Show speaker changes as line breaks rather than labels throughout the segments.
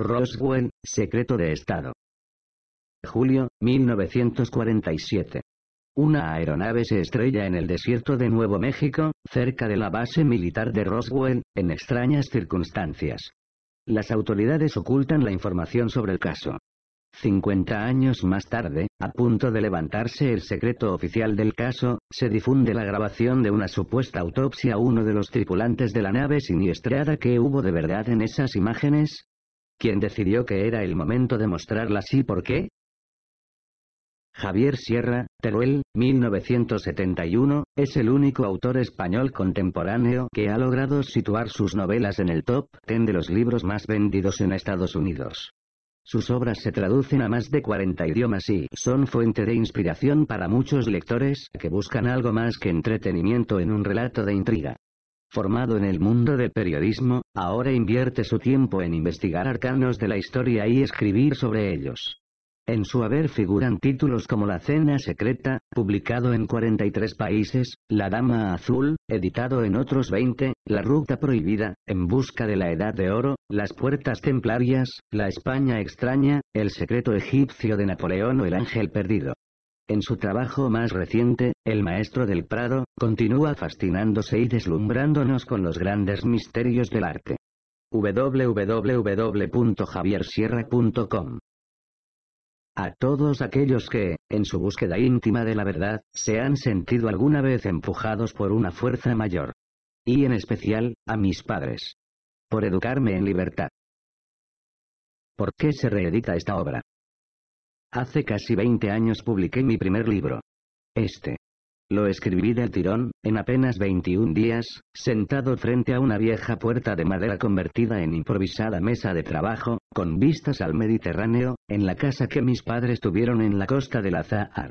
Roswell, secreto de Estado. Julio, 1947. Una aeronave se estrella en el desierto de Nuevo México, cerca de la base militar de Roswell, en extrañas circunstancias. Las autoridades ocultan la información sobre el caso. 50 años más tarde, a punto de levantarse el secreto oficial del caso, se difunde la grabación de una supuesta autopsia a uno de los tripulantes de la nave siniestrada que hubo de verdad en esas imágenes, quien decidió que era el momento de mostrarla sí por qué. Javier Sierra, Teruel, 1971, es el único autor español contemporáneo que ha logrado situar sus novelas en el top 10 de los libros más vendidos en Estados Unidos. Sus obras se traducen a más de 40 idiomas y son fuente de inspiración para muchos lectores que buscan algo más que entretenimiento en un relato de intriga. Formado en el mundo del periodismo, ahora invierte su tiempo en investigar arcanos de la historia y escribir sobre ellos. En su haber figuran títulos como La Cena Secreta, publicado en 43 países, La Dama Azul, editado en otros 20, La Ruta Prohibida, En Busca de la Edad de Oro, Las Puertas Templarias, La España Extraña, El Secreto Egipcio de Napoleón o El Ángel Perdido. En su trabajo más reciente, El Maestro del Prado, continúa fascinándose y deslumbrándonos con los grandes misterios del arte. www.javiersierra.com a todos aquellos que, en su búsqueda íntima de la verdad, se han sentido alguna vez empujados por una fuerza mayor. Y en especial, a mis padres. Por educarme en libertad. ¿Por qué se reedita esta obra? Hace casi 20 años publiqué mi primer libro. Este. Lo escribí del tirón, en apenas 21 días, sentado frente a una vieja puerta de madera convertida en improvisada mesa de trabajo, con vistas al Mediterráneo, en la casa que mis padres tuvieron en la costa de la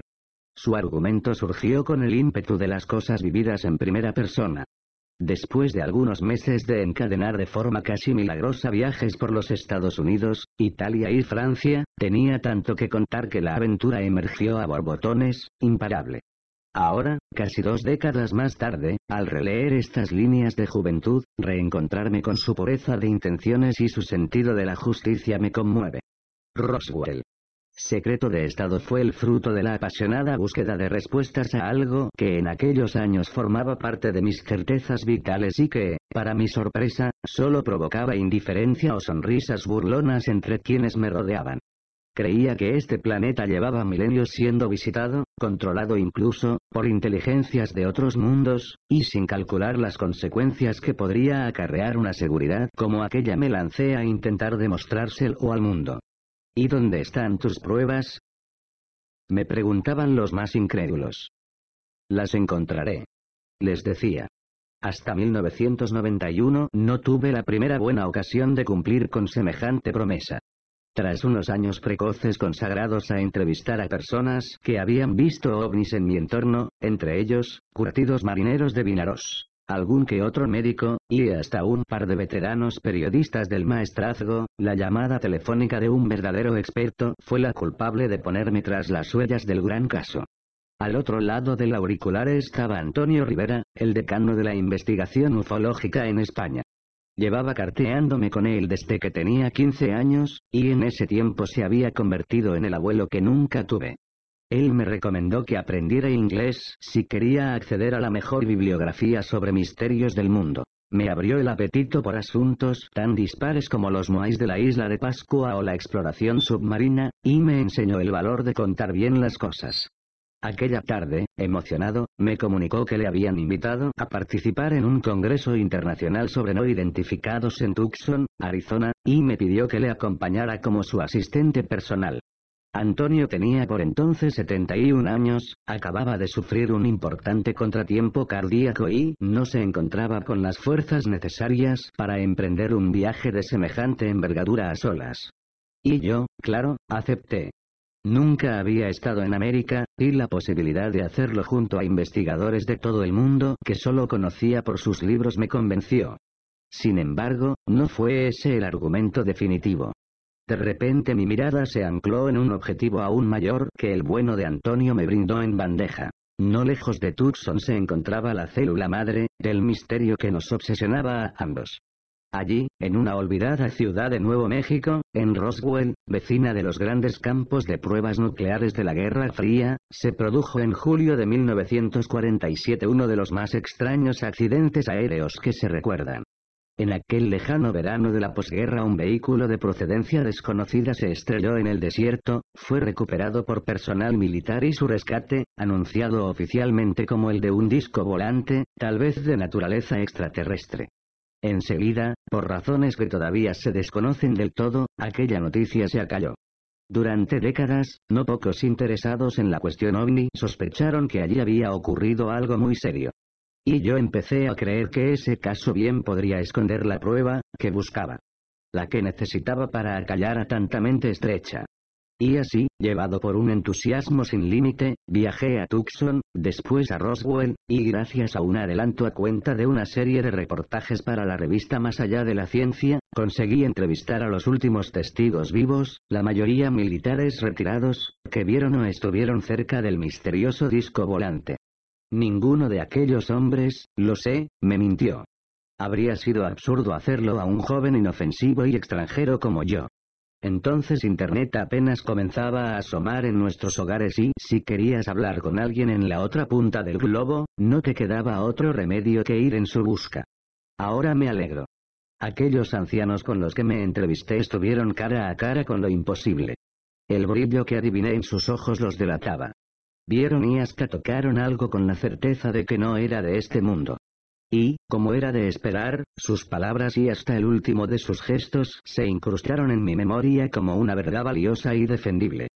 Su argumento surgió con el ímpetu de las cosas vividas en primera persona. Después de algunos meses de encadenar de forma casi milagrosa viajes por los Estados Unidos, Italia y Francia, tenía tanto que contar que la aventura emergió a borbotones, imparable. Ahora, casi dos décadas más tarde, al releer estas líneas de juventud, reencontrarme con su pureza de intenciones y su sentido de la justicia me conmueve. Roswell secreto de Estado fue el fruto de la apasionada búsqueda de respuestas a algo que en aquellos años formaba parte de mis certezas vitales y que, para mi sorpresa, solo provocaba indiferencia o sonrisas burlonas entre quienes me rodeaban. Creía que este planeta llevaba milenios siendo visitado, controlado incluso, por inteligencias de otros mundos, y sin calcular las consecuencias que podría acarrear una seguridad como aquella me lancé a intentar demostrárselo al mundo. ¿Y dónde están tus pruebas? Me preguntaban los más incrédulos. Las encontraré. Les decía. Hasta 1991 no tuve la primera buena ocasión de cumplir con semejante promesa. Tras unos años precoces consagrados a entrevistar a personas que habían visto ovnis en mi entorno, entre ellos, curtidos marineros de Vinaros, algún que otro médico, y hasta un par de veteranos periodistas del maestrazgo, la llamada telefónica de un verdadero experto fue la culpable de ponerme tras las huellas del gran caso. Al otro lado del auricular estaba Antonio Rivera, el decano de la investigación ufológica en España. Llevaba carteándome con él desde que tenía 15 años, y en ese tiempo se había convertido en el abuelo que nunca tuve. Él me recomendó que aprendiera inglés si quería acceder a la mejor bibliografía sobre misterios del mundo. Me abrió el apetito por asuntos tan dispares como los moais de la isla de Pascua o la exploración submarina, y me enseñó el valor de contar bien las cosas. Aquella tarde, emocionado, me comunicó que le habían invitado a participar en un congreso internacional sobre no identificados en Tucson, Arizona, y me pidió que le acompañara como su asistente personal. Antonio tenía por entonces 71 años, acababa de sufrir un importante contratiempo cardíaco y no se encontraba con las fuerzas necesarias para emprender un viaje de semejante envergadura a solas. Y yo, claro, acepté. Nunca había estado en América, y la posibilidad de hacerlo junto a investigadores de todo el mundo que solo conocía por sus libros me convenció. Sin embargo, no fue ese el argumento definitivo. De repente mi mirada se ancló en un objetivo aún mayor que el bueno de Antonio me brindó en bandeja. No lejos de Tucson se encontraba la célula madre, del misterio que nos obsesionaba a ambos. Allí, en una olvidada ciudad de Nuevo México, en Roswell, vecina de los grandes campos de pruebas nucleares de la Guerra Fría, se produjo en julio de 1947 uno de los más extraños accidentes aéreos que se recuerdan. En aquel lejano verano de la posguerra un vehículo de procedencia desconocida se estrelló en el desierto, fue recuperado por personal militar y su rescate, anunciado oficialmente como el de un disco volante, tal vez de naturaleza extraterrestre. Enseguida, por razones que todavía se desconocen del todo, aquella noticia se acalló. Durante décadas, no pocos interesados en la cuestión ovni sospecharon que allí había ocurrido algo muy serio. Y yo empecé a creer que ese caso bien podría esconder la prueba, que buscaba. La que necesitaba para acallar a tanta mente estrecha. Y así, llevado por un entusiasmo sin límite, viajé a Tucson, después a Roswell, y gracias a un adelanto a cuenta de una serie de reportajes para la revista Más allá de la ciencia, conseguí entrevistar a los últimos testigos vivos, la mayoría militares retirados, que vieron o estuvieron cerca del misterioso disco volante. Ninguno de aquellos hombres, lo sé, me mintió. Habría sido absurdo hacerlo a un joven inofensivo y extranjero como yo. Entonces Internet apenas comenzaba a asomar en nuestros hogares y si querías hablar con alguien en la otra punta del globo, no te quedaba otro remedio que ir en su busca. Ahora me alegro. Aquellos ancianos con los que me entrevisté estuvieron cara a cara con lo imposible. El brillo que adiviné en sus ojos los delataba vieron y hasta tocaron algo con la certeza de que no era de este mundo. Y, como era de esperar, sus palabras y hasta el último de sus gestos se incrustaron en mi memoria como una verdad valiosa y defendible.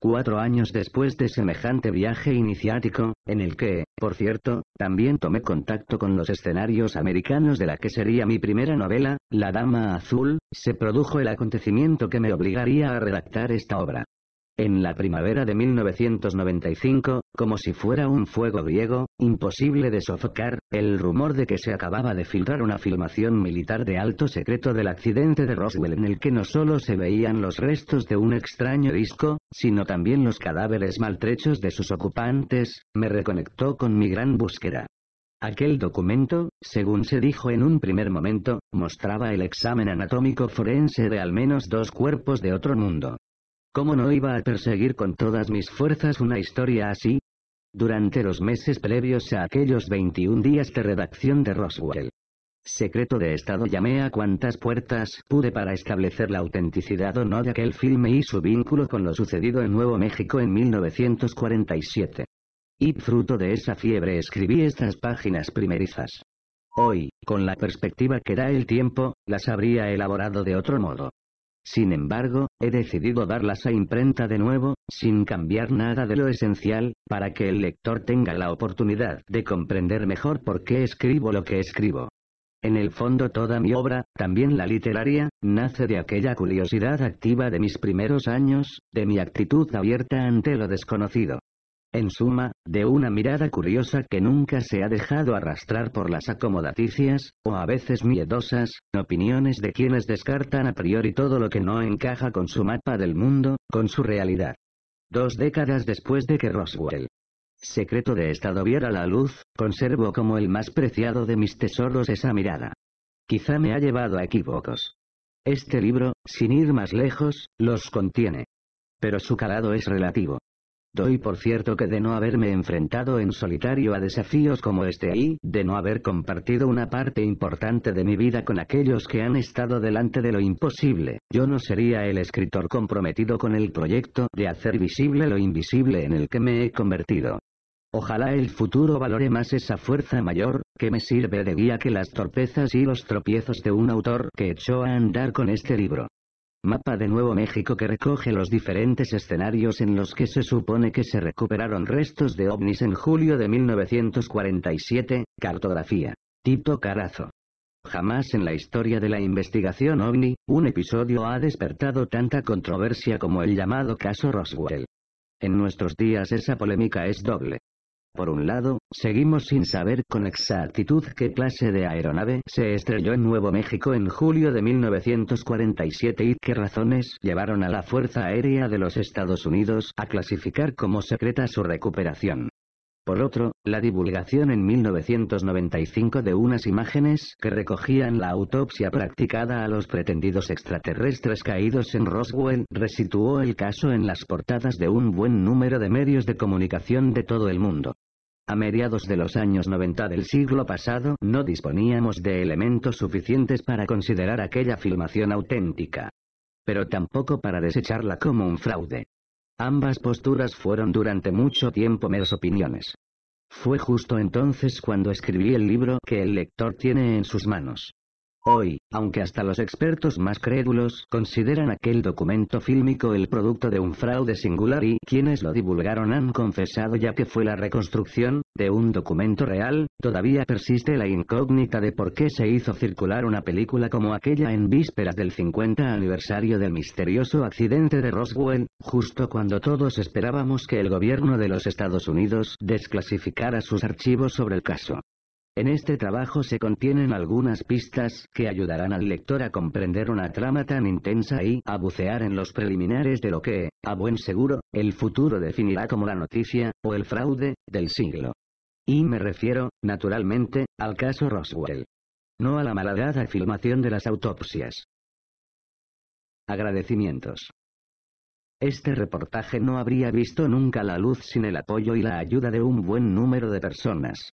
Cuatro años después de semejante viaje iniciático, en el que, por cierto, también tomé contacto con los escenarios americanos de la que sería mi primera novela, La Dama Azul, se produjo el acontecimiento que me obligaría a redactar esta obra. En la primavera de 1995, como si fuera un fuego griego, imposible de sofocar, el rumor de que se acababa de filtrar una filmación militar de alto secreto del accidente de Roswell en el que no solo se veían los restos de un extraño disco, sino también los cadáveres maltrechos de sus ocupantes, me reconectó con mi gran búsqueda. Aquel documento, según se dijo en un primer momento, mostraba el examen anatómico forense de al menos dos cuerpos de otro mundo. ¿Cómo no iba a perseguir con todas mis fuerzas una historia así? Durante los meses previos a aquellos 21 días de redacción de Roswell. Secreto de Estado llamé a cuantas puertas pude para establecer la autenticidad o no de aquel filme y su vínculo con lo sucedido en Nuevo México en 1947. Y fruto de esa fiebre escribí estas páginas primerizas. Hoy, con la perspectiva que da el tiempo, las habría elaborado de otro modo. Sin embargo, he decidido darlas a imprenta de nuevo, sin cambiar nada de lo esencial, para que el lector tenga la oportunidad de comprender mejor por qué escribo lo que escribo. En el fondo toda mi obra, también la literaria, nace de aquella curiosidad activa de mis primeros años, de mi actitud abierta ante lo desconocido en suma, de una mirada curiosa que nunca se ha dejado arrastrar por las acomodaticias, o a veces miedosas, opiniones de quienes descartan a priori todo lo que no encaja con su mapa del mundo, con su realidad. Dos décadas después de que Roswell, secreto de Estado viera la luz, conservo como el más preciado de mis tesoros esa mirada. Quizá me ha llevado a equívocos. Este libro, sin ir más lejos, los contiene. Pero su calado es relativo. Doy por cierto que de no haberme enfrentado en solitario a desafíos como este y de no haber compartido una parte importante de mi vida con aquellos que han estado delante de lo imposible, yo no sería el escritor comprometido con el proyecto de hacer visible lo invisible en el que me he convertido. Ojalá el futuro valore más esa fuerza mayor, que me sirve de guía que las torpezas y los tropiezos de un autor que echó a andar con este libro. Mapa de Nuevo México que recoge los diferentes escenarios en los que se supone que se recuperaron restos de ovnis en julio de 1947, cartografía. Tito Carazo. Jamás en la historia de la investigación ovni, un episodio ha despertado tanta controversia como el llamado caso Roswell. En nuestros días esa polémica es doble. Por un lado, seguimos sin saber con exactitud qué clase de aeronave se estrelló en Nuevo México en julio de 1947 y qué razones llevaron a la Fuerza Aérea de los Estados Unidos a clasificar como secreta su recuperación. Por otro, la divulgación en 1995 de unas imágenes que recogían la autopsia practicada a los pretendidos extraterrestres caídos en Roswell resituó el caso en las portadas de un buen número de medios de comunicación de todo el mundo. A mediados de los años 90 del siglo pasado no disponíamos de elementos suficientes para considerar aquella filmación auténtica. Pero tampoco para desecharla como un fraude. Ambas posturas fueron durante mucho tiempo meras opiniones. Fue justo entonces cuando escribí el libro que el lector tiene en sus manos. Hoy, aunque hasta los expertos más crédulos consideran aquel documento fílmico el producto de un fraude singular y quienes lo divulgaron han confesado ya que fue la reconstrucción de un documento real, todavía persiste la incógnita de por qué se hizo circular una película como aquella en vísperas del 50 aniversario del misterioso accidente de Roswell, justo cuando todos esperábamos que el gobierno de los Estados Unidos desclasificara sus archivos sobre el caso. En este trabajo se contienen algunas pistas que ayudarán al lector a comprender una trama tan intensa y a bucear en los preliminares de lo que, a buen seguro, el futuro definirá como la noticia, o el fraude, del siglo. Y me refiero, naturalmente, al caso Roswell. No a la malhadada filmación de las autopsias. Agradecimientos. Este reportaje no habría visto nunca la luz sin el apoyo y la ayuda de un buen número de personas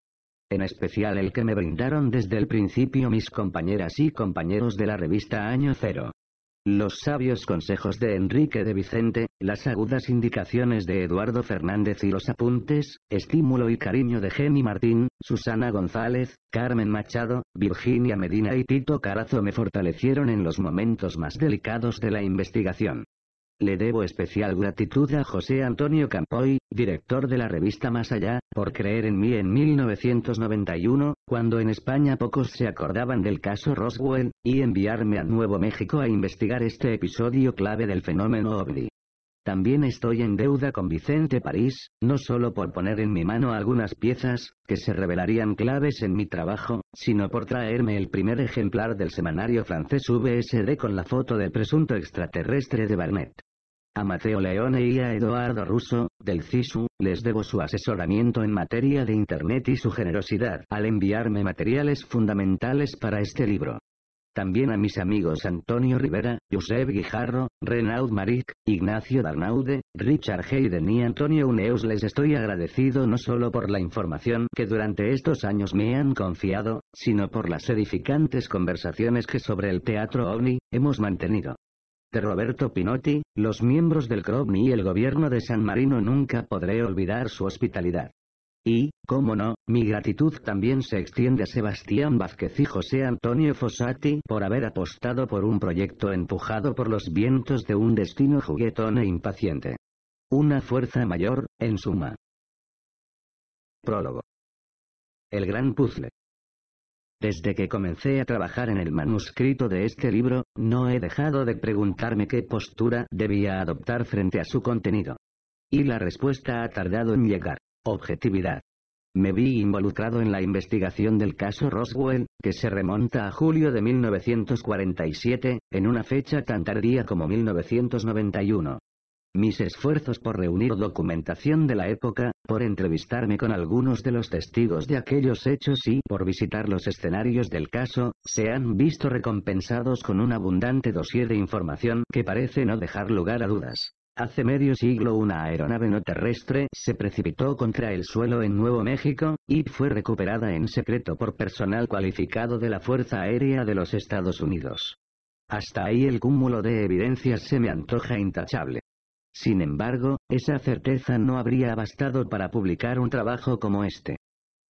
en especial el que me brindaron desde el principio mis compañeras y compañeros de la revista Año Cero. Los sabios consejos de Enrique de Vicente, las agudas indicaciones de Eduardo Fernández y los apuntes, estímulo y cariño de Jenny Martín, Susana González, Carmen Machado, Virginia Medina y Tito Carazo me fortalecieron en los momentos más delicados de la investigación. Le debo especial gratitud a José Antonio Campoy, director de la revista Más Allá, por creer en mí en 1991, cuando en España pocos se acordaban del caso Roswell, y enviarme a Nuevo México a investigar este episodio clave del fenómeno ovni. También estoy en deuda con Vicente París, no solo por poner en mi mano algunas piezas, que se revelarían claves en mi trabajo, sino por traerme el primer ejemplar del semanario francés VSD con la foto del presunto extraterrestre de Barnett. A Mateo Leone y a Eduardo Russo, del CISU, les debo su asesoramiento en materia de Internet y su generosidad al enviarme materiales fundamentales para este libro. También a mis amigos Antonio Rivera, Josep Guijarro, Renaud Maric, Ignacio Darnaude, Richard Hayden y Antonio Uneus les estoy agradecido no solo por la información que durante estos años me han confiado, sino por las edificantes conversaciones que sobre el teatro ovni, hemos mantenido. Roberto Pinotti, los miembros del CROMNI y el gobierno de San Marino nunca podré olvidar su hospitalidad. Y, cómo no, mi gratitud también se extiende a Sebastián Vázquez y José Antonio Fossati por haber apostado por un proyecto empujado por los vientos de un destino juguetón e impaciente. Una fuerza mayor, en suma. Prólogo. El gran puzzle. Desde que comencé a trabajar en el manuscrito de este libro, no he dejado de preguntarme qué postura debía adoptar frente a su contenido. Y la respuesta ha tardado en llegar. Objetividad. Me vi involucrado en la investigación del caso Roswell, que se remonta a julio de 1947, en una fecha tan tardía como 1991. Mis esfuerzos por reunir documentación de la época, por entrevistarme con algunos de los testigos de aquellos hechos y por visitar los escenarios del caso, se han visto recompensados con un abundante dossier de información que parece no dejar lugar a dudas. Hace medio siglo una aeronave no terrestre se precipitó contra el suelo en Nuevo México, y fue recuperada en secreto por personal cualificado de la Fuerza Aérea de los Estados Unidos. Hasta ahí el cúmulo de evidencias se me antoja intachable. Sin embargo, esa certeza no habría bastado para publicar un trabajo como este.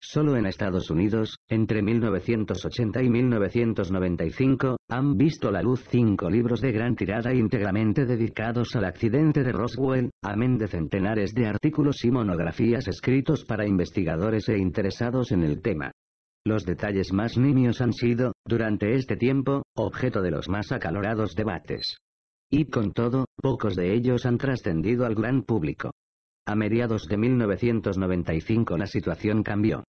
Solo en Estados Unidos, entre 1980 y 1995, han visto la luz cinco libros de gran tirada íntegramente dedicados al accidente de Roswell, amén de centenares de artículos y monografías escritos para investigadores e interesados en el tema. Los detalles más nimios han sido, durante este tiempo, objeto de los más acalorados debates. Y con todo, pocos de ellos han trascendido al gran público. A mediados de 1995 la situación cambió.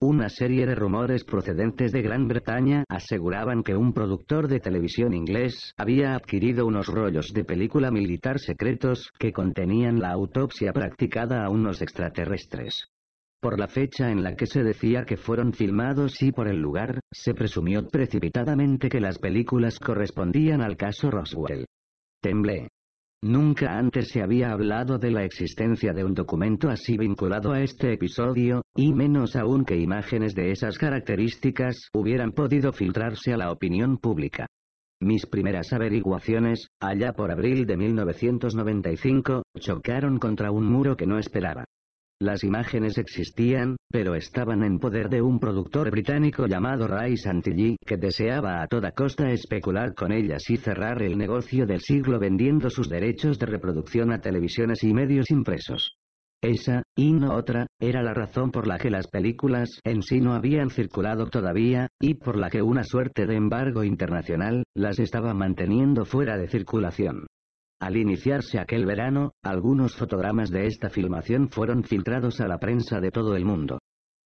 Una serie de rumores procedentes de Gran Bretaña aseguraban que un productor de televisión inglés había adquirido unos rollos de película militar secretos que contenían la autopsia practicada a unos extraterrestres. Por la fecha en la que se decía que fueron filmados y por el lugar, se presumió precipitadamente que las películas correspondían al caso Roswell. Nunca antes se había hablado de la existencia de un documento así vinculado a este episodio, y menos aún que imágenes de esas características hubieran podido filtrarse a la opinión pública. Mis primeras averiguaciones, allá por abril de 1995, chocaron contra un muro que no esperaba. Las imágenes existían, pero estaban en poder de un productor británico llamado Ray Santilli que deseaba a toda costa especular con ellas y cerrar el negocio del siglo vendiendo sus derechos de reproducción a televisiones y medios impresos. Esa, y no otra, era la razón por la que las películas en sí no habían circulado todavía, y por la que una suerte de embargo internacional, las estaba manteniendo fuera de circulación. Al iniciarse aquel verano, algunos fotogramas de esta filmación fueron filtrados a la prensa de todo el mundo.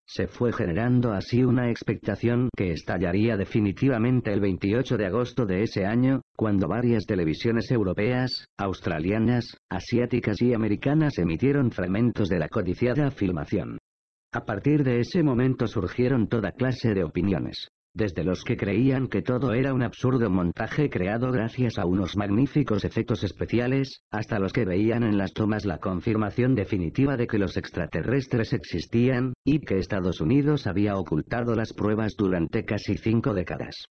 Se fue generando así una expectación que estallaría definitivamente el 28 de agosto de ese año, cuando varias televisiones europeas, australianas, asiáticas y americanas emitieron fragmentos de la codiciada filmación. A partir de ese momento surgieron toda clase de opiniones desde los que creían que todo era un absurdo montaje creado gracias a unos magníficos efectos especiales, hasta los que veían en las tomas la confirmación definitiva de que los extraterrestres existían, y que Estados Unidos había ocultado las pruebas durante casi cinco décadas.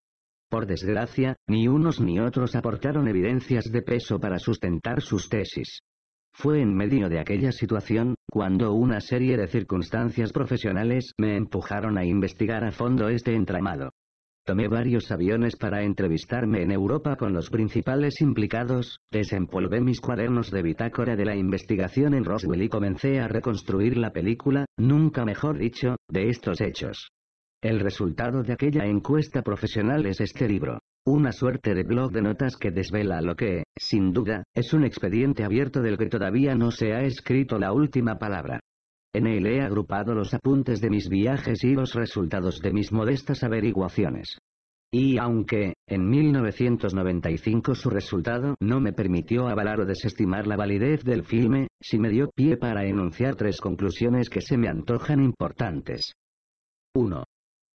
Por desgracia, ni unos ni otros aportaron evidencias de peso para sustentar sus tesis. Fue en medio de aquella situación, cuando una serie de circunstancias profesionales me empujaron a investigar a fondo este entramado. Tomé varios aviones para entrevistarme en Europa con los principales implicados, desempolvé mis cuadernos de bitácora de la investigación en Roswell y comencé a reconstruir la película, nunca mejor dicho, de estos hechos. El resultado de aquella encuesta profesional es este libro. Una suerte de blog de notas que desvela lo que, sin duda, es un expediente abierto del que todavía no se ha escrito la última palabra. En él he agrupado los apuntes de mis viajes y los resultados de mis modestas averiguaciones. Y aunque, en 1995 su resultado no me permitió avalar o desestimar la validez del filme, sí me dio pie para enunciar tres conclusiones que se me antojan importantes. 1.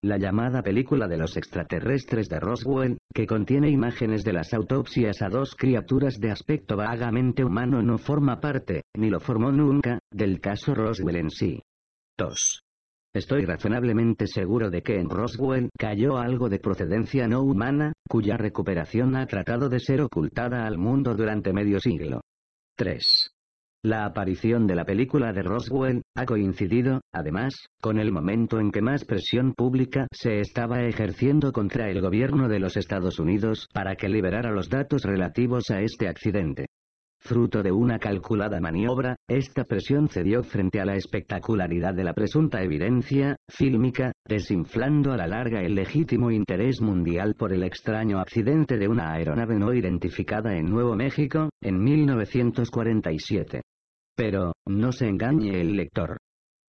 La llamada película de los extraterrestres de Roswell, que contiene imágenes de las autopsias a dos criaturas de aspecto vagamente humano no forma parte, ni lo formó nunca, del caso Roswell en sí. 2. Estoy razonablemente seguro de que en Roswell cayó algo de procedencia no humana, cuya recuperación ha tratado de ser ocultada al mundo durante medio siglo. 3. La aparición de la película de Roswell, ha coincidido, además, con el momento en que más presión pública se estaba ejerciendo contra el gobierno de los Estados Unidos para que liberara los datos relativos a este accidente. Fruto de una calculada maniobra, esta presión cedió frente a la espectacularidad de la presunta evidencia, fílmica, desinflando a la larga el legítimo interés mundial por el extraño accidente de una aeronave no identificada en Nuevo México, en 1947. Pero, no se engañe el lector.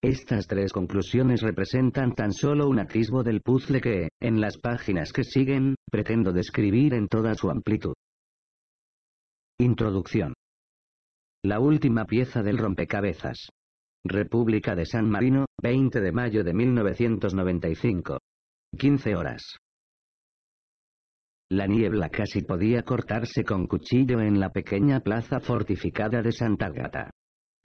Estas tres conclusiones representan tan solo un atisbo del puzzle que, en las páginas que siguen, pretendo describir en toda su amplitud. Introducción. La última pieza del rompecabezas. República de San Marino, 20 de mayo de 1995. 15 horas. La niebla casi podía cortarse con cuchillo en la pequeña plaza fortificada de Santa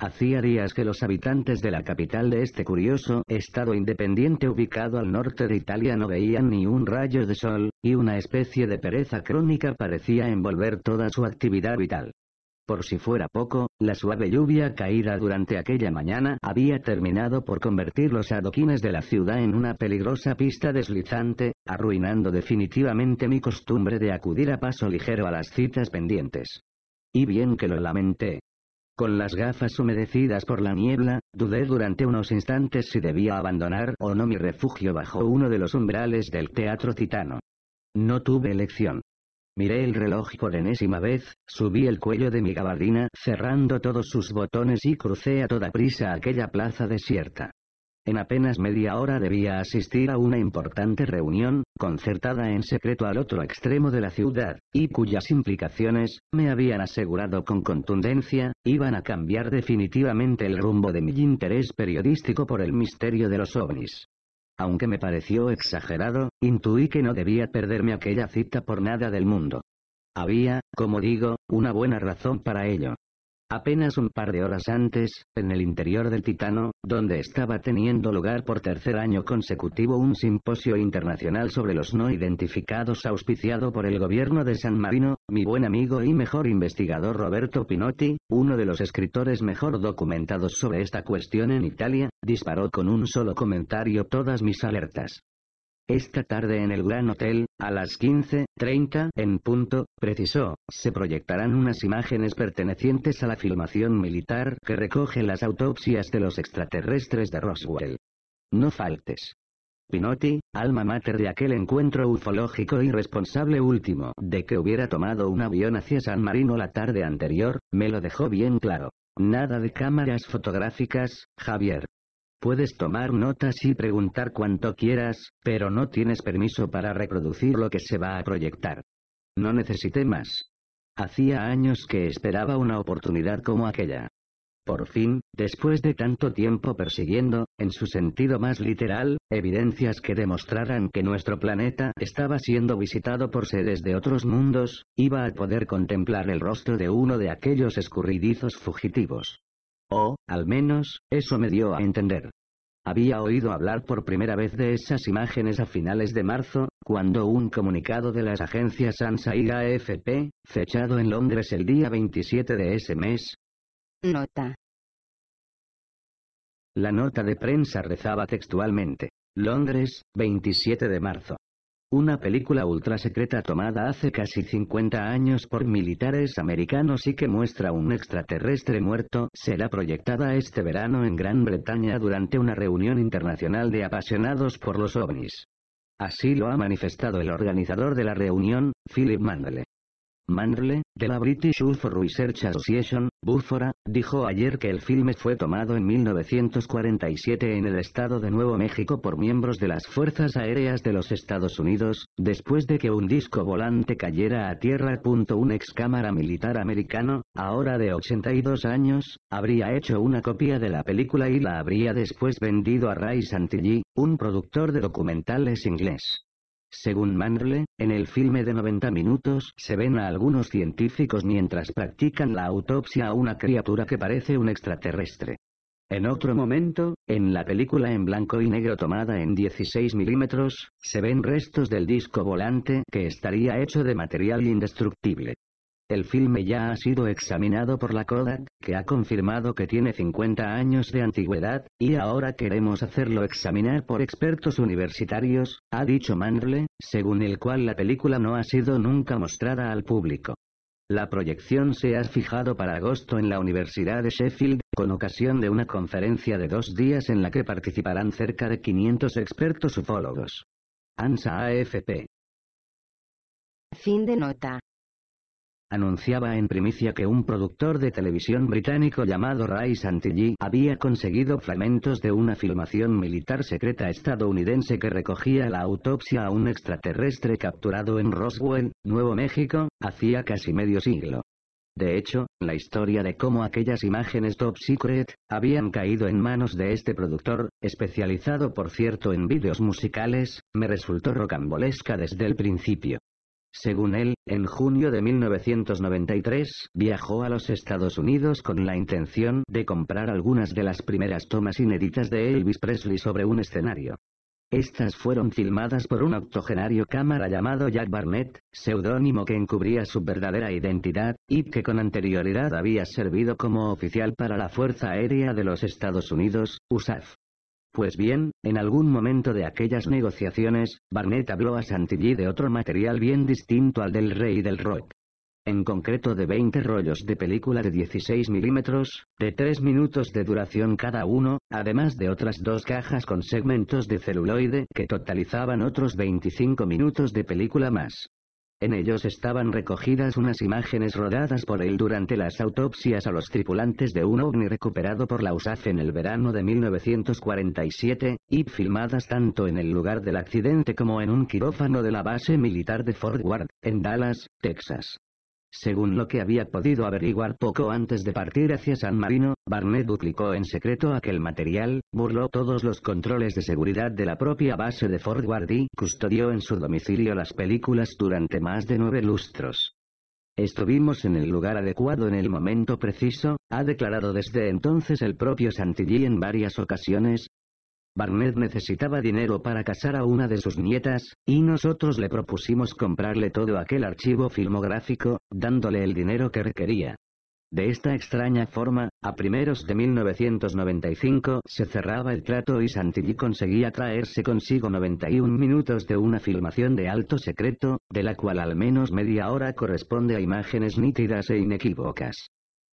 Hacía días que los habitantes de la capital de este curioso estado independiente ubicado al norte de Italia no veían ni un rayo de sol, y una especie de pereza crónica parecía envolver toda su actividad vital. Por si fuera poco, la suave lluvia caída durante aquella mañana había terminado por convertir los adoquines de la ciudad en una peligrosa pista deslizante, arruinando definitivamente mi costumbre de acudir a paso ligero a las citas pendientes. Y bien que lo lamenté, con las gafas humedecidas por la niebla, dudé durante unos instantes si debía abandonar o no mi refugio bajo uno de los umbrales del teatro titano. No tuve elección. Miré el reloj por enésima vez, subí el cuello de mi gabardina cerrando todos sus botones y crucé a toda prisa aquella plaza desierta. En apenas media hora debía asistir a una importante reunión, concertada en secreto al otro extremo de la ciudad, y cuyas implicaciones, me habían asegurado con contundencia, iban a cambiar definitivamente el rumbo de mi interés periodístico por el misterio de los ovnis. Aunque me pareció exagerado, intuí que no debía perderme aquella cita por nada del mundo. Había, como digo, una buena razón para ello. Apenas un par de horas antes, en el interior del Titano, donde estaba teniendo lugar por tercer año consecutivo un simposio internacional sobre los no identificados auspiciado por el gobierno de San Marino, mi buen amigo y mejor investigador Roberto Pinotti, uno de los escritores mejor documentados sobre esta cuestión en Italia, disparó con un solo comentario todas mis alertas. Esta tarde en el Gran Hotel, a las 15.30 en punto, precisó, se proyectarán unas imágenes pertenecientes a la filmación militar que recoge las autopsias de los extraterrestres de Roswell. No faltes. Pinotti, alma mater de aquel encuentro ufológico irresponsable último de que hubiera tomado un avión hacia San Marino la tarde anterior, me lo dejó bien claro. Nada de cámaras fotográficas, Javier. Puedes tomar notas y preguntar cuanto quieras, pero no tienes permiso para reproducir lo que se va a proyectar. No necesité más. Hacía años que esperaba una oportunidad como aquella. Por fin, después de tanto tiempo persiguiendo, en su sentido más literal, evidencias que demostraran que nuestro planeta estaba siendo visitado por seres de otros mundos, iba a poder contemplar el rostro de uno de aquellos escurridizos fugitivos. O, al menos, eso me dio a entender. Había oído hablar por primera vez de esas imágenes a finales de marzo, cuando un comunicado de las agencias ANSA y AFP, fechado en Londres el día 27 de ese mes. Nota. La nota de prensa rezaba textualmente. Londres, 27 de marzo. Una película ultra secreta tomada hace casi 50 años por militares americanos y que muestra un extraterrestre muerto será proyectada este verano en Gran Bretaña durante una reunión internacional de apasionados por los ovnis. Así lo ha manifestado el organizador de la reunión, Philip Mandele manley de la British UFO Research Association, Búfora, dijo ayer que el filme fue tomado en 1947 en el estado de Nuevo México por miembros de las Fuerzas Aéreas de los Estados Unidos, después de que un disco volante cayera a tierra. Un ex cámara militar americano, ahora de 82 años, habría hecho una copia de la película y la habría después vendido a Ray Santilli, un productor de documentales inglés. Según Mandle, en el filme de 90 minutos se ven a algunos científicos mientras practican la autopsia a una criatura que parece un extraterrestre. En otro momento, en la película en blanco y negro tomada en 16 milímetros, se ven restos del disco volante que estaría hecho de material indestructible. El filme ya ha sido examinado por la Kodak, que ha confirmado que tiene 50 años de antigüedad, y ahora queremos hacerlo examinar por expertos universitarios, ha dicho Mandle, según el cual la película no ha sido nunca mostrada al público. La proyección se ha fijado para agosto en la Universidad de Sheffield, con ocasión de una conferencia de dos días en la que participarán cerca de 500 expertos ufólogos. ANSA AFP.
Fin de nota
anunciaba en primicia que un productor de televisión británico llamado Ray Santilli había conseguido fragmentos de una filmación militar secreta estadounidense que recogía la autopsia a un extraterrestre capturado en Roswell, Nuevo México, hacía casi medio siglo. De hecho, la historia de cómo aquellas imágenes top secret habían caído en manos de este productor, especializado por cierto en vídeos musicales, me resultó rocambolesca desde el principio. Según él, en junio de 1993, viajó a los Estados Unidos con la intención de comprar algunas de las primeras tomas inéditas de Elvis Presley sobre un escenario. Estas fueron filmadas por un octogenario cámara llamado Jack Barnett, seudónimo que encubría su verdadera identidad, y que con anterioridad había servido como oficial para la Fuerza Aérea de los Estados Unidos, USAF. Pues bien, en algún momento de aquellas negociaciones, Barnett habló a Santilli de otro material bien distinto al del rey del rock. En concreto de 20 rollos de película de 16 milímetros, de 3 minutos de duración cada uno, además de otras dos cajas con segmentos de celuloide que totalizaban otros 25 minutos de película más. En ellos estaban recogidas unas imágenes rodadas por él durante las autopsias a los tripulantes de un ovni recuperado por la USAF en el verano de 1947, y filmadas tanto en el lugar del accidente como en un quirófano de la base militar de Fort Worth, en Dallas, Texas. Según lo que había podido averiguar poco antes de partir hacia San Marino, Barnett duplicó en secreto aquel material, burló todos los controles de seguridad de la propia base de Fort Ward y custodió en su domicilio las películas durante más de nueve lustros. Estuvimos en el lugar adecuado en el momento preciso, ha declarado desde entonces el propio Santilli en varias ocasiones, Barnett necesitaba dinero para casar a una de sus nietas, y nosotros le propusimos comprarle todo aquel archivo filmográfico, dándole el dinero que requería. De esta extraña forma, a primeros de 1995 se cerraba el trato y Santilli conseguía traerse consigo 91 minutos de una filmación de alto secreto, de la cual al menos media hora corresponde a imágenes nítidas e inequívocas.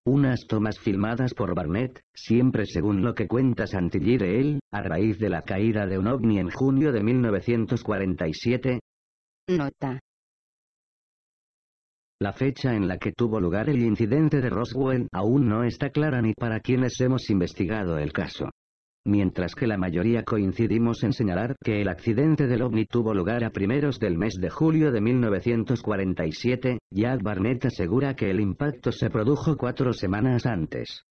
Unas tomas filmadas por Barnett, siempre según lo que cuenta Santilli de él, a raíz de la caída de un ovni en junio de 1947. Nota. La fecha en la que tuvo lugar el incidente de Roswell aún no está clara ni para quienes hemos investigado el caso mientras que la mayoría coincidimos en señalar que el accidente del ovni tuvo lugar a primeros del mes de julio de 1947, Jack Barnett asegura que el impacto se produjo cuatro semanas antes.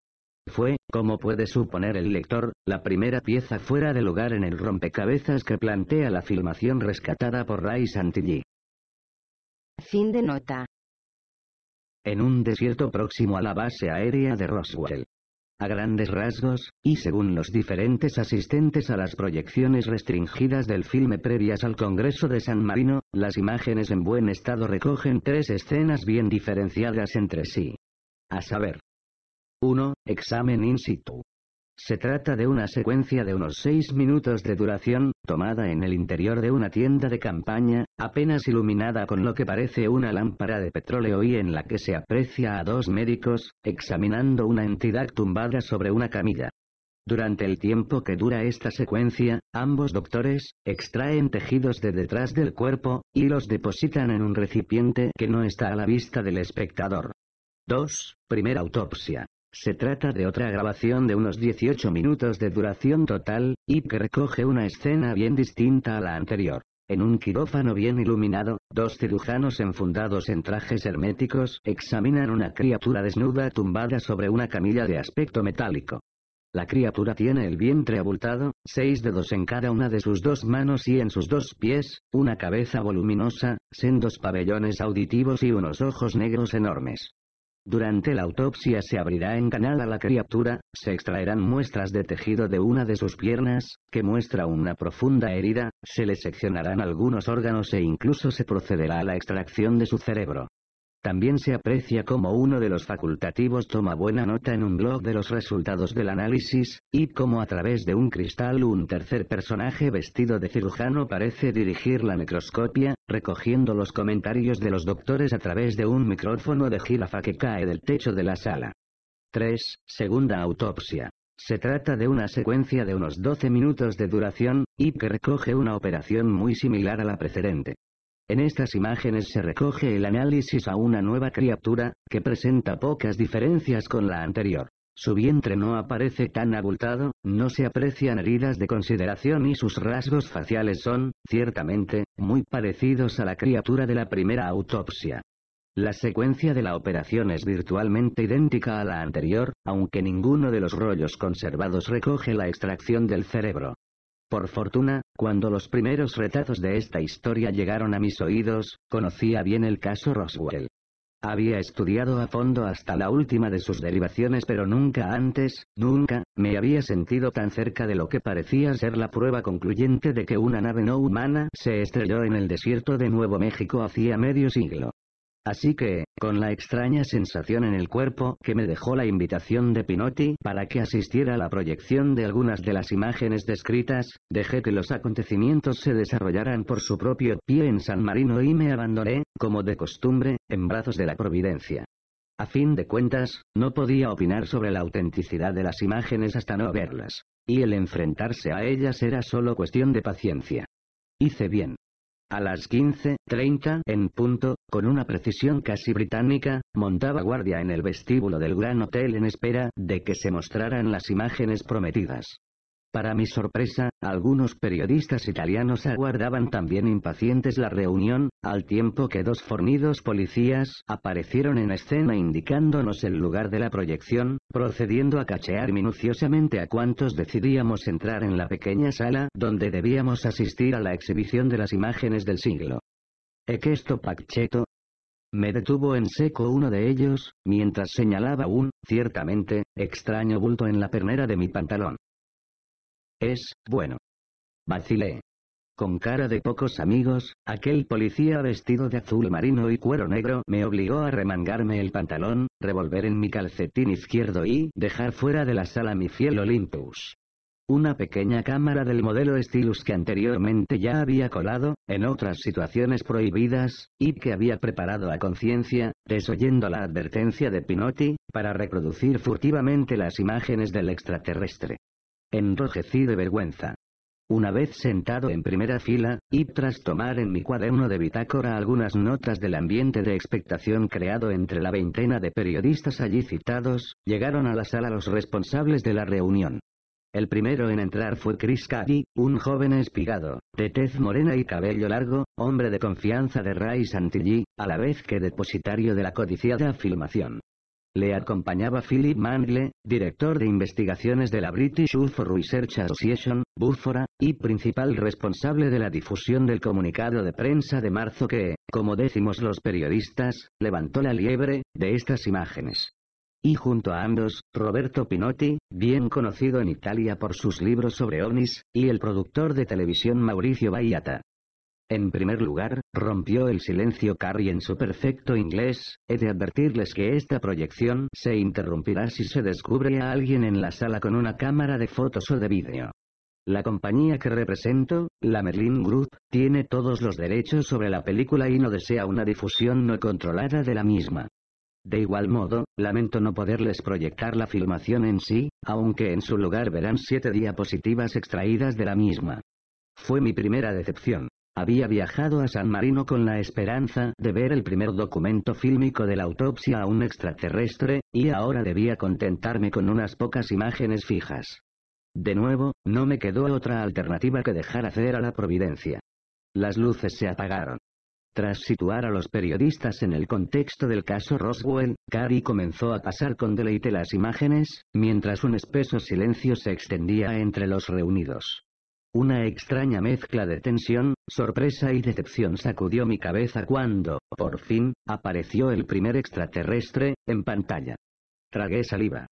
Fue, como puede suponer el lector, la primera pieza fuera de lugar en el rompecabezas que plantea la filmación rescatada por Ray Santilli.
Fin de nota.
En un desierto próximo a la base aérea de Roswell. A grandes rasgos, y según los diferentes asistentes a las proyecciones restringidas del filme previas al Congreso de San Marino, las imágenes en buen estado recogen tres escenas bien diferenciadas entre sí. A saber. 1. Examen in situ. Se trata de una secuencia de unos 6 minutos de duración, tomada en el interior de una tienda de campaña, apenas iluminada con lo que parece una lámpara de petróleo y en la que se aprecia a dos médicos, examinando una entidad tumbada sobre una camilla. Durante el tiempo que dura esta secuencia, ambos doctores extraen tejidos de detrás del cuerpo y los depositan en un recipiente que no está a la vista del espectador. 2. Primera autopsia. Se trata de otra grabación de unos 18 minutos de duración total, y que recoge una escena bien distinta a la anterior. En un quirófano bien iluminado, dos cirujanos enfundados en trajes herméticos examinan una criatura desnuda tumbada sobre una camilla de aspecto metálico. La criatura tiene el vientre abultado, seis dedos en cada una de sus dos manos y en sus dos pies, una cabeza voluminosa, sendos pabellones auditivos y unos ojos negros enormes. Durante la autopsia se abrirá en canal a la criatura, se extraerán muestras de tejido de una de sus piernas, que muestra una profunda herida, se le seccionarán algunos órganos e incluso se procederá a la extracción de su cerebro. También se aprecia como uno de los facultativos toma buena nota en un blog de los resultados del análisis, y como a través de un cristal un tercer personaje vestido de cirujano parece dirigir la microscopia, recogiendo los comentarios de los doctores a través de un micrófono de jirafa que cae del techo de la sala. 3. Segunda autopsia. Se trata de una secuencia de unos 12 minutos de duración, y que recoge una operación muy similar a la precedente. En estas imágenes se recoge el análisis a una nueva criatura, que presenta pocas diferencias con la anterior. Su vientre no aparece tan abultado, no se aprecian heridas de consideración y sus rasgos faciales son, ciertamente, muy parecidos a la criatura de la primera autopsia. La secuencia de la operación es virtualmente idéntica a la anterior, aunque ninguno de los rollos conservados recoge la extracción del cerebro. Por fortuna, cuando los primeros retazos de esta historia llegaron a mis oídos, conocía bien el caso Roswell. Había estudiado a fondo hasta la última de sus derivaciones pero nunca antes, nunca, me había sentido tan cerca de lo que parecía ser la prueba concluyente de que una nave no humana se estrelló en el desierto de Nuevo México hacía medio siglo. Así que, con la extraña sensación en el cuerpo que me dejó la invitación de Pinotti para que asistiera a la proyección de algunas de las imágenes descritas, dejé que los acontecimientos se desarrollaran por su propio pie en San Marino y me abandoné, como de costumbre, en brazos de la providencia. A fin de cuentas, no podía opinar sobre la autenticidad de las imágenes hasta no verlas, y el enfrentarse a ellas era solo cuestión de paciencia. Hice bien. A las 15.30 en punto, con una precisión casi británica, montaba guardia en el vestíbulo del Gran Hotel en espera de que se mostraran las imágenes prometidas. Para mi sorpresa, algunos periodistas italianos aguardaban también impacientes la reunión, al tiempo que dos fornidos policías aparecieron en escena indicándonos el lugar de la proyección, procediendo a cachear minuciosamente a cuantos decidíamos entrar en la pequeña sala donde debíamos asistir a la exhibición de las imágenes del siglo. Equesto Pacchetto, me detuvo en seco uno de ellos, mientras señalaba un, ciertamente, extraño bulto en la pernera de mi pantalón. Es, bueno. Vacilé. Con cara de pocos amigos, aquel policía vestido de azul marino y cuero negro me obligó a remangarme el pantalón, revolver en mi calcetín izquierdo y dejar fuera de la sala mi fiel Olympus. Una pequeña cámara del modelo Stylus que anteriormente ya había colado, en otras situaciones prohibidas, y que había preparado a conciencia, desoyendo la advertencia de Pinotti, para reproducir furtivamente las imágenes del extraterrestre. Enrojecí de vergüenza. Una vez sentado en primera fila, y tras tomar en mi cuaderno de bitácora algunas notas del ambiente de expectación creado entre la veintena de periodistas allí citados, llegaron a la sala los responsables de la reunión. El primero en entrar fue Chris Caddy, un joven espigado, de tez morena y cabello largo, hombre de confianza de Ray Santilli, a la vez que depositario de la codiciada filmación. Le acompañaba Philip Mangle, director de investigaciones de la British UFO Research Association, Búfora, y principal responsable de la difusión del comunicado de prensa de marzo que, como decimos los periodistas, levantó la liebre, de estas imágenes. Y junto a ambos, Roberto Pinotti, bien conocido en Italia por sus libros sobre ovnis, y el productor de televisión Mauricio Baiata. En primer lugar, rompió el silencio Carrie en su perfecto inglés, he de advertirles que esta proyección se interrumpirá si se descubre a alguien en la sala con una cámara de fotos o de vídeo. La compañía que represento, la Merlin Group, tiene todos los derechos sobre la película y no desea una difusión no controlada de la misma. De igual modo, lamento no poderles proyectar la filmación en sí, aunque en su lugar verán siete diapositivas extraídas de la misma. Fue mi primera decepción. Había viajado a San Marino con la esperanza de ver el primer documento fílmico de la autopsia a un extraterrestre, y ahora debía contentarme con unas pocas imágenes fijas. De nuevo, no me quedó otra alternativa que dejar hacer a la providencia. Las luces se apagaron. Tras situar a los periodistas en el contexto del caso Roswell, Cary comenzó a pasar con deleite las imágenes, mientras un espeso silencio se extendía entre los reunidos. Una extraña mezcla de tensión, sorpresa y decepción sacudió mi cabeza cuando, por fin, apareció el primer extraterrestre, en pantalla. Tragué saliva.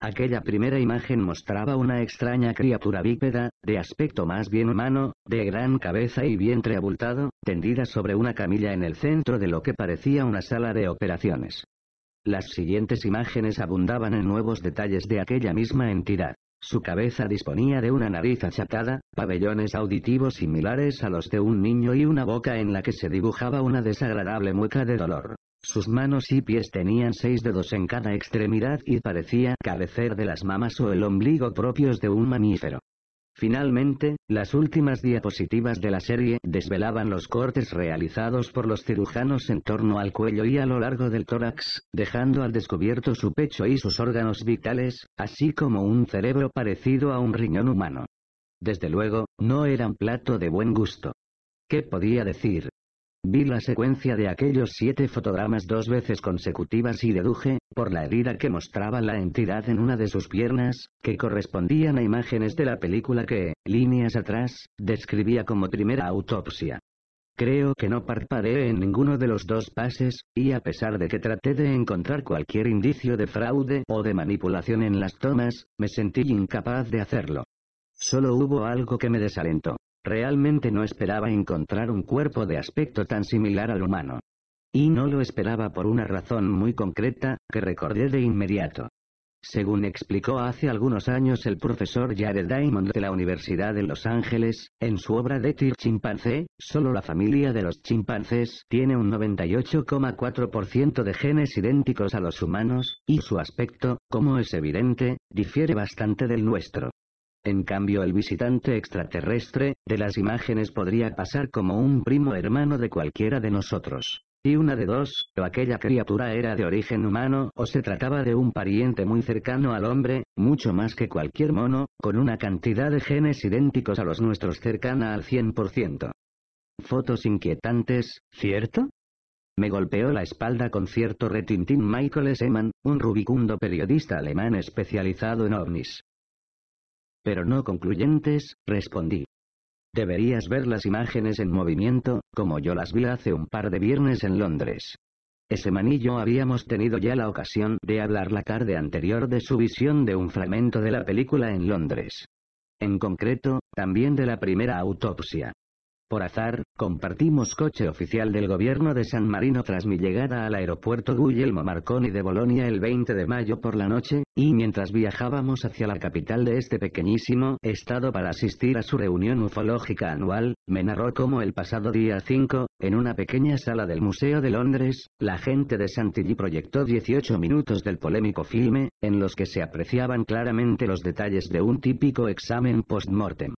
Aquella primera imagen mostraba una extraña criatura bípeda, de aspecto más bien humano, de gran cabeza y vientre abultado, tendida sobre una camilla en el centro de lo que parecía una sala de operaciones. Las siguientes imágenes abundaban en nuevos detalles de aquella misma entidad. Su cabeza disponía de una nariz achatada, pabellones auditivos similares a los de un niño y una boca en la que se dibujaba una desagradable mueca de dolor. Sus manos y pies tenían seis dedos en cada extremidad y parecía carecer de las mamas o el ombligo propios de un mamífero. Finalmente, las últimas diapositivas de la serie desvelaban los cortes realizados por los cirujanos en torno al cuello y a lo largo del tórax, dejando al descubierto su pecho y sus órganos vitales, así como un cerebro parecido a un riñón humano. Desde luego, no eran plato de buen gusto. ¿Qué podía decir? Vi la secuencia de aquellos siete fotogramas dos veces consecutivas y deduje, por la herida que mostraba la entidad en una de sus piernas, que correspondían a imágenes de la película que, líneas atrás, describía como primera autopsia. Creo que no parpadeé en ninguno de los dos pases, y a pesar de que traté de encontrar cualquier indicio de fraude o de manipulación en las tomas, me sentí incapaz de hacerlo. Solo hubo algo que me desalentó. Realmente no esperaba encontrar un cuerpo de aspecto tan similar al humano. Y no lo esperaba por una razón muy concreta, que recordé de inmediato. Según explicó hace algunos años el profesor Jared Diamond de la Universidad de Los Ángeles, en su obra de Tir Chimpancé, solo la familia de los chimpancés tiene un 98,4% de genes idénticos a los humanos, y su aspecto, como es evidente, difiere bastante del nuestro. En cambio el visitante extraterrestre, de las imágenes podría pasar como un primo hermano de cualquiera de nosotros. Y una de dos, o aquella criatura era de origen humano o se trataba de un pariente muy cercano al hombre, mucho más que cualquier mono, con una cantidad de genes idénticos a los nuestros cercana al 100%. Fotos inquietantes, ¿cierto? Me golpeó la espalda con cierto retintín Michael Eman, un rubicundo periodista alemán especializado en ovnis pero no concluyentes, respondí. Deberías ver las imágenes en movimiento, como yo las vi hace un par de viernes en Londres. Ese manillo habíamos tenido ya la ocasión de hablar la tarde anterior de su visión de un fragmento de la película en Londres. En concreto, también de la primera autopsia. Por azar, compartimos coche oficial del gobierno de San Marino tras mi llegada al aeropuerto Guglielmo Marconi de Bolonia el 20 de mayo por la noche, y mientras viajábamos hacia la capital de este pequeñísimo estado para asistir a su reunión ufológica anual, me narró cómo el pasado día 5, en una pequeña sala del Museo de Londres, la gente de Santilli proyectó 18 minutos del polémico filme, en los que se apreciaban claramente los detalles de un típico examen post-mortem.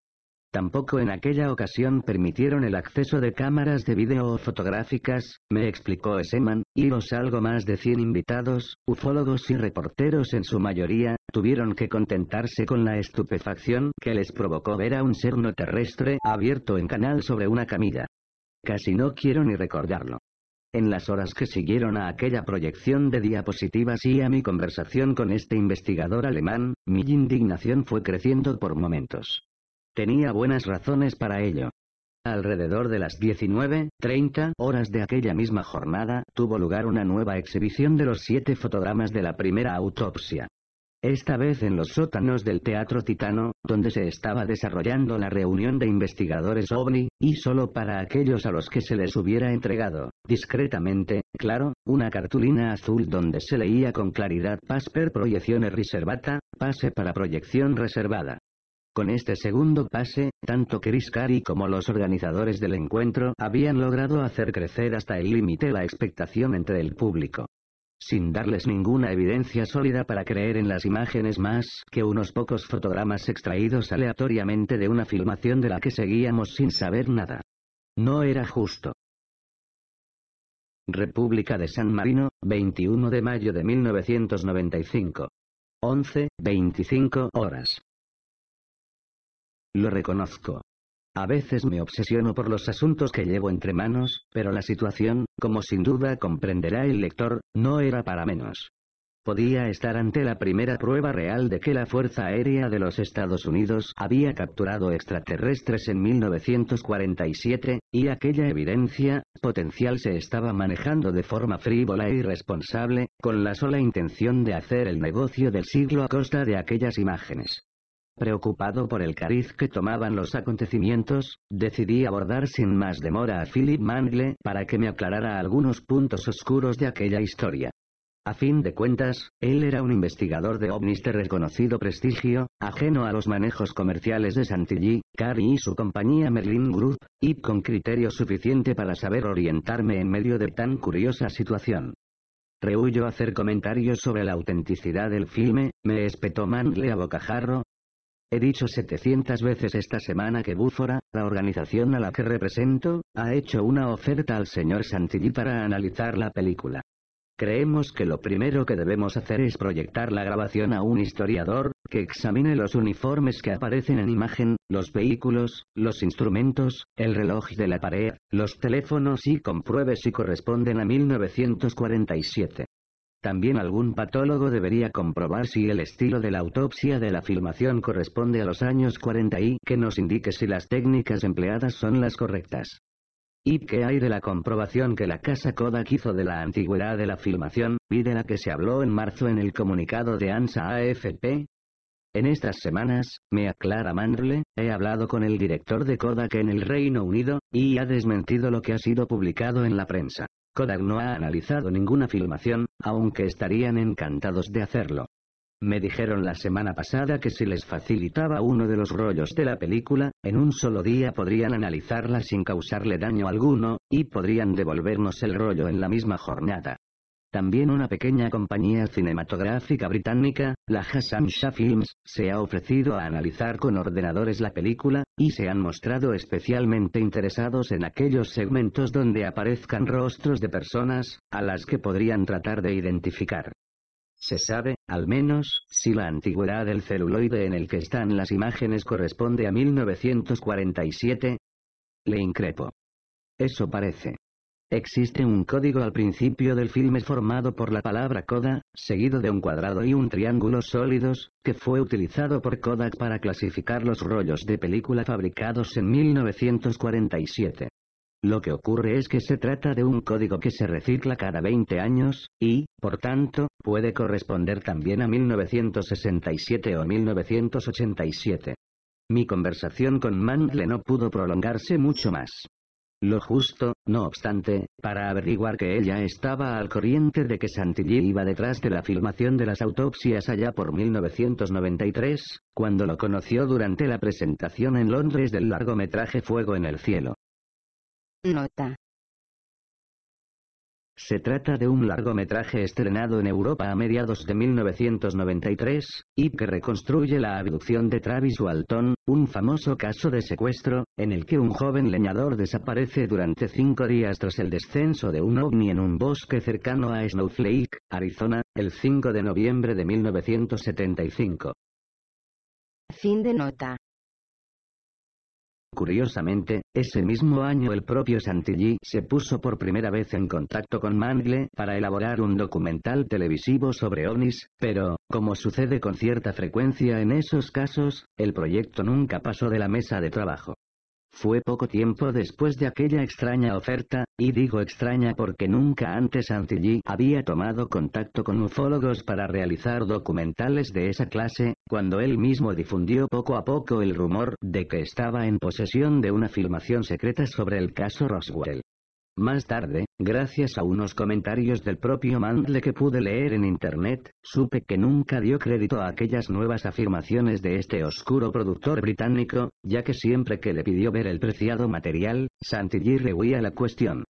Tampoco en aquella ocasión permitieron el acceso de cámaras de video o fotográficas, me explicó Eseman, y los algo más de 100 invitados, ufólogos y reporteros en su mayoría, tuvieron que contentarse con la estupefacción que les provocó ver a un ser no terrestre abierto en canal sobre una camilla. Casi no quiero ni recordarlo. En las horas que siguieron a aquella proyección de diapositivas y a mi conversación con este investigador alemán, mi indignación fue creciendo por momentos. Tenía buenas razones para ello. Alrededor de las 19.30 horas de aquella misma jornada, tuvo lugar una nueva exhibición de los siete fotogramas de la primera autopsia. Esta vez en los sótanos del Teatro Titano, donde se estaba desarrollando la reunión de investigadores OVNI, y solo para aquellos a los que se les hubiera entregado, discretamente, claro, una cartulina azul donde se leía con claridad Pas per proyecciones reservata, pase para proyección reservada. Con este segundo pase, tanto Chris Carey como los organizadores del encuentro habían logrado hacer crecer hasta el límite la expectación entre el público. Sin darles ninguna evidencia sólida para creer en las imágenes más que unos pocos fotogramas extraídos aleatoriamente de una filmación de la que seguíamos sin saber nada. No era justo. República de San Marino, 21 de mayo de 1995. 11, 25 horas. Lo reconozco. A veces me obsesiono por los asuntos que llevo entre manos, pero la situación, como sin duda comprenderá el lector, no era para menos. Podía estar ante la primera prueba real de que la Fuerza Aérea de los Estados Unidos había capturado extraterrestres en 1947, y aquella evidencia potencial se estaba manejando de forma frívola e irresponsable, con la sola intención de hacer el negocio del siglo a costa de aquellas imágenes. Preocupado por el cariz que tomaban los acontecimientos, decidí abordar sin más demora a Philip Mangle para que me aclarara algunos puntos oscuros de aquella historia. A fin de cuentas, él era un investigador de ovnis de reconocido prestigio, ajeno a los manejos comerciales de Santilli, Cari y su compañía Merlin Group, y con criterio suficiente para saber orientarme en medio de tan curiosa situación. Rehuyo hacer comentarios sobre la autenticidad del filme, me espetó Mangle a bocajarro, He dicho 700 veces esta semana que Búfora, la organización a la que represento, ha hecho una oferta al señor Santilli para analizar la película. Creemos que lo primero que debemos hacer es proyectar la grabación a un historiador, que examine los uniformes que aparecen en imagen, los vehículos, los instrumentos, el reloj de la pared, los teléfonos y compruebe si corresponden a 1947. También algún patólogo debería comprobar si el estilo de la autopsia de la filmación corresponde a los años 40 y que nos indique si las técnicas empleadas son las correctas. ¿Y qué hay de la comprobación que la casa Kodak hizo de la antigüedad de la filmación, y de la que se habló en marzo en el comunicado de ANSA AFP? En estas semanas, me aclara Mandle, he hablado con el director de Kodak en el Reino Unido, y ha desmentido lo que ha sido publicado en la prensa. Kodak no ha analizado ninguna filmación, aunque estarían encantados de hacerlo. Me dijeron la semana pasada que si les facilitaba uno de los rollos de la película, en un solo día podrían analizarla sin causarle daño alguno, y podrían devolvernos el rollo en la misma jornada. También una pequeña compañía cinematográfica británica, la Hassan Shah Films, se ha ofrecido a analizar con ordenadores la película, y se han mostrado especialmente interesados en aquellos segmentos donde aparezcan rostros de personas, a las que podrían tratar de identificar. Se sabe, al menos, si la antigüedad del celuloide en el que están las imágenes corresponde a 1947. Le increpo. Eso parece. Existe un código al principio del filme formado por la palabra coda, seguido de un cuadrado y un triángulo sólidos, que fue utilizado por Kodak para clasificar los rollos de película fabricados en 1947. Lo que ocurre es que se trata de un código que se recicla cada 20 años, y, por tanto, puede corresponder también a 1967 o 1987. Mi conversación con Mandle no pudo prolongarse mucho más. Lo justo, no obstante, para averiguar que ella estaba al corriente de que Santilli iba detrás de la filmación de las autopsias allá por 1993, cuando lo conoció durante la presentación en Londres del largometraje Fuego en el Cielo. Nota. Se trata de un largometraje estrenado en Europa a mediados de 1993, y que reconstruye la abducción de Travis Walton, un famoso caso de secuestro, en el que un joven leñador desaparece durante cinco días tras el descenso de un ovni en un bosque cercano a Snowflake, Arizona, el 5 de noviembre de 1975.
Fin de nota.
Curiosamente, ese mismo año el propio Santilli se puso por primera vez en contacto con Mangle para elaborar un documental televisivo sobre ovnis, pero, como sucede con cierta frecuencia en esos casos, el proyecto nunca pasó de la mesa de trabajo. Fue poco tiempo después de aquella extraña oferta, y digo extraña porque nunca antes Anthony había tomado contacto con ufólogos para realizar documentales de esa clase, cuando él mismo difundió poco a poco el rumor de que estaba en posesión de una filmación secreta sobre el caso Roswell. Más tarde, gracias a unos comentarios del propio Mandle que pude leer en internet, supe que nunca dio crédito a aquellas nuevas afirmaciones de este oscuro productor británico, ya que siempre que le pidió ver el preciado material, Santilli rehuía la cuestión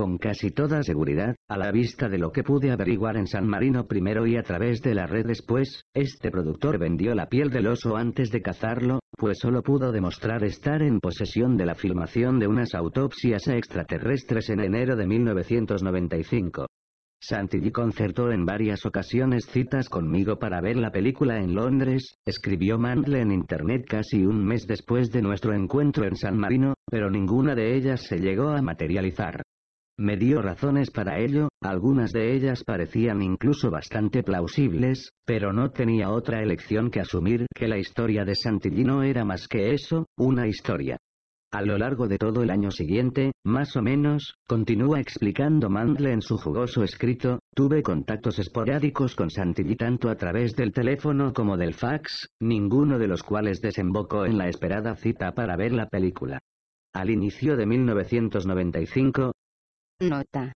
con casi toda seguridad, a la vista de lo que pude averiguar en San Marino primero y a través de la red después, este productor vendió la piel del oso antes de cazarlo, pues solo pudo demostrar estar en posesión de la filmación de unas autopsias extraterrestres en enero de 1995. Santilli concertó en varias ocasiones citas conmigo para ver la película en Londres, escribió Mantle en internet casi un mes después de nuestro encuentro en San Marino, pero ninguna de ellas se llegó a materializar. Me dio razones para ello, algunas de ellas parecían incluso bastante plausibles, pero no tenía otra elección que asumir que la historia de Santilli no era más que eso, una historia. A lo largo de todo el año siguiente, más o menos, continúa explicando Mantle en su jugoso escrito, tuve contactos esporádicos con Santilli tanto a través del teléfono como del fax, ninguno de los cuales desembocó en la esperada cita para ver la película. Al inicio de 1995, Nota.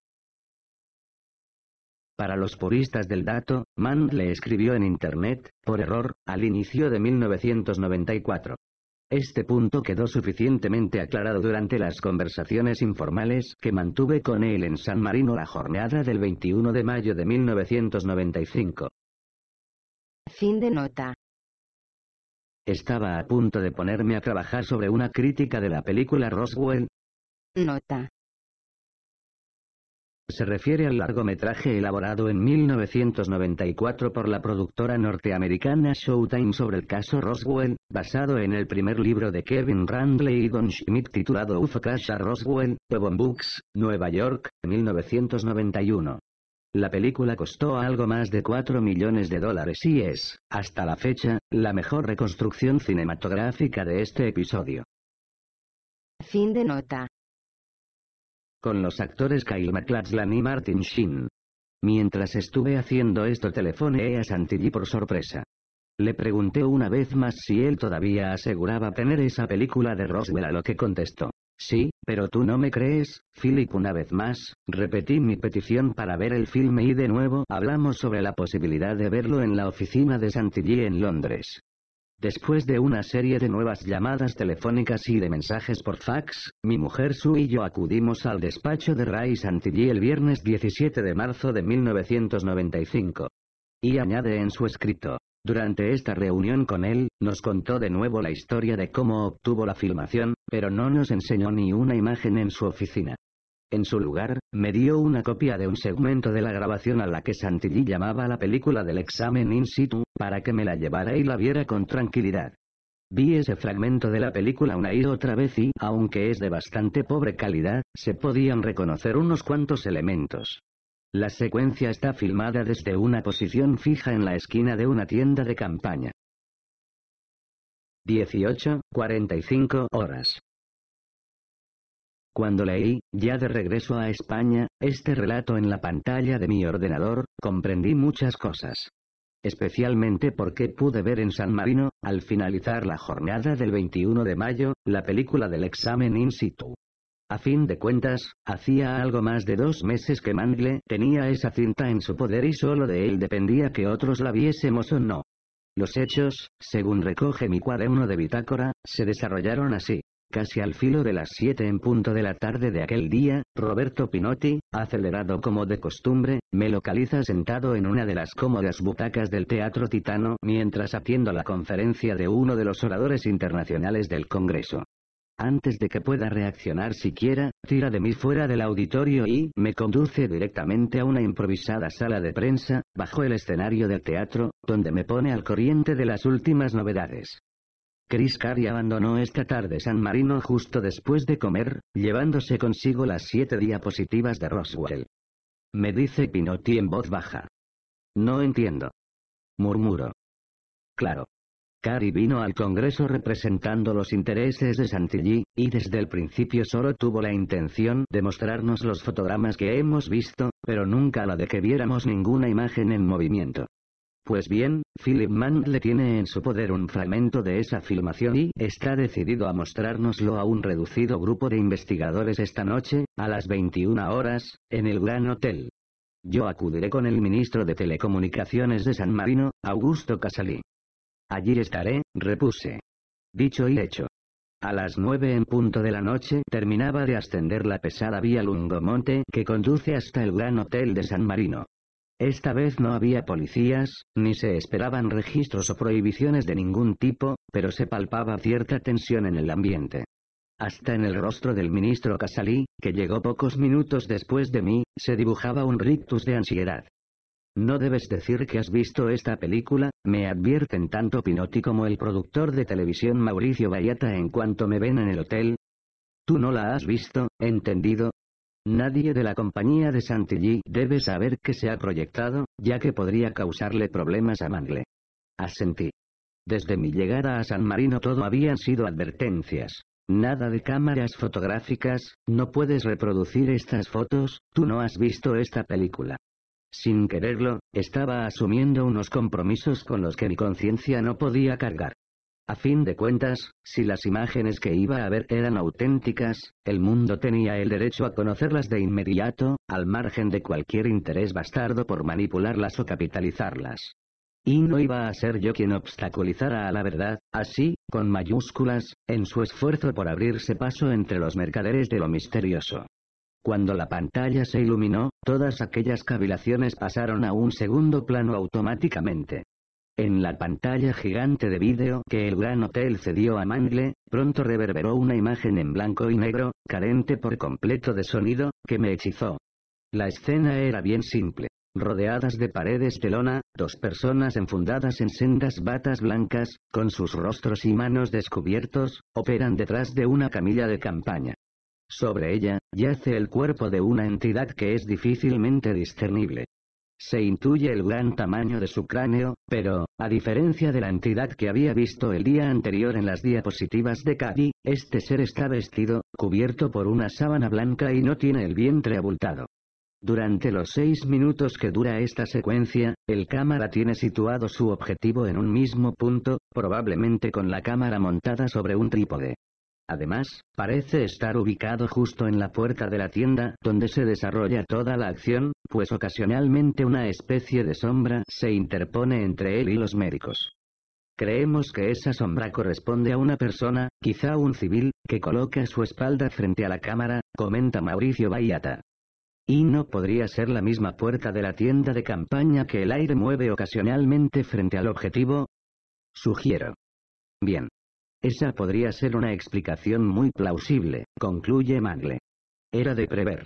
Para los puristas del dato, Mann le escribió en Internet, por error, al inicio de 1994. Este punto quedó suficientemente aclarado durante las conversaciones informales que mantuve con él en San Marino la jornada del 21 de mayo de 1995.
Fin de nota.
Estaba a punto de ponerme a trabajar sobre una crítica de la película Roswell. Nota. Se refiere al largometraje elaborado en 1994 por la productora norteamericana Showtime sobre el caso Roswell, basado en el primer libro de Kevin Randley y Don Schmidt titulado UFO Crash a Roswell, Devon Books, Nueva York, 1991. La película costó algo más de 4 millones de dólares y es, hasta la fecha, la mejor reconstrucción cinematográfica de este episodio.
Fin de nota
con los actores Kyle MacLachlan y Martin Sheen. Mientras estuve haciendo esto telefoneé a Santilli por sorpresa. Le pregunté una vez más si él todavía aseguraba tener esa película de Roswell a lo que contestó. Sí, pero tú no me crees, Philip. Una vez más, repetí mi petición para ver el filme y de nuevo hablamos sobre la posibilidad de verlo en la oficina de Santilli en Londres. Después de una serie de nuevas llamadas telefónicas y de mensajes por fax, mi mujer Sue y yo acudimos al despacho de Ray Santilli el viernes 17 de marzo de 1995. Y añade en su escrito. Durante esta reunión con él, nos contó de nuevo la historia de cómo obtuvo la filmación, pero no nos enseñó ni una imagen en su oficina. En su lugar, me dio una copia de un segmento de la grabación a la que Santilli llamaba la película del examen in situ, para que me la llevara y la viera con tranquilidad. Vi ese fragmento de la película una y otra vez y, aunque es de bastante pobre calidad, se podían reconocer unos cuantos elementos. La secuencia está filmada desde una posición fija en la esquina de una tienda de campaña. 18, 45 horas. Cuando leí, ya de regreso a España, este relato en la pantalla de mi ordenador, comprendí muchas cosas. Especialmente porque pude ver en San Marino, al finalizar la jornada del 21 de mayo, la película del examen in situ. A fin de cuentas, hacía algo más de dos meses que Mangle tenía esa cinta en su poder y solo de él dependía que otros la viésemos o no. Los hechos, según recoge mi cuaderno de bitácora, se desarrollaron así. Casi al filo de las 7 en punto de la tarde de aquel día, Roberto Pinotti, acelerado como de costumbre, me localiza sentado en una de las cómodas butacas del Teatro Titano mientras atiendo la conferencia de uno de los oradores internacionales del Congreso. Antes de que pueda reaccionar siquiera, tira de mí fuera del auditorio y me conduce directamente a una improvisada sala de prensa, bajo el escenario del teatro, donde me pone al corriente de las últimas novedades. Chris Carey abandonó esta tarde San Marino justo después de comer, llevándose consigo las siete diapositivas de Roswell. Me dice Pinotti en voz baja. No entiendo. Murmuro. Claro. Cari vino al Congreso representando los intereses de Santilli, y desde el principio solo tuvo la intención de mostrarnos los fotogramas que hemos visto, pero nunca la de que viéramos ninguna imagen en movimiento. Pues bien, Philip le tiene en su poder un fragmento de esa filmación y está decidido a mostrárnoslo a un reducido grupo de investigadores esta noche, a las 21 horas, en el Gran Hotel. Yo acudiré con el ministro de Telecomunicaciones de San Marino, Augusto Casalí. Allí estaré, repuse. Dicho y hecho. A las nueve en punto de la noche terminaba de ascender la pesada vía Lungomonte que conduce hasta el Gran Hotel de San Marino. Esta vez no había policías, ni se esperaban registros o prohibiciones de ningún tipo, pero se palpaba cierta tensión en el ambiente. Hasta en el rostro del ministro Casalí, que llegó pocos minutos después de mí, se dibujaba un rictus de ansiedad. No debes decir que has visto esta película, me advierten tanto Pinotti como el productor de televisión Mauricio Vallata en cuanto me ven en el hotel. Tú no la has visto, entendido, Nadie de la compañía de Santilly debe saber que se ha proyectado, ya que podría causarle problemas a Mangle. Asentí. Desde mi llegada a San Marino todo habían sido advertencias. Nada de cámaras fotográficas, no puedes reproducir estas fotos, tú no has visto esta película. Sin quererlo, estaba asumiendo unos compromisos con los que mi conciencia no podía cargar. A fin de cuentas, si las imágenes que iba a ver eran auténticas, el mundo tenía el derecho a conocerlas de inmediato, al margen de cualquier interés bastardo por manipularlas o capitalizarlas. Y no iba a ser yo quien obstaculizara a la verdad, así, con mayúsculas, en su esfuerzo por abrirse paso entre los mercaderes de lo misterioso. Cuando la pantalla se iluminó, todas aquellas cavilaciones pasaron a un segundo plano automáticamente. En la pantalla gigante de vídeo que el Gran Hotel cedió a Mangle, pronto reverberó una imagen en blanco y negro, carente por completo de sonido, que me hechizó. La escena era bien simple. Rodeadas de paredes de lona, dos personas enfundadas en sendas batas blancas, con sus rostros y manos descubiertos, operan detrás de una camilla de campaña. Sobre ella, yace el cuerpo de una entidad que es difícilmente discernible. Se intuye el gran tamaño de su cráneo, pero, a diferencia de la entidad que había visto el día anterior en las diapositivas de Katy, este ser está vestido, cubierto por una sábana blanca y no tiene el vientre abultado. Durante los seis minutos que dura esta secuencia, el cámara tiene situado su objetivo en un mismo punto, probablemente con la cámara montada sobre un trípode. Además, parece estar ubicado justo en la puerta de la tienda donde se desarrolla toda la acción, pues ocasionalmente una especie de sombra se interpone entre él y los médicos. Creemos que esa sombra corresponde a una persona, quizá un civil, que coloca su espalda frente a la cámara, comenta Mauricio Bayata. Y no podría ser la misma puerta de la tienda de campaña que el aire mueve ocasionalmente frente al objetivo. Sugiero. Bien. Esa podría ser una explicación muy plausible, concluye Mangle. Era de prever.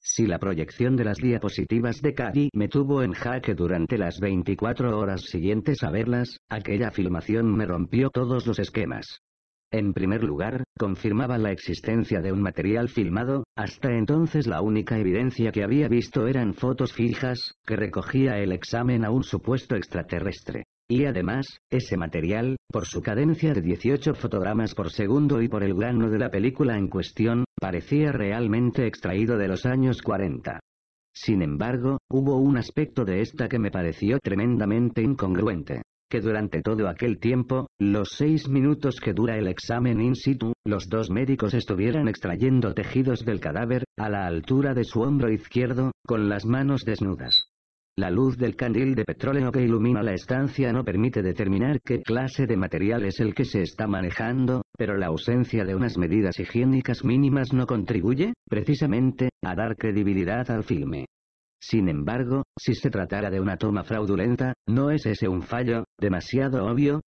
Si la proyección de las diapositivas de Cady me tuvo en jaque durante las 24 horas siguientes a verlas, aquella filmación me rompió todos los esquemas. En primer lugar, confirmaba la existencia de un material filmado, hasta entonces la única evidencia que había visto eran fotos fijas, que recogía el examen a un supuesto extraterrestre. Y además, ese material, por su cadencia de 18 fotogramas por segundo y por el grano de la película en cuestión, parecía realmente extraído de los años 40. Sin embargo, hubo un aspecto de esta que me pareció tremendamente incongruente. Que durante todo aquel tiempo, los seis minutos que dura el examen in situ, los dos médicos estuvieran extrayendo tejidos del cadáver, a la altura de su hombro izquierdo, con las manos desnudas. La luz del candil de petróleo que ilumina la estancia no permite determinar qué clase de material es el que se está manejando, pero la ausencia de unas medidas higiénicas mínimas no contribuye, precisamente, a dar credibilidad al filme. Sin embargo, si se tratara de una toma fraudulenta, ¿no es ese un fallo, demasiado obvio?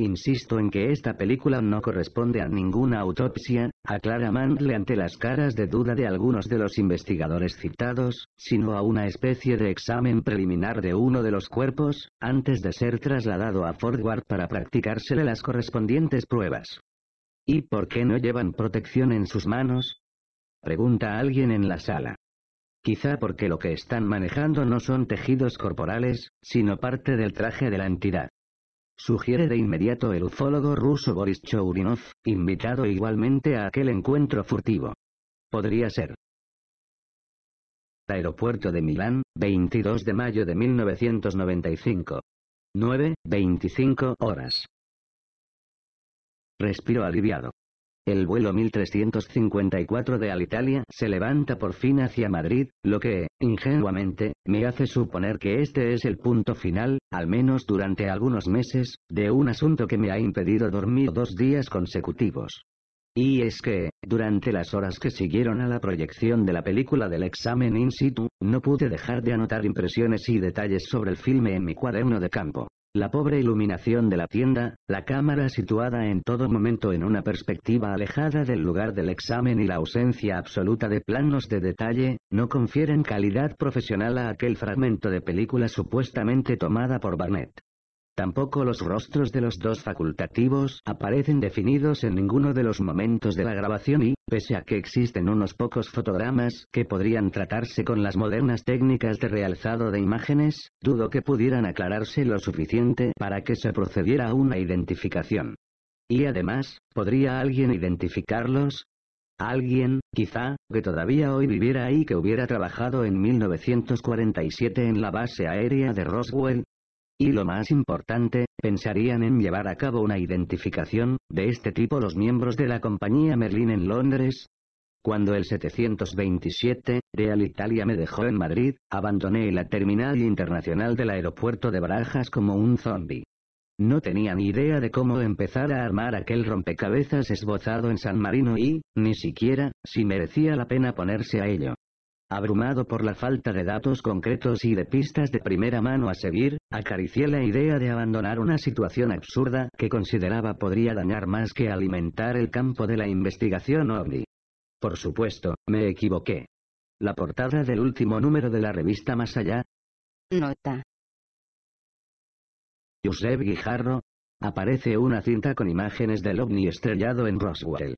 Insisto en que esta película no corresponde a ninguna autopsia, aclara Mantle ante las caras de duda de algunos de los investigadores citados, sino a una especie de examen preliminar de uno de los cuerpos, antes de ser trasladado a Fort Ward para practicársele las correspondientes pruebas. ¿Y por qué no llevan protección en sus manos? Pregunta alguien en la sala. Quizá porque lo que están manejando no son tejidos corporales, sino parte del traje de la entidad. Sugiere de inmediato el ufólogo ruso Boris Chourinov, invitado igualmente a aquel encuentro furtivo. Podría ser. Aeropuerto de Milán, 22 de mayo de 1995. 9, 25 horas. Respiro aliviado. El vuelo 1354 de Alitalia se levanta por fin hacia Madrid, lo que, ingenuamente, me hace suponer que este es el punto final, al menos durante algunos meses, de un asunto que me ha impedido dormir dos días consecutivos. Y es que, durante las horas que siguieron a la proyección de la película del examen in situ, no pude dejar de anotar impresiones y detalles sobre el filme en mi cuaderno de campo. La pobre iluminación de la tienda, la cámara situada en todo momento en una perspectiva alejada del lugar del examen y la ausencia absoluta de planos de detalle, no confieren calidad profesional a aquel fragmento de película supuestamente tomada por Barnett. Tampoco los rostros de los dos facultativos aparecen definidos en ninguno de los momentos de la grabación y, pese a que existen unos pocos fotogramas que podrían tratarse con las modernas técnicas de realzado de imágenes, dudo que pudieran aclararse lo suficiente para que se procediera a una identificación. Y además, ¿podría alguien identificarlos? Alguien, quizá, que todavía hoy viviera ahí que hubiera trabajado en 1947 en la base aérea de Roswell, y lo más importante, pensarían en llevar a cabo una identificación, de este tipo los miembros de la compañía Merlin en Londres. Cuando el 727, Real Italia me dejó en Madrid, abandoné la terminal internacional del aeropuerto de Barajas como un zombie. No tenía ni idea de cómo empezar a armar aquel rompecabezas esbozado en San Marino y, ni siquiera, si merecía la pena ponerse a ello. Abrumado por la falta de datos concretos y de pistas de primera mano a seguir, acaricié la idea de abandonar una situación absurda que consideraba podría dañar más que alimentar el campo de la investigación ovni. Por supuesto, me equivoqué. La portada del último número de la revista Más Allá. Nota. Josep Guijarro. Aparece una cinta con imágenes del ovni estrellado en Roswell.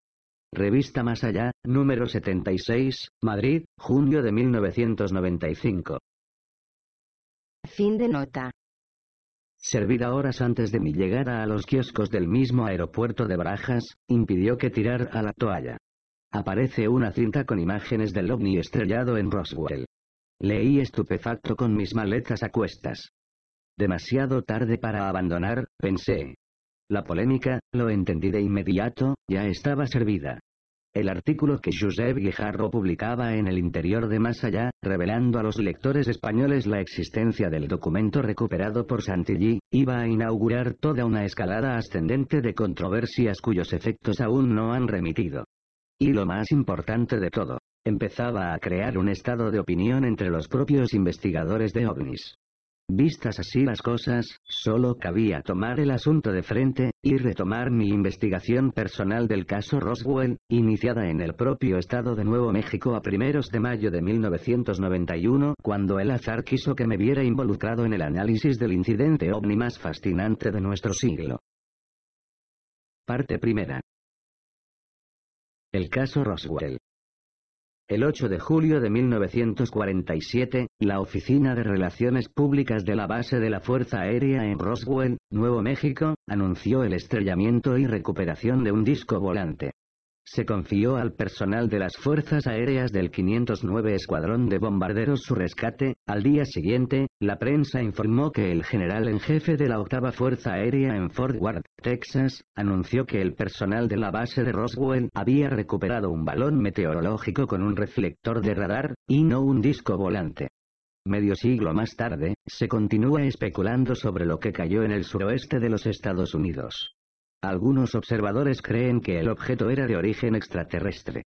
Revista Más Allá, número 76, Madrid, junio de 1995.
Fin de nota.
Servida horas antes de mi llegada a los kioscos del mismo aeropuerto de Barajas, impidió que tirar a la toalla. Aparece una cinta con imágenes del ovni estrellado en Roswell. Leí estupefacto con mis maletas a cuestas. Demasiado tarde para abandonar, pensé. La polémica, lo entendí de inmediato, ya estaba servida. El artículo que Josep Guijarro publicaba en el interior de Más Allá, revelando a los lectores españoles la existencia del documento recuperado por Santillí, iba a inaugurar toda una escalada ascendente de controversias cuyos efectos aún no han remitido. Y lo más importante de todo, empezaba a crear un estado de opinión entre los propios investigadores de ovnis. Vistas así las cosas, solo cabía tomar el asunto de frente, y retomar mi investigación personal del caso Roswell, iniciada en el propio estado de Nuevo México a primeros de mayo de 1991, cuando el azar quiso que me viera involucrado en el análisis del incidente ovni más fascinante de nuestro siglo. Parte primera. El caso Roswell. El 8 de julio de 1947, la Oficina de Relaciones Públicas de la Base de la Fuerza Aérea en Roswell, Nuevo México, anunció el estrellamiento y recuperación de un disco volante se confió al personal de las Fuerzas Aéreas del 509 Escuadrón de Bombarderos su rescate. Al día siguiente, la prensa informó que el general en jefe de la octava Fuerza Aérea en Fort Worth, Texas, anunció que el personal de la base de Roswell había recuperado un balón meteorológico con un reflector de radar, y no un disco volante. Medio siglo más tarde, se continúa especulando sobre lo que cayó en el suroeste de los Estados Unidos. Algunos observadores creen que el objeto era de origen extraterrestre.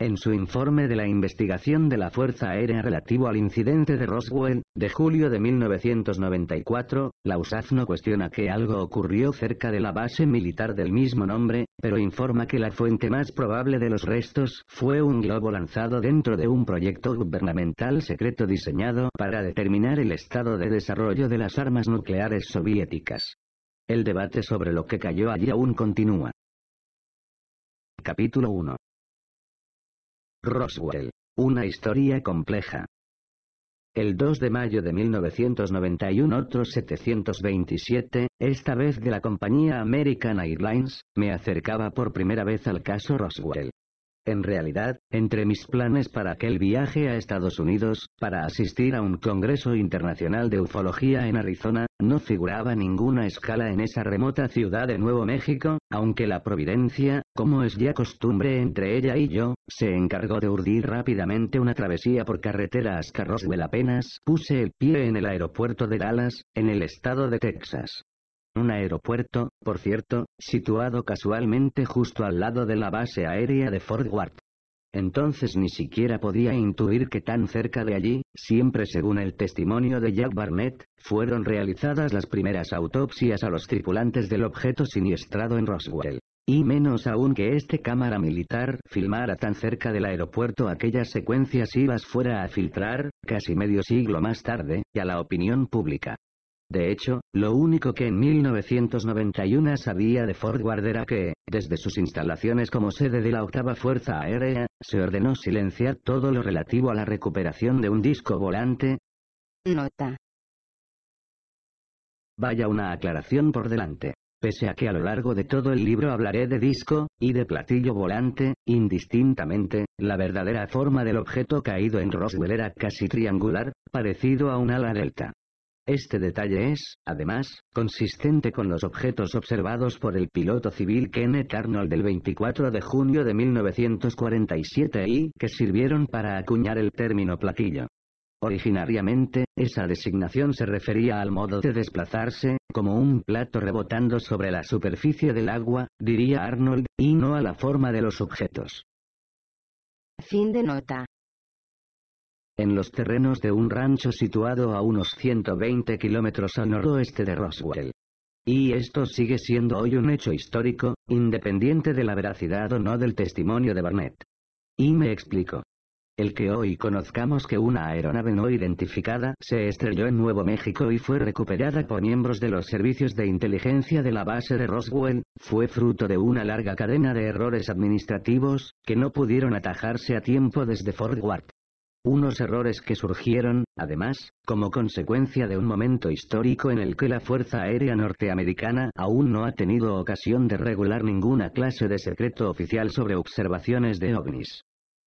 En su informe de la investigación de la Fuerza Aérea relativo al incidente de Roswell, de julio de 1994, la USAF no cuestiona que algo ocurrió cerca de la base militar del mismo nombre, pero informa que la fuente más probable de los restos fue un globo lanzado dentro de un proyecto gubernamental secreto diseñado para determinar el estado de desarrollo de las armas nucleares soviéticas. El debate sobre lo que cayó allí aún continúa. Capítulo 1. Roswell. Una historia compleja. El 2 de mayo de 1991 otro 727, esta vez de la compañía American Airlines, me acercaba por primera vez al caso Roswell. En realidad, entre mis planes para aquel viaje a Estados Unidos, para asistir a un Congreso Internacional de Ufología en Arizona, no figuraba ninguna escala en esa remota ciudad de Nuevo México, aunque la Providencia, como es ya costumbre entre ella y yo, se encargó de urdir rápidamente una travesía por carretera hasta Roswell apenas puse el pie en el aeropuerto de Dallas, en el estado de Texas un aeropuerto, por cierto, situado casualmente justo al lado de la base aérea de Fort Worth. Entonces ni siquiera podía intuir que tan cerca de allí, siempre según el testimonio de Jack Barnett, fueron realizadas las primeras autopsias a los tripulantes del objeto siniestrado en Roswell. Y menos aún que este cámara militar filmara tan cerca del aeropuerto aquellas secuencias ibas fuera a filtrar, casi medio siglo más tarde, a la opinión pública. De hecho, lo único que en 1991 sabía de Ford era que, desde sus instalaciones como sede de la octava Fuerza Aérea, se ordenó silenciar todo lo relativo a la recuperación de un disco volante. Nota. Vaya una aclaración por delante. Pese a que a lo largo de todo el libro hablaré de disco, y de platillo volante, indistintamente, la verdadera forma del objeto caído en Roswell era casi triangular, parecido a un ala delta. Este detalle es, además, consistente con los objetos observados por el piloto civil Kenneth Arnold el 24 de junio de 1947 y que sirvieron para acuñar el término platillo. Originariamente, esa designación se refería al modo de desplazarse, como un plato rebotando sobre la superficie del agua, diría Arnold, y no a la forma de los objetos.
Fin de nota
en los terrenos de un rancho situado a unos 120 kilómetros al noroeste de Roswell. Y esto sigue siendo hoy un hecho histórico, independiente de la veracidad o no del testimonio de Barnett. Y me explico. El que hoy conozcamos que una aeronave no identificada se estrelló en Nuevo México y fue recuperada por miembros de los servicios de inteligencia de la base de Roswell, fue fruto de una larga cadena de errores administrativos, que no pudieron atajarse a tiempo desde Fort Worth. Unos errores que surgieron, además, como consecuencia de un momento histórico en el que la Fuerza Aérea Norteamericana aún no ha tenido ocasión de regular ninguna clase de secreto oficial sobre observaciones de ovnis.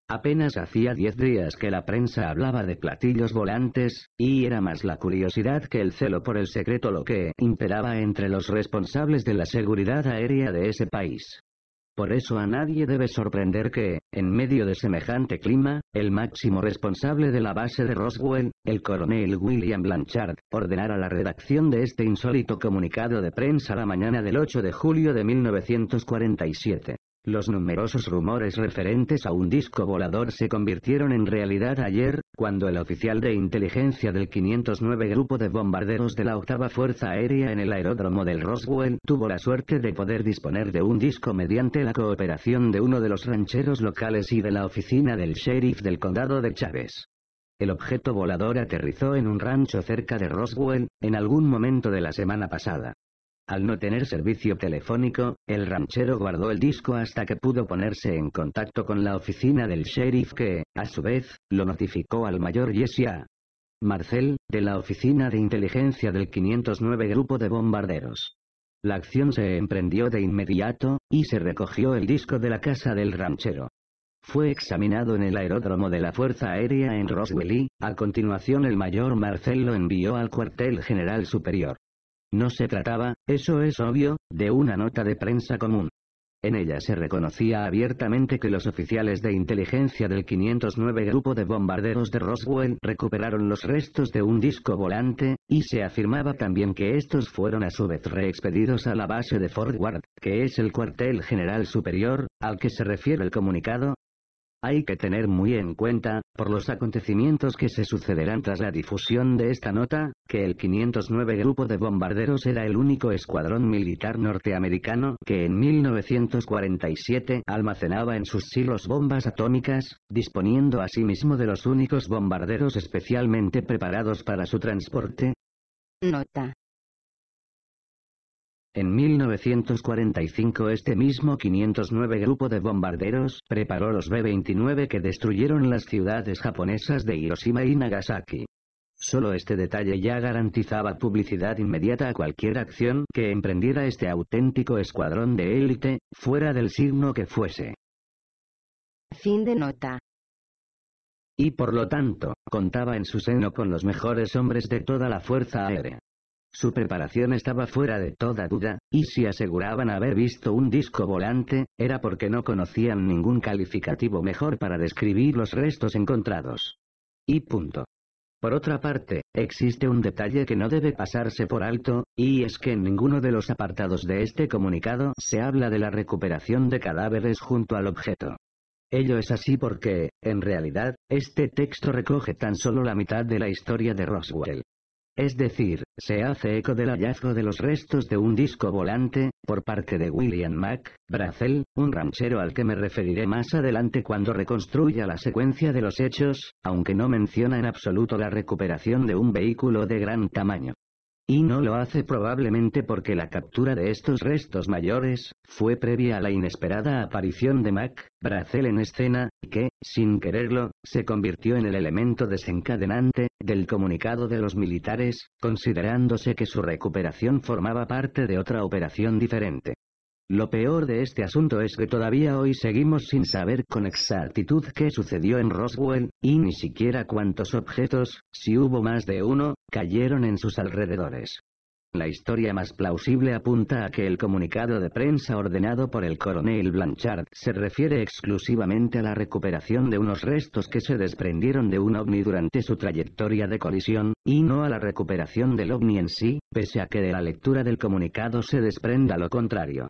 Apenas hacía diez días que la prensa hablaba de platillos volantes, y era más la curiosidad que el celo por el secreto lo que imperaba entre los responsables de la seguridad aérea de ese país. Por eso a nadie debe sorprender que, en medio de semejante clima, el máximo responsable de la base de Roswell, el coronel William Blanchard, ordenara la redacción de este insólito comunicado de prensa la mañana del 8 de julio de 1947. Los numerosos rumores referentes a un disco volador se convirtieron en realidad ayer, cuando el oficial de inteligencia del 509 Grupo de Bombarderos de la Octava Fuerza Aérea en el aeródromo del Roswell tuvo la suerte de poder disponer de un disco mediante la cooperación de uno de los rancheros locales y de la oficina del sheriff del condado de Chávez. El objeto volador aterrizó en un rancho cerca de Roswell, en algún momento de la semana pasada. Al no tener servicio telefónico, el ranchero guardó el disco hasta que pudo ponerse en contacto con la oficina del sheriff que, a su vez, lo notificó al mayor Jesse Marcel, de la oficina de inteligencia del 509 Grupo de Bombarderos. La acción se emprendió de inmediato, y se recogió el disco de la casa del ranchero. Fue examinado en el aeródromo de la Fuerza Aérea en Roswell y, a continuación el mayor Marcel lo envió al cuartel general superior. No se trataba, eso es obvio, de una nota de prensa común. En ella se reconocía abiertamente que los oficiales de inteligencia del 509 Grupo de Bombarderos de Roswell recuperaron los restos de un disco volante, y se afirmaba también que estos fueron a su vez reexpedidos a la base de Fort Ward, que es el cuartel general superior, al que se refiere el comunicado, hay que tener muy en cuenta, por los acontecimientos que se sucederán tras la difusión de esta nota, que el 509 Grupo de Bombarderos era el único escuadrón militar norteamericano que en 1947 almacenaba en sus silos bombas atómicas, disponiendo asimismo de los únicos bombarderos especialmente preparados para su transporte. Nota. En 1945 este mismo 509 grupo de bombarderos preparó los B-29 que destruyeron las ciudades japonesas de Hiroshima y Nagasaki. Solo este detalle ya garantizaba publicidad inmediata a cualquier acción que emprendiera este auténtico escuadrón de élite, fuera del signo que fuese.
Fin de nota
y por lo tanto, contaba en su seno con los mejores hombres de toda la Fuerza Aérea. Su preparación estaba fuera de toda duda, y si aseguraban haber visto un disco volante, era porque no conocían ningún calificativo mejor para describir los restos encontrados. Y punto. Por otra parte, existe un detalle que no debe pasarse por alto, y es que en ninguno de los apartados de este comunicado se habla de la recuperación de cadáveres junto al objeto. Ello es así porque, en realidad, este texto recoge tan solo la mitad de la historia de Roswell. Es decir, se hace eco del hallazgo de los restos de un disco volante, por parte de William Mack, Bracel, un ranchero al que me referiré más adelante cuando reconstruya la secuencia de los hechos, aunque no menciona en absoluto la recuperación de un vehículo de gran tamaño. Y no lo hace probablemente porque la captura de estos restos mayores, fue previa a la inesperada aparición de Mac, Bracel en escena, que, sin quererlo, se convirtió en el elemento desencadenante, del comunicado de los militares, considerándose que su recuperación formaba parte de otra operación diferente. Lo peor de este asunto es que todavía hoy seguimos sin saber con exactitud qué sucedió en Roswell, y ni siquiera cuántos objetos, si hubo más de uno, cayeron en sus alrededores. La historia más plausible apunta a que el comunicado de prensa ordenado por el coronel Blanchard se refiere exclusivamente a la recuperación de unos restos que se desprendieron de un ovni durante su trayectoria de colisión, y no a la recuperación del ovni en sí, pese a que de la lectura del comunicado se desprenda lo contrario.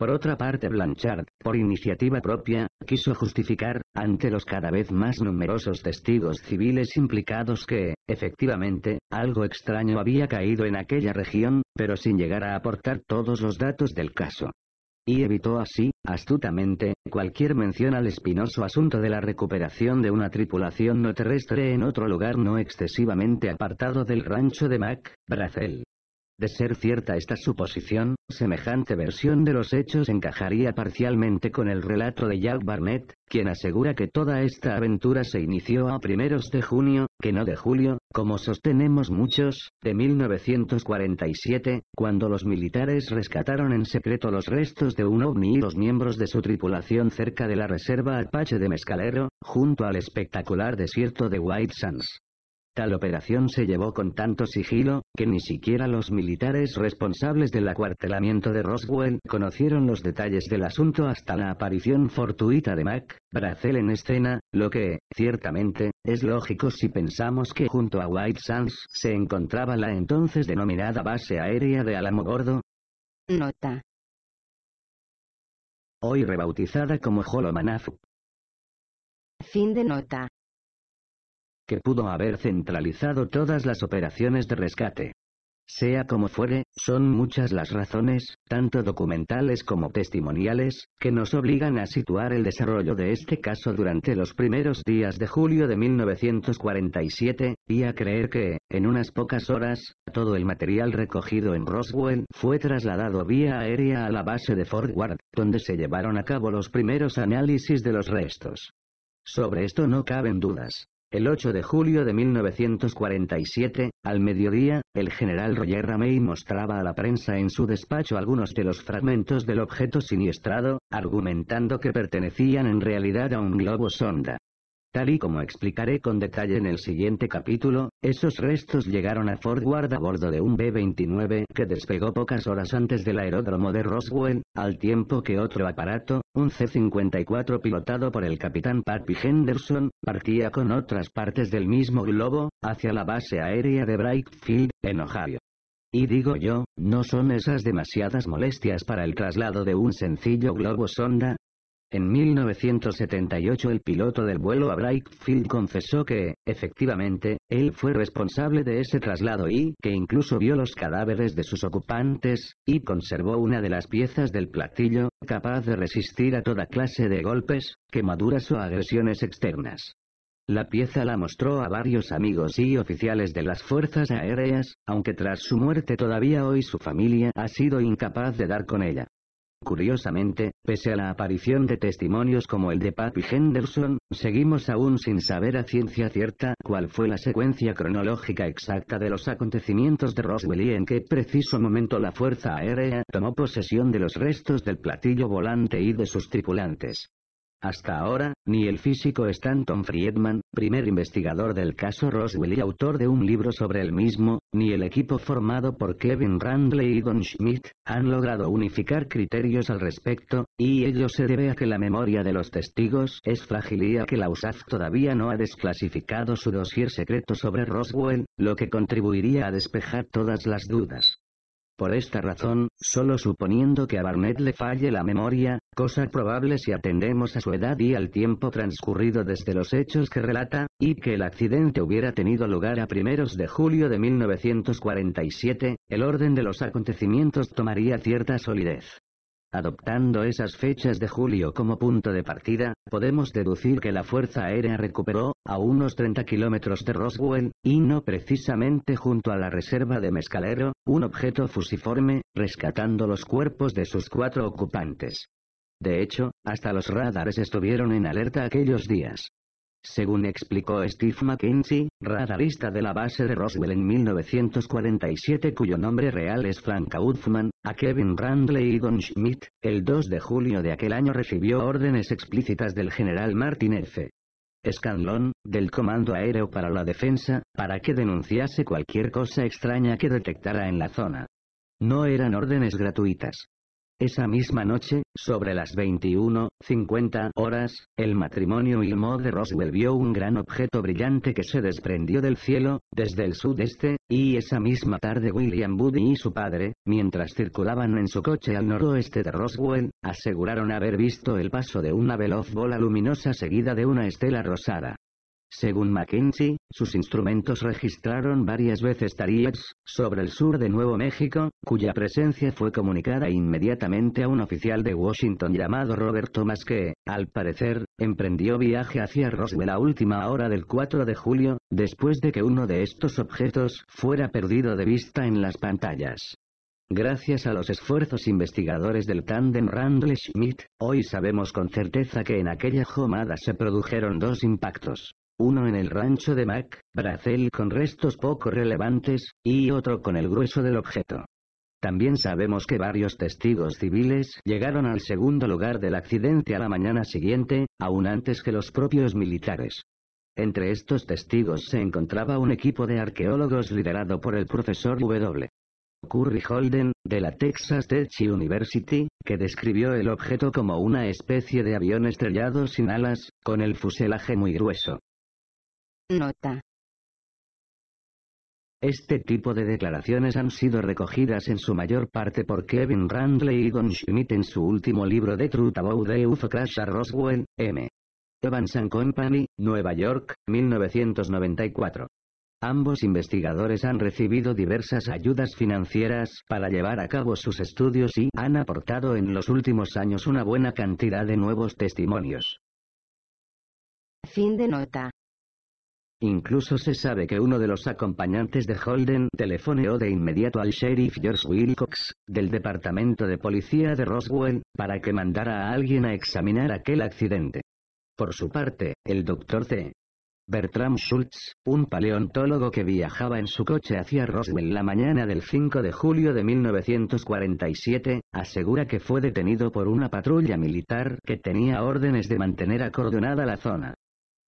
Por otra parte Blanchard, por iniciativa propia, quiso justificar, ante los cada vez más numerosos testigos civiles implicados que, efectivamente, algo extraño había caído en aquella región, pero sin llegar a aportar todos los datos del caso y evitó así, astutamente, cualquier mención al espinoso asunto de la recuperación de una tripulación no terrestre en otro lugar no excesivamente apartado del rancho de Mac, Brazel. De ser cierta esta suposición, semejante versión de los hechos encajaría parcialmente con el relato de Jack Barnett, quien asegura que toda esta aventura se inició a primeros de junio, que no de julio, como sostenemos muchos, de 1947, cuando los militares rescataron en secreto los restos de un ovni y los miembros de su tripulación cerca de la reserva Apache de Mescalero, junto al espectacular desierto de White Sands. Tal operación se llevó con tanto sigilo, que ni siquiera los militares responsables del acuartelamiento de Roswell conocieron los detalles del asunto hasta la aparición fortuita de Mac, Bracel en escena, lo que, ciertamente, es lógico si pensamos que junto a White Sands se encontraba la entonces denominada base aérea de Gordo. Nota. Hoy rebautizada como Manafu.
Fin de nota
que pudo haber centralizado todas las operaciones de rescate. Sea como fuere, son muchas las razones, tanto documentales como testimoniales, que nos obligan a situar el desarrollo de este caso durante los primeros días de julio de 1947, y a creer que, en unas pocas horas, todo el material recogido en Roswell fue trasladado vía aérea a la base de Fort Ward, donde se llevaron a cabo los primeros análisis de los restos. Sobre esto no caben dudas. El 8 de julio de 1947, al mediodía, el general Roger Ramey mostraba a la prensa en su despacho algunos de los fragmentos del objeto siniestrado, argumentando que pertenecían en realidad a un globo sonda. Tal y como explicaré con detalle en el siguiente capítulo, esos restos llegaron a Fort Ward a bordo de un B-29 que despegó pocas horas antes del aeródromo de Roswell, al tiempo que otro aparato, un C-54 pilotado por el capitán Pappy Henderson, partía con otras partes del mismo globo, hacia la base aérea de Brightfield, en Ohio. Y digo yo, ¿no son esas demasiadas molestias para el traslado de un sencillo globo sonda? En 1978 el piloto del vuelo a Brightfield confesó que, efectivamente, él fue responsable de ese traslado y que incluso vio los cadáveres de sus ocupantes, y conservó una de las piezas del platillo, capaz de resistir a toda clase de golpes, quemaduras o agresiones externas. La pieza la mostró a varios amigos y oficiales de las fuerzas aéreas, aunque tras su muerte todavía hoy su familia ha sido incapaz de dar con ella. Curiosamente, pese a la aparición de testimonios como el de Papi Henderson, seguimos aún sin saber a ciencia cierta cuál fue la secuencia cronológica exacta de los acontecimientos de Roswell y en qué preciso momento la Fuerza Aérea tomó posesión de los restos del platillo volante y de sus tripulantes. Hasta ahora, ni el físico Stanton Friedman, primer investigador del caso Roswell y autor de un libro sobre el mismo, ni el equipo formado por Kevin Randley y Don Schmidt, han logrado unificar criterios al respecto, y ello se debe a que la memoria de los testigos es frágil y a que la USAF todavía no ha desclasificado su dossier secreto sobre Roswell, lo que contribuiría a despejar todas las dudas. Por esta razón, solo suponiendo que a Barnett le falle la memoria, cosa probable si atendemos a su edad y al tiempo transcurrido desde los hechos que relata, y que el accidente hubiera tenido lugar a primeros de julio de 1947, el orden de los acontecimientos tomaría cierta solidez. Adoptando esas fechas de julio como punto de partida, podemos deducir que la Fuerza Aérea recuperó, a unos 30 kilómetros de Roswell, y no precisamente junto a la reserva de Mescalero, un objeto fusiforme, rescatando los cuerpos de sus cuatro ocupantes. De hecho, hasta los radares estuvieron en alerta aquellos días. Según explicó Steve Mackenzie, radarista de la base de Roswell en 1947 cuyo nombre real es Frank Kaufman, a Kevin Randley y Don Schmidt, el 2 de julio de aquel año recibió órdenes explícitas del general Martin F. Scanlon, del Comando Aéreo para la Defensa, para que denunciase cualquier cosa extraña que detectara en la zona. No eran órdenes gratuitas. Esa misma noche, sobre las 21.50 horas, el matrimonio Ilmo de Roswell vio un gran objeto brillante que se desprendió del cielo, desde el sudeste, y esa misma tarde William Woody y su padre, mientras circulaban en su coche al noroeste de Roswell, aseguraron haber visto el paso de una veloz bola luminosa seguida de una estela rosada. Según Mackenzie, sus instrumentos registraron varias veces Tarías, sobre el sur de Nuevo México, cuya presencia fue comunicada inmediatamente a un oficial de Washington llamado Robert Thomas que, al parecer, emprendió viaje hacia Roswell a última hora del 4 de julio, después de que uno de estos objetos fuera perdido de vista en las pantallas. Gracias a los esfuerzos investigadores del tándem randle Schmidt, hoy sabemos con certeza que en aquella jornada se produjeron dos impactos uno en el rancho de Mac, Bracel con restos poco relevantes, y otro con el grueso del objeto. También sabemos que varios testigos civiles llegaron al segundo lugar del accidente a la mañana siguiente, aún antes que los propios militares. Entre estos testigos se encontraba un equipo de arqueólogos liderado por el profesor W. Curry Holden, de la Texas Tech University, que describió el objeto como una especie de avión estrellado sin alas, con el fuselaje muy grueso. Nota. Este tipo de declaraciones han sido recogidas en su mayor parte por Kevin Randley y Don Schmidt en su último libro The Truth About the UFO Crash Roswell, M. Evans Company, Nueva York, 1994. Ambos investigadores han recibido diversas ayudas financieras para llevar a cabo sus estudios y han aportado en los últimos años una buena cantidad de nuevos testimonios.
Fin de nota.
Incluso se sabe que uno de los acompañantes de Holden telefoneó de inmediato al sheriff George Wilcox, del departamento de policía de Roswell, para que mandara a alguien a examinar aquel accidente. Por su parte, el doctor C. Bertram Schultz, un paleontólogo que viajaba en su coche hacia Roswell la mañana del 5 de julio de 1947, asegura que fue detenido por una patrulla militar que tenía órdenes de mantener acordonada la zona.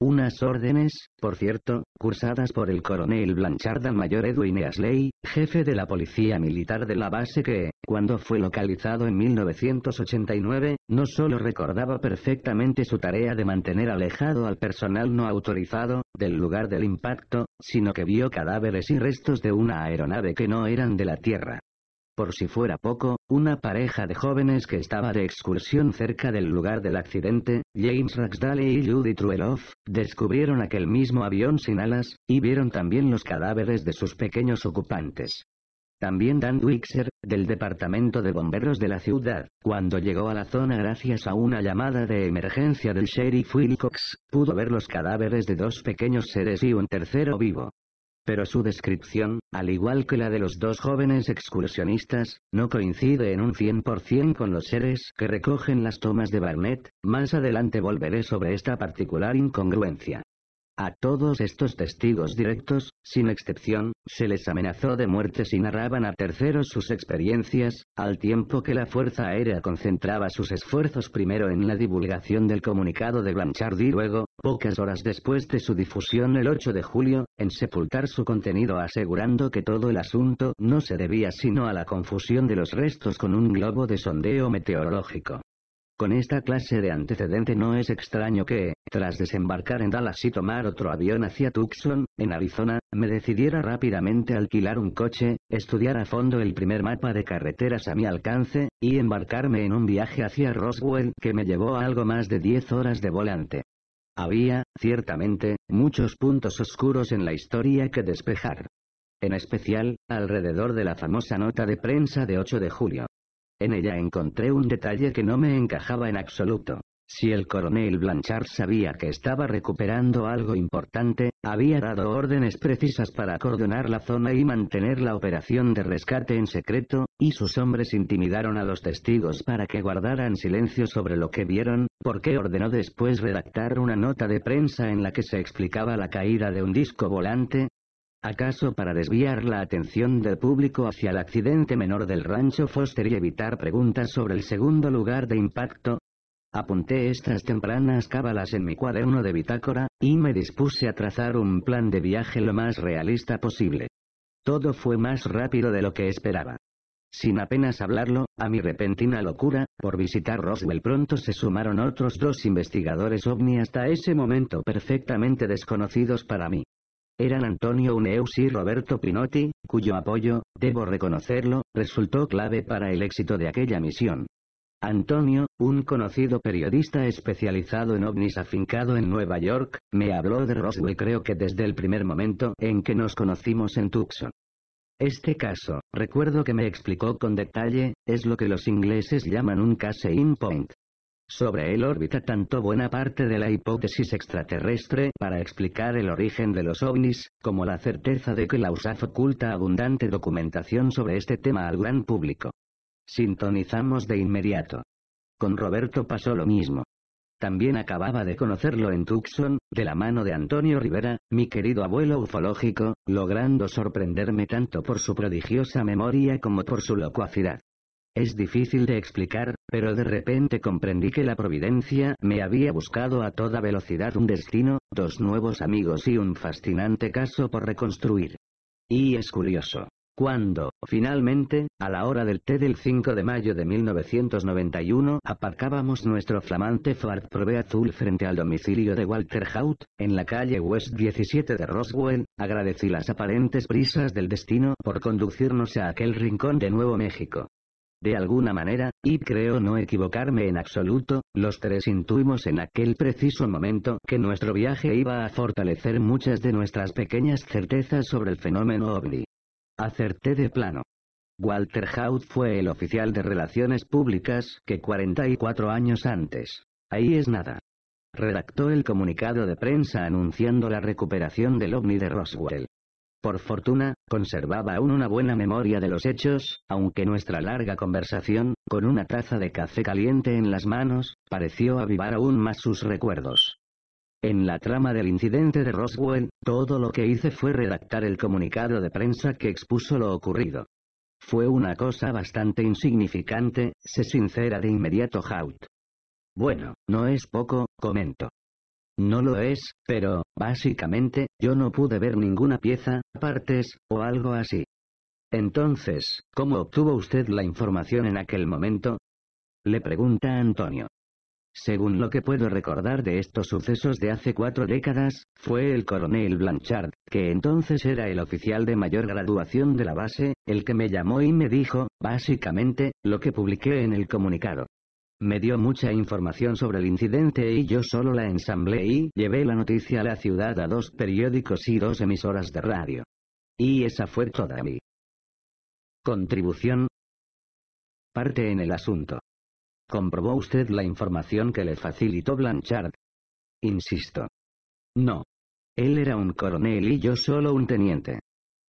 Unas órdenes, por cierto, cursadas por el coronel Blanchard al mayor Edwin Asley, jefe de la policía militar de la base que, cuando fue localizado en 1989, no solo recordaba perfectamente su tarea de mantener alejado al personal no autorizado, del lugar del impacto, sino que vio cadáveres y restos de una aeronave que no eran de la Tierra. Por si fuera poco, una pareja de jóvenes que estaba de excursión cerca del lugar del accidente, James Ragsdale y Judy Trueloff, descubrieron aquel mismo avión sin alas, y vieron también los cadáveres de sus pequeños ocupantes. También Dan Wixer, del Departamento de Bomberos de la ciudad, cuando llegó a la zona gracias a una llamada de emergencia del sheriff Wilcox, pudo ver los cadáveres de dos pequeños seres y un tercero vivo. Pero su descripción, al igual que la de los dos jóvenes excursionistas, no coincide en un 100% con los seres que recogen las tomas de Barnett, más adelante volveré sobre esta particular incongruencia. A todos estos testigos directos, sin excepción, se les amenazó de muerte si narraban a terceros sus experiencias, al tiempo que la Fuerza Aérea concentraba sus esfuerzos primero en la divulgación del comunicado de Blanchard y luego, pocas horas después de su difusión el 8 de julio, en sepultar su contenido asegurando que todo el asunto no se debía sino a la confusión de los restos con un globo de sondeo meteorológico. Con esta clase de antecedente no es extraño que, tras desembarcar en Dallas y tomar otro avión hacia Tucson, en Arizona, me decidiera rápidamente alquilar un coche, estudiar a fondo el primer mapa de carreteras a mi alcance, y embarcarme en un viaje hacia Roswell que me llevó algo más de 10 horas de volante. Había, ciertamente, muchos puntos oscuros en la historia que despejar. En especial, alrededor de la famosa nota de prensa de 8 de julio. En ella encontré un detalle que no me encajaba en absoluto. Si el coronel Blanchard sabía que estaba recuperando algo importante, había dado órdenes precisas para acordonar la zona y mantener la operación de rescate en secreto, y sus hombres intimidaron a los testigos para que guardaran silencio sobre lo que vieron, porque ordenó después redactar una nota de prensa en la que se explicaba la caída de un disco volante, ¿Acaso para desviar la atención del público hacia el accidente menor del rancho Foster y evitar preguntas sobre el segundo lugar de impacto? Apunté estas tempranas cábalas en mi cuaderno de bitácora, y me dispuse a trazar un plan de viaje lo más realista posible. Todo fue más rápido de lo que esperaba. Sin apenas hablarlo, a mi repentina locura, por visitar Roswell pronto se sumaron otros dos investigadores ovni hasta ese momento perfectamente desconocidos para mí eran Antonio Uneus y Roberto Pinotti, cuyo apoyo, debo reconocerlo, resultó clave para el éxito de aquella misión. Antonio, un conocido periodista especializado en ovnis afincado en Nueva York, me habló de Roswell creo que desde el primer momento en que nos conocimos en Tucson. Este caso, recuerdo que me explicó con detalle, es lo que los ingleses llaman un case in point. Sobre él órbita tanto buena parte de la hipótesis extraterrestre para explicar el origen de los ovnis, como la certeza de que la USAF oculta abundante documentación sobre este tema al gran público. Sintonizamos de inmediato. Con Roberto pasó lo mismo. También acababa de conocerlo en Tucson, de la mano de Antonio Rivera, mi querido abuelo ufológico, logrando sorprenderme tanto por su prodigiosa memoria como por su locuacidad. Es difícil de explicar, pero de repente comprendí que la providencia me había buscado a toda velocidad un destino, dos nuevos amigos y un fascinante caso por reconstruir. Y es curioso. Cuando, finalmente, a la hora del té del 5 de mayo de 1991, aparcábamos nuestro flamante Ford Probe azul frente al domicilio de Walter Hout, en la calle West 17 de Roswell, agradecí las aparentes prisas del destino por conducirnos a aquel rincón de Nuevo México. De alguna manera, y creo no equivocarme en absoluto, los tres intuimos en aquel preciso momento que nuestro viaje iba a fortalecer muchas de nuestras pequeñas certezas sobre el fenómeno ovni. Acerté de plano. Walter Hout fue el oficial de relaciones públicas que 44 años antes. Ahí es nada. Redactó el comunicado de prensa anunciando la recuperación del ovni de Roswell. Por fortuna, conservaba aún una buena memoria de los hechos, aunque nuestra larga conversación, con una taza de café caliente en las manos, pareció avivar aún más sus recuerdos. En la trama del incidente de Roswell, todo lo que hice fue redactar el comunicado de prensa que expuso lo ocurrido. Fue una cosa bastante insignificante, se sincera de inmediato Haut. Bueno, no es poco, comento. No lo es, pero, básicamente, yo no pude ver ninguna pieza, partes, o algo así. Entonces, ¿cómo obtuvo usted la información en aquel momento? Le pregunta Antonio. Según lo que puedo recordar de estos sucesos de hace cuatro décadas, fue el coronel Blanchard, que entonces era el oficial de mayor graduación de la base, el que me llamó y me dijo, básicamente, lo que publiqué en el comunicado. Me dio mucha información sobre el incidente y yo solo la ensamblé y llevé la noticia a la ciudad a dos periódicos y dos emisoras de radio. Y esa fue toda mi contribución. Parte en el asunto. ¿Comprobó usted la información que le facilitó Blanchard? Insisto. No. Él era un coronel y yo solo un teniente.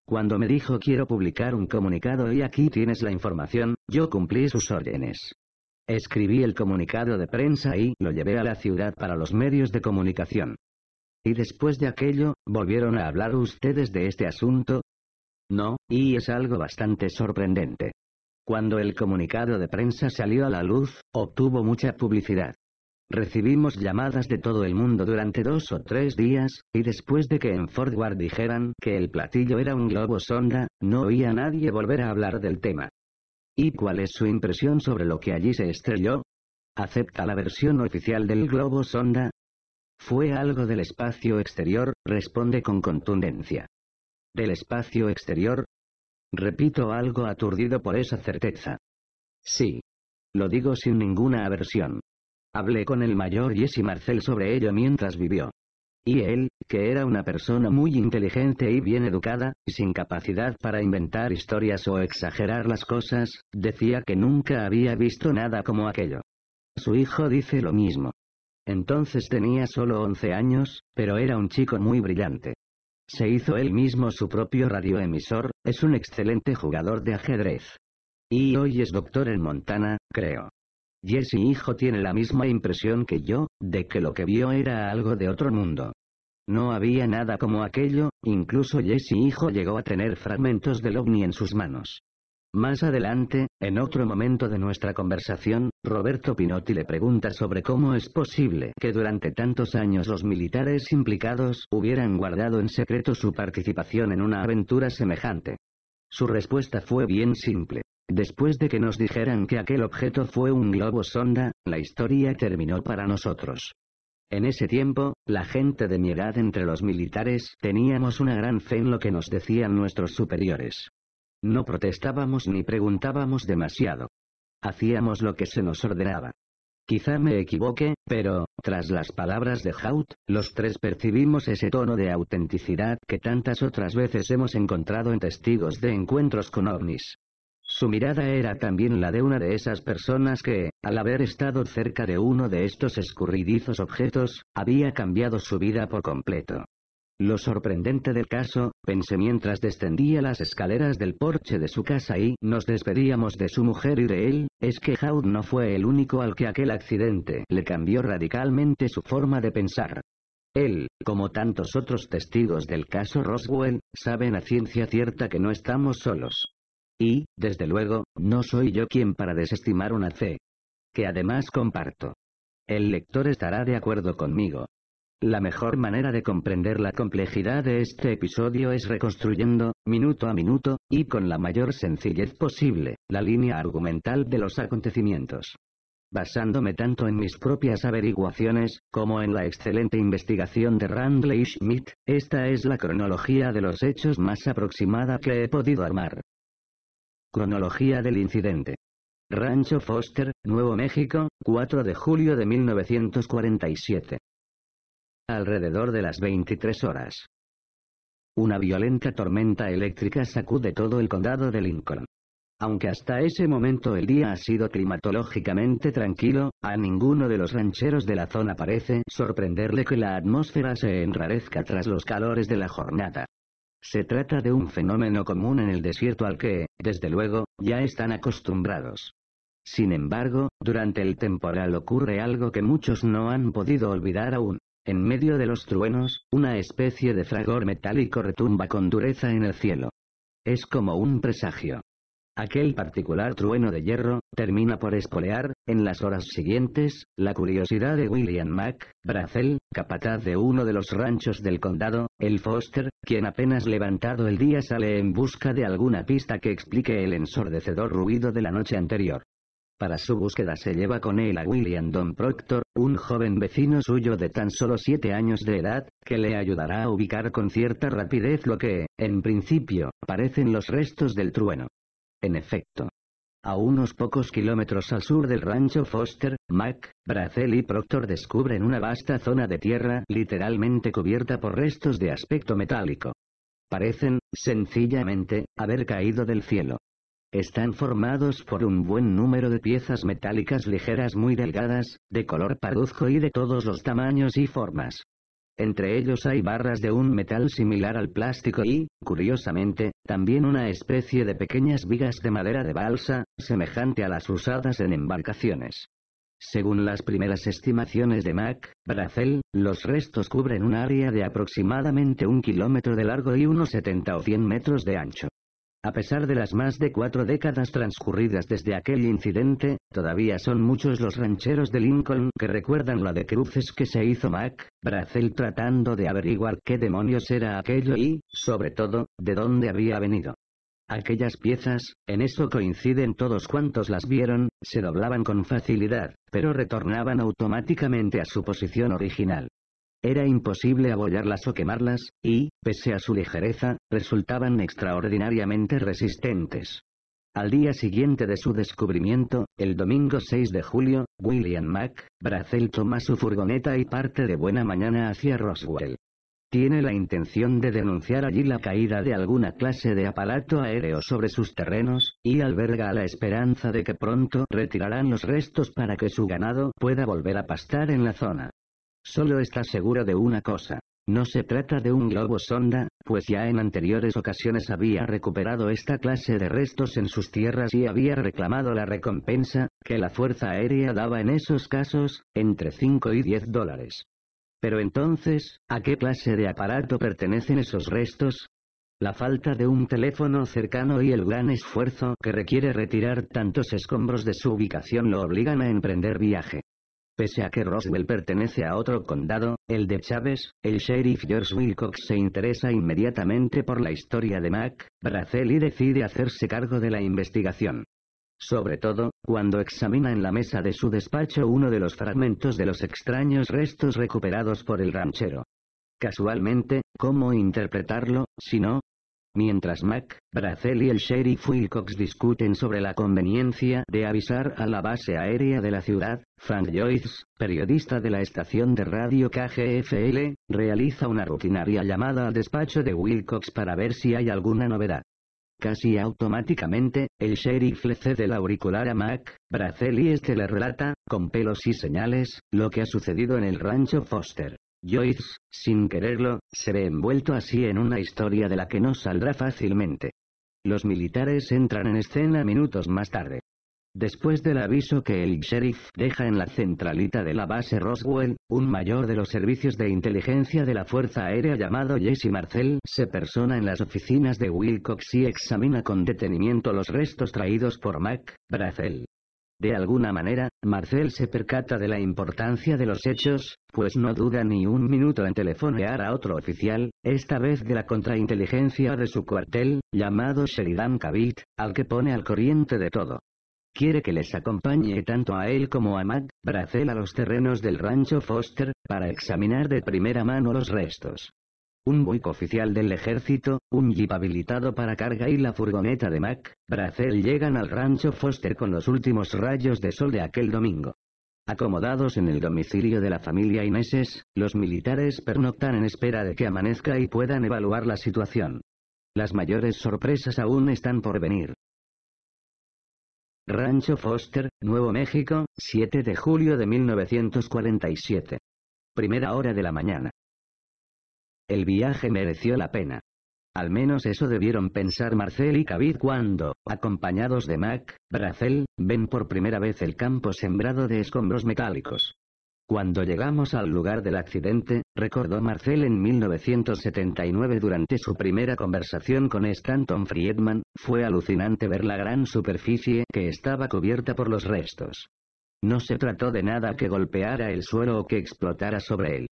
Cuando me dijo quiero publicar un comunicado y aquí tienes la información, yo cumplí sus órdenes. Escribí el comunicado de prensa y lo llevé a la ciudad para los medios de comunicación. ¿Y después de aquello, volvieron a hablar ustedes de este asunto? No, y es algo bastante sorprendente. Cuando el comunicado de prensa salió a la luz, obtuvo mucha publicidad. Recibimos llamadas de todo el mundo durante dos o tres días, y después de que en Fort Ward dijeran que el platillo era un globo sonda, no oía a nadie volver a hablar del tema. ¿Y cuál es su impresión sobre lo que allí se estrelló? ¿Acepta la versión oficial del globo sonda? Fue algo del espacio exterior, responde con contundencia. ¿Del espacio exterior? Repito algo aturdido por esa certeza. Sí. Lo digo sin ninguna aversión. Hablé con el mayor Jesse Marcel sobre ello mientras vivió. Y él, que era una persona muy inteligente y bien educada, sin capacidad para inventar historias o exagerar las cosas, decía que nunca había visto nada como aquello. Su hijo dice lo mismo. Entonces tenía solo 11 años, pero era un chico muy brillante. Se hizo él mismo su propio radioemisor, es un excelente jugador de ajedrez. Y hoy es doctor en Montana, creo. Jesse hijo tiene la misma impresión que yo, de que lo que vio era algo de otro mundo. No había nada como aquello, incluso Jesse hijo llegó a tener fragmentos del ovni en sus manos. Más adelante, en otro momento de nuestra conversación, Roberto Pinotti le pregunta sobre cómo es posible que durante tantos años los militares implicados hubieran guardado en secreto su participación en una aventura semejante. Su respuesta fue bien simple. Después de que nos dijeran que aquel objeto fue un globo sonda, la historia terminó para nosotros. En ese tiempo, la gente de mi edad entre los militares teníamos una gran fe en lo que nos decían nuestros superiores. No protestábamos ni preguntábamos demasiado. Hacíamos lo que se nos ordenaba. Quizá me equivoque, pero, tras las palabras de Haut, los tres percibimos ese tono de autenticidad que tantas otras veces hemos encontrado en testigos de encuentros con ovnis. Su mirada era también la de una de esas personas que, al haber estado cerca de uno de estos escurridizos objetos, había cambiado su vida por completo. Lo sorprendente del caso, pensé mientras descendía las escaleras del porche de su casa y nos despedíamos de su mujer y de él, es que Haud no fue el único al que aquel accidente le cambió radicalmente su forma de pensar. Él, como tantos otros testigos del caso Roswell, saben a ciencia cierta que no estamos solos. Y, desde luego, no soy yo quien para desestimar una fe. Que además comparto. El lector estará de acuerdo conmigo. La mejor manera de comprender la complejidad de este episodio es reconstruyendo, minuto a minuto, y con la mayor sencillez posible, la línea argumental de los acontecimientos basándome tanto en mis propias averiguaciones, como en la excelente investigación de Randley Schmidt, esta es la cronología de los hechos más aproximada que he podido armar. Cronología del incidente. Rancho Foster, Nuevo México, 4 de julio de 1947. Alrededor de las 23 horas. Una violenta tormenta eléctrica sacude todo el condado de Lincoln. Aunque hasta ese momento el día ha sido climatológicamente tranquilo, a ninguno de los rancheros de la zona parece sorprenderle que la atmósfera se enrarezca tras los calores de la jornada. Se trata de un fenómeno común en el desierto al que, desde luego, ya están acostumbrados. Sin embargo, durante el temporal ocurre algo que muchos no han podido olvidar aún. En medio de los truenos, una especie de fragor metálico retumba con dureza en el cielo. Es como un presagio. Aquel particular trueno de hierro, termina por espolear, en las horas siguientes, la curiosidad de William Mac, brazel, capataz de uno de los ranchos del condado, el Foster, quien apenas levantado el día sale en busca de alguna pista que explique el ensordecedor ruido de la noche anterior. Para su búsqueda se lleva con él a William Don Proctor, un joven vecino suyo de tan solo siete años de edad, que le ayudará a ubicar con cierta rapidez lo que, en principio, parecen los restos del trueno. En efecto. A unos pocos kilómetros al sur del rancho Foster, Mac, Bracel y Proctor descubren una vasta zona de tierra literalmente cubierta por restos de aspecto metálico. Parecen, sencillamente, haber caído del cielo. Están formados por un buen número de piezas metálicas ligeras muy delgadas, de color parduzco y de todos los tamaños y formas. Entre ellos hay barras de un metal similar al plástico y, curiosamente, también una especie de pequeñas vigas de madera de balsa, semejante a las usadas en embarcaciones. Según las primeras estimaciones de Mac, Bracel, los restos cubren un área de aproximadamente un kilómetro de largo y unos 70 o 100 metros de ancho. A pesar de las más de cuatro décadas transcurridas desde aquel incidente, todavía son muchos los rancheros de Lincoln que recuerdan la de cruces que se hizo Mac, Bracel tratando de averiguar qué demonios era aquello y, sobre todo, de dónde había venido. Aquellas piezas, en eso coinciden todos cuantos las vieron, se doblaban con facilidad, pero retornaban automáticamente a su posición original. Era imposible abollarlas o quemarlas, y, pese a su ligereza, resultaban extraordinariamente resistentes. Al día siguiente de su descubrimiento, el domingo 6 de julio, William Mack, Bracel toma su furgoneta y parte de buena mañana hacia Roswell. Tiene la intención de denunciar allí la caída de alguna clase de aparato aéreo sobre sus terrenos, y alberga la esperanza de que pronto retirarán los restos para que su ganado pueda volver a pastar en la zona. Solo está seguro de una cosa. No se trata de un globo sonda, pues ya en anteriores ocasiones había recuperado esta clase de restos en sus tierras y había reclamado la recompensa, que la Fuerza Aérea daba en esos casos, entre 5 y 10 dólares. Pero entonces, ¿a qué clase de aparato pertenecen esos restos? La falta de un teléfono cercano y el gran esfuerzo que requiere retirar tantos escombros de su ubicación lo obligan a emprender viaje. Pese a que Roswell pertenece a otro condado, el de Chávez, el sheriff George Wilcox se interesa inmediatamente por la historia de Mac, Bracel y decide hacerse cargo de la investigación. Sobre todo, cuando examina en la mesa de su despacho uno de los fragmentos de los extraños restos recuperados por el ranchero. Casualmente, ¿cómo interpretarlo, si no, Mientras Mac, Bracel y el sheriff Wilcox discuten sobre la conveniencia de avisar a la base aérea de la ciudad, Frank Joyce, periodista de la estación de radio KGFL, realiza una rutinaria llamada al despacho de Wilcox para ver si hay alguna novedad. Casi automáticamente, el sheriff le cede el auricular a Mac, Bracel y este le relata, con pelos y señales, lo que ha sucedido en el rancho Foster. Joyce, sin quererlo, se ve envuelto así en una historia de la que no saldrá fácilmente. Los militares entran en escena minutos más tarde. Después del aviso que el sheriff deja en la centralita de la base Roswell, un mayor de los servicios de inteligencia de la Fuerza Aérea llamado Jesse Marcel se persona en las oficinas de Wilcox y examina con detenimiento los restos traídos por Mac, Bracel. De alguna manera, Marcel se percata de la importancia de los hechos, pues no duda ni un minuto en telefonear a otro oficial, esta vez de la contrainteligencia de su cuartel, llamado Sheridan Cavit, al que pone al corriente de todo. Quiere que les acompañe tanto a él como a Matt, Bracel a los terrenos del rancho Foster, para examinar de primera mano los restos un buick oficial del ejército, un jeep habilitado para carga y la furgoneta de Mac, Bracel llegan al rancho Foster con los últimos rayos de sol de aquel domingo. Acomodados en el domicilio de la familia Ineses, los militares pernoctan en espera de que amanezca y puedan evaluar la situación. Las mayores sorpresas aún están por venir. Rancho Foster, Nuevo México, 7 de julio de 1947. Primera hora de la mañana. El viaje mereció la pena. Al menos eso debieron pensar Marcel y Cavid cuando, acompañados de Mac, Bracel, ven por primera vez el campo sembrado de escombros metálicos. Cuando llegamos al lugar del accidente, recordó Marcel en 1979 durante su primera conversación con Stanton Friedman, fue alucinante ver la gran superficie que estaba cubierta por los restos. No se trató de nada que golpeara el suelo o que explotara sobre él.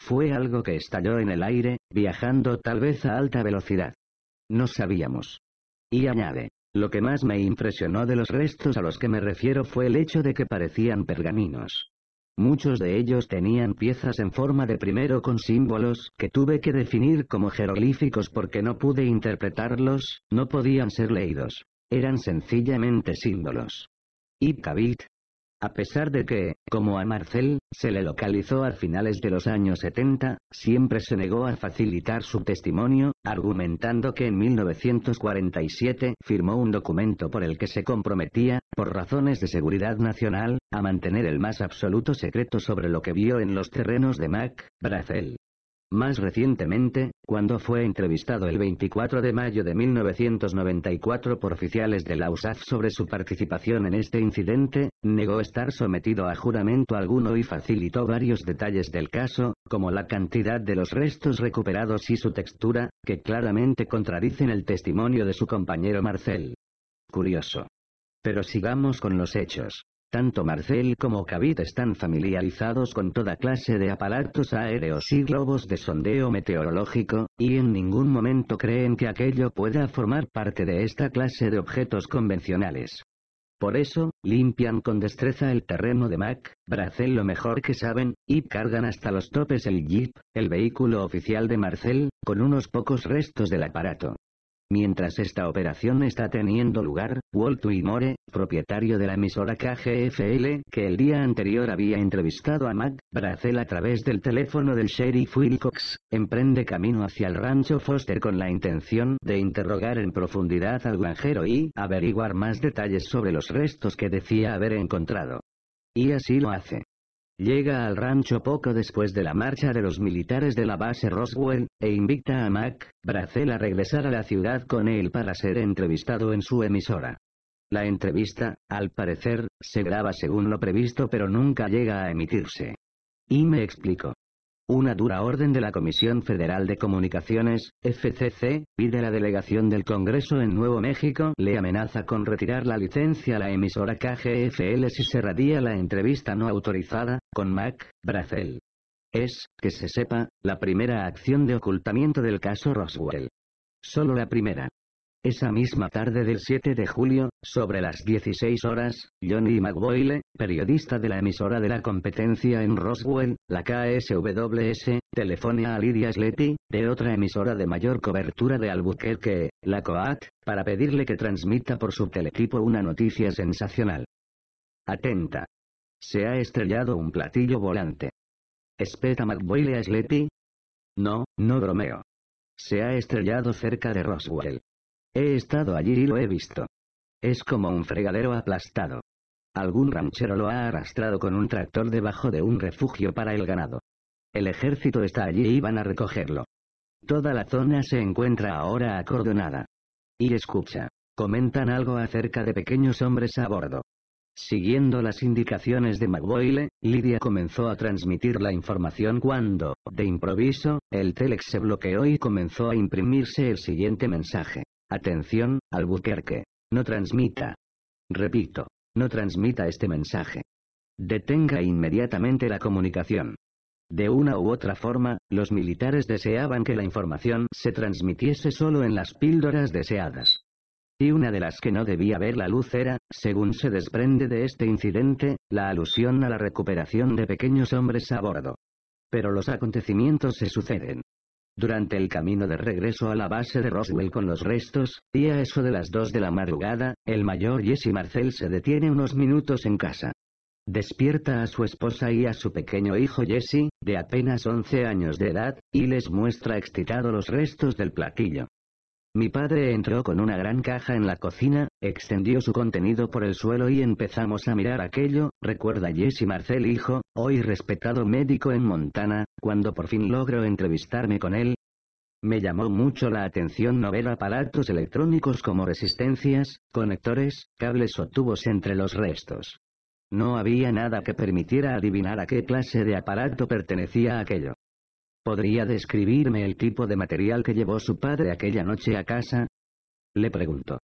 Fue algo que estalló en el aire, viajando tal vez a alta velocidad. No sabíamos. Y añade, lo que más me impresionó de los restos a los que me refiero fue el hecho de que parecían pergaminos. Muchos de ellos tenían piezas en forma de primero con símbolos que tuve que definir como jeroglíficos porque no pude interpretarlos, no podían ser leídos. Eran sencillamente símbolos. Ibkabit, a pesar de que, como a Marcel, se le localizó a finales de los años 70, siempre se negó a facilitar su testimonio, argumentando que en 1947 firmó un documento por el que se comprometía, por razones de seguridad nacional, a mantener el más absoluto secreto sobre lo que vio en los terrenos de Mac, Brazel. Más recientemente, cuando fue entrevistado el 24 de mayo de 1994 por oficiales de la USAF sobre su participación en este incidente, negó estar sometido a juramento alguno y facilitó varios detalles del caso, como la cantidad de los restos recuperados y su textura, que claramente contradicen el testimonio de su compañero Marcel. Curioso. Pero sigamos con los hechos. Tanto Marcel como Cavit están familiarizados con toda clase de aparatos aéreos y globos de sondeo meteorológico, y en ningún momento creen que aquello pueda formar parte de esta clase de objetos convencionales. Por eso, limpian con destreza el terreno de Mac, Bracel lo mejor que saben, y cargan hasta los topes el jeep, el vehículo oficial de Marcel, con unos pocos restos del aparato. Mientras esta operación está teniendo lugar, Walt More, propietario de la emisora KGFL que el día anterior había entrevistado a Mac Bracel a través del teléfono del sheriff Wilcox, emprende camino hacia el rancho Foster con la intención de interrogar en profundidad al granjero y averiguar más detalles sobre los restos que decía haber encontrado. Y así lo hace. Llega al rancho poco después de la marcha de los militares de la base Roswell, e invita a Mac, Bracel a regresar a la ciudad con él para ser entrevistado en su emisora. La entrevista, al parecer, se graba según lo previsto pero nunca llega a emitirse. Y me explico. Una dura orden de la Comisión Federal de Comunicaciones, FCC, pide la delegación del Congreso en Nuevo México le amenaza con retirar la licencia a la emisora KGFL si se radia la entrevista no autorizada, con Mac, Bracel. Es, que se sepa, la primera acción de ocultamiento del caso Roswell. Solo la primera. Esa misma tarde del 7 de julio, sobre las 16 horas, Johnny McBoyle, periodista de la emisora de la competencia en Roswell, la KSWS, telefona a Lidia Sletti, de otra emisora de mayor cobertura de Albuquerque, la COAT, para pedirle que transmita por su telequipo una noticia sensacional. Atenta. Se ha estrellado un platillo volante. ¿Espeta McBoyle a Sletti? No, no bromeo. Se ha estrellado cerca de Roswell. He estado allí y lo he visto. Es como un fregadero aplastado. Algún ranchero lo ha arrastrado con un tractor debajo de un refugio para el ganado. El ejército está allí y van a recogerlo. Toda la zona se encuentra ahora acordonada. Y escucha, comentan algo acerca de pequeños hombres a bordo. Siguiendo las indicaciones de McBoyle, Lidia comenzó a transmitir la información cuando, de improviso, el telex se bloqueó y comenzó a imprimirse el siguiente mensaje. Atención, Albuquerque. No transmita. Repito, no transmita este mensaje. Detenga inmediatamente la comunicación. De una u otra forma, los militares deseaban que la información se transmitiese solo en las píldoras deseadas. Y una de las que no debía ver la luz era, según se desprende de este incidente, la alusión a la recuperación de pequeños hombres a bordo. Pero los acontecimientos se suceden. Durante el camino de regreso a la base de Roswell con los restos, y a eso de las 2 de la madrugada, el mayor Jesse Marcel se detiene unos minutos en casa. Despierta a su esposa y a su pequeño hijo Jesse, de apenas 11 años de edad, y les muestra excitado los restos del platillo. Mi padre entró con una gran caja en la cocina, extendió su contenido por el suelo y empezamos a mirar aquello, recuerda Jesse Marcel hijo, hoy respetado médico en Montana, cuando por fin logro entrevistarme con él. Me llamó mucho la atención no ver aparatos electrónicos como resistencias, conectores, cables o tubos entre los restos. No había nada que permitiera adivinar a qué clase de aparato pertenecía aquello. ¿Podría describirme el tipo de material que llevó su padre aquella noche a casa? Le preguntó.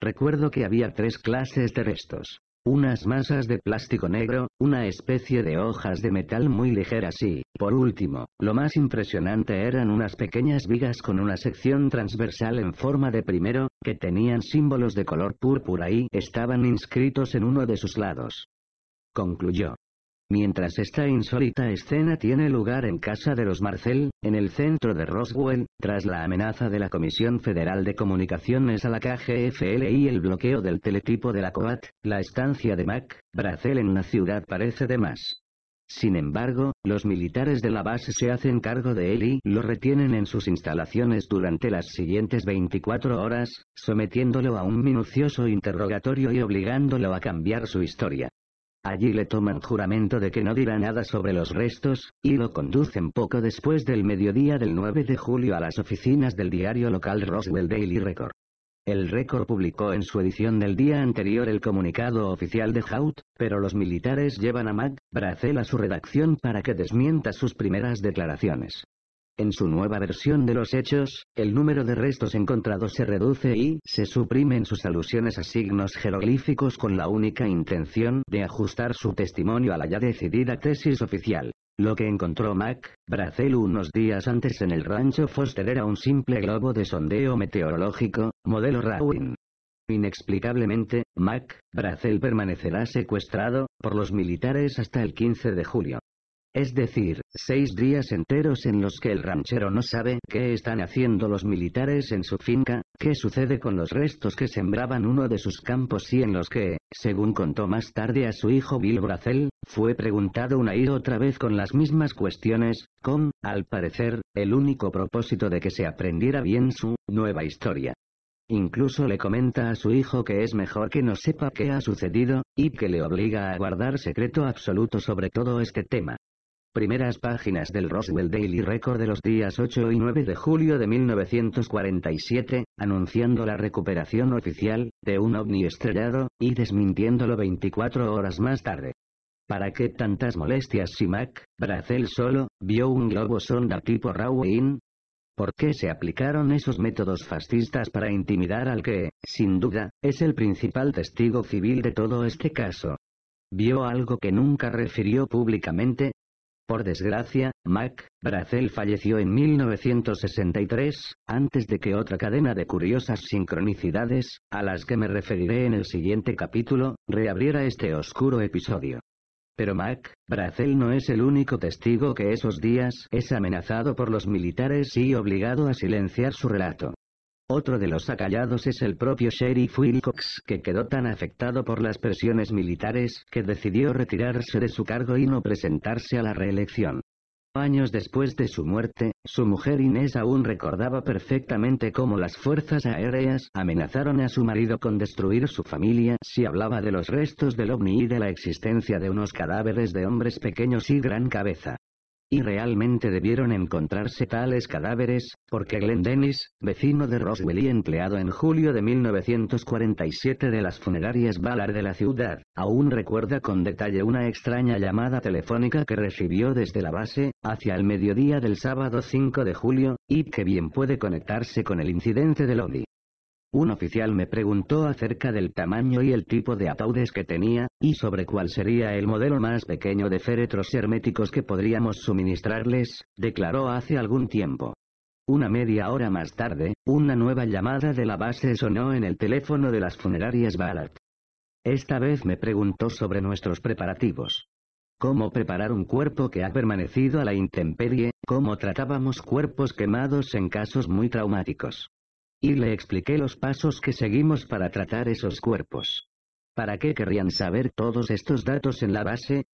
Recuerdo que había tres clases de restos. Unas masas de plástico negro, una especie de hojas de metal muy ligeras y, por último, lo más impresionante eran unas pequeñas vigas con una sección transversal en forma de primero, que tenían símbolos de color púrpura y estaban inscritos en uno de sus lados. Concluyó. Mientras esta insólita escena tiene lugar en casa de los Marcel, en el centro de Roswell, tras la amenaza de la Comisión Federal de Comunicaciones a la KGFL y el bloqueo del teletipo de la COAT, la estancia de Mac, Bracel en la ciudad parece de más. Sin embargo, los militares de la base se hacen cargo de él y lo retienen en sus instalaciones durante las siguientes 24 horas, sometiéndolo a un minucioso interrogatorio y obligándolo a cambiar su historia. Allí le toman juramento de que no dirá nada sobre los restos, y lo conducen poco después del mediodía del 9 de julio a las oficinas del diario local Roswell Daily Record. El Record publicó en su edición del día anterior el comunicado oficial de Hout, pero los militares llevan a Mac Bracel a su redacción para que desmienta sus primeras declaraciones. En su nueva versión de los hechos, el número de restos encontrados se reduce y se suprimen sus alusiones a signos jeroglíficos con la única intención de ajustar su testimonio a la ya decidida tesis oficial. Lo que encontró Mac, Bracel unos días antes en el rancho Foster era un simple globo de sondeo meteorológico, modelo Rawin. Inexplicablemente, Mac, Bracel permanecerá secuestrado por los militares hasta el 15 de julio. Es decir, seis días enteros en los que el ranchero no sabe qué están haciendo los militares en su finca, qué sucede con los restos que sembraban uno de sus campos y en los que, según contó más tarde a su hijo Bill Bracel, fue preguntado una y otra vez con las mismas cuestiones, con, al parecer, el único propósito de que se aprendiera bien su nueva historia. Incluso le comenta a su hijo que es mejor que no sepa qué ha sucedido, y que le obliga a guardar secreto absoluto sobre todo este tema. Primeras páginas del Roswell Daily Record de los días 8 y 9 de julio de 1947, anunciando la recuperación oficial, de un ovni estrellado, y desmintiéndolo 24 horas más tarde. ¿Para qué tantas molestias si Mac, Bracel solo, vio un globo sonda tipo Rawin? ¿Por qué se aplicaron esos métodos fascistas para intimidar al que, sin duda, es el principal testigo civil de todo este caso? vio algo que nunca refirió públicamente, por desgracia, Mac, Bracel falleció en 1963, antes de que otra cadena de curiosas sincronicidades, a las que me referiré en el siguiente capítulo, reabriera este oscuro episodio. Pero Mac, Brazel no es el único testigo que esos días es amenazado por los militares y obligado a silenciar su relato. Otro de los acallados es el propio sheriff Wilcox que quedó tan afectado por las presiones militares que decidió retirarse de su cargo y no presentarse a la reelección. Años después de su muerte, su mujer Inés aún recordaba perfectamente cómo las fuerzas aéreas amenazaron a su marido con destruir su familia si hablaba de los restos del ovni y de la existencia de unos cadáveres de hombres pequeños y gran cabeza. Y realmente debieron encontrarse tales cadáveres, porque Glenn Dennis, vecino de Roswell y empleado en julio de 1947 de las funerarias Ballard de la ciudad, aún recuerda con detalle una extraña llamada telefónica que recibió desde la base, hacia el mediodía del sábado 5 de julio, y que bien puede conectarse con el incidente de Lodi. Un oficial me preguntó acerca del tamaño y el tipo de ataúdes que tenía, y sobre cuál sería el modelo más pequeño de féretros herméticos que podríamos suministrarles, declaró hace algún tiempo. Una media hora más tarde, una nueva llamada de la base sonó en el teléfono de las funerarias Ballard. Esta vez me preguntó sobre nuestros preparativos. Cómo preparar un cuerpo que ha permanecido a la intemperie, cómo tratábamos cuerpos quemados en casos muy traumáticos. Y le expliqué los pasos que seguimos para tratar esos cuerpos. ¿Para qué querrían saber todos estos datos en la base?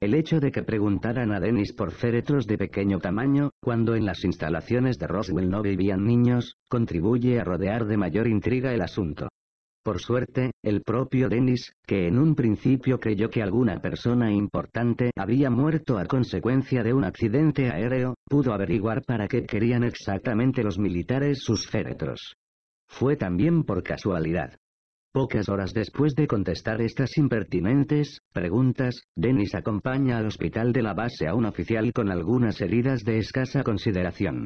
El hecho de que preguntaran a Dennis por féretros de pequeño tamaño, cuando en las instalaciones de Roswell no vivían niños, contribuye a rodear de mayor intriga el asunto. Por suerte, el propio Dennis, que en un principio creyó que alguna persona importante había muerto a consecuencia de un accidente aéreo, pudo averiguar para qué querían exactamente los militares sus féretros. Fue también por casualidad. Pocas horas después de contestar estas impertinentes preguntas, Dennis acompaña al hospital de la base a un oficial con algunas heridas de escasa consideración.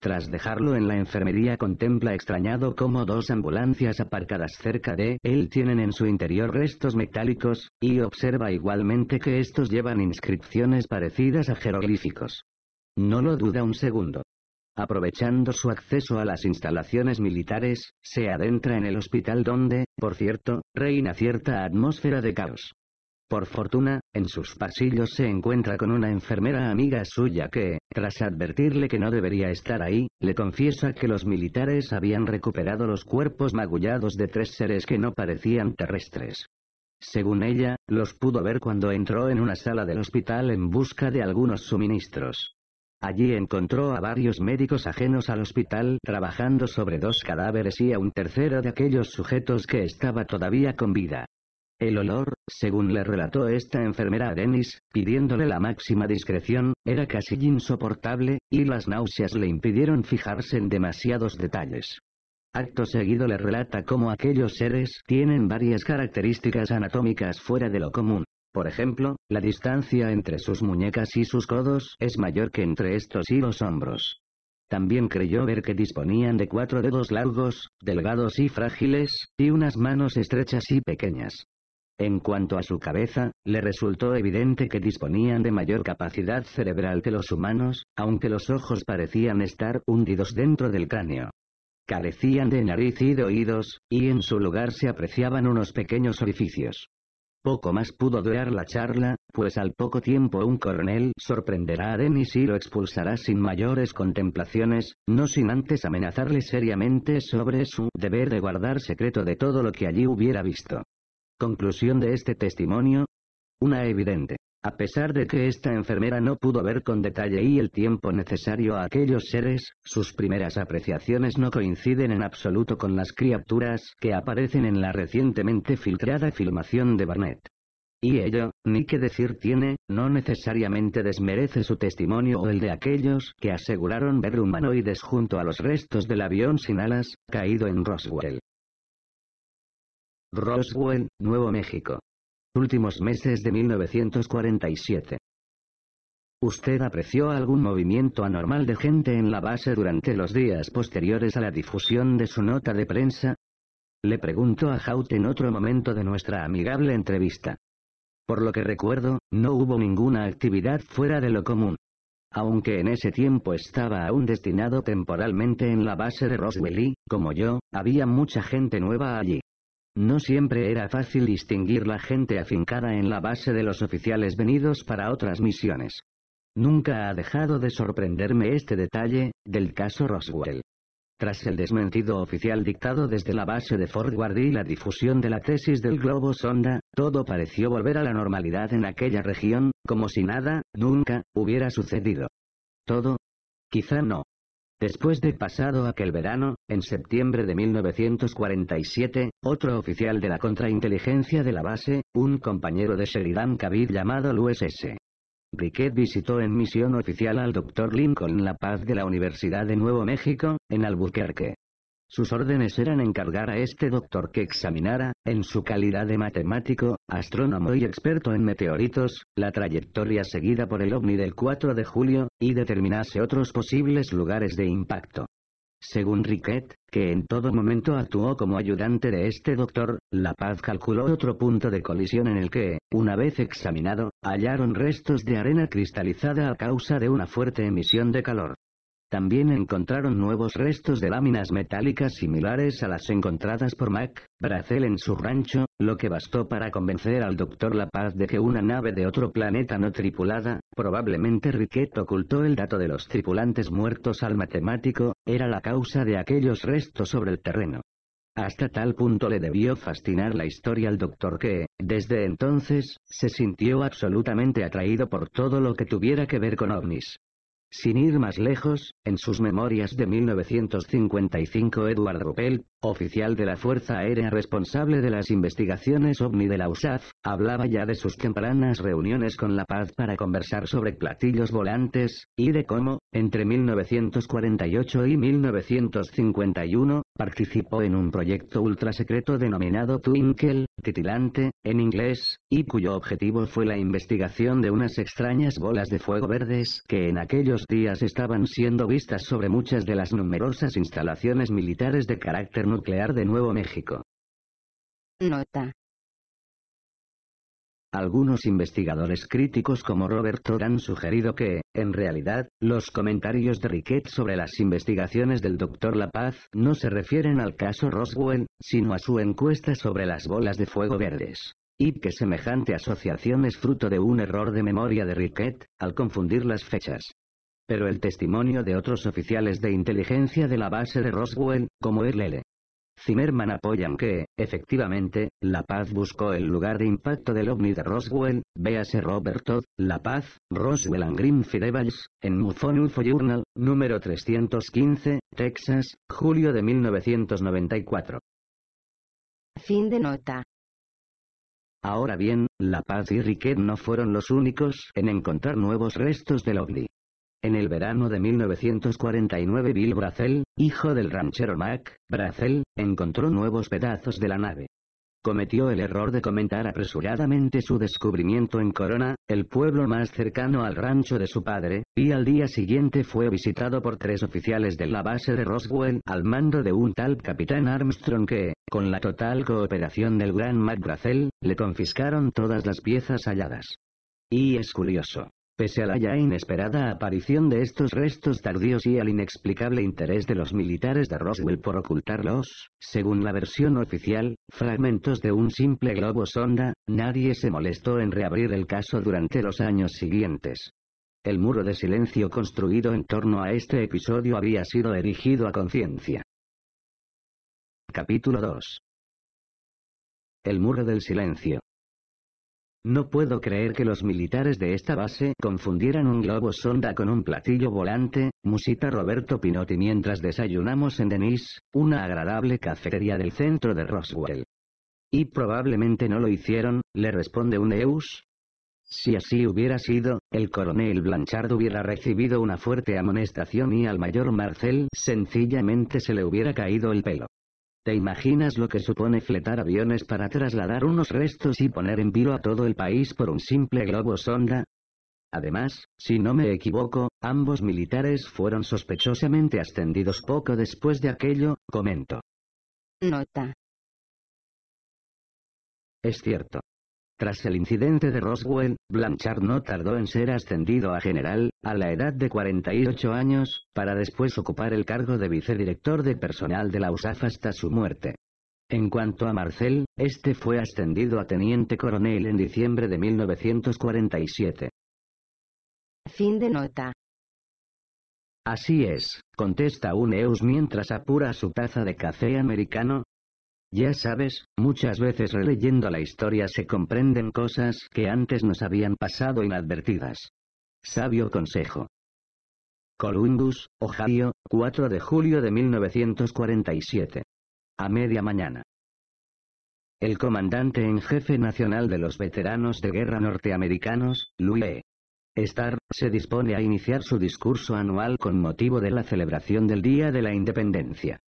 Tras dejarlo en la enfermería contempla extrañado cómo dos ambulancias aparcadas cerca de él tienen en su interior restos metálicos, y observa igualmente que estos llevan inscripciones parecidas a jeroglíficos. No lo duda un segundo. Aprovechando su acceso a las instalaciones militares, se adentra en el hospital donde, por cierto, reina cierta atmósfera de caos. Por fortuna, en sus pasillos se encuentra con una enfermera amiga suya que, tras advertirle que no debería estar ahí, le confiesa que los militares habían recuperado los cuerpos magullados de tres seres que no parecían terrestres. Según ella, los pudo ver cuando entró en una sala del hospital en busca de algunos suministros. Allí encontró a varios médicos ajenos al hospital trabajando sobre dos cadáveres y a un tercero de aquellos sujetos que estaba todavía con vida. El olor, según le relató esta enfermera a Dennis, pidiéndole la máxima discreción, era casi insoportable, y las náuseas le impidieron fijarse en demasiados detalles. Acto seguido le relata cómo aquellos seres tienen varias características anatómicas fuera de lo común. Por ejemplo, la distancia entre sus muñecas y sus codos es mayor que entre estos y los hombros. También creyó ver que disponían de cuatro dedos largos, delgados y frágiles, y unas manos estrechas y pequeñas. En cuanto a su cabeza, le resultó evidente que disponían de mayor capacidad cerebral que los humanos, aunque los ojos parecían estar hundidos dentro del cráneo. Carecían de nariz y de oídos, y en su lugar se apreciaban unos pequeños orificios. Poco más pudo durar la charla, pues al poco tiempo un coronel sorprenderá a Denis y lo expulsará sin mayores contemplaciones, no sin antes amenazarle seriamente sobre su deber de guardar secreto de todo lo que allí hubiera visto. Conclusión de este testimonio. Una evidente. A pesar de que esta enfermera no pudo ver con detalle y el tiempo necesario a aquellos seres, sus primeras apreciaciones no coinciden en absoluto con las criaturas que aparecen en la recientemente filtrada filmación de Barnett. Y ello, ni que decir tiene, no necesariamente desmerece su testimonio o el de aquellos que aseguraron ver humanoides junto a los restos del avión sin alas, caído en Roswell. Roswell, Nuevo México. Últimos meses de 1947. ¿Usted apreció algún movimiento anormal de gente en la base durante los días posteriores a la difusión de su nota de prensa? Le preguntó a Hout en otro momento de nuestra amigable entrevista. Por lo que recuerdo, no hubo ninguna actividad fuera de lo común. Aunque en ese tiempo estaba aún destinado temporalmente en la base de Roswell y, como yo, había mucha gente nueva allí. No siempre era fácil distinguir la gente afincada en la base de los oficiales venidos para otras misiones. Nunca ha dejado de sorprenderme este detalle, del caso Roswell. Tras el desmentido oficial dictado desde la base de Fort Ward y la difusión de la tesis del globo sonda, todo pareció volver a la normalidad en aquella región, como si nada, nunca, hubiera sucedido. Todo. Quizá no. Después de pasado aquel verano, en septiembre de 1947, otro oficial de la contrainteligencia de la base, un compañero de Sheridan Cavid llamado U.S.S. S. Riquet visitó en misión oficial al Dr. Lincoln La Paz de la Universidad de Nuevo México, en Albuquerque. Sus órdenes eran encargar a este doctor que examinara, en su calidad de matemático, astrónomo y experto en meteoritos, la trayectoria seguida por el ovni del 4 de julio, y determinase otros posibles lugares de impacto. Según Riquet, que en todo momento actuó como ayudante de este doctor, La Paz calculó otro punto de colisión en el que, una vez examinado, hallaron restos de arena cristalizada a causa de una fuerte emisión de calor. También encontraron nuevos restos de láminas metálicas similares a las encontradas por Mac, Bracel en su rancho, lo que bastó para convencer al doctor La Paz de que una nave de otro planeta no tripulada, probablemente Riquet ocultó el dato de los tripulantes muertos al matemático, era la causa de aquellos restos sobre el terreno. Hasta tal punto le debió fascinar la historia al doctor que, desde entonces, se sintió absolutamente atraído por todo lo que tuviera que ver con ovnis. Sin ir más lejos, en sus memorias de 1955 Edward Ruppelt, oficial de la Fuerza Aérea responsable de las investigaciones OVNI de la USAF, hablaba ya de sus tempranas reuniones con La Paz para conversar sobre platillos volantes, y de cómo, entre 1948 y 1951, participó en un proyecto ultrasecreto denominado Twinkle, titilante, en inglés, y cuyo objetivo fue la investigación de unas extrañas bolas de fuego verdes que en aquellos días estaban siendo vistas sobre muchas de las numerosas instalaciones militares de carácter nuclear de Nuevo México. Nota. Algunos investigadores críticos como Robert Todd han sugerido que, en realidad, los comentarios de Riquet sobre las investigaciones del Dr. La Paz no se refieren al caso Roswell, sino a su encuesta sobre las bolas de fuego verdes. Y que semejante asociación es fruto de un error de memoria de Riquet, al confundir las fechas. Pero el testimonio de otros oficiales de inteligencia de la base de Roswell, como L.L. Zimmerman apoyan que, efectivamente, La Paz buscó el lugar de impacto del ovni de Roswell, véase Robert Todd, La Paz, Roswell and Greenfield Evans, en Mufon UFO Journal, número 315, Texas, julio de 1994.
Fin de nota.
Ahora bien, La Paz y Riquet no fueron los únicos en encontrar nuevos restos del ovni. En el verano de 1949 Bill Brazel, hijo del ranchero Mac, Brazel, encontró nuevos pedazos de la nave. Cometió el error de comentar apresuradamente su descubrimiento en Corona, el pueblo más cercano al rancho de su padre, y al día siguiente fue visitado por tres oficiales de la base de Roswell al mando de un tal capitán Armstrong que, con la total cooperación del gran Mac Bracel, le confiscaron todas las piezas halladas. Y es curioso, Pese a la ya inesperada aparición de estos restos tardíos y al inexplicable interés de los militares de Roswell por ocultarlos, según la versión oficial, fragmentos de un simple globo sonda, nadie se molestó en reabrir el caso durante los años siguientes. El muro de silencio construido en torno a este episodio había sido erigido a conciencia. Capítulo 2. El muro del silencio. No puedo creer que los militares de esta base confundieran un globo sonda con un platillo volante, musita Roberto Pinotti mientras desayunamos en Denise, una agradable cafetería del centro de Roswell. Y probablemente no lo hicieron, le responde un Eus. Si así hubiera sido, el coronel Blanchard hubiera recibido una fuerte amonestación y al mayor Marcel sencillamente se le hubiera caído el pelo. ¿Te imaginas lo que supone fletar aviones para trasladar unos restos y poner en vilo a todo el país por un simple globo sonda? Además, si no me equivoco, ambos militares fueron sospechosamente ascendidos poco después de aquello, comento. Nota. Es cierto. Tras el incidente de Roswell, Blanchard no tardó en ser ascendido a general, a la edad de 48 años, para después ocupar el cargo de vicedirector de personal de la USAF hasta su muerte. En cuanto a Marcel, este fue ascendido a teniente coronel en diciembre de 1947.
Fin de nota.
Así es, contesta un Eus mientras apura su taza de café americano, ya sabes, muchas veces releyendo la historia se comprenden cosas que antes nos habían pasado inadvertidas. Sabio consejo. Columbus, Ohio, 4 de julio de 1947. A media mañana. El comandante en jefe nacional de los veteranos de guerra norteamericanos, Louis E. Starr, se dispone a iniciar su discurso anual con motivo de la celebración del Día de la Independencia.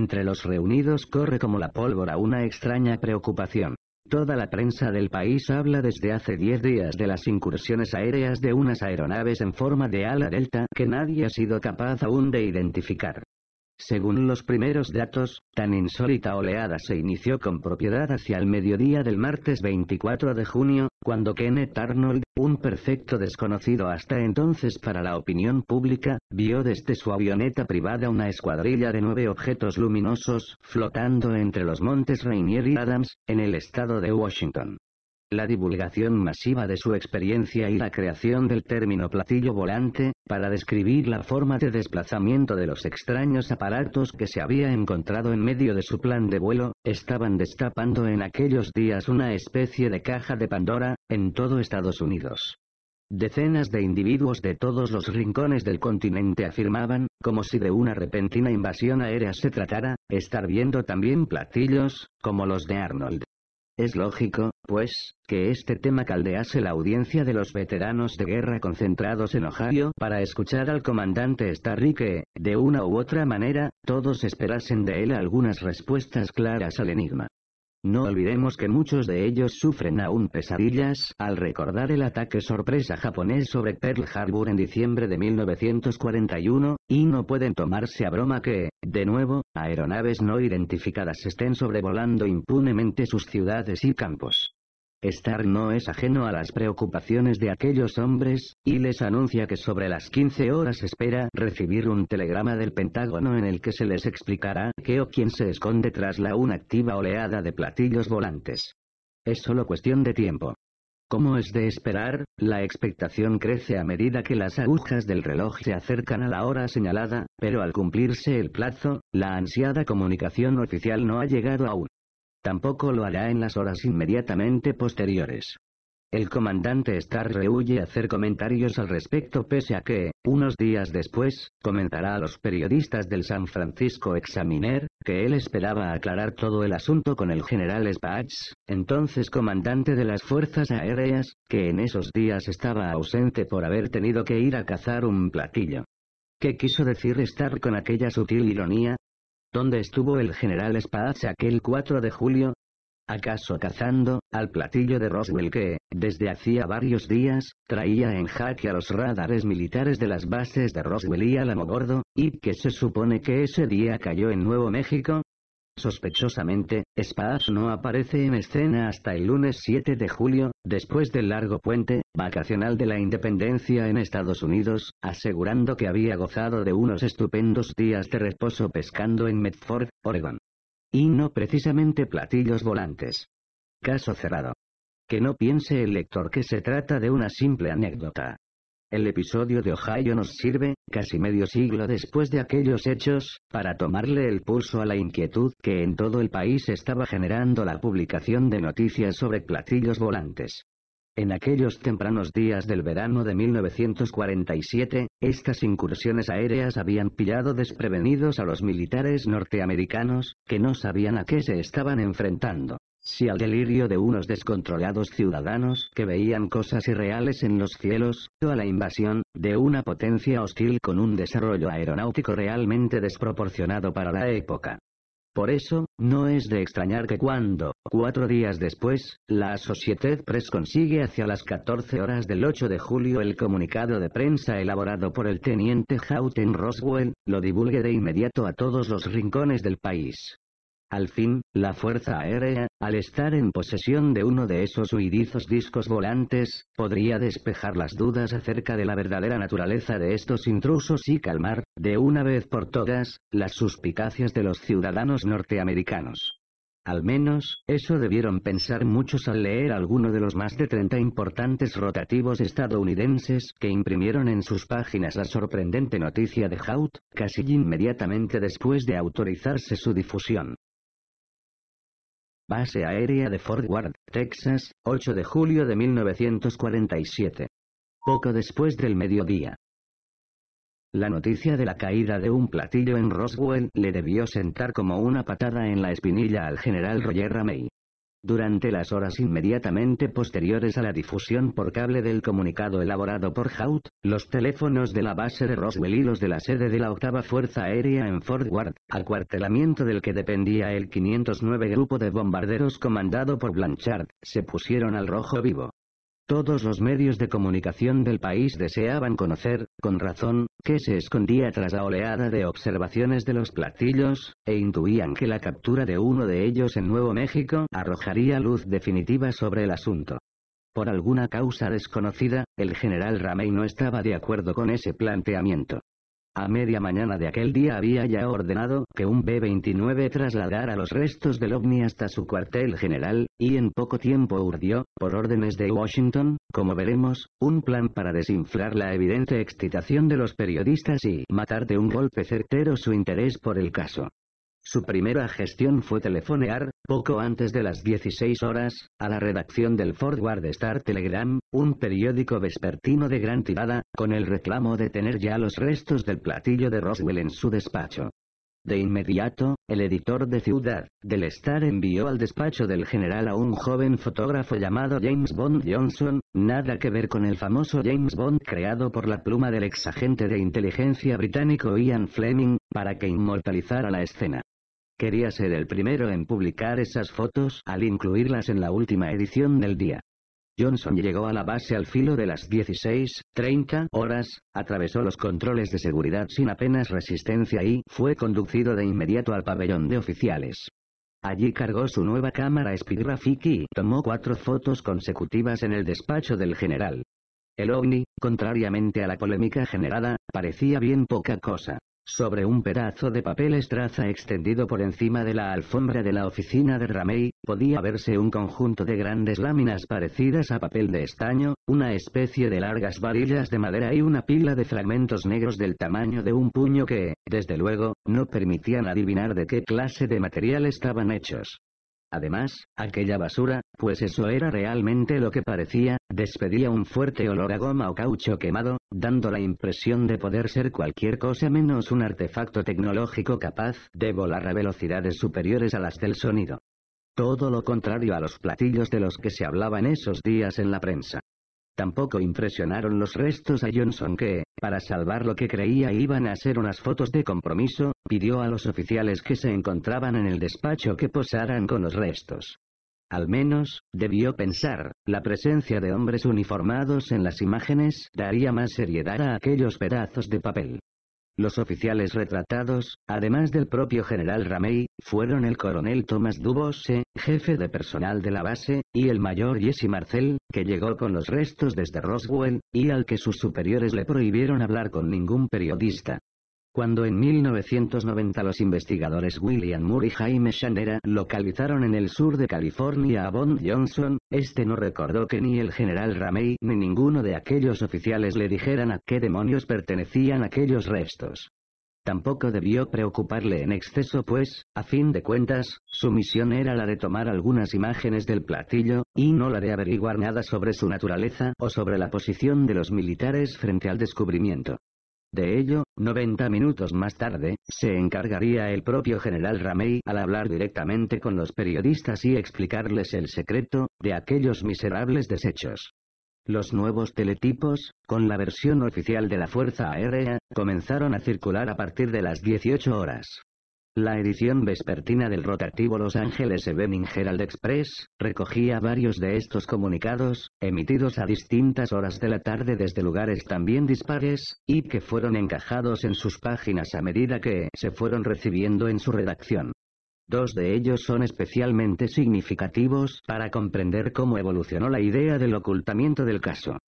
Entre los reunidos corre como la pólvora una extraña preocupación. Toda la prensa del país habla desde hace 10 días de las incursiones aéreas de unas aeronaves en forma de ala delta que nadie ha sido capaz aún de identificar. Según los primeros datos, tan insólita oleada se inició con propiedad hacia el mediodía del martes 24 de junio, cuando Kenneth Arnold, un perfecto desconocido hasta entonces para la opinión pública, vio desde su avioneta privada una escuadrilla de nueve objetos luminosos flotando entre los montes Rainier y Adams, en el estado de Washington la divulgación masiva de su experiencia y la creación del término platillo volante, para describir la forma de desplazamiento de los extraños aparatos que se había encontrado en medio de su plan de vuelo, estaban destapando en aquellos días una especie de caja de Pandora, en todo Estados Unidos. Decenas de individuos de todos los rincones del continente afirmaban, como si de una repentina invasión aérea se tratara, estar viendo también platillos, como los de Arnold. Es lógico, pues, que este tema caldease la audiencia de los veteranos de guerra concentrados en Ohio para escuchar al comandante Starry que, de una u otra manera, todos esperasen de él algunas respuestas claras al enigma. No olvidemos que muchos de ellos sufren aún pesadillas al recordar el ataque sorpresa japonés sobre Pearl Harbor en diciembre de 1941, y no pueden tomarse a broma que, de nuevo, aeronaves no identificadas estén sobrevolando impunemente sus ciudades y campos. Star no es ajeno a las preocupaciones de aquellos hombres, y les anuncia que sobre las 15 horas espera recibir un telegrama del Pentágono en el que se les explicará qué o quién se esconde tras la una activa oleada de platillos volantes. Es solo cuestión de tiempo. Como es de esperar, la expectación crece a medida que las agujas del reloj se acercan a la hora señalada, pero al cumplirse el plazo, la ansiada comunicación oficial no ha llegado aún. Tampoco lo hará en las horas inmediatamente posteriores. El comandante Starr rehuye hacer comentarios al respecto pese a que, unos días después, comentará a los periodistas del San Francisco Examiner, que él esperaba aclarar todo el asunto con el general Spatz, entonces comandante de las Fuerzas Aéreas, que en esos días estaba ausente por haber tenido que ir a cazar un platillo. ¿Qué quiso decir Starr con aquella sutil ironía? ¿Dónde estuvo el general Spaz aquel 4 de julio? ¿Acaso cazando, al platillo de Roswell que, desde hacía varios días, traía en jaque a los radares militares de las bases de Roswell y Alamogordo, y que se supone que ese día cayó en Nuevo México? Sospechosamente, Spaz no aparece en escena hasta el lunes 7 de julio, después del largo puente, vacacional de la independencia en Estados Unidos, asegurando que había gozado de unos estupendos días de reposo pescando en Medford, Oregón, Y no precisamente platillos volantes. Caso cerrado. Que no piense el lector que se trata de una simple anécdota. El episodio de Ohio nos sirve, casi medio siglo después de aquellos hechos, para tomarle el pulso a la inquietud que en todo el país estaba generando la publicación de noticias sobre platillos volantes. En aquellos tempranos días del verano de 1947, estas incursiones aéreas habían pillado desprevenidos a los militares norteamericanos, que no sabían a qué se estaban enfrentando si al delirio de unos descontrolados ciudadanos que veían cosas irreales en los cielos, o a la invasión, de una potencia hostil con un desarrollo aeronáutico realmente desproporcionado para la época. Por eso, no es de extrañar que cuando, cuatro días después, la Associated Press consigue hacia las 14 horas del 8 de julio el comunicado de prensa elaborado por el teniente Houghton Roswell, lo divulgue de inmediato a todos los rincones del país. Al fin, la Fuerza Aérea, al estar en posesión de uno de esos huidizos discos volantes, podría despejar las dudas acerca de la verdadera naturaleza de estos intrusos y calmar, de una vez por todas, las suspicacias de los ciudadanos norteamericanos. Al menos, eso debieron pensar muchos al leer alguno de los más de 30 importantes rotativos estadounidenses que imprimieron en sus páginas la sorprendente noticia de Hout, casi inmediatamente después de autorizarse su difusión. Base aérea de Fort Worth, Texas, 8 de julio de 1947. Poco después del mediodía. La noticia de la caída de un platillo en Roswell le debió sentar como una patada en la espinilla al general Roger Ramey. Durante las horas inmediatamente posteriores a la difusión por cable del comunicado elaborado por Hout, los teléfonos de la base de Roswell y los de la sede de la octava Fuerza Aérea en Fort Ward, acuartelamiento del que dependía el 509 Grupo de Bombarderos comandado por Blanchard, se pusieron al rojo vivo. Todos los medios de comunicación del país deseaban conocer, con razón, qué se escondía tras la oleada de observaciones de los platillos, e intuían que la captura de uno de ellos en Nuevo México arrojaría luz definitiva sobre el asunto. Por alguna causa desconocida, el general Ramey no estaba de acuerdo con ese planteamiento. A media mañana de aquel día había ya ordenado que un B-29 trasladara los restos del ovni hasta su cuartel general, y en poco tiempo urdió, por órdenes de Washington, como veremos, un plan para desinflar la evidente excitación de los periodistas y matar de un golpe certero su interés por el caso. Su primera gestión fue telefonear, poco antes de las 16 horas, a la redacción del Ward Star Telegram, un periódico vespertino de gran tirada, con el reclamo de tener ya los restos del platillo de Roswell en su despacho. De inmediato, el editor de Ciudad del Star envió al despacho del general a un joven fotógrafo llamado James Bond Johnson, nada que ver con el famoso James Bond creado por la pluma del exagente de inteligencia británico Ian Fleming, para que inmortalizara la escena. Quería ser el primero en publicar esas fotos al incluirlas en la última edición del día. Johnson llegó a la base al filo de las 16.30 horas, atravesó los controles de seguridad sin apenas resistencia y fue conducido de inmediato al pabellón de oficiales. Allí cargó su nueva cámara espiográfica y tomó cuatro fotos consecutivas en el despacho del general. El ovni, contrariamente a la polémica generada, parecía bien poca cosa sobre un pedazo de papel estraza extendido por encima de la alfombra de la oficina de Ramey, podía verse un conjunto de grandes láminas parecidas a papel de estaño, una especie de largas varillas de madera y una pila de fragmentos negros del tamaño de un puño que, desde luego, no permitían adivinar de qué clase de material estaban hechos. Además, aquella basura, pues eso era realmente lo que parecía, despedía un fuerte olor a goma o caucho quemado, dando la impresión de poder ser cualquier cosa menos un artefacto tecnológico capaz de volar a velocidades superiores a las del sonido. Todo lo contrario a los platillos de los que se hablaba en esos días en la prensa. Tampoco impresionaron los restos a Johnson que, para salvar lo que creía iban a ser unas fotos de compromiso, pidió a los oficiales que se encontraban en el despacho que posaran con los restos. Al menos, debió pensar, la presencia de hombres uniformados en las imágenes daría más seriedad a aquellos pedazos de papel. Los oficiales retratados, además del propio general Ramey, fueron el coronel Thomas Dubose, jefe de personal de la base, y el mayor Jesse Marcel, que llegó con los restos desde Roswell, y al que sus superiores le prohibieron hablar con ningún periodista. Cuando en 1990 los investigadores William Moore y Jaime Shandera localizaron en el sur de California a Bond Johnson, este no recordó que ni el general Ramey ni ninguno de aquellos oficiales le dijeran a qué demonios pertenecían aquellos restos. Tampoco debió preocuparle en exceso pues, a fin de cuentas, su misión era la de tomar algunas imágenes del platillo, y no la de averiguar nada sobre su naturaleza o sobre la posición de los militares frente al descubrimiento. De ello, 90 minutos más tarde, se encargaría el propio general Ramey al hablar directamente con los periodistas y explicarles el secreto de aquellos miserables desechos. Los nuevos teletipos, con la versión oficial de la Fuerza Aérea, comenzaron a circular a partir de las 18 horas. La edición vespertina del rotativo Los Ángeles Evening Herald Express, recogía varios de estos comunicados, emitidos a distintas horas de la tarde desde lugares también dispares, y que fueron encajados en sus páginas a medida que se fueron recibiendo en su redacción. Dos de ellos son especialmente significativos para comprender cómo evolucionó la idea del ocultamiento del caso.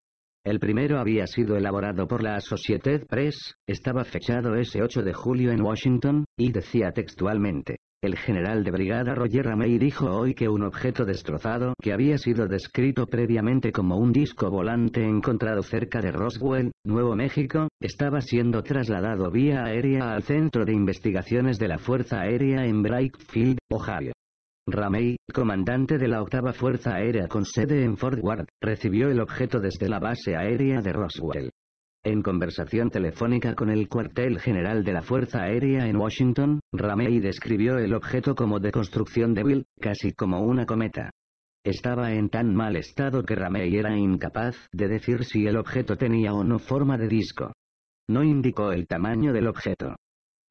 El primero había sido elaborado por la Associated Press, estaba fechado ese 8 de julio en Washington, y decía textualmente, el general de brigada Roger Ramey dijo hoy que un objeto destrozado que había sido descrito previamente como un disco volante encontrado cerca de Roswell, Nuevo México, estaba siendo trasladado vía aérea al Centro de Investigaciones de la Fuerza Aérea en Brightfield, Ohio. Ramey, comandante de la octava Fuerza Aérea con sede en Fort Ward, recibió el objeto desde la base aérea de Roswell. En conversación telefónica con el cuartel general de la Fuerza Aérea en Washington, Ramey describió el objeto como de construcción débil, casi como una cometa. Estaba en tan mal estado que Ramey era incapaz de decir si el objeto tenía o no forma de disco. No indicó el tamaño del objeto.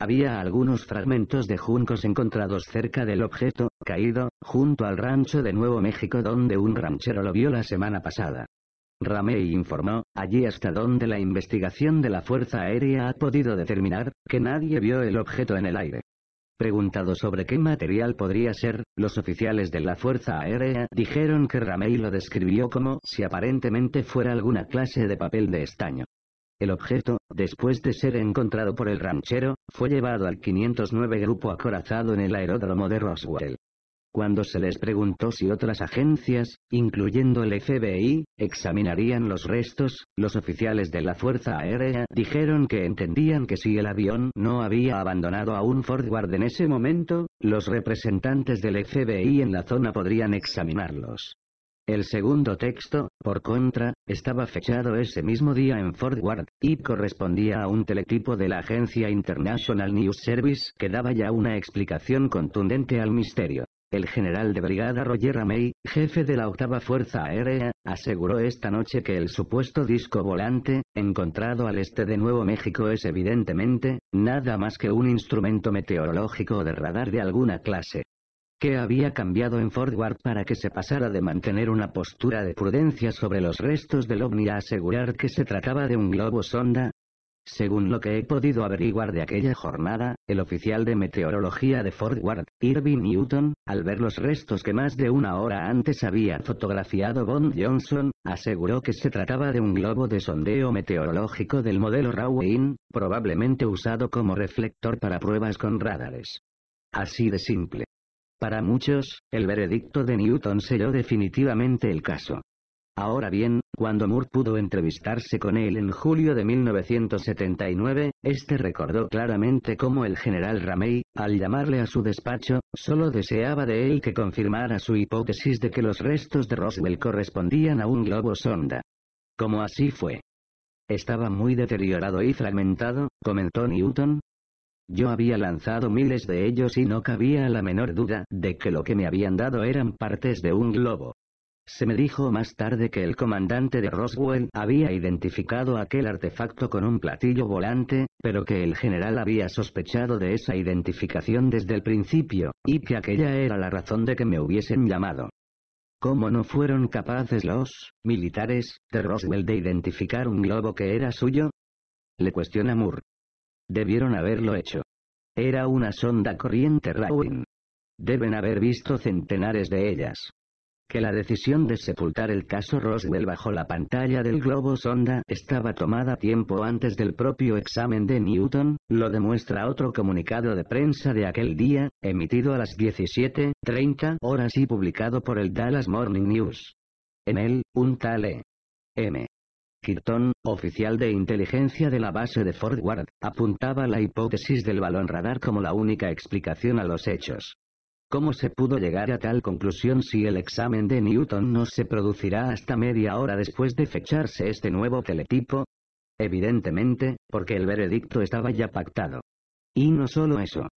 Había algunos fragmentos de juncos encontrados cerca del objeto, caído, junto al rancho de Nuevo México donde un ranchero lo vio la semana pasada. Ramey informó, allí hasta donde la investigación de la Fuerza Aérea ha podido determinar, que nadie vio el objeto en el aire. Preguntado sobre qué material podría ser, los oficiales de la Fuerza Aérea dijeron que Ramey lo describió como si aparentemente fuera alguna clase de papel de estaño. El objeto, después de ser encontrado por el ranchero, fue llevado al 509 Grupo Acorazado en el aeródromo de Roswell. Cuando se les preguntó si otras agencias, incluyendo el FBI, examinarían los restos, los oficiales de la Fuerza Aérea dijeron que entendían que si el avión no había abandonado a aún Guard en ese momento, los representantes del FBI en la zona podrían examinarlos. El segundo texto, por contra, estaba fechado ese mismo día en Fort Worth, y correspondía a un teletipo de la agencia International News Service que daba ya una explicación contundente al misterio. El general de brigada Roger Ramey, jefe de la octava Fuerza Aérea, aseguró esta noche que el supuesto disco volante, encontrado al este de Nuevo México es evidentemente, nada más que un instrumento meteorológico de radar de alguna clase. ¿Qué había cambiado en Worth para que se pasara de mantener una postura de prudencia sobre los restos del ovni a asegurar que se trataba de un globo sonda. Según lo que he podido averiguar de aquella jornada, el oficial de meteorología de Worth, Irving Newton, al ver los restos que más de una hora antes había fotografiado Von Johnson, aseguró que se trataba de un globo de sondeo meteorológico del modelo Rawain, probablemente usado como reflector para pruebas con radares. Así de simple. Para muchos, el veredicto de Newton selló definitivamente el caso. Ahora bien, cuando Moore pudo entrevistarse con él en julio de 1979, este recordó claramente cómo el general Ramey, al llamarle a su despacho, solo deseaba de él que confirmara su hipótesis de que los restos de Roswell correspondían a un globo sonda. Como así fue. Estaba muy deteriorado y fragmentado, comentó Newton, yo había lanzado miles de ellos y no cabía la menor duda de que lo que me habían dado eran partes de un globo. Se me dijo más tarde que el comandante de Roswell había identificado aquel artefacto con un platillo volante, pero que el general había sospechado de esa identificación desde el principio, y que aquella era la razón de que me hubiesen llamado. ¿Cómo no fueron capaces los militares de Roswell de identificar un globo que era suyo? Le cuestiona Moore. Debieron haberlo hecho. Era una sonda corriente Rawin. Deben haber visto centenares de ellas. Que la decisión de sepultar el caso Roswell bajo la pantalla del globo sonda estaba tomada tiempo antes del propio examen de Newton, lo demuestra otro comunicado de prensa de aquel día, emitido a las 17.30 horas y publicado por el Dallas Morning News. En él, un tal E. M. Kirton, oficial de inteligencia de la base de Fort Ward, apuntaba la hipótesis del balón radar como la única explicación a los hechos. ¿Cómo se pudo llegar a tal conclusión si el examen de Newton no se producirá hasta media hora después de fecharse este nuevo teletipo? Evidentemente, porque el veredicto estaba ya pactado. Y no solo eso,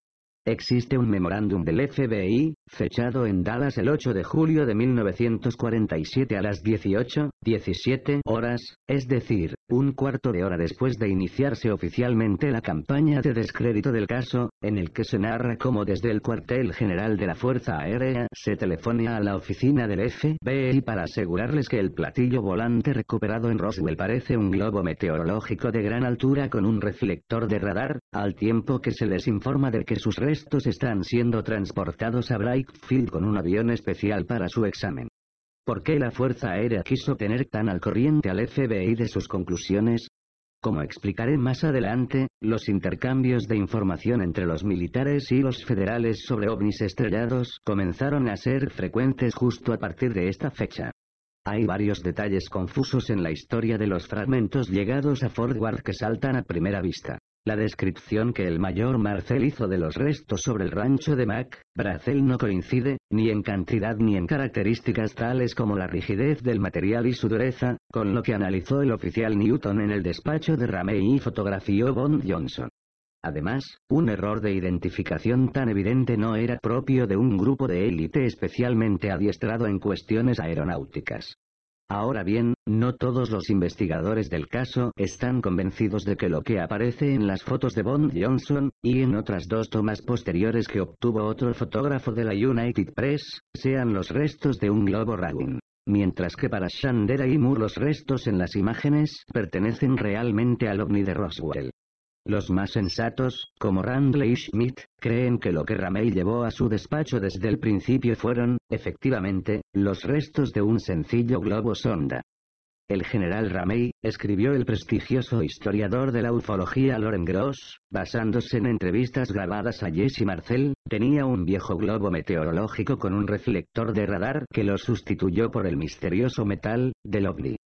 Existe un memorándum del FBI, fechado en Dallas el 8 de julio de 1947 a las 18, 17 horas, es decir, un cuarto de hora después de iniciarse oficialmente la campaña de descrédito del caso, en el que se narra cómo desde el cuartel general de la Fuerza Aérea se telefona a la oficina del FBI para asegurarles que el platillo volante recuperado en Roswell parece un globo meteorológico de gran altura con un reflector de radar, al tiempo que se les informa de que sus redes estos están siendo transportados a Brightfield con un avión especial para su examen. ¿Por qué la Fuerza Aérea quiso tener tan al corriente al FBI de sus conclusiones? Como explicaré más adelante, los intercambios de información entre los militares y los federales sobre ovnis estrellados comenzaron a ser frecuentes justo a partir de esta fecha. Hay varios detalles confusos en la historia de los fragmentos llegados a Fort Worth que saltan a primera vista. La descripción que el mayor Marcel hizo de los restos sobre el rancho de Mac, Bracel no coincide, ni en cantidad ni en características tales como la rigidez del material y su dureza, con lo que analizó el oficial Newton en el despacho de Ramey y fotografió Bond Johnson. Además, un error de identificación tan evidente no era propio de un grupo de élite especialmente adiestrado en cuestiones aeronáuticas. Ahora bien, no todos los investigadores del caso están convencidos de que lo que aparece en las fotos de Bond Johnson, y en otras dos tomas posteriores que obtuvo otro fotógrafo de la United Press, sean los restos de un globo Ragun. Mientras que para Shandera y Moore los restos en las imágenes pertenecen realmente al ovni de Roswell. Los más sensatos, como Randle y Schmidt, creen que lo que Ramey llevó a su despacho desde el principio fueron, efectivamente, los restos de un sencillo globo sonda. El general Ramey, escribió el prestigioso historiador de la ufología Loren Gross, basándose en entrevistas grabadas a Jesse Marcel, tenía un viejo globo meteorológico con un reflector de radar que lo sustituyó por el misterioso metal, del ovni.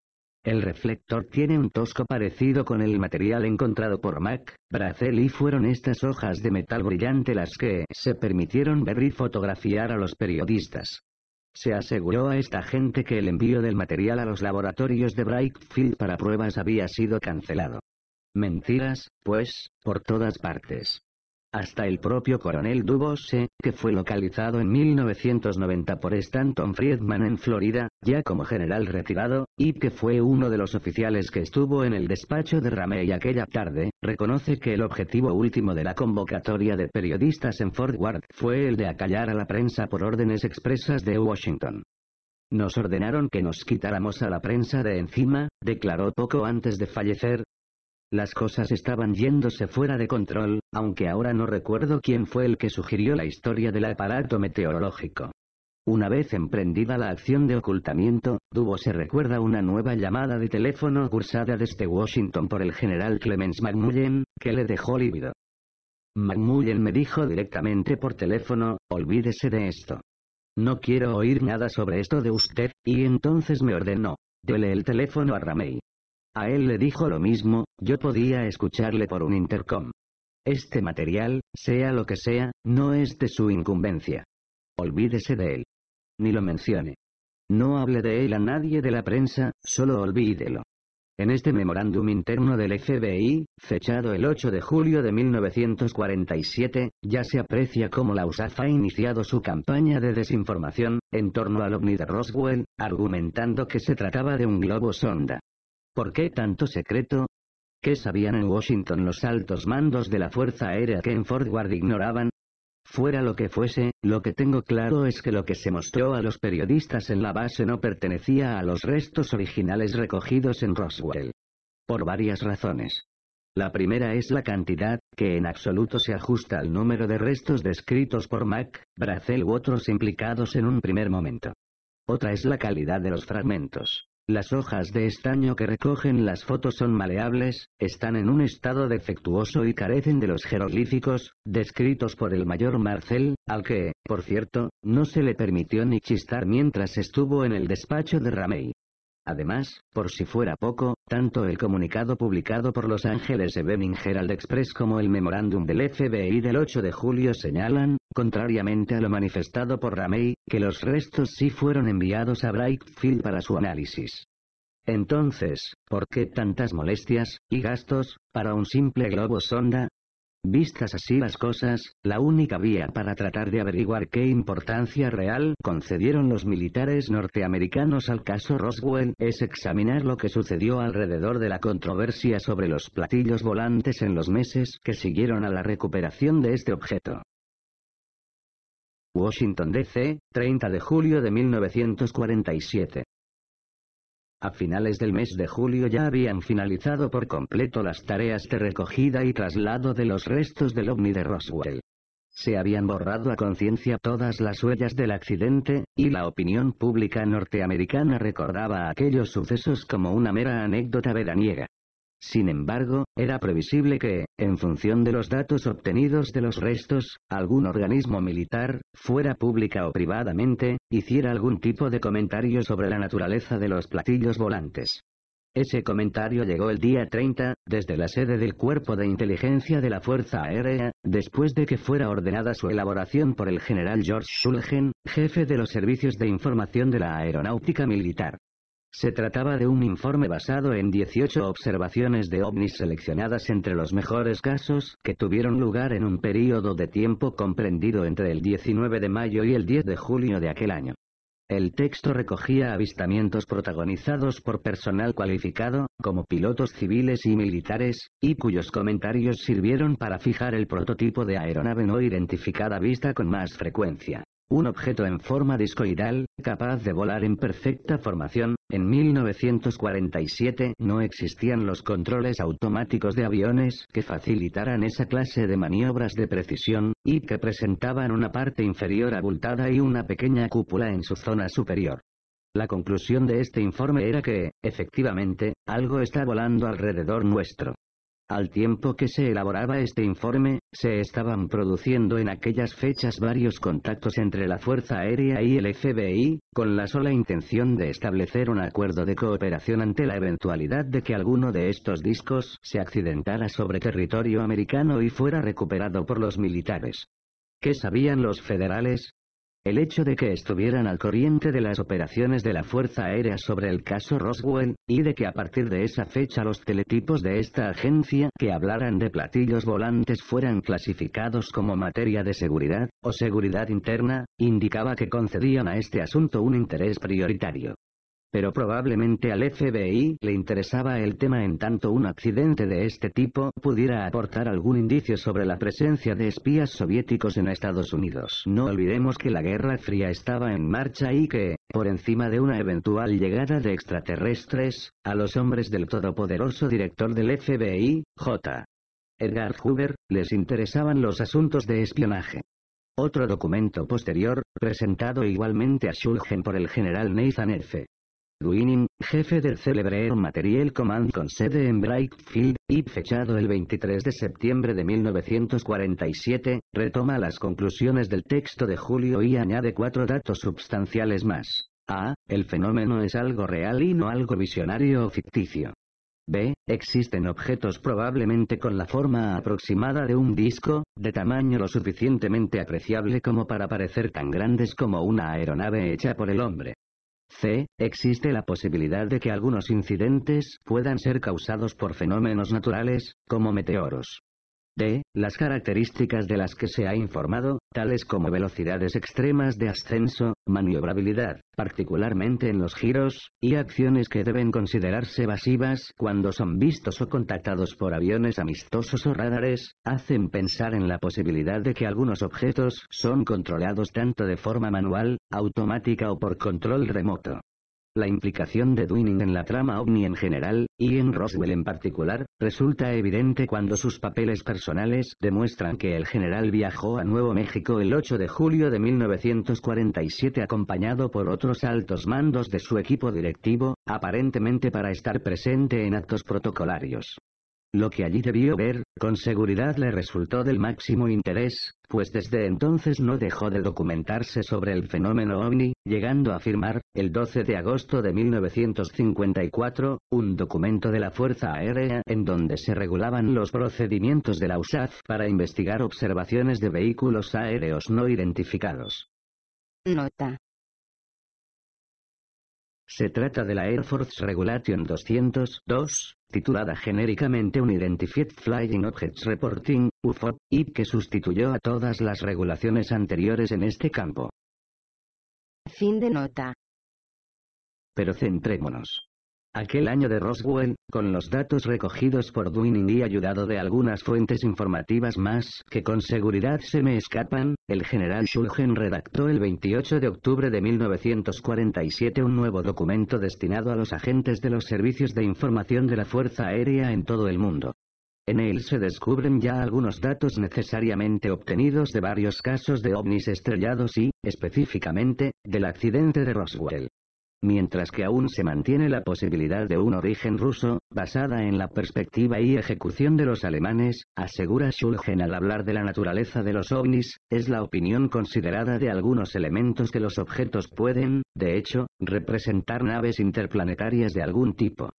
El reflector tiene un tosco parecido con el material encontrado por Mac, Bracel y fueron estas hojas de metal brillante las que se permitieron ver y fotografiar a los periodistas. Se aseguró a esta gente que el envío del material a los laboratorios de Brightfield para pruebas había sido cancelado. Mentiras, pues, por todas partes hasta el propio coronel Dubose, eh, que fue localizado en 1990 por Stanton Friedman en Florida, ya como general retirado, y que fue uno de los oficiales que estuvo en el despacho de Ramey aquella tarde, reconoce que el objetivo último de la convocatoria de periodistas en Fort Worth fue el de acallar a la prensa por órdenes expresas de Washington. Nos ordenaron que nos quitáramos a la prensa de encima, declaró poco antes de fallecer, las cosas estaban yéndose fuera de control, aunque ahora no recuerdo quién fue el que sugirió la historia del aparato meteorológico. Una vez emprendida la acción de ocultamiento, Dubo se recuerda una nueva llamada de teléfono cursada desde Washington por el general Clemens McMullen, que le dejó lívido. McMullen me dijo directamente por teléfono, olvídese de esto. No quiero oír nada sobre esto de usted, y entonces me ordenó, dele el teléfono a Ramey. A él le dijo lo mismo, yo podía escucharle por un intercom. Este material, sea lo que sea, no es de su incumbencia. Olvídese de él. Ni lo mencione. No hable de él a nadie de la prensa, solo olvídelo. En este memorándum interno del FBI, fechado el 8 de julio de 1947, ya se aprecia cómo la USAF ha iniciado su campaña de desinformación, en torno al ovni de Roswell, argumentando que se trataba de un globo sonda. ¿Por qué tanto secreto? ¿Qué sabían en Washington los altos mandos de la Fuerza Aérea que en Fort Ward ignoraban? Fuera lo que fuese, lo que tengo claro es que lo que se mostró a los periodistas en la base no pertenecía a los restos originales recogidos en Roswell. Por varias razones. La primera es la cantidad, que en absoluto se ajusta al número de restos descritos por Mac, Bracel u otros implicados en un primer momento. Otra es la calidad de los fragmentos. Las hojas de estaño que recogen las fotos son maleables, están en un estado defectuoso y carecen de los jeroglíficos, descritos por el mayor Marcel, al que, por cierto, no se le permitió ni chistar mientras estuvo en el despacho de Ramey. Además, por si fuera poco, tanto el comunicado publicado por Los Ángeles Evening Herald Express como el memorándum del FBI del 8 de julio señalan, contrariamente a lo manifestado por Ramey, que los restos sí fueron enviados a Brightfield para su análisis. Entonces, ¿por qué tantas molestias y gastos para un simple globo sonda? Vistas así las cosas, la única vía para tratar de averiguar qué importancia real concedieron los militares norteamericanos al caso Roswell es examinar lo que sucedió alrededor de la controversia sobre los platillos volantes en los meses que siguieron a la recuperación de este objeto. Washington, D.C., 30 de julio de 1947. A finales del mes de julio ya habían finalizado por completo las tareas de recogida y traslado de los restos del ovni de Roswell. Se habían borrado a conciencia todas las huellas del accidente, y la opinión pública norteamericana recordaba aquellos sucesos como una mera anécdota veraniega. Sin embargo, era previsible que, en función de los datos obtenidos de los restos, algún organismo militar, fuera pública o privadamente, hiciera algún tipo de comentario sobre la naturaleza de los platillos volantes. Ese comentario llegó el día 30, desde la sede del Cuerpo de Inteligencia de la Fuerza Aérea, después de que fuera ordenada su elaboración por el general George Shulgen, jefe de los servicios de información de la aeronáutica militar. Se trataba de un informe basado en 18 observaciones de ovnis seleccionadas entre los mejores casos que tuvieron lugar en un período de tiempo comprendido entre el 19 de mayo y el 10 de julio de aquel año. El texto recogía avistamientos protagonizados por personal cualificado, como pilotos civiles y militares, y cuyos comentarios sirvieron para fijar el prototipo de aeronave no identificada vista con más frecuencia un objeto en forma discoidal, capaz de volar en perfecta formación. En 1947 no existían los controles automáticos de aviones que facilitaran esa clase de maniobras de precisión, y que presentaban una parte inferior abultada y una pequeña cúpula en su zona superior. La conclusión de este informe era que, efectivamente, algo está volando alrededor nuestro. Al tiempo que se elaboraba este informe, se estaban produciendo en aquellas fechas varios contactos entre la Fuerza Aérea y el FBI, con la sola intención de establecer un acuerdo de cooperación ante la eventualidad de que alguno de estos discos se accidentara sobre territorio americano y fuera recuperado por los militares. ¿Qué sabían los federales? El hecho de que estuvieran al corriente de las operaciones de la Fuerza Aérea sobre el caso Roswell, y de que a partir de esa fecha los teletipos de esta agencia que hablaran de platillos volantes fueran clasificados como materia de seguridad, o seguridad interna, indicaba que concedían a este asunto un interés prioritario pero probablemente al FBI le interesaba el tema en tanto un accidente de este tipo pudiera aportar algún indicio sobre la presencia de espías soviéticos en Estados Unidos. No olvidemos que la Guerra Fría estaba en marcha y que, por encima de una eventual llegada de extraterrestres, a los hombres del todopoderoso director del FBI, J. Edgar Hoover, les interesaban los asuntos de espionaje. Otro documento posterior, presentado igualmente a Schulgen por el general Nathan F winning jefe del célebre Material Command con sede en Brightfield, y fechado el 23 de septiembre de 1947, retoma las conclusiones del texto de Julio y añade cuatro datos substanciales más. A. El fenómeno es algo real y no algo visionario o ficticio. B. Existen objetos probablemente con la forma aproximada de un disco, de tamaño lo suficientemente apreciable como para parecer tan grandes como una aeronave hecha por el hombre. C. Existe la posibilidad de que algunos incidentes puedan ser causados por fenómenos naturales, como meteoros. D. Las características de las que se ha informado, tales como velocidades extremas de ascenso, maniobrabilidad, particularmente en los giros, y acciones que deben considerarse evasivas cuando son vistos o contactados por aviones amistosos o radares, hacen pensar en la posibilidad de que algunos objetos son controlados tanto de forma manual, automática o por control remoto. La implicación de Dwinning en la trama ovni en general, y en Roswell en particular, resulta evidente cuando sus papeles personales demuestran que el general viajó a Nuevo México el 8 de julio de 1947 acompañado por otros altos mandos de su equipo directivo, aparentemente para estar presente en actos protocolarios. Lo que allí debió ver, con seguridad le resultó del máximo interés, pues desde entonces no dejó de documentarse sobre el fenómeno ovni, llegando a firmar, el 12 de agosto de 1954, un documento de la Fuerza Aérea en donde se regulaban los procedimientos de la USAF para investigar observaciones de vehículos aéreos no identificados. Nota. Se trata de la Air Force Regulation 202, titulada genéricamente Unidentified Flying Objects Reporting, UFO, y que sustituyó a todas las regulaciones anteriores en este campo.
Fin de nota.
Pero centrémonos. Aquel año de Roswell, con los datos recogidos por Dwinning y ayudado de algunas fuentes informativas más que con seguridad se me escapan, el general Schulgen redactó el 28 de octubre de 1947 un nuevo documento destinado a los agentes de los servicios de información de la Fuerza Aérea en todo el mundo. En él se descubren ya algunos datos necesariamente obtenidos de varios casos de ovnis estrellados y, específicamente, del accidente de Roswell mientras que aún se mantiene la posibilidad de un origen ruso, basada en la perspectiva y ejecución de los alemanes, asegura Schulgen al hablar de la naturaleza de los ovnis, es la opinión considerada de algunos elementos que los objetos pueden, de hecho, representar naves interplanetarias de algún tipo.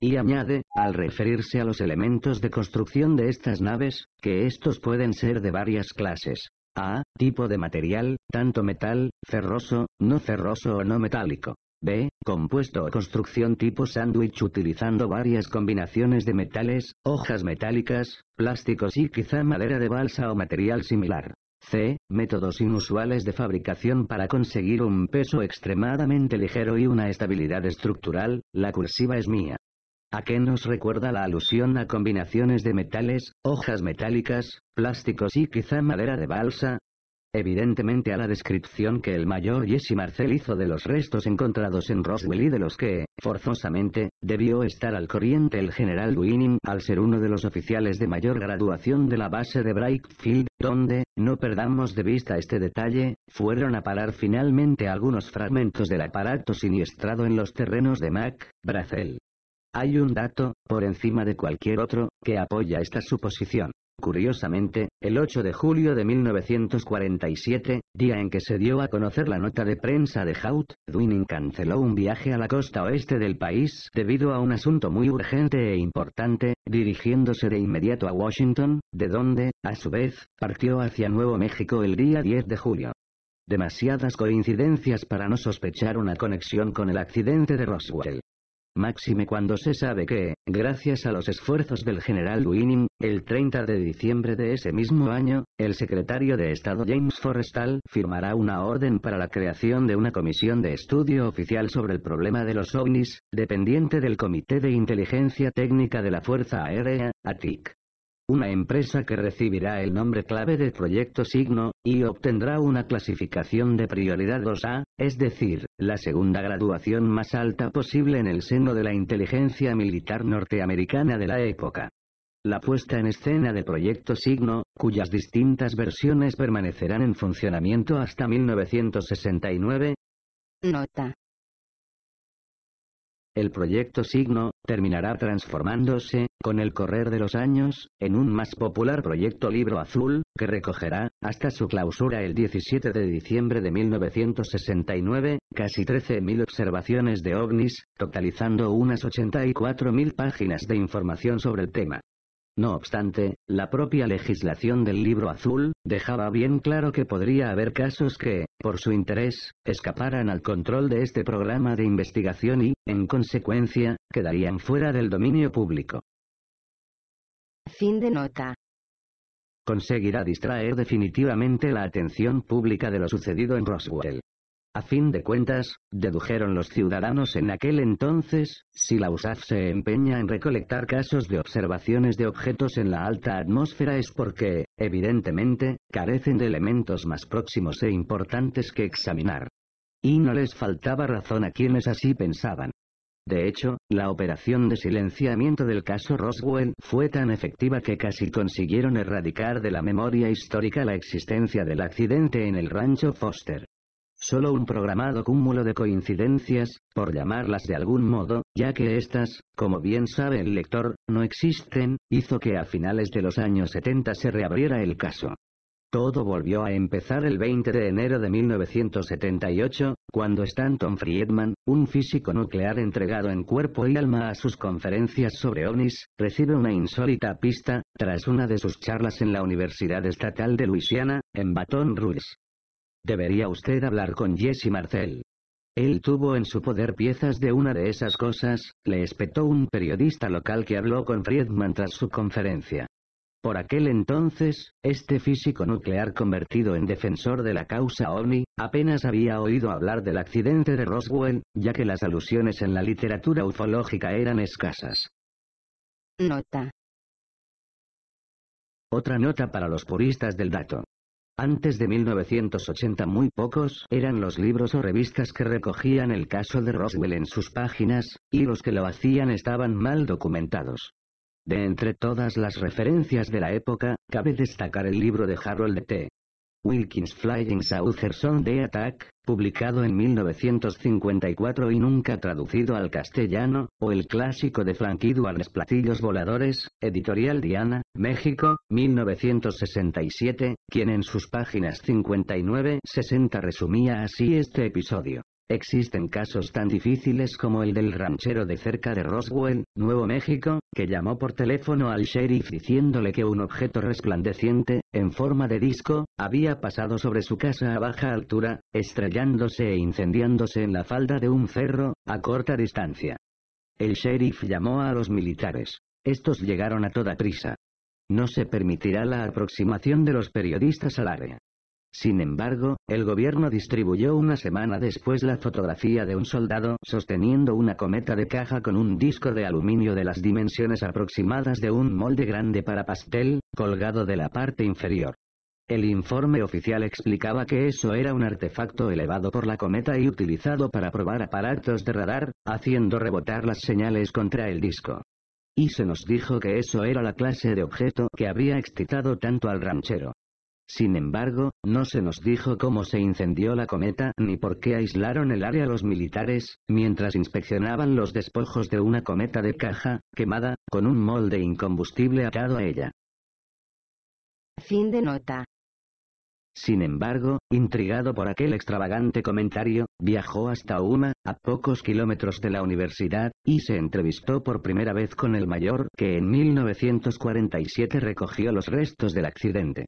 Y añade, al referirse a los elementos de construcción de estas naves, que estos pueden ser de varias clases. A. Tipo de material, tanto metal, ferroso, no ferroso o no metálico. B. Compuesto o construcción tipo sándwich utilizando varias combinaciones de metales, hojas metálicas, plásticos y quizá madera de balsa o material similar. C. Métodos inusuales de fabricación para conseguir un peso extremadamente ligero y una estabilidad estructural, la cursiva es mía. ¿A qué nos recuerda la alusión a combinaciones de metales, hojas metálicas, plásticos y quizá madera de balsa? Evidentemente a la descripción que el mayor Jesse Marcel hizo de los restos encontrados en Roswell y de los que, forzosamente, debió estar al corriente el general Winning al ser uno de los oficiales de mayor graduación de la base de Brakefield, donde, no perdamos de vista este detalle, fueron a parar finalmente algunos fragmentos del aparato siniestrado en los terrenos de Mac, Brazel. Hay un dato, por encima de cualquier otro, que apoya esta suposición. Curiosamente, el 8 de julio de 1947, día en que se dio a conocer la nota de prensa de Hout, Dwining canceló un viaje a la costa oeste del país debido a un asunto muy urgente e importante, dirigiéndose de inmediato a Washington, de donde, a su vez, partió hacia Nuevo México el día 10 de julio. Demasiadas coincidencias para no sospechar una conexión con el accidente de Roswell. Máxime cuando se sabe que, gracias a los esfuerzos del general Winning, el 30 de diciembre de ese mismo año, el secretario de Estado James Forrestal firmará una orden para la creación de una comisión de estudio oficial sobre el problema de los ovnis, dependiente del Comité de Inteligencia Técnica de la Fuerza Aérea, ATIC una empresa que recibirá el nombre clave de Proyecto Signo, y obtendrá una clasificación de prioridad 2A, es decir, la segunda graduación más alta posible en el seno de la inteligencia militar norteamericana de la época. La puesta en escena de Proyecto Signo, cuyas distintas versiones permanecerán en funcionamiento hasta 1969. Nota. El proyecto Signo, terminará transformándose, con el correr de los años, en un más popular proyecto Libro Azul, que recogerá, hasta su clausura el 17 de diciembre de 1969, casi 13.000 observaciones de ovnis, totalizando unas 84.000 páginas de información sobre el tema. No obstante, la propia legislación del libro azul, dejaba bien claro que podría haber casos que, por su interés, escaparan al control de este programa de investigación y, en consecuencia, quedarían fuera del dominio público.
Fin de nota.
Conseguirá distraer definitivamente la atención pública de lo sucedido en Roswell. A fin de cuentas, dedujeron los ciudadanos en aquel entonces, si la USAF se empeña en recolectar casos de observaciones de objetos en la alta atmósfera es porque, evidentemente, carecen de elementos más próximos e importantes que examinar. Y no les faltaba razón a quienes así pensaban. De hecho, la operación de silenciamiento del caso Roswell fue tan efectiva que casi consiguieron erradicar de la memoria histórica la existencia del accidente en el rancho Foster. Solo un programado cúmulo de coincidencias, por llamarlas de algún modo, ya que éstas, como bien sabe el lector, no existen, hizo que a finales de los años 70 se reabriera el caso. Todo volvió a empezar el 20 de enero de 1978, cuando Stanton Friedman, un físico nuclear entregado en cuerpo y alma a sus conferencias sobre Onis, recibe una insólita pista, tras una de sus charlas en la Universidad Estatal de Luisiana, en Baton Rouge. Debería usted hablar con Jesse Marcel. Él tuvo en su poder piezas de una de esas cosas, le espetó un periodista local que habló con Friedman tras su conferencia. Por aquel entonces, este físico nuclear convertido en defensor de la causa OVNI, apenas había oído hablar del accidente de Roswell, ya que las alusiones en la literatura ufológica eran escasas. Nota. Otra nota para los puristas del dato. Antes de 1980 muy pocos eran los libros o revistas que recogían el caso de Roswell en sus páginas, y los que lo hacían estaban mal documentados. De entre todas las referencias de la época, cabe destacar el libro de Harold T. Wilkins Flying Saucers on the Attack, publicado en 1954 y nunca traducido al castellano, o el clásico de Frankie los Platillos Voladores, editorial Diana, México, 1967, quien en sus páginas 59-60 resumía así este episodio. Existen casos tan difíciles como el del ranchero de cerca de Roswell, Nuevo México, que llamó por teléfono al sheriff diciéndole que un objeto resplandeciente, en forma de disco, había pasado sobre su casa a baja altura, estrellándose e incendiándose en la falda de un cerro, a corta distancia. El sheriff llamó a los militares. Estos llegaron a toda prisa. No se permitirá la aproximación de los periodistas al área. Sin embargo, el gobierno distribuyó una semana después la fotografía de un soldado sosteniendo una cometa de caja con un disco de aluminio de las dimensiones aproximadas de un molde grande para pastel, colgado de la parte inferior. El informe oficial explicaba que eso era un artefacto elevado por la cometa y utilizado para probar aparatos de radar, haciendo rebotar las señales contra el disco. Y se nos dijo que eso era la clase de objeto que habría excitado tanto al ranchero. Sin embargo, no se nos dijo cómo se incendió la cometa ni por qué aislaron el área los militares, mientras inspeccionaban los despojos de una cometa de caja, quemada, con un molde incombustible atado a ella.
Fin de nota.
Sin embargo, intrigado por aquel extravagante comentario, viajó hasta Uma, a pocos kilómetros de la universidad, y se entrevistó por primera vez con el mayor que en 1947 recogió los restos del accidente.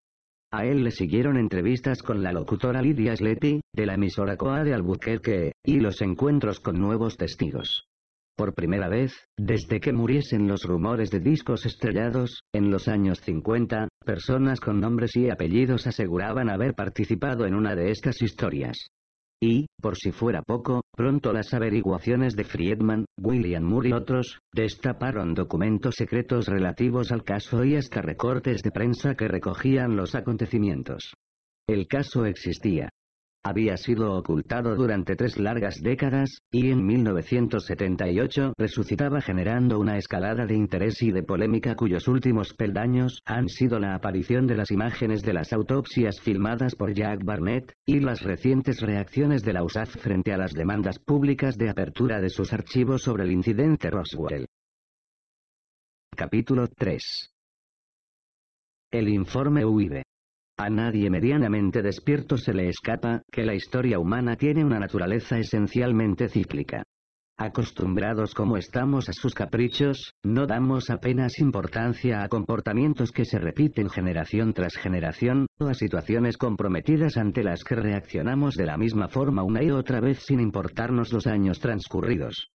A él le siguieron entrevistas con la locutora Lidia Sleti, de la emisora COA de Albuquerque, y los encuentros con nuevos testigos. Por primera vez, desde que muriesen los rumores de discos estrellados, en los años 50, personas con nombres y apellidos aseguraban haber participado en una de estas historias. Y, por si fuera poco, pronto las averiguaciones de Friedman, William Moore y otros, destaparon documentos secretos relativos al caso y hasta recortes de prensa que recogían los acontecimientos. El caso existía, había sido ocultado durante tres largas décadas, y en 1978 resucitaba generando una escalada de interés y de polémica cuyos últimos peldaños han sido la aparición de las imágenes de las autopsias filmadas por Jack Barnett, y las recientes reacciones de la USAF frente a las demandas públicas de apertura de sus archivos sobre el incidente Roswell. Capítulo 3 El informe UIB a nadie medianamente despierto se le escapa que la historia humana tiene una naturaleza esencialmente cíclica. Acostumbrados como estamos a sus caprichos, no damos apenas importancia a comportamientos que se repiten generación tras generación, o a situaciones comprometidas ante las que reaccionamos de la misma forma una y otra vez sin importarnos los años transcurridos.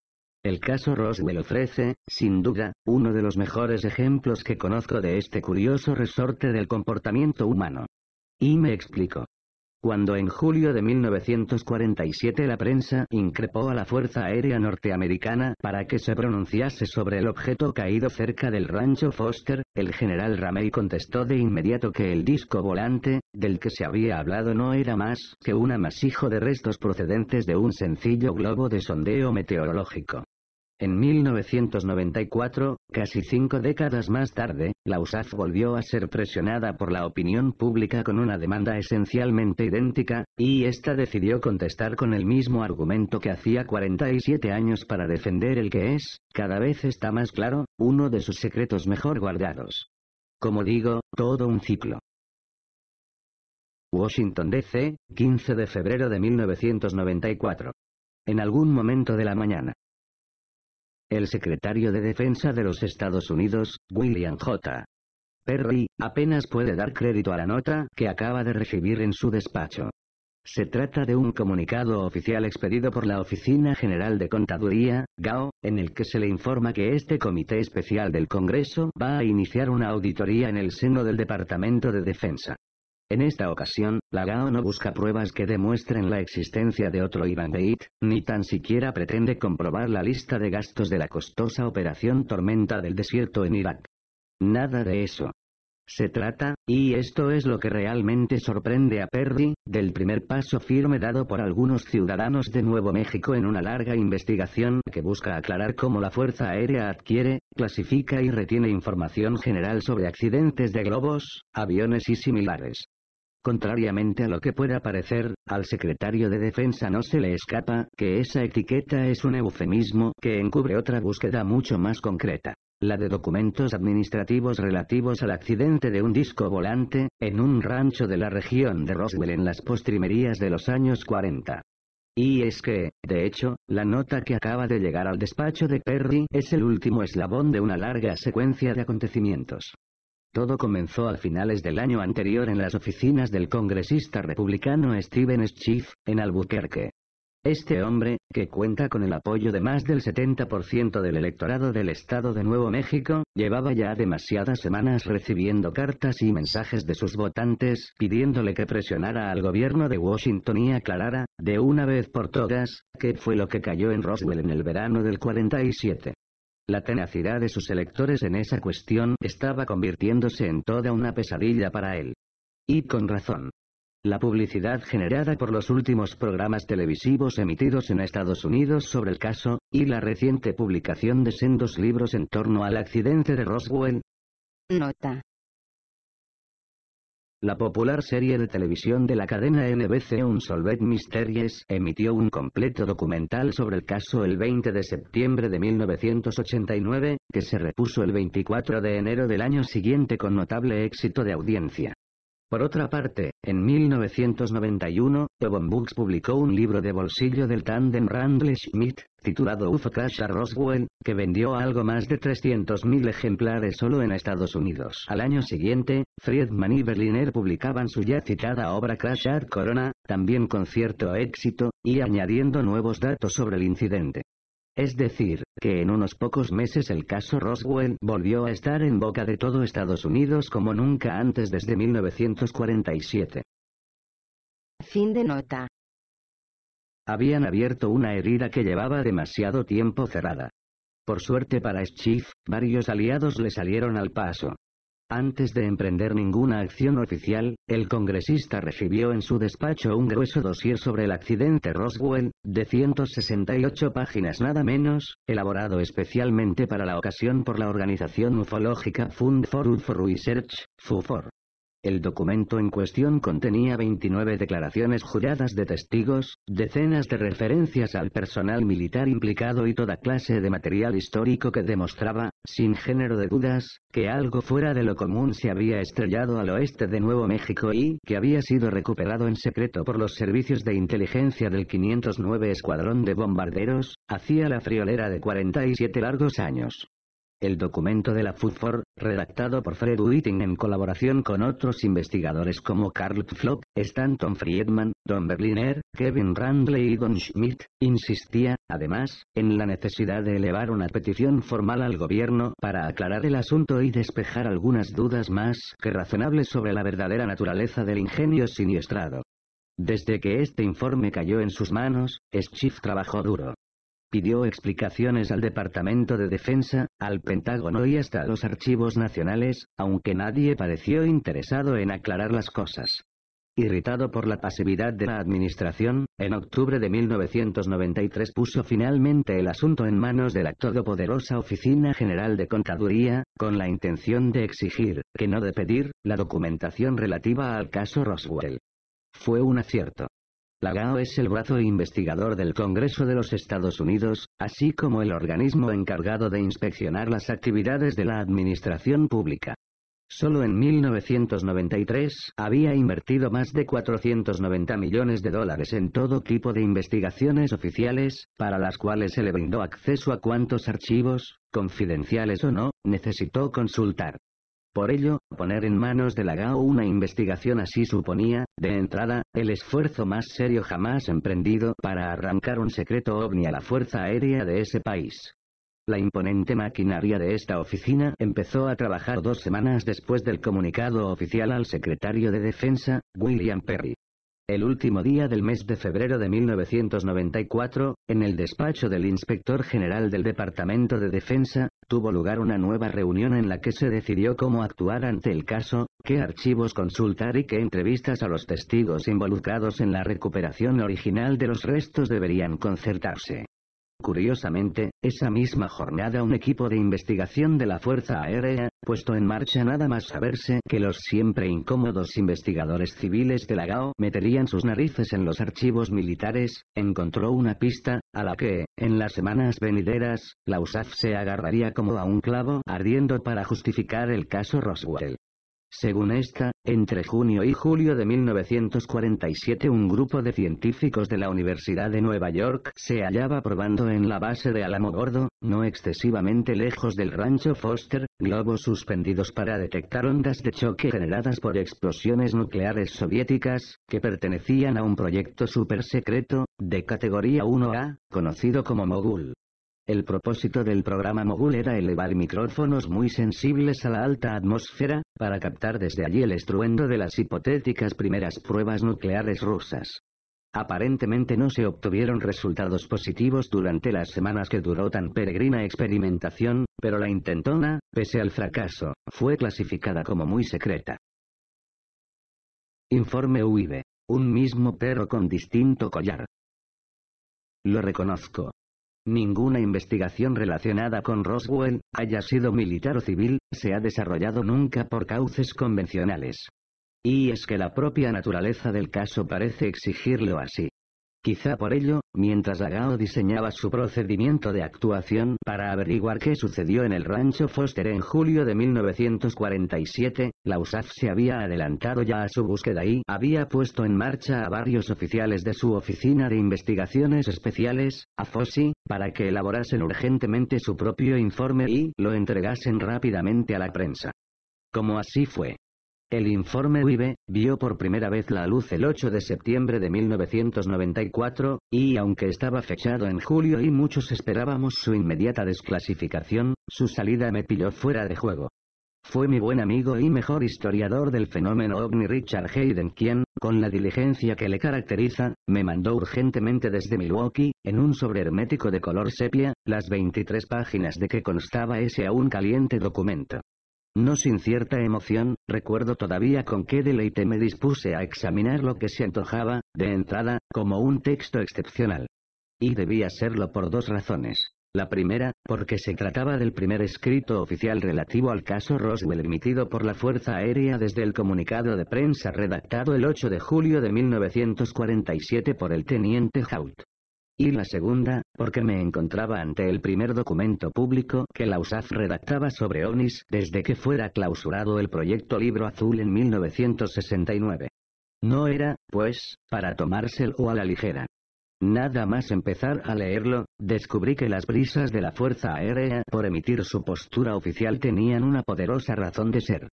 El caso Roswell ofrece, sin duda, uno de los mejores ejemplos que conozco de este curioso resorte del comportamiento humano. Y me explico. Cuando en julio de 1947 la prensa increpó a la Fuerza Aérea Norteamericana para que se pronunciase sobre el objeto caído cerca del rancho Foster, el general Ramey contestó de inmediato que el disco volante, del que se había hablado no era más que un amasijo de restos procedentes de un sencillo globo de sondeo meteorológico. En 1994, casi cinco décadas más tarde, la USAF volvió a ser presionada por la opinión pública con una demanda esencialmente idéntica, y esta decidió contestar con el mismo argumento que hacía 47 años para defender el que es, cada vez está más claro, uno de sus secretos mejor guardados. Como digo, todo un ciclo. Washington, D.C., 15 de febrero de 1994. En algún momento de la mañana. El secretario de Defensa de los Estados Unidos, William J. Perry, apenas puede dar crédito a la nota que acaba de recibir en su despacho. Se trata de un comunicado oficial expedido por la Oficina General de Contaduría, GAO, en el que se le informa que este Comité Especial del Congreso va a iniciar una auditoría en el seno del Departamento de Defensa. En esta ocasión, la GAO no busca pruebas que demuestren la existencia de otro Iván beit ni tan siquiera pretende comprobar la lista de gastos de la costosa operación Tormenta del Desierto en Irak. Nada de eso. Se trata, y esto es lo que realmente sorprende a Perry, del primer paso firme dado por algunos ciudadanos de Nuevo México en una larga investigación que busca aclarar cómo la Fuerza Aérea adquiere, clasifica y retiene información general sobre accidentes de globos, aviones y similares. Contrariamente a lo que pueda parecer, al secretario de Defensa no se le escapa que esa etiqueta es un eufemismo que encubre otra búsqueda mucho más concreta. La de documentos administrativos relativos al accidente de un disco volante, en un rancho de la región de Roswell en las postrimerías de los años 40. Y es que, de hecho, la nota que acaba de llegar al despacho de Perry es el último eslabón de una larga secuencia de acontecimientos. Todo comenzó a finales del año anterior en las oficinas del congresista republicano Steven Schiff, en Albuquerque. Este hombre, que cuenta con el apoyo de más del 70% del electorado del estado de Nuevo México, llevaba ya demasiadas semanas recibiendo cartas y mensajes de sus votantes pidiéndole que presionara al gobierno de Washington y aclarara, de una vez por todas, qué fue lo que cayó en Roswell en el verano del 47. La tenacidad de sus electores en esa cuestión estaba convirtiéndose en toda una pesadilla para él. Y con razón. La publicidad generada por los últimos programas televisivos emitidos en Estados Unidos sobre el caso, y la reciente publicación de sendos libros en torno al accidente de Roswell. Nota. La popular serie de televisión de la cadena NBC Unsolved Mysteries emitió un completo documental sobre el caso el 20 de septiembre de 1989, que se repuso el 24 de enero del año siguiente con notable éxito de audiencia. Por otra parte, en 1991, Ebon Books publicó un libro de bolsillo del tandem Randle Schmidt, titulado UFO Crash a Roswell, que vendió algo más de 300.000 ejemplares solo en Estados Unidos. Al año siguiente, Friedman y Berliner publicaban su ya citada obra Crash at Corona, también con cierto éxito, y añadiendo nuevos datos sobre el incidente. Es decir, que en unos pocos meses el caso Roswell volvió a estar en boca de todo Estados Unidos como nunca antes desde 1947.
Fin de nota.
Habían abierto una herida que llevaba demasiado tiempo cerrada. Por suerte para Schiff, varios aliados le salieron al paso. Antes de emprender ninguna acción oficial, el congresista recibió en su despacho un grueso dossier sobre el accidente Roswell, de 168 páginas nada menos, elaborado especialmente para la ocasión por la organización ufológica Fund for UFO Research, FUFOR. El documento en cuestión contenía 29 declaraciones juradas de testigos, decenas de referencias al personal militar implicado y toda clase de material histórico que demostraba, sin género de dudas, que algo fuera de lo común se había estrellado al oeste de Nuevo México y que había sido recuperado en secreto por los servicios de inteligencia del 509 Escuadrón de Bombarderos, hacía la friolera de 47 largos años. El documento de la FUFOR, redactado por Fred Whiting en colaboración con otros investigadores como Carl Pflock, Stanton Friedman, Don Berliner, Kevin Randley y Don Schmidt, insistía, además, en la necesidad de elevar una petición formal al gobierno para aclarar el asunto y despejar algunas dudas más que razonables sobre la verdadera naturaleza del ingenio siniestrado. Desde que este informe cayó en sus manos, Schiff trabajó duro. Pidió explicaciones al Departamento de Defensa, al Pentágono y hasta a los archivos nacionales, aunque nadie pareció interesado en aclarar las cosas. Irritado por la pasividad de la administración, en octubre de 1993 puso finalmente el asunto en manos de la todopoderosa Oficina General de Contaduría, con la intención de exigir, que no de pedir, la documentación relativa al caso Roswell. Fue un acierto. Lagao es el brazo investigador del Congreso de los Estados Unidos, así como el organismo encargado de inspeccionar las actividades de la administración pública. Solo en 1993 había invertido más de 490 millones de dólares en todo tipo de investigaciones oficiales, para las cuales se le brindó acceso a cuantos archivos, confidenciales o no, necesitó consultar. Por ello, poner en manos de la GAO una investigación así suponía, de entrada, el esfuerzo más serio jamás emprendido para arrancar un secreto ovni a la Fuerza Aérea de ese país. La imponente maquinaria de esta oficina empezó a trabajar dos semanas después del comunicado oficial al secretario de Defensa, William Perry. El último día del mes de febrero de 1994, en el despacho del inspector general del Departamento de Defensa, tuvo lugar una nueva reunión en la que se decidió cómo actuar ante el caso, qué archivos consultar y qué entrevistas a los testigos involucrados en la recuperación original de los restos deberían concertarse. Curiosamente, esa misma jornada un equipo de investigación de la Fuerza Aérea, puesto en marcha nada más saberse que los siempre incómodos investigadores civiles de la GAO meterían sus narices en los archivos militares, encontró una pista, a la que, en las semanas venideras, la USAF se agarraría como a un clavo ardiendo para justificar el caso Roswell. Según esta, entre junio y julio de 1947 un grupo de científicos de la Universidad de Nueva York se hallaba probando en la base de Gordo, no excesivamente lejos del rancho Foster, globos suspendidos para detectar ondas de choque generadas por explosiones nucleares soviéticas, que pertenecían a un proyecto supersecreto, de categoría 1A, conocido como Mogul. El propósito del programa Mogul era elevar micrófonos muy sensibles a la alta atmósfera, para captar desde allí el estruendo de las hipotéticas primeras pruebas nucleares rusas. Aparentemente no se obtuvieron resultados positivos durante las semanas que duró tan peregrina experimentación, pero la intentona, pese al fracaso, fue clasificada como muy secreta. Informe UIB. Un mismo perro con distinto collar. Lo reconozco, Ninguna investigación relacionada con Roswell, haya sido militar o civil, se ha desarrollado nunca por cauces convencionales. Y es que la propia naturaleza del caso parece exigirlo así. Quizá por ello, mientras Agao diseñaba su procedimiento de actuación para averiguar qué sucedió en el rancho Foster en julio de 1947, la USAF se había adelantado ya a su búsqueda y había puesto en marcha a varios oficiales de su oficina de investigaciones especiales, a FOSI, para que elaborasen urgentemente su propio informe y lo entregasen rápidamente a la prensa. Como así fue. El informe Vive, vio por primera vez la luz el 8 de septiembre de 1994, y aunque estaba fechado en julio y muchos esperábamos su inmediata desclasificación, su salida me pilló fuera de juego. Fue mi buen amigo y mejor historiador del fenómeno ovni Richard Hayden quien, con la diligencia que le caracteriza, me mandó urgentemente desde Milwaukee, en un sobre hermético de color sepia, las 23 páginas de que constaba ese aún caliente documento. No sin cierta emoción, recuerdo todavía con qué deleite me dispuse a examinar lo que se antojaba, de entrada, como un texto excepcional. Y debía serlo por dos razones. La primera, porque se trataba del primer escrito oficial relativo al caso Roswell emitido por la Fuerza Aérea desde el comunicado de prensa redactado el 8 de julio de 1947 por el teniente Hout y la segunda, porque me encontraba ante el primer documento público que la USAF redactaba sobre ONIS desde que fuera clausurado el proyecto Libro Azul en 1969. No era, pues, para tomárselo a la ligera. Nada más empezar a leerlo, descubrí que las brisas de la Fuerza Aérea por emitir su postura oficial tenían una poderosa razón de ser.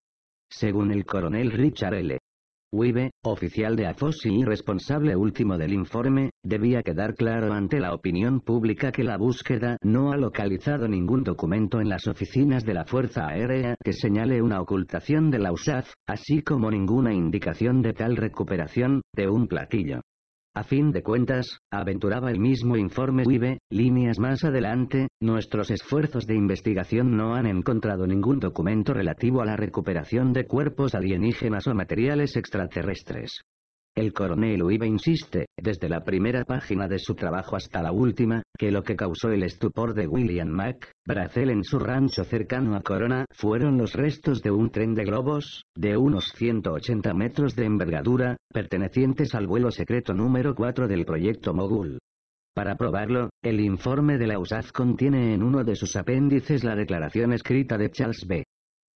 Según el coronel Richard L. Wibe, oficial de AFOS y responsable último del informe, debía quedar claro ante la opinión pública que la búsqueda no ha localizado ningún documento en las oficinas de la Fuerza Aérea que señale una ocultación de la USAF, así como ninguna indicación de tal recuperación, de un platillo. A fin de cuentas, aventuraba el mismo informe Uibe, líneas más adelante, nuestros esfuerzos de investigación no han encontrado ningún documento relativo a la recuperación de cuerpos alienígenas o materiales extraterrestres. El coronel Uiva insiste, desde la primera página de su trabajo hasta la última, que lo que causó el estupor de William Mack, Bracel en su rancho cercano a Corona fueron los restos de un tren de globos, de unos 180 metros de envergadura, pertenecientes al vuelo secreto número 4 del proyecto Mogul. Para probarlo, el informe de la USAF contiene en uno de sus apéndices la declaración escrita de Charles B.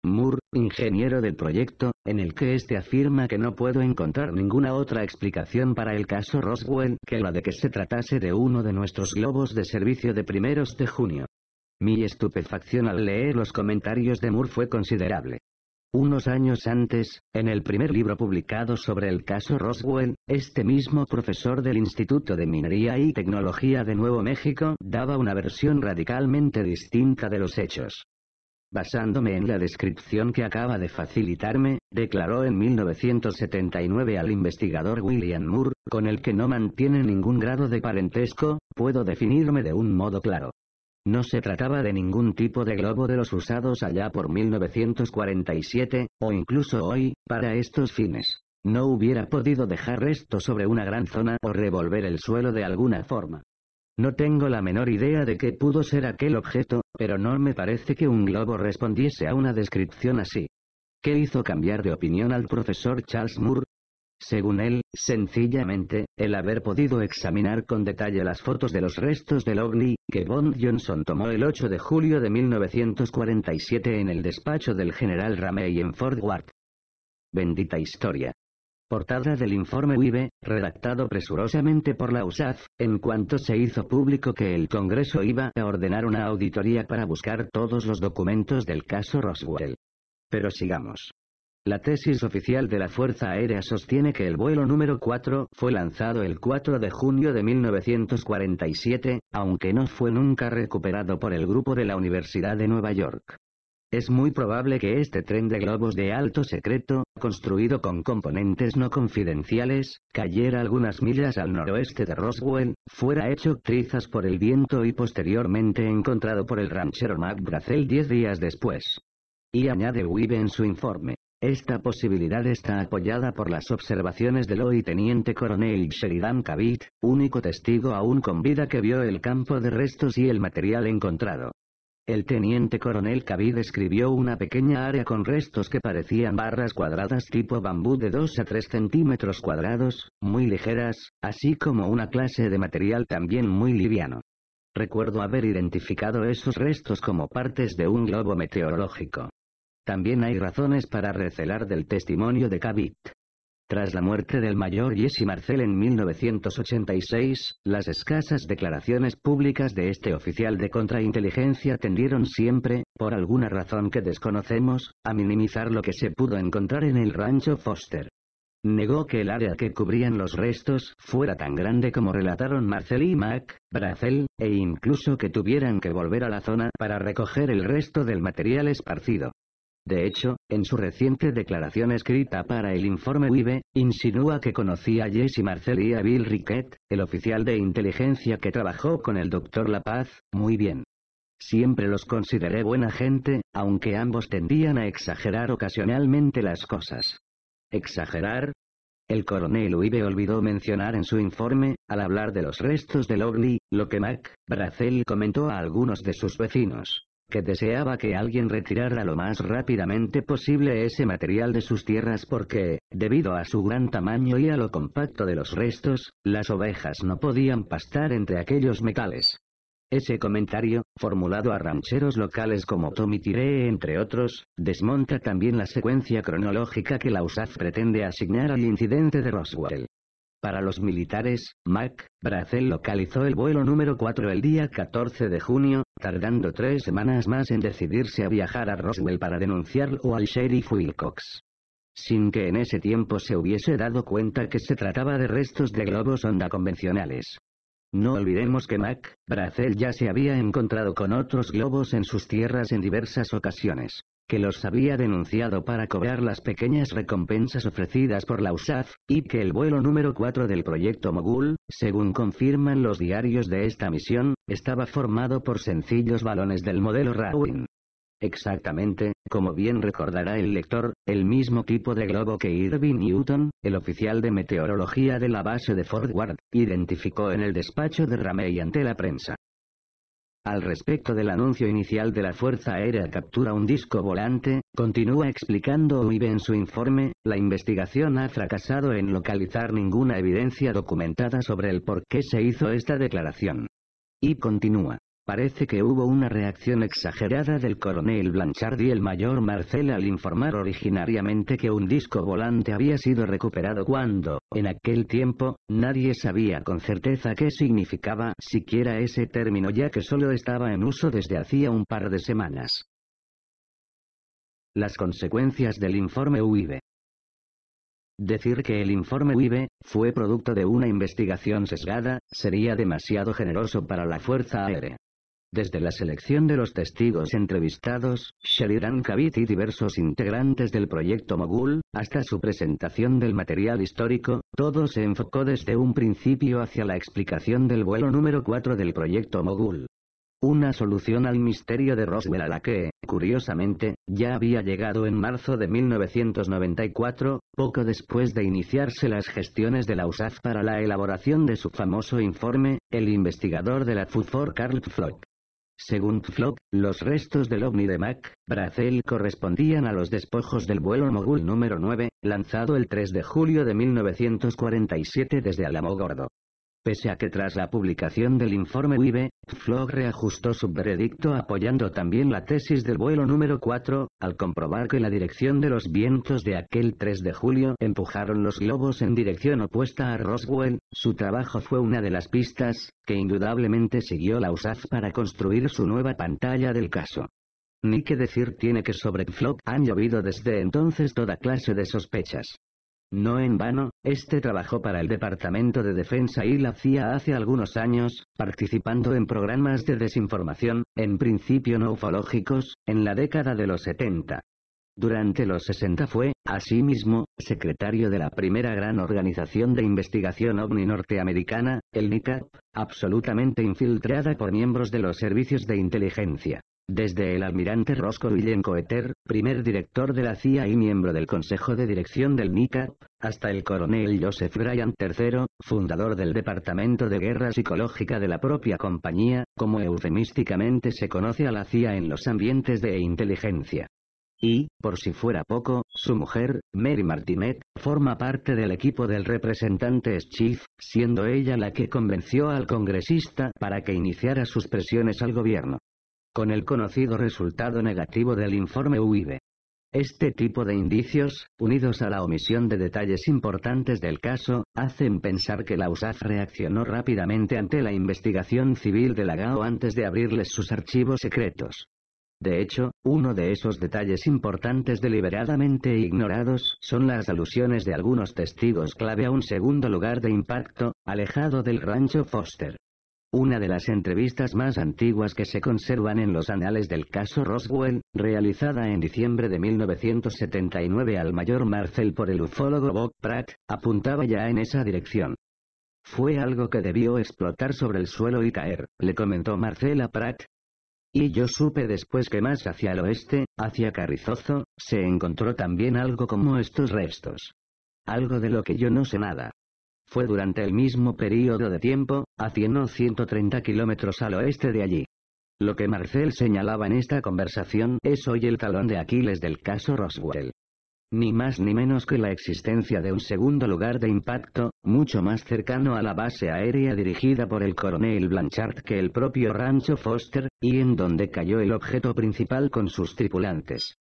Moore, ingeniero del proyecto, en el que este afirma que no puedo encontrar ninguna otra explicación para el caso Roswell que la de que se tratase de uno de nuestros globos de servicio de primeros de junio. Mi estupefacción al leer los comentarios de Moore fue considerable. Unos años antes, en el primer libro publicado sobre el caso Roswell, este mismo profesor del Instituto de Minería y Tecnología de Nuevo México daba una versión radicalmente distinta de los hechos basándome en la descripción que acaba de facilitarme, declaró en 1979 al investigador William Moore, con el que no mantiene ningún grado de parentesco, puedo definirme de un modo claro. No se trataba de ningún tipo de globo de los usados allá por 1947, o incluso hoy, para estos fines. No hubiera podido dejar esto sobre una gran zona o revolver el suelo de alguna forma. No tengo la menor idea de qué pudo ser aquel objeto, pero no me parece que un globo respondiese a una descripción así. ¿Qué hizo cambiar de opinión al profesor Charles Moore? Según él, sencillamente, el haber podido examinar con detalle las fotos de los restos del ovni, que Bond Johnson tomó el 8 de julio de 1947 en el despacho del general Ramey en Fort Worth. Bendita historia. Portada del informe UIBE, redactado presurosamente por la USAF, en cuanto se hizo público que el Congreso iba a ordenar una auditoría para buscar todos los documentos del caso Roswell. Pero sigamos. La tesis oficial de la Fuerza Aérea sostiene que el vuelo número 4 fue lanzado el 4 de junio de 1947, aunque no fue nunca recuperado por el grupo de la Universidad de Nueva York. Es muy probable que este tren de globos de alto secreto, construido con componentes no confidenciales, cayera algunas millas al noroeste de Roswell, fuera hecho trizas por el viento y posteriormente encontrado por el ranchero Mac Brazel diez días después. Y añade Weave en su informe. Esta posibilidad está apoyada por las observaciones del hoy teniente coronel Sheridan Cavitt, único testigo aún con vida que vio el campo de restos y el material encontrado. El teniente coronel Cavid escribió una pequeña área con restos que parecían barras cuadradas tipo bambú de 2 a 3 centímetros cuadrados, muy ligeras, así como una clase de material también muy liviano. Recuerdo haber identificado esos restos como partes de un globo meteorológico. También hay razones para recelar del testimonio de Cavit. Tras la muerte del mayor Jesse Marcel en 1986, las escasas declaraciones públicas de este oficial de contrainteligencia tendieron siempre, por alguna razón que desconocemos, a minimizar lo que se pudo encontrar en el rancho Foster. Negó que el área que cubrían los restos fuera tan grande como relataron Marcel y Mac, Bracel, e incluso que tuvieran que volver a la zona para recoger el resto del material esparcido. De hecho, en su reciente declaración escrita para el informe UIBE, insinúa que conocía a Jesse Marcel y a Bill Riquet, el oficial de inteligencia que trabajó con el doctor La Paz, muy bien. Siempre los consideré buena gente, aunque ambos tendían a exagerar ocasionalmente las cosas. ¿Exagerar? El coronel Uibe olvidó mencionar en su informe, al hablar de los restos de Lowley, lo que Mac Bracel comentó a algunos de sus vecinos que deseaba que alguien retirara lo más rápidamente posible ese material de sus tierras porque, debido a su gran tamaño y a lo compacto de los restos, las ovejas no podían pastar entre aquellos metales. Ese comentario, formulado a rancheros locales como Tommy Tiree entre otros, desmonta también la secuencia cronológica que la USAF pretende asignar al incidente de Roswell. Para los militares, Mac, Bracel localizó el vuelo número 4 el día 14 de junio, tardando tres semanas más en decidirse a viajar a Roswell para denunciarlo al sheriff Wilcox sin que en ese tiempo se hubiese dado cuenta que se trataba de restos de globos onda convencionales. No olvidemos que Mac, Bracel ya se había encontrado con otros globos en sus tierras en diversas ocasiones que los había denunciado para cobrar las pequeñas recompensas ofrecidas por la USAF, y que el vuelo número 4 del proyecto Mogul, según confirman los diarios de esta misión, estaba formado por sencillos balones del modelo Rawin. Exactamente, como bien recordará el lector, el mismo tipo de globo que Irving Newton, el oficial de meteorología de la base de Fort Ward, identificó en el despacho de Ramey ante la prensa. Al respecto del anuncio inicial de la Fuerza Aérea Captura un disco volante, continúa explicando Uribe en su informe, la investigación ha fracasado en localizar ninguna evidencia documentada sobre el por qué se hizo esta declaración. Y continúa. Parece que hubo una reacción exagerada del coronel Blanchard y el mayor Marcel al informar originariamente que un disco volante había sido recuperado cuando, en aquel tiempo, nadie sabía con certeza qué significaba siquiera ese término ya que solo estaba en uso desde hacía un par de semanas. Las consecuencias del informe UIB Decir que el informe UIB fue producto de una investigación sesgada sería demasiado generoso para la Fuerza Aérea. Desde la selección de los testigos entrevistados, Sheridan Rankavit y diversos integrantes del proyecto Mogul, hasta su presentación del material histórico, todo se enfocó desde un principio hacia la explicación del vuelo número 4 del proyecto Mogul. Una solución al misterio de Roswell a la que, curiosamente, ya había llegado en marzo de 1994, poco después de iniciarse las gestiones de la USAF para la elaboración de su famoso informe, el investigador de la FUFOR Carl Flock según Flock, los restos del ovni de Mac, Bracel correspondían a los despojos del vuelo Mogul número 9, lanzado el 3 de julio de 1947 desde Alamogordo. Pese a que tras la publicación del informe UIBE, Flog reajustó su veredicto apoyando también la tesis del vuelo número 4, al comprobar que la dirección de los vientos de aquel 3 de julio empujaron los globos en dirección opuesta a Roswell, su trabajo fue una de las pistas, que indudablemente siguió la USAF para construir su nueva pantalla del caso. Ni que decir tiene que sobre Flock han llovido desde entonces toda clase de sospechas. No en vano, este trabajó para el Departamento de Defensa y la CIA hace algunos años, participando en programas de desinformación, en principio no ufológicos, en la década de los 70. Durante los 60 fue, asimismo, secretario de la primera gran organización de investigación ovni norteamericana, el NICAP, absolutamente infiltrada por miembros de los servicios de inteligencia. Desde el almirante Roscoe William Coeter, primer director de la CIA y miembro del Consejo de Dirección del NICAP, hasta el coronel Joseph Bryan III, fundador del Departamento de Guerra Psicológica de la propia compañía, como eufemísticamente se conoce a la CIA en los ambientes de inteligencia. Y, por si fuera poco, su mujer, Mary Martinet, forma parte del equipo del representante Schiff, siendo ella la que convenció al congresista para que iniciara sus presiones al gobierno con el conocido resultado negativo del informe UIB. Este tipo de indicios, unidos a la omisión de detalles importantes del caso, hacen pensar que la USAF reaccionó rápidamente ante la investigación civil de la GAO antes de abrirles sus archivos secretos. De hecho, uno de esos detalles importantes deliberadamente ignorados son las alusiones de algunos testigos clave a un segundo lugar de impacto, alejado del rancho Foster. Una de las entrevistas más antiguas que se conservan en los anales del caso Roswell, realizada en diciembre de 1979 al mayor Marcel por el ufólogo Bob Pratt, apuntaba ya en esa dirección. Fue algo que debió explotar sobre el suelo y caer, le comentó Marcel a Pratt. Y yo supe después que más hacia el oeste, hacia Carrizozo, se encontró también algo como estos restos. Algo de lo que yo no sé nada. Fue durante el mismo período de tiempo, a 100 o 130 kilómetros al oeste de allí. Lo que Marcel señalaba en esta conversación es hoy el talón de Aquiles del caso Roswell. Ni más ni menos que la existencia de un segundo lugar de impacto, mucho más cercano a la base aérea dirigida por el coronel Blanchard que el propio rancho Foster, y en donde cayó el objeto principal con sus tripulantes.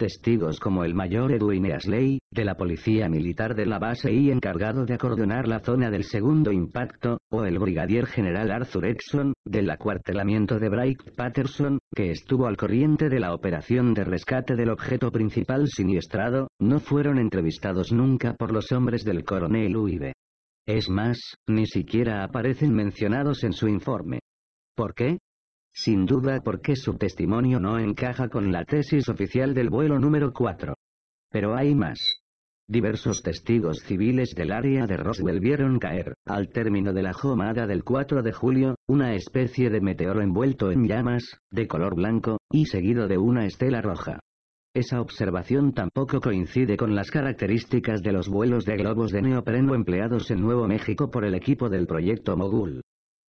Testigos como el mayor Edwin Asley, de la policía militar de la base y encargado de acordonar la zona del segundo impacto, o el brigadier general Arthur Edson, del acuartelamiento de Bright Patterson, que estuvo al corriente de la operación de rescate del objeto principal siniestrado, no fueron entrevistados nunca por los hombres del coronel UIB. Es más, ni siquiera aparecen mencionados en su informe. ¿Por qué? sin duda porque su testimonio no encaja con la tesis oficial del vuelo número 4. Pero hay más. Diversos testigos civiles del área de Roswell vieron caer, al término de la jomada del 4 de julio, una especie de meteoro envuelto en llamas, de color blanco, y seguido de una estela roja. Esa observación tampoco coincide con las características de los vuelos de globos de neopreno empleados en Nuevo México por el equipo del proyecto Mogul.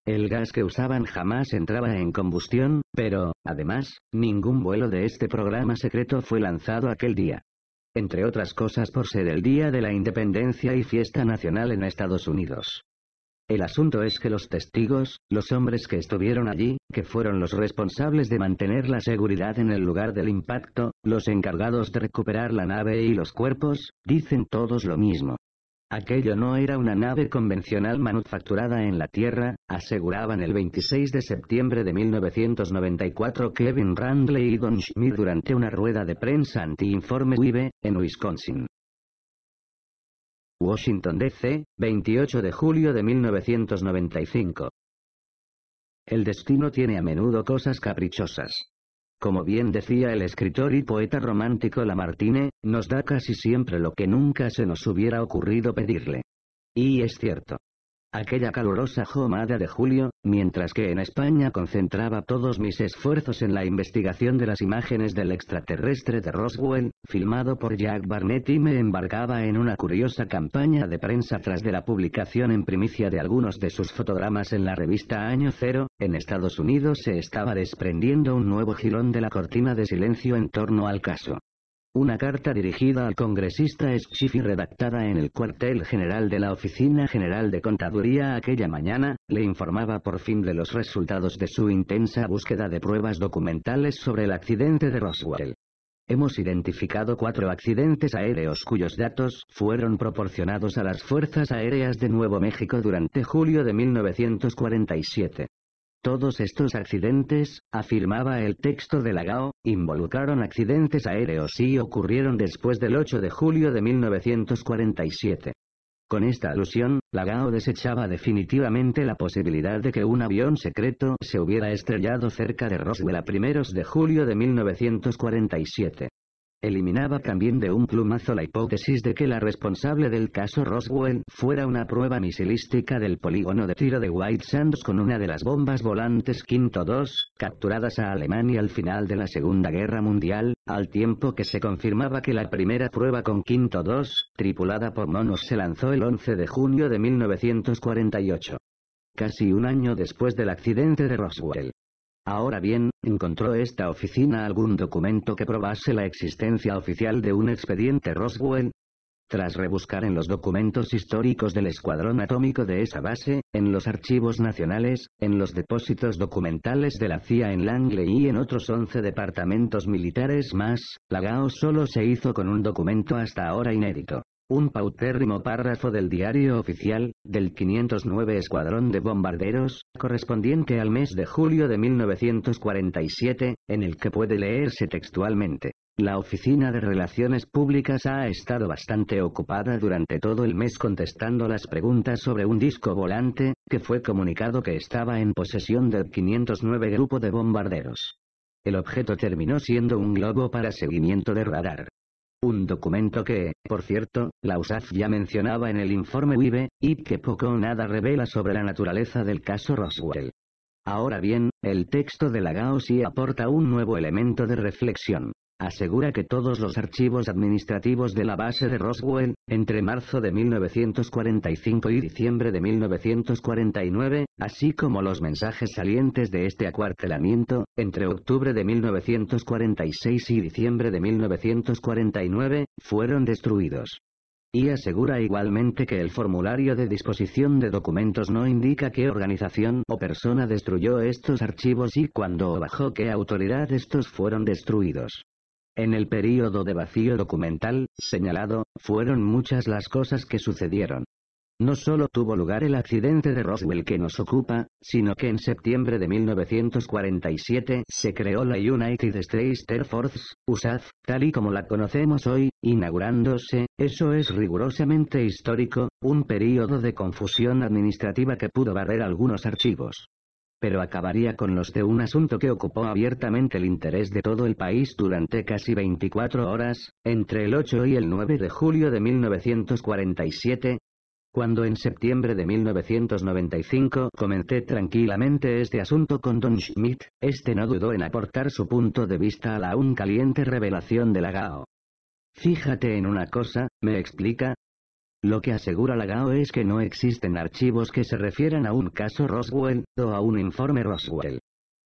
El gas que usaban jamás entraba en combustión, pero, además, ningún vuelo de este programa secreto fue lanzado aquel día. Entre otras cosas por ser el Día de la Independencia y Fiesta Nacional en Estados Unidos. El asunto es que los testigos, los hombres que estuvieron allí, que fueron los responsables de mantener la seguridad en el lugar del impacto, los encargados de recuperar la nave y los cuerpos, dicen todos lo mismo. Aquello no era una nave convencional manufacturada en la Tierra, aseguraban el 26 de septiembre de 1994 Kevin Randley y Don Schmidt durante una rueda de prensa anti-informe UIBE, en Wisconsin. Washington, D.C., 28 de julio de 1995. El destino tiene a menudo cosas caprichosas. Como bien decía el escritor y poeta romántico Lamartine, nos da casi siempre lo que nunca se nos hubiera ocurrido pedirle. Y es cierto aquella calurosa jomada de julio, mientras que en España concentraba todos mis esfuerzos en la investigación de las imágenes del extraterrestre de Roswell, filmado por Jack Barnett y me embarcaba en una curiosa campaña de prensa tras de la publicación en primicia de algunos de sus fotogramas en la revista Año Cero, en Estados Unidos se estaba desprendiendo un nuevo gilón de la cortina de silencio en torno al caso. Una carta dirigida al congresista Schiff y redactada en el cuartel general de la Oficina General de Contaduría aquella mañana, le informaba por fin de los resultados de su intensa búsqueda de pruebas documentales sobre el accidente de Roswell. Hemos identificado cuatro accidentes aéreos cuyos datos fueron proporcionados a las Fuerzas Aéreas de Nuevo México durante julio de 1947. Todos estos accidentes, afirmaba el texto de la GAO, involucraron accidentes aéreos y ocurrieron después del 8 de julio de 1947. Con esta alusión, la GAO desechaba definitivamente la posibilidad de que un avión secreto se hubiera estrellado cerca de Roswell a primeros de julio de 1947. Eliminaba también de un plumazo la hipótesis de que la responsable del caso Roswell fuera una prueba misilística del polígono de tiro de White Sands con una de las bombas volantes Quinto II, capturadas a Alemania al final de la Segunda Guerra Mundial, al tiempo que se confirmaba que la primera prueba con Quinto II, tripulada por monos, se lanzó el 11 de junio de 1948 casi un año después del accidente de Roswell. Ahora bien, ¿encontró esta oficina algún documento que probase la existencia oficial de un expediente Roswell? Tras rebuscar en los documentos históricos del escuadrón atómico de esa base, en los archivos nacionales, en los depósitos documentales de la CIA en Langley y en otros 11 departamentos militares más, la GAO solo se hizo con un documento hasta ahora inédito. Un pautérrimo párrafo del diario oficial, del 509 Escuadrón de Bombarderos, correspondiente al mes de julio de 1947, en el que puede leerse textualmente. La Oficina de Relaciones Públicas ha estado bastante ocupada durante todo el mes contestando las preguntas sobre un disco volante, que fue comunicado que estaba en posesión del 509 Grupo de Bombarderos. El objeto terminó siendo un globo para seguimiento de radar. Un documento que, por cierto, la USAF ya mencionaba en el informe Wibe, y que poco o nada revela sobre la naturaleza del caso Roswell. Ahora bien, el texto de la sí aporta un nuevo elemento de reflexión asegura que todos los archivos administrativos de la base de Roswell, entre marzo de 1945 y diciembre de 1949, así como los mensajes salientes de este acuartelamiento, entre octubre de 1946 y diciembre de 1949, fueron destruidos. Y asegura igualmente que el formulario de disposición de documentos no indica qué organización o persona destruyó estos archivos y cuándo o bajo qué autoridad estos fueron destruidos. En el período de vacío documental, señalado, fueron muchas las cosas que sucedieron. No solo tuvo lugar el accidente de Roswell que nos ocupa, sino que en septiembre de 1947 se creó la United States Air Force, USAF, tal y como la conocemos hoy, inaugurándose, eso es rigurosamente histórico, un período de confusión administrativa que pudo barrer algunos archivos pero acabaría con los de un asunto que ocupó abiertamente el interés de todo el país durante casi 24 horas, entre el 8 y el 9 de julio de 1947, cuando en septiembre de 1995 comenté tranquilamente este asunto con Don Schmidt, este no dudó en aportar su punto de vista a la aún caliente revelación de la GAO. Fíjate en una cosa, me explica, lo que asegura la GAO es que no existen archivos que se refieran a un caso Roswell, o a un informe Roswell.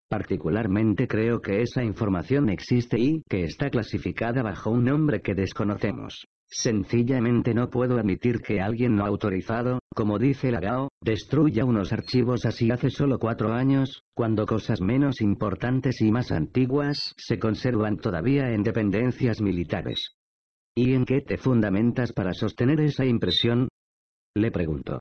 Particularmente creo que esa información existe y que está clasificada bajo un nombre que desconocemos. Sencillamente no puedo admitir que alguien no autorizado, como dice la GAO, destruya unos archivos así hace solo cuatro años, cuando cosas menos importantes y más antiguas se conservan todavía en dependencias militares. ¿Y en qué te fundamentas para sostener esa impresión? Le pregunto.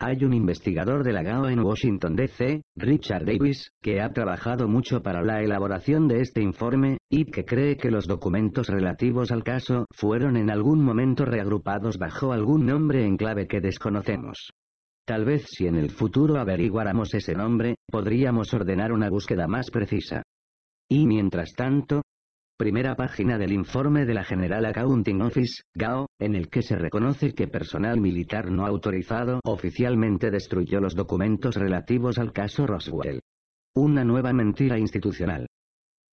Hay un investigador de la GAO en Washington, D.C., Richard Davis, que ha trabajado mucho para la elaboración de este informe, y que cree que los documentos relativos al caso fueron en algún momento reagrupados bajo algún nombre en clave que desconocemos. Tal vez si en el futuro averiguáramos ese nombre, podríamos ordenar una búsqueda más precisa. Y mientras tanto, Primera página del informe de la General Accounting Office, GAO, en el que se reconoce que personal militar no autorizado oficialmente destruyó los documentos relativos al caso Roswell. Una nueva mentira institucional.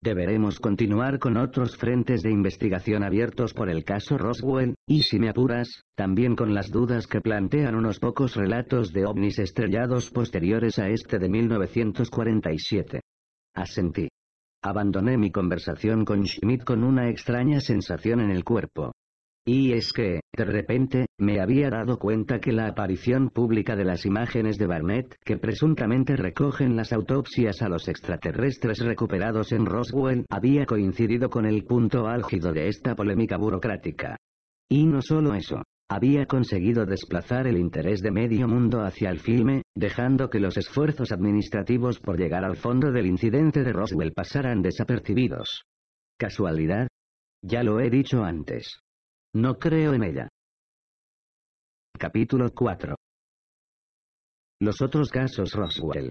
Deberemos continuar con otros frentes de investigación abiertos por el caso Roswell, y si me apuras, también con las dudas que plantean unos pocos relatos de ovnis estrellados posteriores a este de 1947. Asentí. Abandoné mi conversación con Schmidt con una extraña sensación en el cuerpo. Y es que, de repente, me había dado cuenta que la aparición pública de las imágenes de Barnett que presuntamente recogen las autopsias a los extraterrestres recuperados en Roswell había coincidido con el punto álgido de esta polémica burocrática. Y no solo eso, había conseguido desplazar el interés de medio mundo hacia el filme, dejando que los esfuerzos administrativos por llegar al fondo del incidente de Roswell pasaran desapercibidos. ¿Casualidad? Ya lo he dicho antes. No creo en ella. Capítulo 4. Los otros casos Roswell.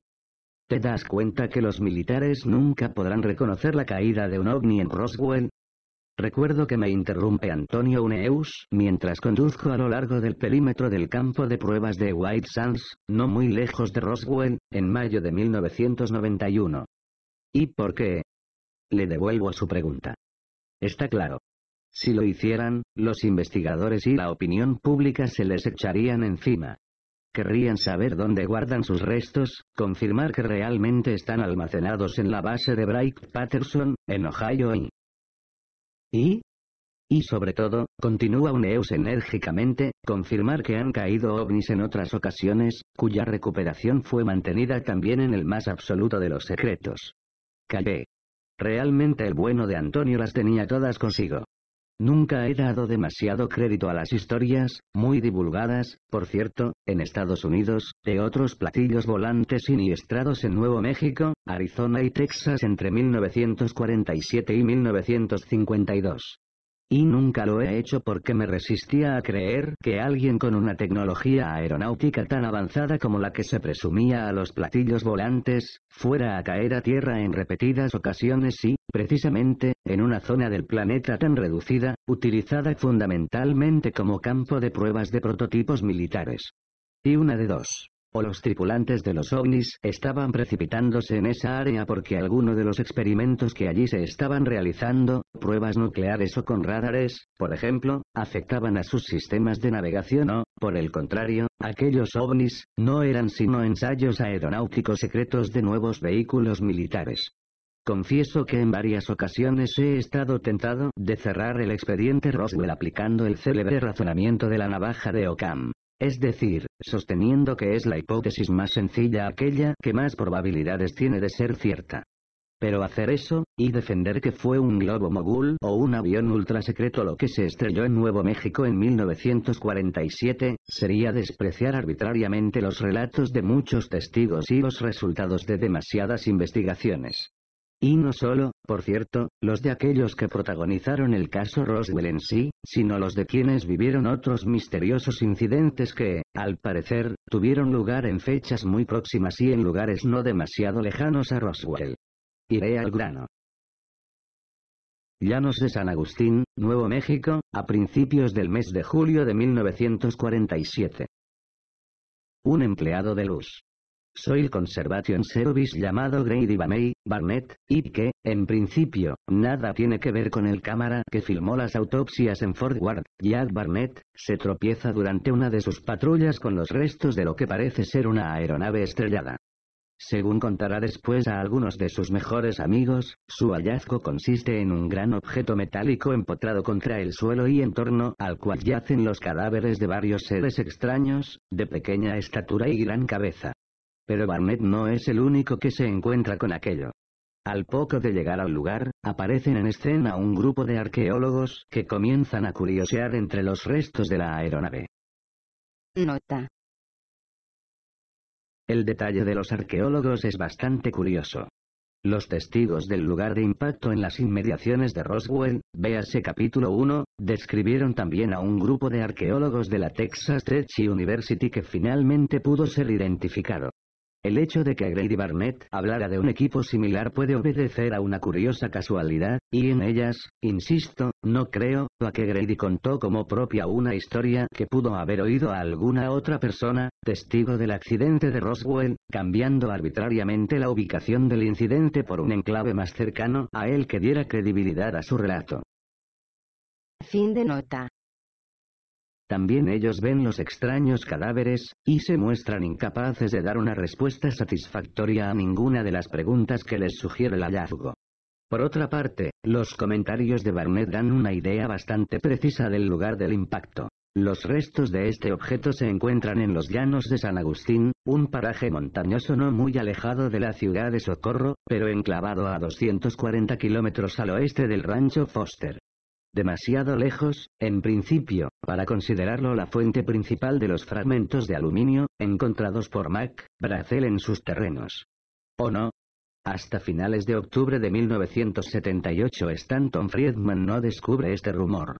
Te das cuenta que los militares nunca podrán reconocer la caída de un ovni en Roswell, Recuerdo que me interrumpe Antonio Uneus, mientras conduzco a lo largo del perímetro del campo de pruebas de White Sands, no muy lejos de Roswell, en mayo de 1991. ¿Y por qué? Le devuelvo su pregunta. Está claro. Si lo hicieran, los investigadores y la opinión pública se les echarían encima. Querrían saber dónde guardan sus restos, confirmar que realmente están almacenados en la base de Bright Patterson, en Ohio y, y, y sobre todo, continúa Uneus enérgicamente, confirmar que han caído ovnis en otras ocasiones, cuya recuperación fue mantenida también en el más absoluto de los secretos. Callé. Realmente el bueno de Antonio las tenía todas consigo. Nunca he dado demasiado crédito a las historias, muy divulgadas, por cierto, en Estados Unidos, de otros platillos volantes siniestrados en Nuevo México, Arizona y Texas entre 1947 y 1952. Y nunca lo he hecho porque me resistía a creer que alguien con una tecnología aeronáutica tan avanzada como la que se presumía a los platillos volantes, fuera a caer a tierra en repetidas ocasiones y, precisamente, en una zona del planeta tan reducida, utilizada fundamentalmente como campo de pruebas de prototipos militares. Y una de dos o los tripulantes de los ovnis estaban precipitándose en esa área porque alguno de los experimentos que allí se estaban realizando, pruebas nucleares o con radares, por ejemplo, afectaban a sus sistemas de navegación o, por el contrario, aquellos ovnis, no eran sino ensayos aeronáuticos secretos de nuevos vehículos militares. Confieso que en varias ocasiones he estado tentado de cerrar el expediente Roswell aplicando el célebre razonamiento de la navaja de Ockham, es decir, sosteniendo que es la hipótesis más sencilla aquella que más probabilidades tiene de ser cierta. Pero hacer eso, y defender que fue un globo mogul o un avión secreto lo que se estrelló en Nuevo México en 1947, sería despreciar arbitrariamente los relatos de muchos testigos y los resultados de demasiadas investigaciones. Y no solo, por cierto, los de aquellos que protagonizaron el caso Roswell en sí, sino los de quienes vivieron otros misteriosos incidentes que, al parecer, tuvieron lugar en fechas muy próximas y en lugares no demasiado lejanos a Roswell. Iré al grano. Llanos de San Agustín, Nuevo México, a principios del mes de julio de 1947. Un empleado de luz, Soil Conservation Service llamado Grady Bamey, Barnett, y que, en principio, nada tiene que ver con el cámara que filmó las autopsias en Fort Ward. Jack Barnett, se tropieza durante una de sus patrullas con los restos de lo que parece ser una aeronave estrellada. Según contará después a algunos de sus mejores amigos, su hallazgo consiste en un gran objeto metálico empotrado contra el suelo y en torno al cual yacen los cadáveres de varios seres extraños, de pequeña estatura y gran cabeza. Pero Barnett no es el único que se encuentra con aquello. Al poco de llegar al lugar, aparecen en escena un grupo de arqueólogos que comienzan a curiosear entre los restos de la aeronave. Nota. El detalle de los arqueólogos es bastante curioso. Los testigos del lugar de impacto en las inmediaciones de Roswell, véase capítulo 1, describieron también a un grupo de arqueólogos de la Texas Tech University que finalmente pudo ser identificado. El hecho de que Grady Barnett hablara de un equipo similar puede obedecer a una curiosa casualidad, y en ellas, insisto, no creo, a que Grady contó como propia una historia que pudo haber oído a alguna otra persona, testigo del accidente de Roswell, cambiando arbitrariamente la ubicación del incidente por un enclave más cercano a él que diera credibilidad a su relato.
Fin de nota.
También ellos ven los extraños cadáveres, y se muestran incapaces de dar una respuesta satisfactoria a ninguna de las preguntas que les sugiere el hallazgo. Por otra parte, los comentarios de Barnett dan una idea bastante precisa del lugar del impacto. Los restos de este objeto se encuentran en los llanos de San Agustín, un paraje montañoso no muy alejado de la ciudad de Socorro, pero enclavado a 240 kilómetros al oeste del rancho Foster demasiado lejos, en principio, para considerarlo la fuente principal de los fragmentos de aluminio, encontrados por Mac, Bracel en sus terrenos. ¿O no? Hasta finales de octubre de 1978 Stanton Friedman no descubre este rumor.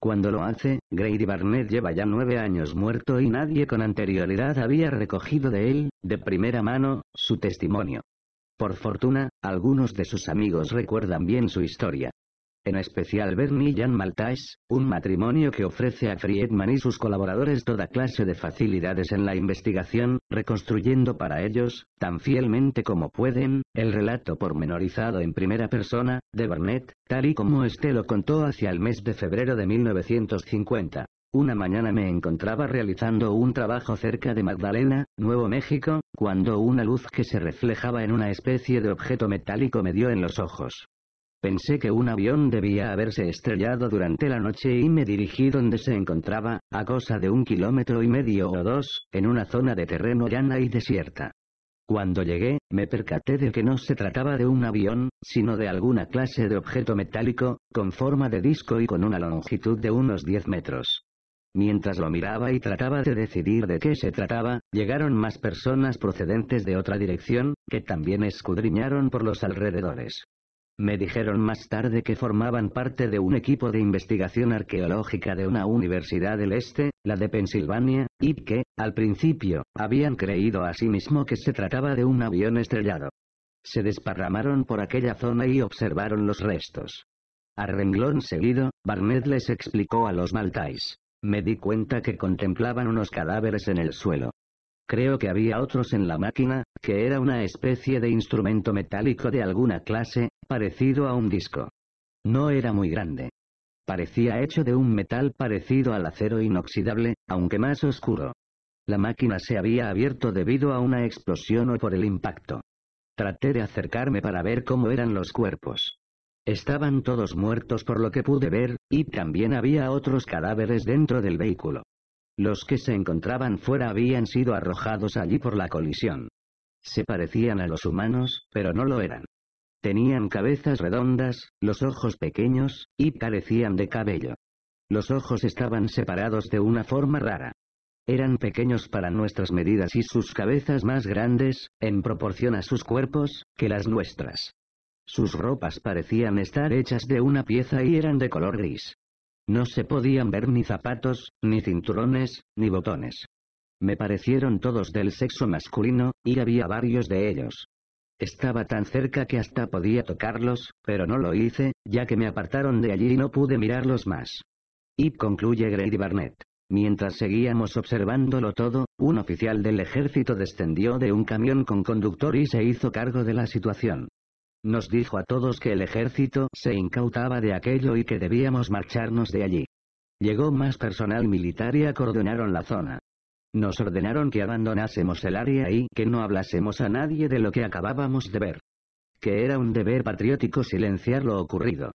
Cuando lo hace, Grady Barnett lleva ya nueve años muerto y nadie con anterioridad había recogido de él, de primera mano, su testimonio. Por fortuna, algunos de sus amigos recuerdan bien su historia en especial Bernie y Jan Maltais, un matrimonio que ofrece a Friedman y sus colaboradores toda clase de facilidades en la investigación, reconstruyendo para ellos, tan fielmente como pueden, el relato pormenorizado en primera persona, de Barnett, tal y como este lo contó hacia el mes de febrero de 1950. Una mañana me encontraba realizando un trabajo cerca de Magdalena, Nuevo México, cuando una luz que se reflejaba en una especie de objeto metálico me dio en los ojos. Pensé que un avión debía haberse estrellado durante la noche y me dirigí donde se encontraba, a cosa de un kilómetro y medio o dos, en una zona de terreno llana y desierta. Cuando llegué, me percaté de que no se trataba de un avión, sino de alguna clase de objeto metálico, con forma de disco y con una longitud de unos 10 metros. Mientras lo miraba y trataba de decidir de qué se trataba, llegaron más personas procedentes de otra dirección, que también escudriñaron por los alrededores. Me dijeron más tarde que formaban parte de un equipo de investigación arqueológica de una universidad del este, la de Pensilvania, y que, al principio, habían creído a sí mismo que se trataba de un avión estrellado. Se desparramaron por aquella zona y observaron los restos. A renglón seguido, Barnett les explicó a los maltais. Me di cuenta que contemplaban unos cadáveres en el suelo, Creo que había otros en la máquina, que era una especie de instrumento metálico de alguna clase, parecido a un disco. No era muy grande. Parecía hecho de un metal parecido al acero inoxidable, aunque más oscuro. La máquina se había abierto debido a una explosión o por el impacto. Traté de acercarme para ver cómo eran los cuerpos. Estaban todos muertos por lo que pude ver, y también había otros cadáveres dentro del vehículo. Los que se encontraban fuera habían sido arrojados allí por la colisión. Se parecían a los humanos, pero no lo eran. Tenían cabezas redondas, los ojos pequeños, y carecían de cabello. Los ojos estaban separados de una forma rara. Eran pequeños para nuestras medidas y sus cabezas más grandes, en proporción a sus cuerpos, que las nuestras. Sus ropas parecían estar hechas de una pieza y eran de color gris. No se podían ver ni zapatos, ni cinturones, ni botones. Me parecieron todos del sexo masculino, y había varios de ellos. Estaba tan cerca que hasta podía tocarlos, pero no lo hice, ya que me apartaron de allí y no pude mirarlos más. Y concluye Grady Barnett. Mientras seguíamos observándolo todo, un oficial del ejército descendió de un camión con conductor y se hizo cargo de la situación. Nos dijo a todos que el ejército se incautaba de aquello y que debíamos marcharnos de allí. Llegó más personal militar y acordonaron la zona. Nos ordenaron que abandonásemos el área y que no hablásemos a nadie de lo que acabábamos de ver. Que era un deber patriótico silenciar lo ocurrido.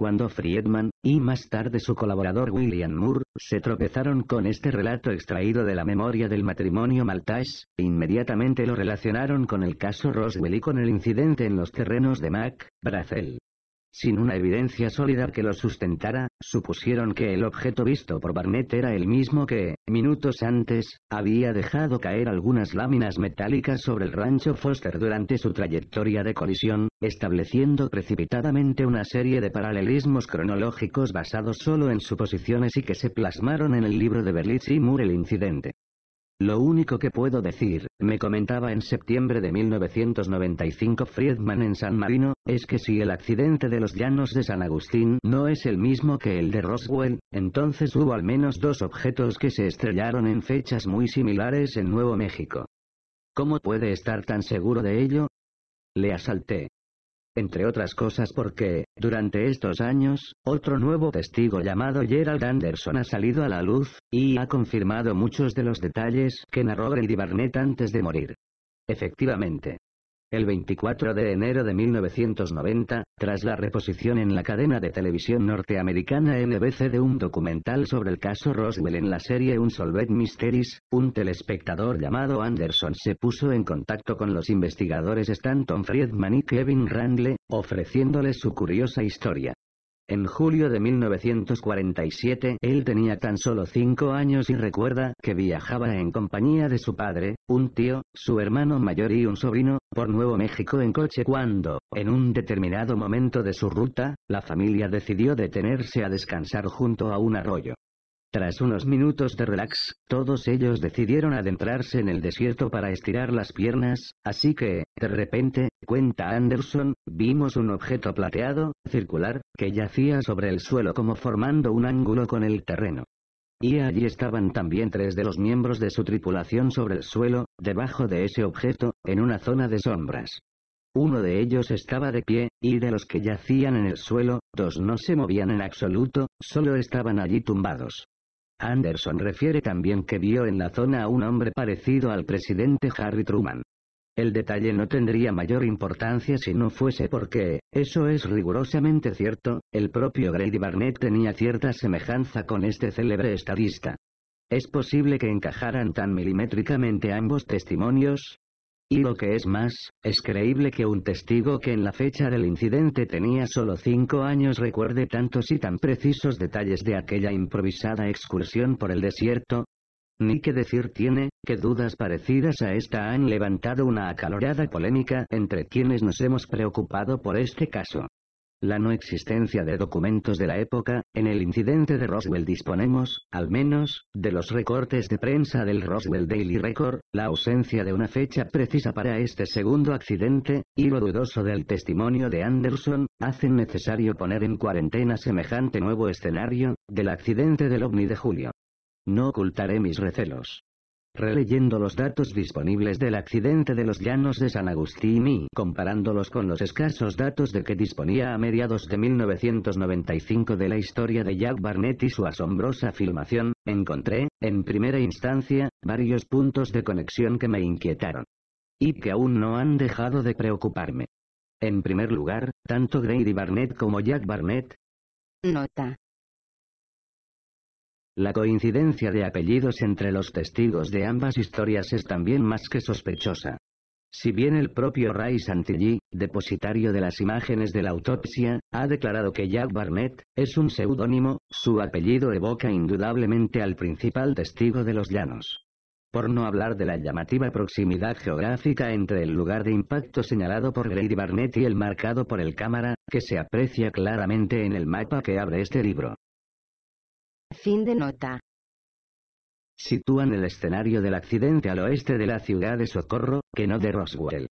Cuando Friedman, y más tarde su colaborador William Moore, se tropezaron con este relato extraído de la memoria del matrimonio Maltash, inmediatamente lo relacionaron con el caso Roswell y con el incidente en los terrenos de Mac, Brazel sin una evidencia sólida que lo sustentara, supusieron que el objeto visto por Barnett era el mismo que, minutos antes, había dejado caer algunas láminas metálicas sobre el rancho Foster durante su trayectoria de colisión, estableciendo precipitadamente una serie de paralelismos cronológicos basados solo en suposiciones y que se plasmaron en el libro de Berlitz y Moore El incidente. Lo único que puedo decir, me comentaba en septiembre de 1995 Friedman en San Marino, es que si el accidente de los llanos de San Agustín no es el mismo que el de Roswell, entonces hubo al menos dos objetos que se estrellaron en fechas muy similares en Nuevo México. ¿Cómo puede estar tan seguro de ello? Le asalté entre otras cosas porque, durante estos años, otro nuevo testigo llamado Gerald Anderson ha salido a la luz, y ha confirmado muchos de los detalles que narró Grady Barnett antes de morir. Efectivamente, el 24 de enero de 1990, tras la reposición en la cadena de televisión norteamericana NBC de un documental sobre el caso Roswell en la serie Unsolved Mysteries, un telespectador llamado Anderson se puso en contacto con los investigadores Stanton Friedman y Kevin Randle, ofreciéndoles su curiosa historia. En julio de 1947 él tenía tan solo cinco años y recuerda que viajaba en compañía de su padre, un tío, su hermano mayor y un sobrino, por Nuevo México en coche cuando, en un determinado momento de su ruta, la familia decidió detenerse a descansar junto a un arroyo. Tras unos minutos de relax, todos ellos decidieron adentrarse en el desierto para estirar las piernas, así que, de repente, cuenta Anderson, vimos un objeto plateado, circular, que yacía sobre el suelo como formando un ángulo con el terreno. Y allí estaban también tres de los miembros de su tripulación sobre el suelo, debajo de ese objeto, en una zona de sombras. Uno de ellos estaba de pie, y de los que yacían en el suelo, dos no se movían en absoluto, solo estaban allí tumbados. Anderson refiere también que vio en la zona a un hombre parecido al presidente Harry Truman. El detalle no tendría mayor importancia si no fuese porque, eso es rigurosamente cierto, el propio Grady Barnett tenía cierta semejanza con este célebre estadista. Es posible que encajaran tan milimétricamente ambos testimonios, y lo que es más, es creíble que un testigo que en la fecha del incidente tenía solo cinco años recuerde tantos y tan precisos detalles de aquella improvisada excursión por el desierto. Ni que decir tiene, que dudas parecidas a esta han levantado una acalorada polémica entre quienes nos hemos preocupado por este caso. La no existencia de documentos de la época, en el incidente de Roswell disponemos, al menos, de los recortes de prensa del Roswell Daily Record, la ausencia de una fecha precisa para este segundo accidente, y lo dudoso del testimonio de Anderson, hacen necesario poner en cuarentena semejante nuevo escenario, del accidente del ovni de julio. No ocultaré mis recelos releyendo los datos disponibles del accidente de los llanos de San Agustín y comparándolos con los escasos datos de que disponía a mediados de 1995 de la historia de Jack Barnett y su asombrosa filmación, encontré, en primera instancia, varios puntos de conexión que me inquietaron. Y que aún no han dejado de preocuparme. En primer lugar, tanto Grady Barnett como Jack Barnett. Nota. La coincidencia de apellidos entre los testigos de ambas historias es también más que sospechosa. Si bien el propio Ray Santilli, depositario de las imágenes de la autopsia, ha declarado que Jack Barnett es un seudónimo, su apellido evoca indudablemente al principal testigo de los llanos. Por no hablar de la llamativa proximidad geográfica entre el lugar de impacto señalado por Grady Barnett y el marcado por el cámara, que se aprecia claramente en el mapa que abre este libro.
Fin de nota.
Sitúan el escenario del accidente al oeste de la ciudad de Socorro, que no de Roswell.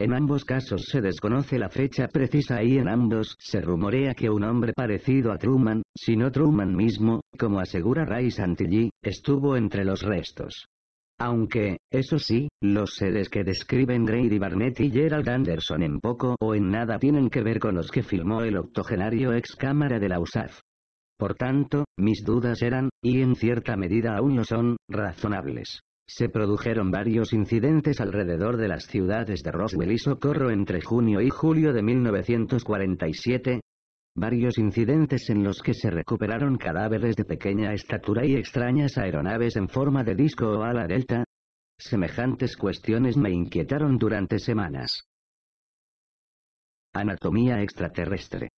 En ambos casos se desconoce la fecha precisa y en ambos se rumorea que un hombre parecido a Truman, si no Truman mismo, como asegura Ray Santilli, estuvo entre los restos. Aunque, eso sí, los seres que describen Grady Barnett y Gerald Anderson en poco o en nada tienen que ver con los que filmó el octogenario ex cámara de la USAF. Por tanto, mis dudas eran, y en cierta medida aún lo son, razonables. Se produjeron varios incidentes alrededor de las ciudades de Roswell y Socorro entre junio y julio de 1947, varios incidentes en los que se recuperaron cadáveres de pequeña estatura y extrañas aeronaves en forma de disco o ala delta. Semejantes cuestiones me inquietaron durante semanas. Anatomía extraterrestre.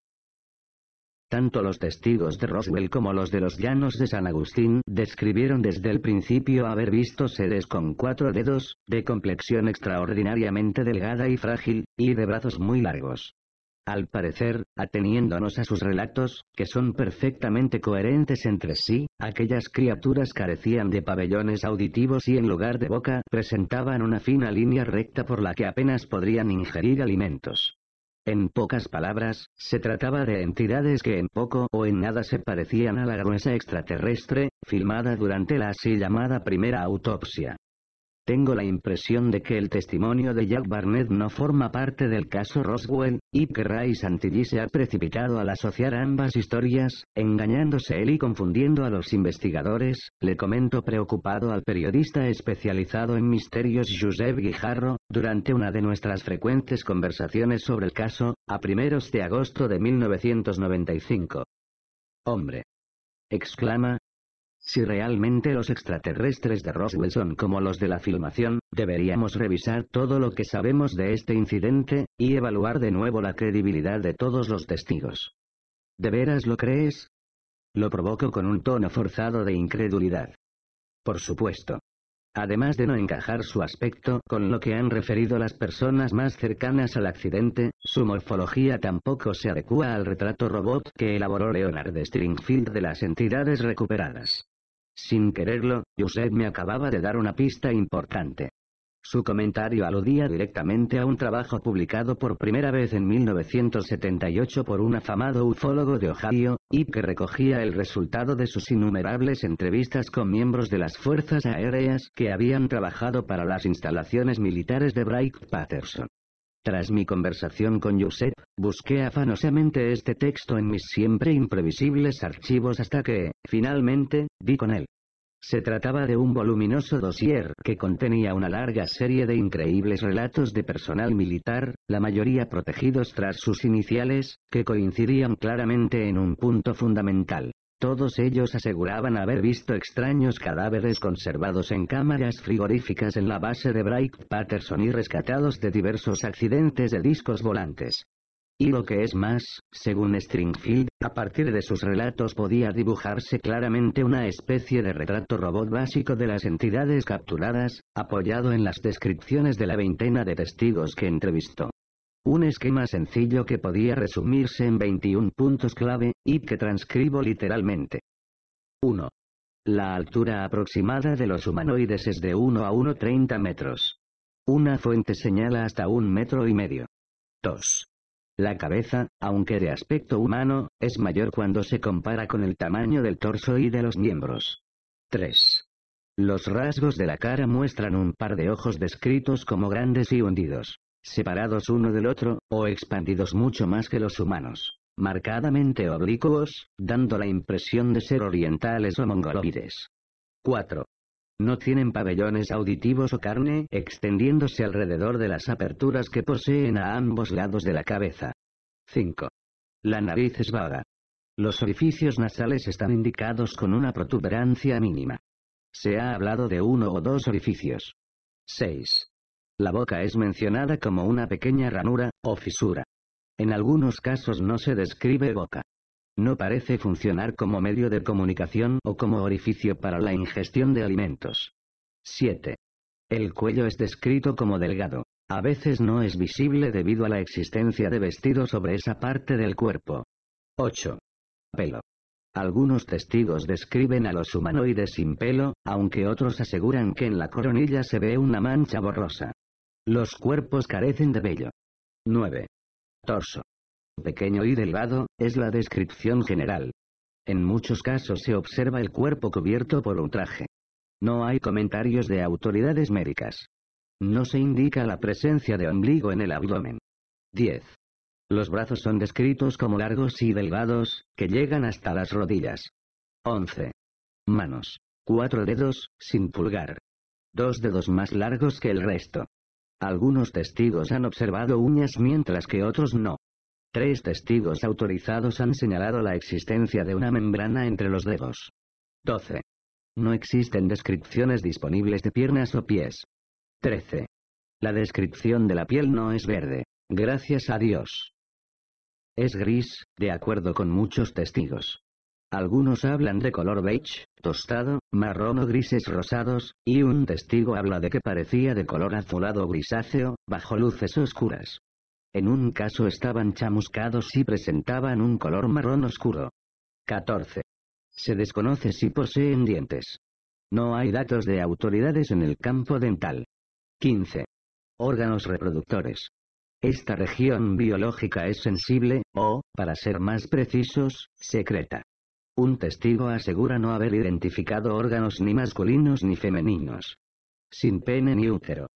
Tanto los testigos de Roswell como los de los llanos de San Agustín describieron desde el principio haber visto seres con cuatro dedos, de complexión extraordinariamente delgada y frágil, y de brazos muy largos. Al parecer, ateniéndonos a sus relatos, que son perfectamente coherentes entre sí, aquellas criaturas carecían de pabellones auditivos y en lugar de boca presentaban una fina línea recta por la que apenas podrían ingerir alimentos. En pocas palabras, se trataba de entidades que en poco o en nada se parecían a la gruesa extraterrestre, filmada durante la así llamada primera autopsia. Tengo la impresión de que el testimonio de Jack Barnett no forma parte del caso Roswell, y que Ray Santilli se ha precipitado al asociar ambas historias, engañándose él y confundiendo a los investigadores, le comento preocupado al periodista especializado en misterios Joseph Guijarro, durante una de nuestras frecuentes conversaciones sobre el caso, a primeros de agosto de 1995. Hombre. exclama, si realmente los extraterrestres de Roswell son como los de la filmación, deberíamos revisar todo lo que sabemos de este incidente, y evaluar de nuevo la credibilidad de todos los testigos. ¿De veras lo crees? Lo provoco con un tono forzado de incredulidad. Por supuesto. Además de no encajar su aspecto con lo que han referido las personas más cercanas al accidente, su morfología tampoco se adecua al retrato robot que elaboró Leonard Stringfield de las entidades recuperadas. Sin quererlo, Joseph me acababa de dar una pista importante. Su comentario aludía directamente a un trabajo publicado por primera vez en 1978 por un afamado ufólogo de Ohio, y que recogía el resultado de sus innumerables entrevistas con miembros de las fuerzas aéreas que habían trabajado para las instalaciones militares de Bright Patterson. Tras mi conversación con Josep, busqué afanosamente este texto en mis siempre imprevisibles archivos hasta que, finalmente, di con él. Se trataba de un voluminoso dossier que contenía una larga serie de increíbles relatos de personal militar, la mayoría protegidos tras sus iniciales, que coincidían claramente en un punto fundamental. Todos ellos aseguraban haber visto extraños cadáveres conservados en cámaras frigoríficas en la base de Bright Patterson y rescatados de diversos accidentes de discos volantes. Y lo que es más, según Stringfield, a partir de sus relatos podía dibujarse claramente una especie de retrato robot básico de las entidades capturadas, apoyado en las descripciones de la veintena de testigos que entrevistó. Un esquema sencillo que podía resumirse en 21 puntos clave, y que transcribo literalmente. 1. La altura aproximada de los humanoides es de 1 a 1,30 metros. Una fuente señala hasta un metro y medio. 2. La cabeza, aunque de aspecto humano, es mayor cuando se compara con el tamaño del torso y de los miembros. 3. Los rasgos de la cara muestran un par de ojos descritos como grandes y hundidos separados uno del otro, o expandidos mucho más que los humanos, marcadamente oblicuos, dando la impresión de ser orientales o mongoloides. 4. No tienen pabellones auditivos o carne extendiéndose alrededor de las aperturas que poseen a ambos lados de la cabeza. 5. La nariz es vaga. Los orificios nasales están indicados con una protuberancia mínima. Se ha hablado de uno o dos orificios. 6. La boca es mencionada como una pequeña ranura, o fisura. En algunos casos no se describe boca. No parece funcionar como medio de comunicación o como orificio para la ingestión de alimentos. 7. El cuello es descrito como delgado. A veces no es visible debido a la existencia de vestido sobre esa parte del cuerpo. 8. Pelo. Algunos testigos describen a los humanoides sin pelo, aunque otros aseguran que en la coronilla se ve una mancha borrosa. Los cuerpos carecen de vello. 9. Torso. Pequeño y delgado, es la descripción general. En muchos casos se observa el cuerpo cubierto por un traje. No hay comentarios de autoridades médicas. No se indica la presencia de ombligo en el abdomen. 10. Los brazos son descritos como largos y delgados, que llegan hasta las rodillas. 11. Manos. Cuatro dedos, sin pulgar. Dos dedos más largos que el resto. Algunos testigos han observado uñas mientras que otros no. Tres testigos autorizados han señalado la existencia de una membrana entre los dedos. 12. No existen descripciones disponibles de piernas o pies. 13. La descripción de la piel no es verde, gracias a Dios. Es gris, de acuerdo con muchos testigos. Algunos hablan de color beige, tostado, marrón o grises rosados, y un testigo habla de que parecía de color azulado grisáceo, bajo luces oscuras. En un caso estaban chamuscados y presentaban un color marrón oscuro. 14. Se desconoce si poseen dientes. No hay datos de autoridades en el campo dental. 15. Órganos reproductores. Esta región biológica es sensible, o, para ser más precisos, secreta. Un testigo asegura no haber identificado órganos ni masculinos ni femeninos. Sin pene ni útero.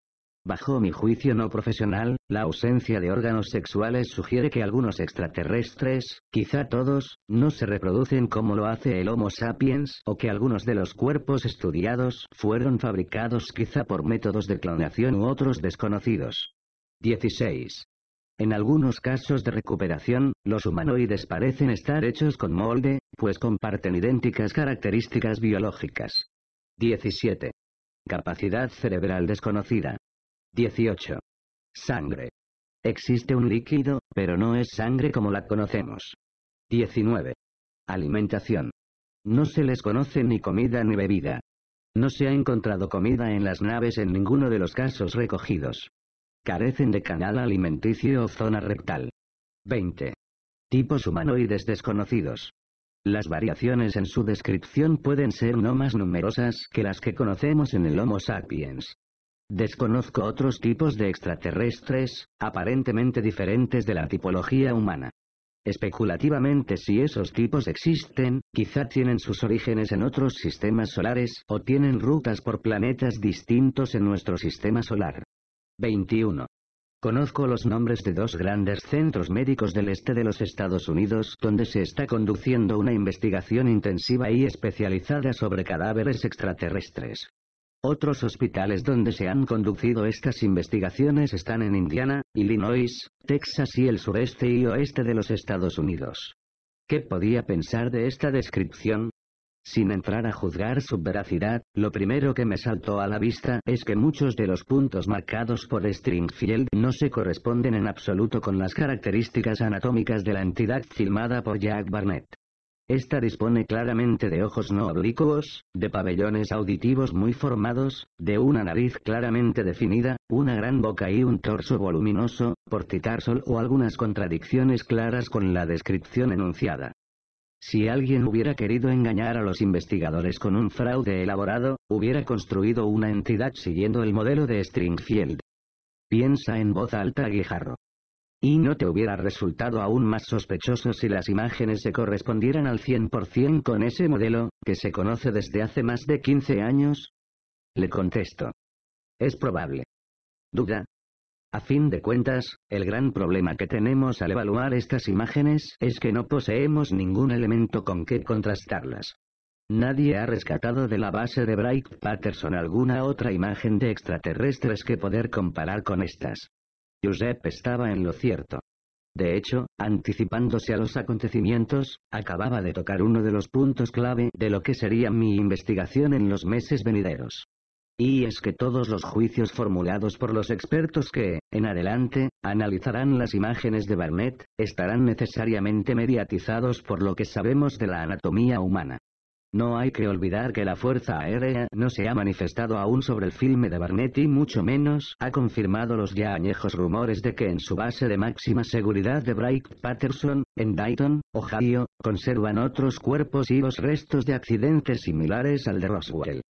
Bajo mi juicio no profesional, la ausencia de órganos sexuales sugiere que algunos extraterrestres, quizá todos, no se reproducen como lo hace el Homo sapiens o que algunos de los cuerpos estudiados fueron fabricados quizá por métodos de clonación u otros desconocidos. 16. En algunos casos de recuperación, los humanoides parecen estar hechos con molde, pues comparten idénticas características biológicas. 17. Capacidad cerebral desconocida. 18. Sangre. Existe un líquido, pero no es sangre como la conocemos. 19. Alimentación. No se les conoce ni comida ni bebida. No se ha encontrado comida en las naves en ninguno de los casos recogidos. Carecen de canal alimenticio o zona rectal. 20. Tipos humanoides desconocidos. Las variaciones en su descripción pueden ser no más numerosas que las que conocemos en el Homo sapiens. Desconozco otros tipos de extraterrestres, aparentemente diferentes de la tipología humana. Especulativamente si esos tipos existen, quizá tienen sus orígenes en otros sistemas solares o tienen rutas por planetas distintos en nuestro sistema solar. 21. Conozco los nombres de dos grandes centros médicos del este de los Estados Unidos donde se está conduciendo una investigación intensiva y especializada sobre cadáveres extraterrestres. Otros hospitales donde se han conducido estas investigaciones están en Indiana, Illinois, Texas y el sureste y oeste de los Estados Unidos. ¿Qué podía pensar de esta descripción? Sin entrar a juzgar su veracidad, lo primero que me saltó a la vista es que muchos de los puntos marcados por Stringfield no se corresponden en absoluto con las características anatómicas de la entidad filmada por Jack Barnett. Esta dispone claramente de ojos no oblicuos, de pabellones auditivos muy formados, de una nariz claramente definida, una gran boca y un torso voluminoso, por titar sol o algunas contradicciones claras con la descripción enunciada. Si alguien hubiera querido engañar a los investigadores con un fraude elaborado, hubiera construido una entidad siguiendo el modelo de Stringfield. Piensa en voz alta Guijarro. Y no te hubiera resultado aún más sospechoso si las imágenes se correspondieran al 100% con ese modelo, que se conoce desde hace más de 15 años? Le contesto. Es probable. Duda, a fin de cuentas, el gran problema que tenemos al evaluar estas imágenes es que no poseemos ningún elemento con que contrastarlas. Nadie ha rescatado de la base de Bright Patterson alguna otra imagen de extraterrestres que poder comparar con estas. Josep estaba en lo cierto. De hecho, anticipándose a los acontecimientos, acababa de tocar uno de los puntos clave de lo que sería mi investigación en los meses venideros. Y es que todos los juicios formulados por los expertos que, en adelante, analizarán las imágenes de Barnett, estarán necesariamente mediatizados por lo que sabemos de la anatomía humana. No hay que olvidar que la Fuerza Aérea no se ha manifestado aún sobre el filme de Barnett y mucho menos ha confirmado los ya añejos rumores de que en su base de máxima seguridad de Bright Patterson, en Dayton, Ohio, conservan otros cuerpos y los restos de accidentes similares al de Roswell.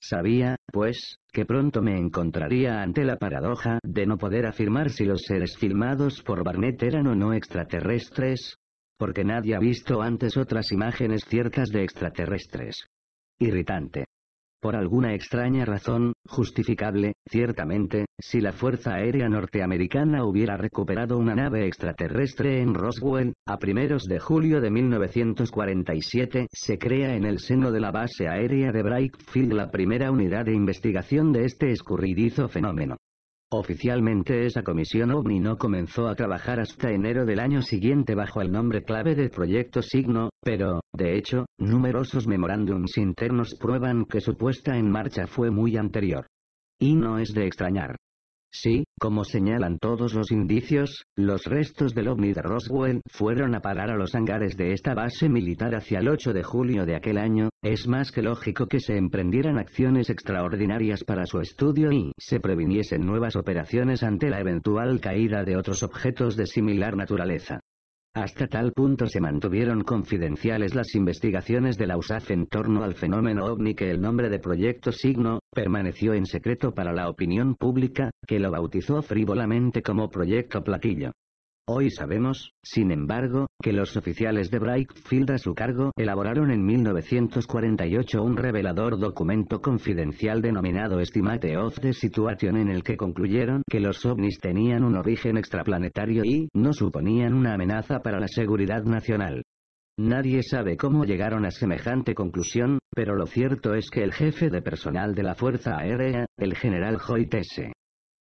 Sabía, pues, que pronto me encontraría ante la paradoja de no poder afirmar si los seres filmados por Barnett eran o no extraterrestres, porque nadie ha visto antes otras imágenes ciertas de extraterrestres. Irritante. Por alguna extraña razón, justificable, ciertamente, si la Fuerza Aérea Norteamericana hubiera recuperado una nave extraterrestre en Roswell, a primeros de julio de 1947 se crea en el seno de la base aérea de Brightfield la primera unidad de investigación de este escurridizo fenómeno. Oficialmente esa comisión OVNI no comenzó a trabajar hasta enero del año siguiente bajo el nombre clave de Proyecto Signo, pero, de hecho, numerosos memorándums internos prueban que su puesta en marcha fue muy anterior. Y no es de extrañar. Sí, como señalan todos los indicios, los restos del ovni de Roswell fueron a parar a los hangares de esta base militar hacia el 8 de julio de aquel año, es más que lógico que se emprendieran acciones extraordinarias para su estudio y se previniesen nuevas operaciones ante la eventual caída de otros objetos de similar naturaleza. Hasta tal punto se mantuvieron confidenciales las investigaciones de la USAF en torno al fenómeno ovni que el nombre de Proyecto Signo permaneció en secreto para la opinión pública, que lo bautizó frívolamente como Proyecto Platillo. Hoy sabemos, sin embargo, que los oficiales de Brightfield a su cargo elaboraron en 1948 un revelador documento confidencial denominado Estimate of the Situation en el que concluyeron que los ovnis tenían un origen extraplanetario y no suponían una amenaza para la seguridad nacional. Nadie sabe cómo llegaron a semejante conclusión, pero lo cierto es que el jefe de personal de la Fuerza Aérea, el general Hoyt S.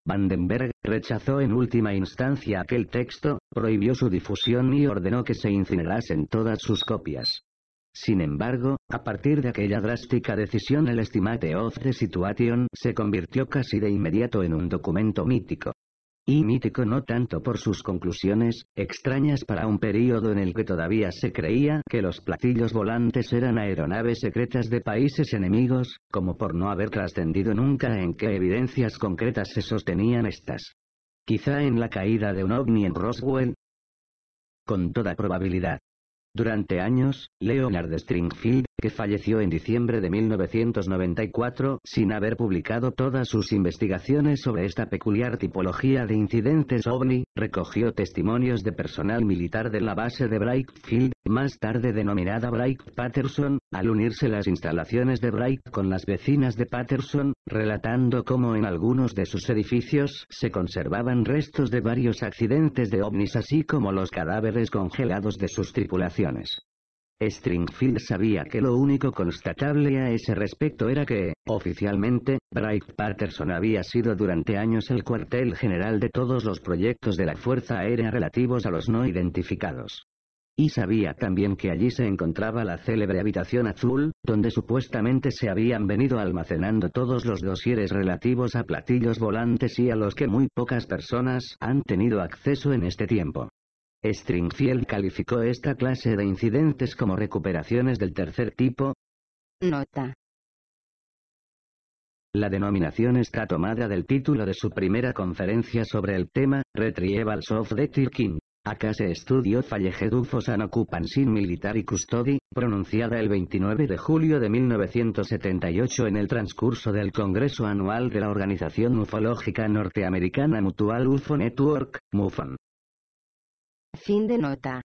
Vandenberg rechazó en última instancia aquel texto, prohibió su difusión y ordenó que se incinerasen todas sus copias. Sin embargo, a partir de aquella drástica decisión el Estimate of the Situation se convirtió casi de inmediato en un documento mítico y mítico no tanto por sus conclusiones, extrañas para un período en el que todavía se creía que los platillos volantes eran aeronaves secretas de países enemigos, como por no haber trascendido nunca en qué evidencias concretas se sostenían estas. Quizá en la caída de un ovni en Roswell. Con toda probabilidad, durante años, Leonard Stringfield, que falleció en diciembre de 1994 sin haber publicado todas sus investigaciones sobre esta peculiar tipología de incidentes ovni, recogió testimonios de personal militar de la base de Brightfield, más tarde denominada bright Patterson, al unirse las instalaciones de Bright con las vecinas de Patterson, relatando cómo en algunos de sus edificios se conservaban restos de varios accidentes de ovnis así como los cadáveres congelados de sus tripulaciones. Stringfield sabía que lo único constatable a ese respecto era que, oficialmente, Bright Patterson había sido durante años el cuartel general de todos los proyectos de la Fuerza Aérea relativos a los no identificados. Y sabía también que allí se encontraba la célebre habitación azul, donde supuestamente se habían venido almacenando todos los dosieres relativos a platillos volantes y a los que muy pocas personas han tenido acceso en este tiempo. Stringfield calificó esta clase de incidentes como recuperaciones del tercer tipo. Nota. La denominación está tomada del título de su primera conferencia sobre el tema, Retrievals of the Tirkin. estudio Studio UFOs an Occupancy Military Custody, pronunciada el 29 de julio de 1978 en el transcurso del Congreso Anual de la Organización Ufológica Norteamericana Mutual UFO Network, MUFON.
Fin de nota.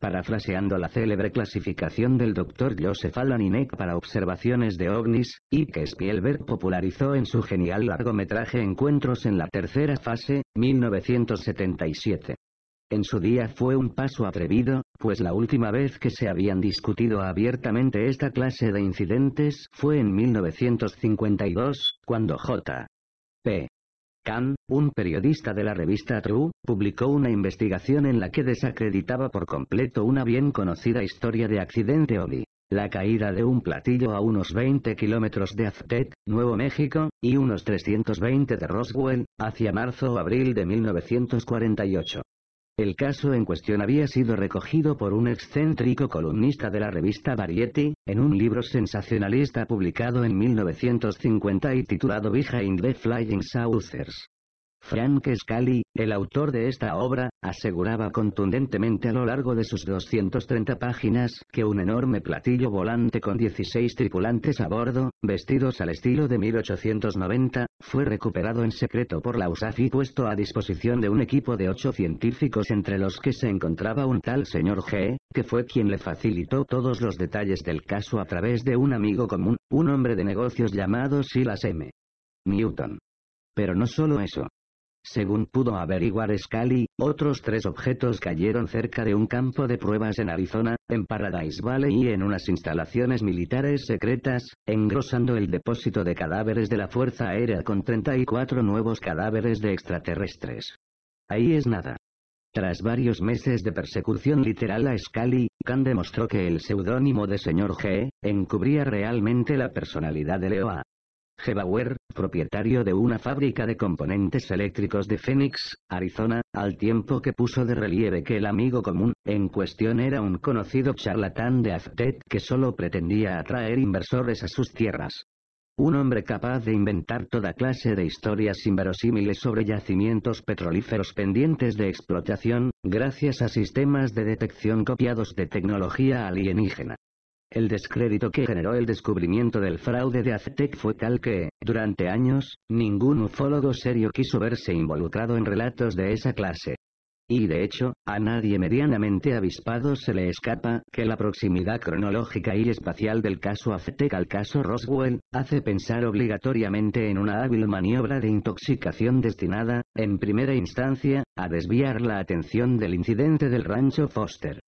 Parafraseando la célebre clasificación del Dr. Joseph Alan para observaciones de ovnis, y que Spielberg popularizó en su genial largometraje Encuentros en la tercera fase, 1977. En su día fue un paso atrevido, pues la última vez que se habían discutido abiertamente esta clase de incidentes fue en 1952, cuando J. P. Kahn, un periodista de la revista True, publicó una investigación en la que desacreditaba por completo una bien conocida historia de accidente OVNI. La caída de un platillo a unos 20 kilómetros de Aztec, Nuevo México, y unos 320 de Roswell, hacia marzo o abril de 1948. El caso en cuestión había sido recogido por un excéntrico columnista de la revista Variety, en un libro sensacionalista publicado en 1950 y titulado Behind the Flying Saucers. Frank Scali, el autor de esta obra, aseguraba contundentemente a lo largo de sus 230 páginas que un enorme platillo volante con 16 tripulantes a bordo, vestidos al estilo de 1890, fue recuperado en secreto por la USAF y puesto a disposición de un equipo de ocho científicos entre los que se encontraba un tal señor G, que fue quien le facilitó todos los detalles del caso a través de un amigo común, un hombre de negocios llamado Silas M. Newton. Pero no solo eso. Según pudo averiguar Scali, otros tres objetos cayeron cerca de un campo de pruebas en Arizona, en Paradise Valley y en unas instalaciones militares secretas, engrosando el depósito de cadáveres de la Fuerza Aérea con 34 nuevos cadáveres de extraterrestres. Ahí es nada. Tras varios meses de persecución literal a Scali, Khan demostró que el seudónimo de Señor G. encubría realmente la personalidad de Leo A. Hebauer, propietario de una fábrica de componentes eléctricos de Phoenix, Arizona, al tiempo que puso de relieve que el amigo común en cuestión era un conocido charlatán de Aztec que solo pretendía atraer inversores a sus tierras. Un hombre capaz de inventar toda clase de historias inverosímiles sobre yacimientos petrolíferos pendientes de explotación, gracias a sistemas de detección copiados de tecnología alienígena. El descrédito que generó el descubrimiento del fraude de Aztec fue tal que, durante años, ningún ufólogo serio quiso verse involucrado en relatos de esa clase. Y de hecho, a nadie medianamente avispado se le escapa que la proximidad cronológica y espacial del caso Aztec al caso Roswell, hace pensar obligatoriamente en una hábil maniobra de intoxicación destinada, en primera instancia, a desviar la atención del incidente del rancho Foster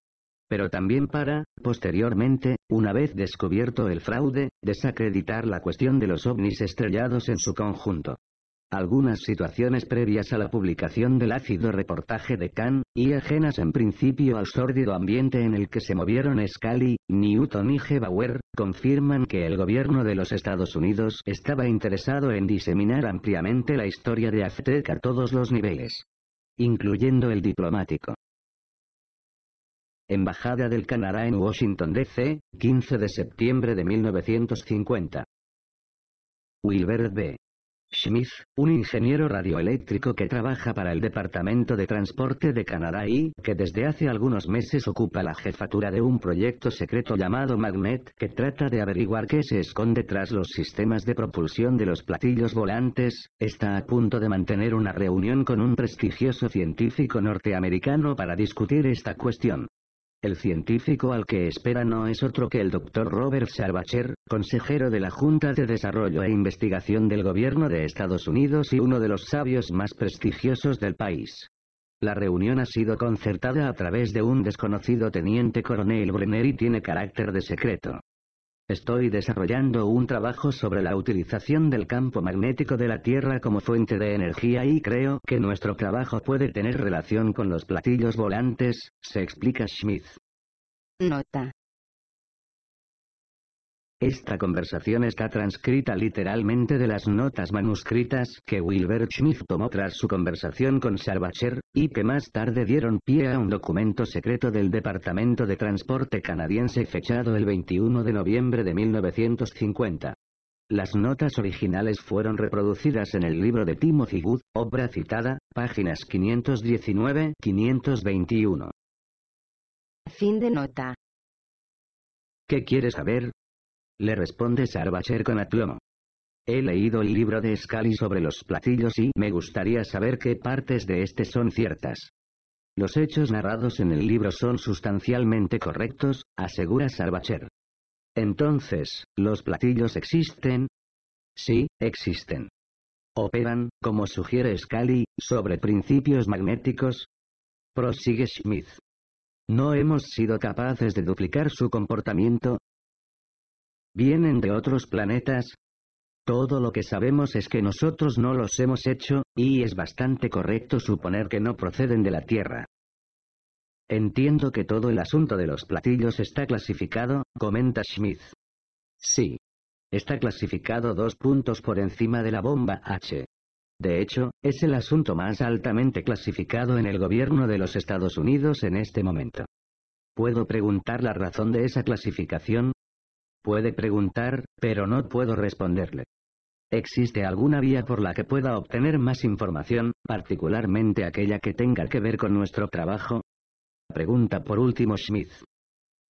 pero también para, posteriormente, una vez descubierto el fraude, desacreditar la cuestión de los ovnis estrellados en su conjunto. Algunas situaciones previas a la publicación del ácido reportaje de Khan, y ajenas en principio al sórdido ambiente en el que se movieron Scali, Newton y Gebauer, confirman que el gobierno de los Estados Unidos estaba interesado en diseminar ampliamente la historia de Azteca a todos los niveles. Incluyendo el diplomático. Embajada del Canadá en Washington, D.C., 15 de septiembre de 1950. Wilbert B. Smith, un ingeniero radioeléctrico que trabaja para el Departamento de Transporte de Canadá y que desde hace algunos meses ocupa la jefatura de un proyecto secreto llamado Magnet que trata de averiguar qué se esconde tras los sistemas de propulsión de los platillos volantes, está a punto de mantener una reunión con un prestigioso científico norteamericano para discutir esta cuestión. El científico al que espera no es otro que el doctor Robert Sarbacher, consejero de la Junta de Desarrollo e Investigación del Gobierno de Estados Unidos y uno de los sabios más prestigiosos del país. La reunión ha sido concertada a través de un desconocido teniente coronel Brenner y tiene carácter de secreto. Estoy desarrollando un trabajo sobre la utilización del campo magnético de la Tierra como fuente de energía y creo que nuestro trabajo puede tener relación con los platillos volantes, se explica Schmidt. Nota. Esta conversación está transcrita literalmente de las notas manuscritas que Wilbert Smith tomó tras su conversación con Sarbacher, y que más tarde dieron pie a un documento secreto del Departamento de Transporte canadiense fechado el 21 de noviembre de 1950. Las notas originales fueron reproducidas en el libro de Timothy Good, obra citada, páginas 519-521.
Fin de nota.
¿Qué quieres saber? Le responde Sarbacher con aplomo. He leído el libro de Scully sobre los platillos y me gustaría saber qué partes de este son ciertas. Los hechos narrados en el libro son sustancialmente correctos, asegura Sarbacher. Entonces, ¿los platillos existen? Sí, existen. Operan, como sugiere Scully, sobre principios magnéticos. Prosigue Smith. No hemos sido capaces de duplicar su comportamiento, ¿Vienen de otros planetas? Todo lo que sabemos es que nosotros no los hemos hecho, y es bastante correcto suponer que no proceden de la Tierra. Entiendo que todo el asunto de los platillos está clasificado, comenta Schmidt. Sí. Está clasificado dos puntos por encima de la bomba H. De hecho, es el asunto más altamente clasificado en el gobierno de los Estados Unidos en este momento. ¿Puedo preguntar la razón de esa clasificación? Puede preguntar, pero no puedo responderle. ¿Existe alguna vía por la que pueda obtener más información, particularmente aquella que tenga que ver con nuestro trabajo? Pregunta por último Smith.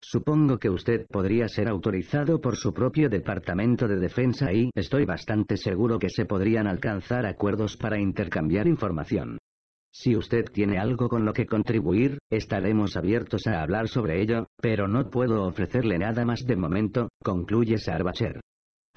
Supongo que usted podría ser autorizado por su propio Departamento de Defensa y estoy bastante seguro que se podrían alcanzar acuerdos para intercambiar información. Si usted tiene algo con lo que contribuir, estaremos abiertos a hablar sobre ello, pero no puedo ofrecerle nada más de momento, concluye Sarbacher.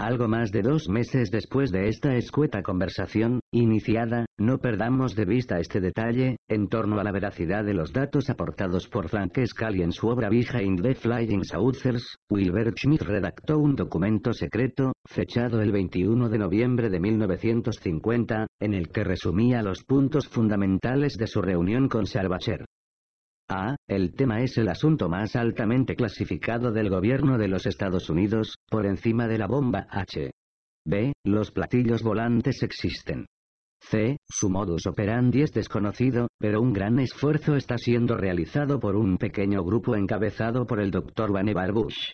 Algo más de dos meses después de esta escueta conversación, iniciada, no perdamos de vista este detalle, en torno a la veracidad de los datos aportados por Frank Scali en su obra in the Flying Saucers, Wilbert Schmidt redactó un documento secreto, fechado el 21 de noviembre de 1950, en el que resumía los puntos fundamentales de su reunión con Salvacher a. Ah, el tema es el asunto más altamente clasificado del gobierno de los Estados Unidos, por encima de la bomba H. B. Los platillos volantes existen. C. Su modus operandi es desconocido, pero un gran esfuerzo está siendo realizado por un pequeño grupo encabezado por el Dr. Vannevar Bush.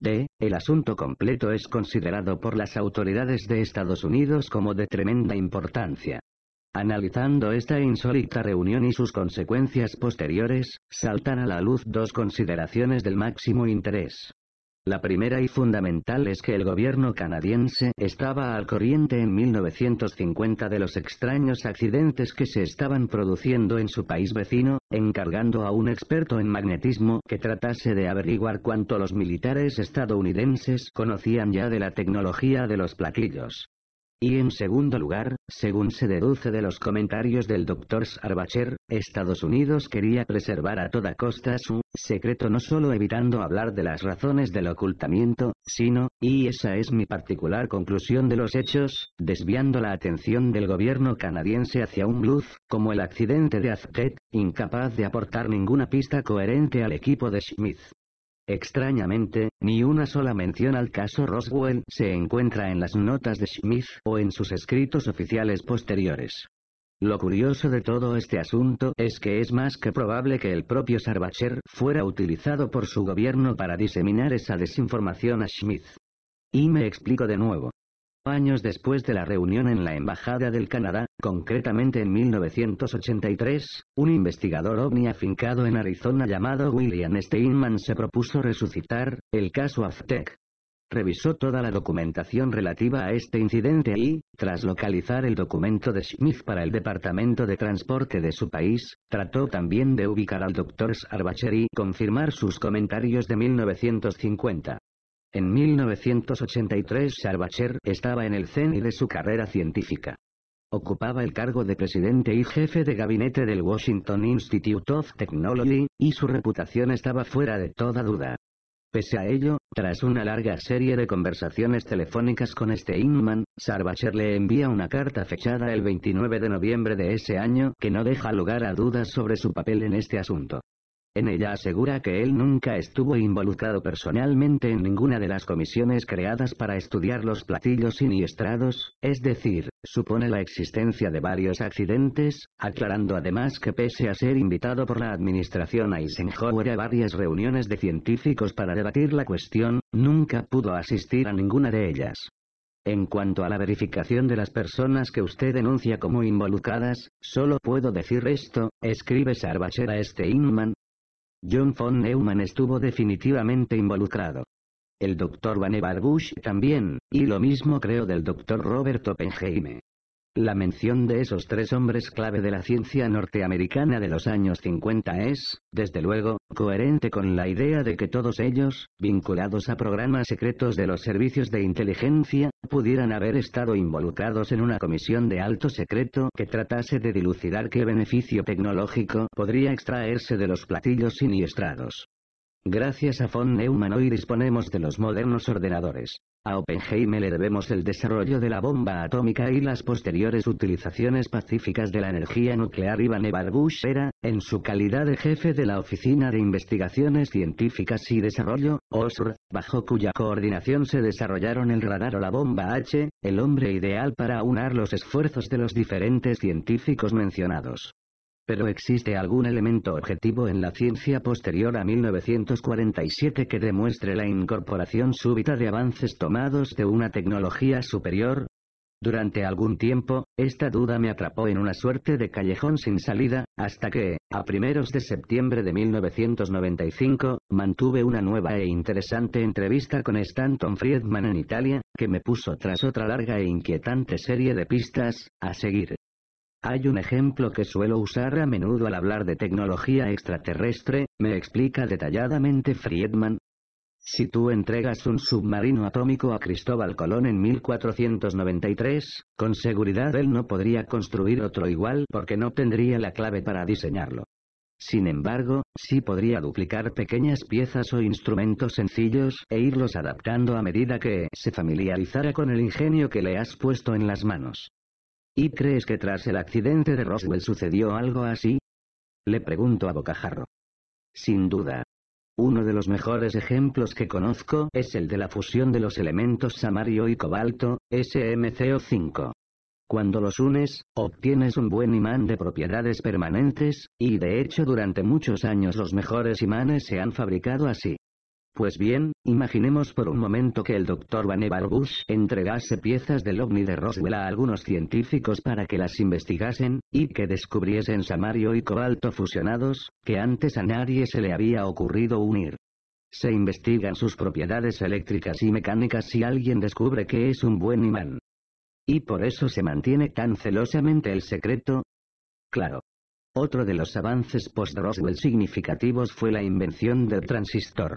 D. El asunto completo es considerado por las autoridades de Estados Unidos como de tremenda importancia. Analizando esta insólita reunión y sus consecuencias posteriores, saltan a la luz dos consideraciones del máximo interés. La primera y fundamental es que el gobierno canadiense estaba al corriente en 1950 de los extraños accidentes que se estaban produciendo en su país vecino, encargando a un experto en magnetismo que tratase de averiguar cuánto los militares estadounidenses conocían ya de la tecnología de los plaquillos. Y en segundo lugar, según se deduce de los comentarios del Dr. Sarbacher, Estados Unidos quería preservar a toda costa su secreto no solo evitando hablar de las razones del ocultamiento, sino, y esa es mi particular conclusión de los hechos, desviando la atención del gobierno canadiense hacia un luz, como el accidente de Aztec, incapaz de aportar ninguna pista coherente al equipo de Schmidt. Extrañamente, ni una sola mención al caso Roswell se encuentra en las notas de Smith o en sus escritos oficiales posteriores. Lo curioso de todo este asunto es que es más que probable que el propio Sarbacher fuera utilizado por su gobierno para diseminar esa desinformación a Smith. Y me explico de nuevo. Años después de la reunión en la Embajada del Canadá, concretamente en 1983, un investigador ovni afincado en Arizona llamado William Steinman se propuso resucitar el caso Aztec. Revisó toda la documentación relativa a este incidente y, tras localizar el documento de Smith para el Departamento de Transporte de su país, trató también de ubicar al Dr. Sarbacher y confirmar sus comentarios de 1950. En 1983 Sarbacher estaba en el CENI de su carrera científica. Ocupaba el cargo de presidente y jefe de gabinete del Washington Institute of Technology, y su reputación estaba fuera de toda duda. Pese a ello, tras una larga serie de conversaciones telefónicas con Steinman, Sarbacher le envía una carta fechada el 29 de noviembre de ese año que no deja lugar a dudas sobre su papel en este asunto. En ella asegura que él nunca estuvo involucrado personalmente en ninguna de las comisiones creadas para estudiar los platillos siniestrados, es decir, supone la existencia de varios accidentes, aclarando además que pese a ser invitado por la administración Eisenhower a varias reuniones de científicos para debatir la cuestión, nunca pudo asistir a ninguna de ellas. En cuanto a la verificación de las personas que usted denuncia como involucradas, solo puedo decir esto, escribe Sarbacher a este Inman, John von Neumann estuvo definitivamente involucrado. El doctor Vannevar Bush también, y lo mismo creo del doctor Robert Oppenheimer. La mención de esos tres hombres clave de la ciencia norteamericana de los años 50 es, desde luego, coherente con la idea de que todos ellos, vinculados a programas secretos de los servicios de inteligencia, pudieran haber estado involucrados en una comisión de alto secreto que tratase de dilucidar qué beneficio tecnológico podría extraerse de los platillos siniestrados. Gracias a von Neumann hoy disponemos de los modernos ordenadores. A Oppenheimer le debemos el desarrollo de la bomba atómica y las posteriores utilizaciones pacíficas de la energía nuclear. Ivan Bush era, en su calidad de jefe de la Oficina de Investigaciones Científicas y Desarrollo, OSR, bajo cuya coordinación se desarrollaron el radar o la bomba H, el hombre ideal para aunar los esfuerzos de los diferentes científicos mencionados. Pero existe algún elemento objetivo en la ciencia posterior a 1947 que demuestre la incorporación súbita de avances tomados de una tecnología superior. Durante algún tiempo, esta duda me atrapó en una suerte de callejón sin salida, hasta que, a primeros de septiembre de 1995, mantuve una nueva e interesante entrevista con Stanton Friedman en Italia, que me puso tras otra larga e inquietante serie de pistas, a seguir. Hay un ejemplo que suelo usar a menudo al hablar de tecnología extraterrestre, me explica detalladamente Friedman. Si tú entregas un submarino atómico a Cristóbal Colón en 1493, con seguridad él no podría construir otro igual porque no tendría la clave para diseñarlo. Sin embargo, sí podría duplicar pequeñas piezas o instrumentos sencillos e irlos adaptando a medida que se familiarizara con el ingenio que le has puesto en las manos. ¿Y crees que tras el accidente de Roswell sucedió algo así? Le pregunto a Bocajarro. Sin duda. Uno de los mejores ejemplos que conozco es el de la fusión de los elementos samario y cobalto, SMCO5. Cuando los unes, obtienes un buen imán de propiedades permanentes, y de hecho durante muchos años los mejores imanes se han fabricado así. Pues bien, imaginemos por un momento que el Dr. Vannevar Bush entregase piezas del ovni de Roswell a algunos científicos para que las investigasen, y que descubriesen samario y cobalto fusionados, que antes a nadie se le había ocurrido unir. Se investigan sus propiedades eléctricas y mecánicas si alguien descubre que es un buen imán. ¿Y por eso se mantiene tan celosamente el secreto? Claro. Otro de los avances post-Roswell significativos fue la invención del transistor.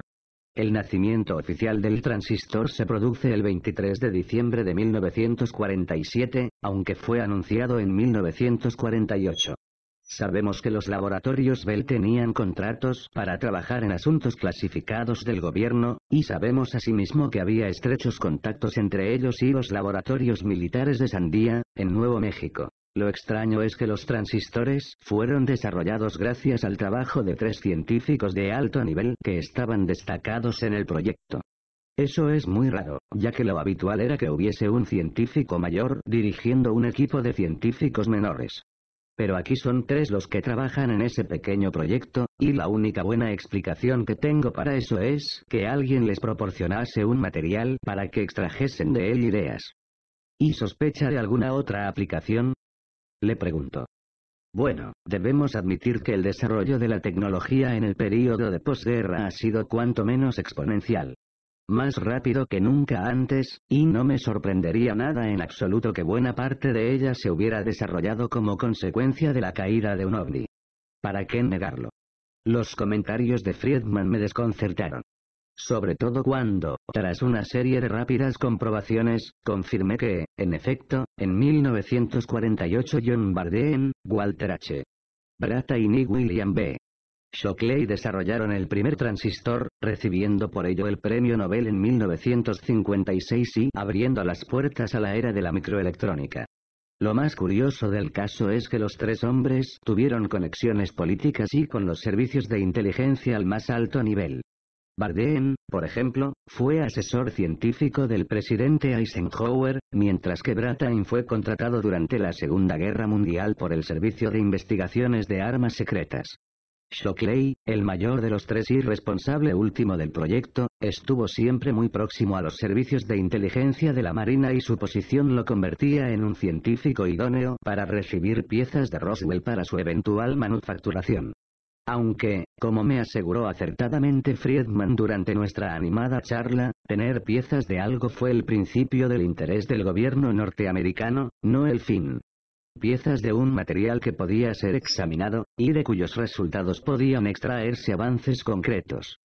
El nacimiento oficial del transistor se produce el 23 de diciembre de 1947, aunque fue anunciado en 1948. Sabemos que los laboratorios Bell tenían contratos para trabajar en asuntos clasificados del gobierno, y sabemos asimismo que había estrechos contactos entre ellos y los laboratorios militares de Sandía, en Nuevo México. Lo extraño es que los transistores fueron desarrollados gracias al trabajo de tres científicos de alto nivel que estaban destacados en el proyecto. Eso es muy raro, ya que lo habitual era que hubiese un científico mayor dirigiendo un equipo de científicos menores. Pero aquí son tres los que trabajan en ese pequeño proyecto, y la única buena explicación que tengo para eso es que alguien les proporcionase un material para que extrajesen de él ideas. Y sospecha de alguna otra aplicación, le pregunto. Bueno, debemos admitir que el desarrollo de la tecnología en el período de posguerra ha sido cuanto menos exponencial. Más rápido que nunca antes, y no me sorprendería nada en absoluto que buena parte de ella se hubiera desarrollado como consecuencia de la caída de un ovni. ¿Para qué negarlo? Los comentarios de Friedman me desconcertaron sobre todo cuando, tras una serie de rápidas comprobaciones, confirmé que, en efecto, en 1948 John Bardeen, Walter H. Brattain y William B. Shockley desarrollaron el primer transistor, recibiendo por ello el premio Nobel en 1956 y abriendo las puertas a la era de la microelectrónica. Lo más curioso del caso es que los tres hombres tuvieron conexiones políticas y con los servicios de inteligencia al más alto nivel. Bardeen, por ejemplo, fue asesor científico del presidente Eisenhower, mientras que Brattain fue contratado durante la Segunda Guerra Mundial por el Servicio de Investigaciones de Armas Secretas. Shockley, el mayor de los tres y responsable último del proyecto, estuvo siempre muy próximo a los servicios de inteligencia de la Marina y su posición lo convertía en un científico idóneo para recibir piezas de Roswell para su eventual manufacturación. Aunque, como me aseguró acertadamente Friedman durante nuestra animada charla, tener piezas de algo fue el principio del interés del gobierno norteamericano, no el fin. Piezas de un material que podía ser examinado, y de cuyos resultados podían extraerse avances concretos.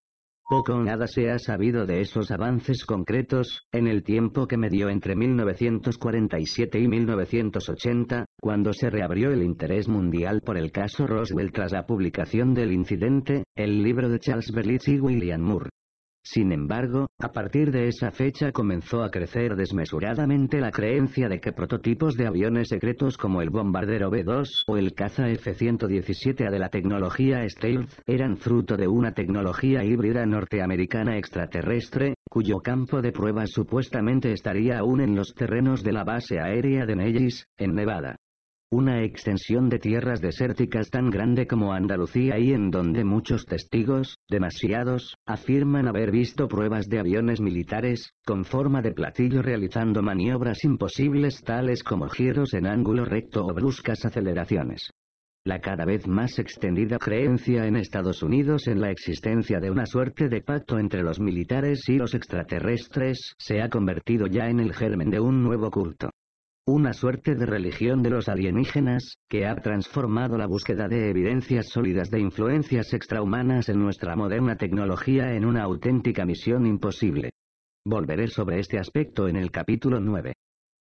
Poco o nada se ha sabido de esos avances concretos, en el tiempo que medió entre 1947 y 1980, cuando se reabrió el interés mundial por el caso Roswell tras la publicación del incidente, el libro de Charles Berlitz y William Moore. Sin embargo, a partir de esa fecha comenzó a crecer desmesuradamente la creencia de que prototipos de aviones secretos como el bombardero B-2 o el caza F-117A de la tecnología stealth eran fruto de una tecnología híbrida norteamericana extraterrestre, cuyo campo de pruebas supuestamente estaría aún en los terrenos de la base aérea de Nellis, en Nevada. Una extensión de tierras desérticas tan grande como Andalucía y en donde muchos testigos, demasiados, afirman haber visto pruebas de aviones militares, con forma de platillo realizando maniobras imposibles tales como giros en ángulo recto o bruscas aceleraciones. La cada vez más extendida creencia en Estados Unidos en la existencia de una suerte de pacto entre los militares y los extraterrestres se ha convertido ya en el germen de un nuevo culto. Una suerte de religión de los alienígenas, que ha transformado la búsqueda de evidencias sólidas de influencias extrahumanas en nuestra moderna tecnología en una auténtica misión imposible. Volveré sobre este aspecto en el capítulo 9.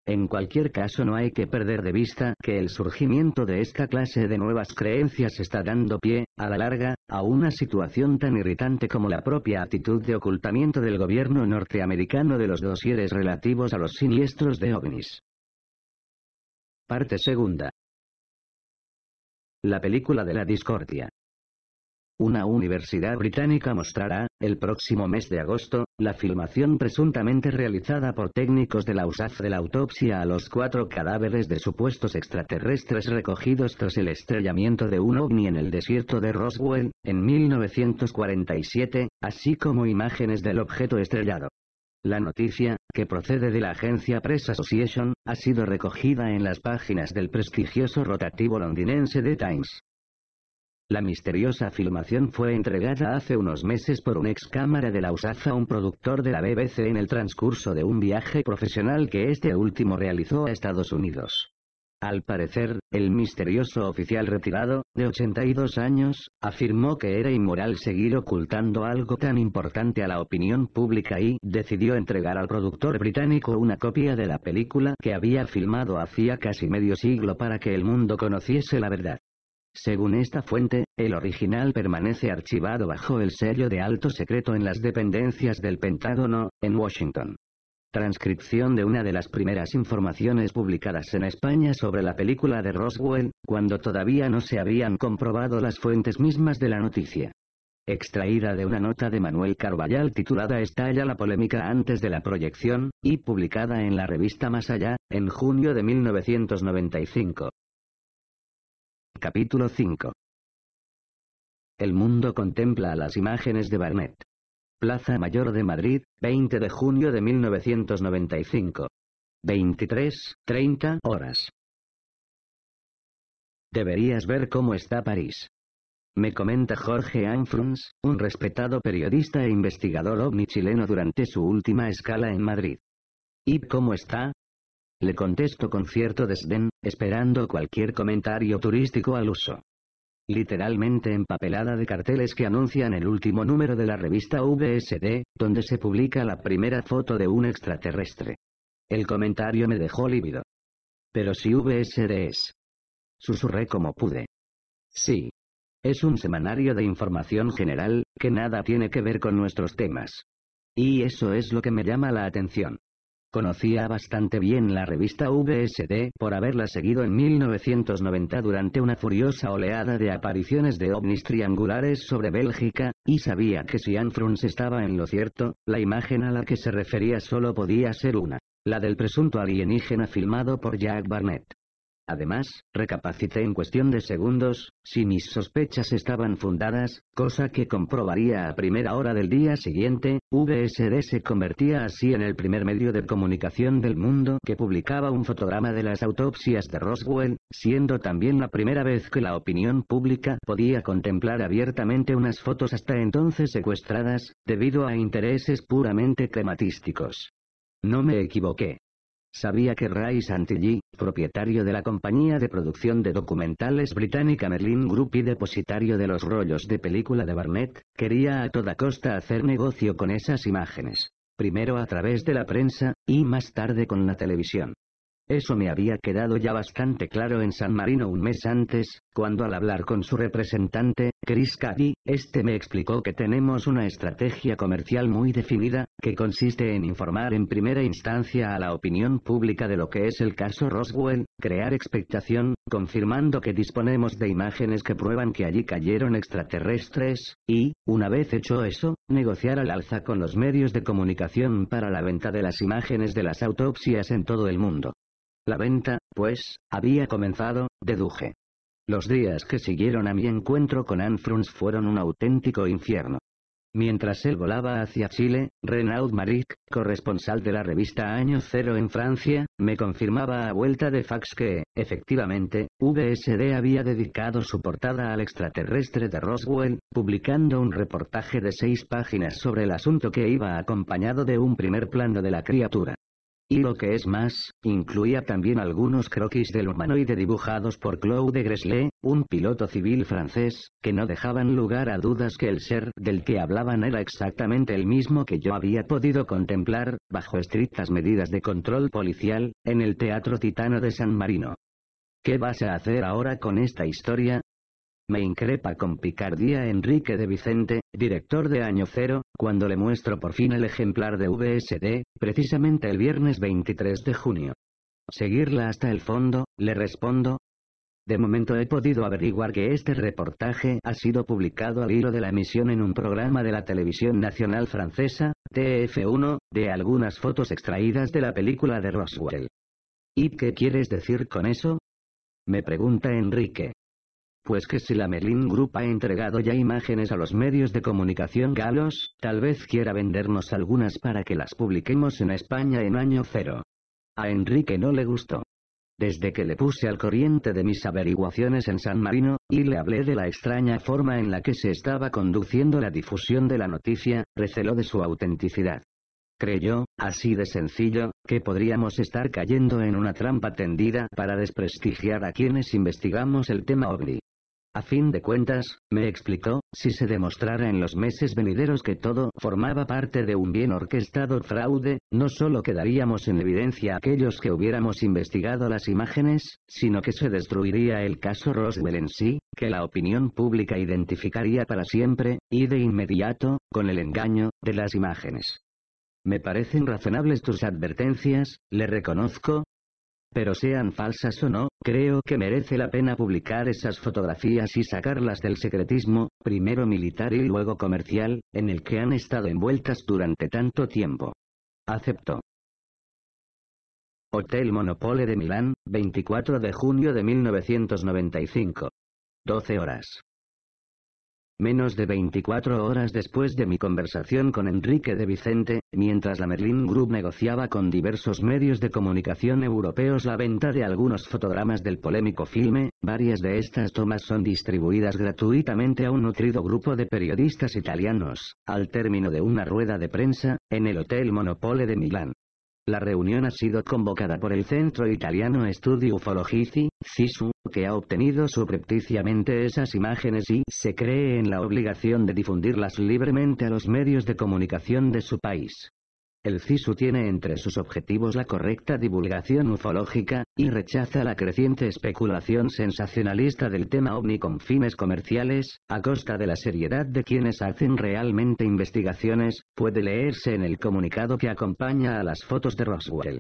En cualquier caso no hay que perder de vista que el surgimiento de esta clase de nuevas creencias está dando pie, a la larga, a una situación tan irritante como la propia actitud de ocultamiento del gobierno norteamericano de los dosieres relativos a los siniestros de ovnis. Parte segunda. La película de la discordia. Una universidad británica mostrará, el próximo mes de agosto, la filmación presuntamente realizada por técnicos de la USAF de la autopsia a los cuatro cadáveres de supuestos extraterrestres recogidos tras el estrellamiento de un ovni en el desierto de Roswell, en 1947, así como imágenes del objeto estrellado. La noticia, que procede de la agencia Press Association, ha sido recogida en las páginas del prestigioso rotativo londinense The Times. La misteriosa filmación fue entregada hace unos meses por un ex cámara de la USAF a un productor de la BBC en el transcurso de un viaje profesional que este último realizó a Estados Unidos. Al parecer, el misterioso oficial retirado, de 82 años, afirmó que era inmoral seguir ocultando algo tan importante a la opinión pública y decidió entregar al productor británico una copia de la película que había filmado hacía casi medio siglo para que el mundo conociese la verdad. Según esta fuente, el original permanece archivado bajo el sello de alto secreto en las dependencias del Pentágono, en Washington. Transcripción de una de las primeras informaciones publicadas en España sobre la película de Roswell, cuando todavía no se habían comprobado las fuentes mismas de la noticia. Extraída de una nota de Manuel Carballal titulada Estalla la polémica antes de la proyección, y publicada en la revista Más Allá, en junio de 1995. Capítulo 5. El mundo contempla las imágenes de Barnett. Plaza Mayor de Madrid, 20 de junio de 1995. 23, 30 horas. Deberías ver cómo está París. Me comenta Jorge Anfruns, un respetado periodista e investigador ovni chileno durante su última escala en Madrid. ¿Y cómo está? Le contesto con cierto desdén, esperando cualquier comentario turístico al uso literalmente empapelada de carteles que anuncian el último número de la revista VSD, donde se publica la primera foto de un extraterrestre. El comentario me dejó lívido. Pero si VSD es. Susurré como pude. Sí. Es un semanario de información general, que nada tiene que ver con nuestros temas. Y eso es lo que me llama la atención. Conocía bastante bien la revista VSD por haberla seguido en 1990 durante una furiosa oleada de apariciones de ovnis triangulares sobre Bélgica, y sabía que si Anfrons estaba en lo cierto, la imagen a la que se refería solo podía ser una, la del presunto alienígena filmado por Jack Barnett. Además, recapacité en cuestión de segundos, si mis sospechas estaban fundadas, cosa que comprobaría a primera hora del día siguiente, VSD se convertía así en el primer medio de comunicación del mundo que publicaba un fotograma de las autopsias de Roswell, siendo también la primera vez que la opinión pública podía contemplar abiertamente unas fotos hasta entonces secuestradas, debido a intereses puramente crematísticos. No me equivoqué. Sabía que Ray Santilli, propietario de la compañía de producción de documentales británica Merlin Group y depositario de los rollos de película de Barnett, quería a toda costa hacer negocio con esas imágenes. Primero a través de la prensa, y más tarde con la televisión. Eso me había quedado ya bastante claro en San Marino un mes antes, cuando al hablar con su representante, Chris Cady, este me explicó que tenemos una estrategia comercial muy definida, que consiste en informar en primera instancia a la opinión pública de lo que es el caso Roswell, crear expectación, confirmando que disponemos de imágenes que prueban que allí cayeron extraterrestres, y, una vez hecho eso, negociar al alza con los medios de comunicación para la venta de las imágenes de las autopsias en todo el mundo. La venta, pues, había comenzado, deduje. Los días que siguieron a mi encuentro con Anfruns fueron un auténtico infierno. Mientras él volaba hacia Chile, Renaud Maric, corresponsal de la revista Año Cero en Francia, me confirmaba a vuelta de fax que, efectivamente, VSD había dedicado su portada al extraterrestre de Roswell, publicando un reportaje de seis páginas sobre el asunto que iba acompañado de un primer plano de la criatura. Y lo que es más, incluía también algunos croquis del humanoide dibujados por Claude Gresle, un piloto civil francés, que no dejaban lugar a dudas que el ser del que hablaban era exactamente el mismo que yo había podido contemplar, bajo estrictas medidas de control policial, en el Teatro Titano de San Marino. ¿Qué vas a hacer ahora con esta historia? Me increpa con picardía Enrique de Vicente, director de Año Cero, cuando le muestro por fin el ejemplar de VSD, precisamente el viernes 23 de junio. ¿Seguirla hasta el fondo? Le respondo. De momento he podido averiguar que este reportaje ha sido publicado al hilo de la emisión en un programa de la televisión nacional francesa, TF1, de algunas fotos extraídas de la película de Roswell. ¿Y qué quieres decir con eso? Me pregunta Enrique. Pues que si la Merlin Group ha entregado ya imágenes a los medios de comunicación galos, tal vez quiera vendernos algunas para que las publiquemos en España en año cero. A Enrique no le gustó. Desde que le puse al corriente de mis averiguaciones en San Marino, y le hablé de la extraña forma en la que se estaba conduciendo la difusión de la noticia, receló de su autenticidad. Creyó, así de sencillo, que podríamos estar cayendo en una trampa tendida para desprestigiar a quienes investigamos el tema ovni. A fin de cuentas, me explicó, si se demostrara en los meses venideros que todo formaba parte de un bien orquestado fraude, no solo quedaríamos en evidencia aquellos que hubiéramos investigado las imágenes, sino que se destruiría el caso Roswell en sí, que la opinión pública identificaría para siempre, y de inmediato, con el engaño, de las imágenes. Me parecen razonables tus advertencias, le reconozco, pero sean falsas o no, creo que merece la pena publicar esas fotografías y sacarlas del secretismo, primero militar y luego comercial, en el que han estado envueltas durante tanto tiempo. Acepto. Hotel Monopole de Milán, 24 de junio de 1995. 12 horas. Menos de 24 horas después de mi conversación con Enrique de Vicente, mientras la Merlin Group negociaba con diversos medios de comunicación europeos la venta de algunos fotogramas del polémico filme, varias de estas tomas son distribuidas gratuitamente a un nutrido grupo de periodistas italianos, al término de una rueda de prensa, en el Hotel Monopole de Milán. La reunión ha sido convocada por el Centro Italiano Estudio Ufologici, CISU, que ha obtenido subrepticiamente esas imágenes y se cree en la obligación de difundirlas libremente a los medios de comunicación de su país. El CISU tiene entre sus objetivos la correcta divulgación ufológica, y rechaza la creciente especulación sensacionalista del tema ovni con fines comerciales, a costa de la seriedad de quienes hacen realmente investigaciones, puede leerse en el comunicado que acompaña a las fotos de Roswell.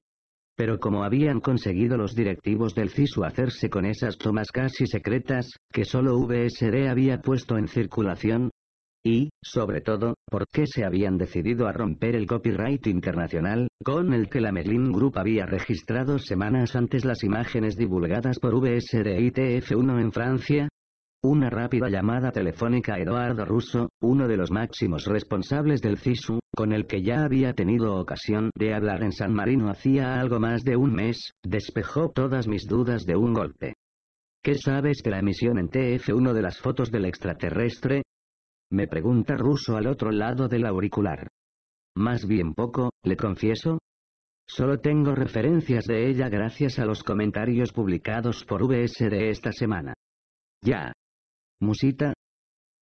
Pero como habían conseguido los directivos del CISU hacerse con esas tomas casi secretas, que solo VSD había puesto en circulación, y, sobre todo, por qué se habían decidido a romper el copyright internacional, con el que la Merlin Group había registrado semanas antes las imágenes divulgadas por tf 1 en Francia. Una rápida llamada telefónica a Eduardo Russo, uno de los máximos responsables del CISU, con el que ya había tenido ocasión de hablar en San Marino hacía algo más de un mes, despejó todas mis dudas de un golpe. ¿Qué sabes de la emisión en TF1 de las fotos del extraterrestre? Me pregunta Ruso al otro lado del auricular. Más bien poco, le confieso. Solo tengo referencias de ella gracias a los comentarios publicados por VS de esta semana. Ya. Musita.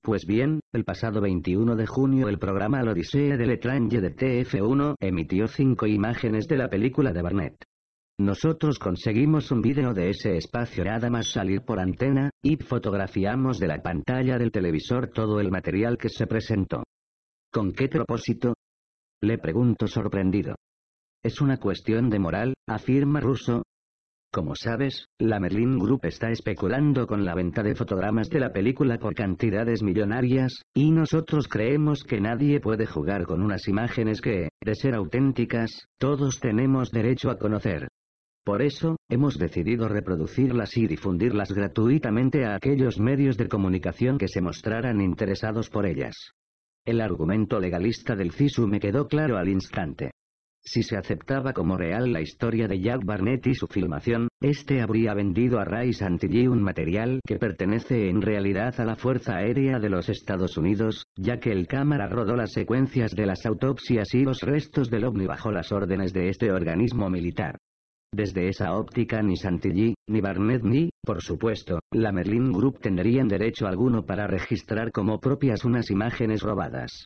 Pues bien, el pasado 21 de junio el programa Odisea de Letrange de TF1 emitió cinco imágenes de la película de Barnett. Nosotros conseguimos un vídeo de ese espacio nada más salir por antena, y fotografiamos de la pantalla del televisor todo el material que se presentó. ¿Con qué propósito? Le pregunto sorprendido. Es una cuestión de moral, afirma Russo. Como sabes, la Merlin Group está especulando con la venta de fotogramas de la película por cantidades millonarias, y nosotros creemos que nadie puede jugar con unas imágenes que, de ser auténticas, todos tenemos derecho a conocer. Por eso, hemos decidido reproducirlas y difundirlas gratuitamente a aquellos medios de comunicación que se mostraran interesados por ellas. El argumento legalista del CISU me quedó claro al instante. Si se aceptaba como real la historia de Jack Barnett y su filmación, este habría vendido a Rice Santilli un material que pertenece en realidad a la Fuerza Aérea de los Estados Unidos, ya que el cámara rodó las secuencias de las autopsias y los restos del ovni bajo las órdenes de este organismo militar. Desde esa óptica ni Santilli, ni Barnet ni, por supuesto, la Merlin Group tendrían derecho alguno para registrar como propias unas imágenes robadas.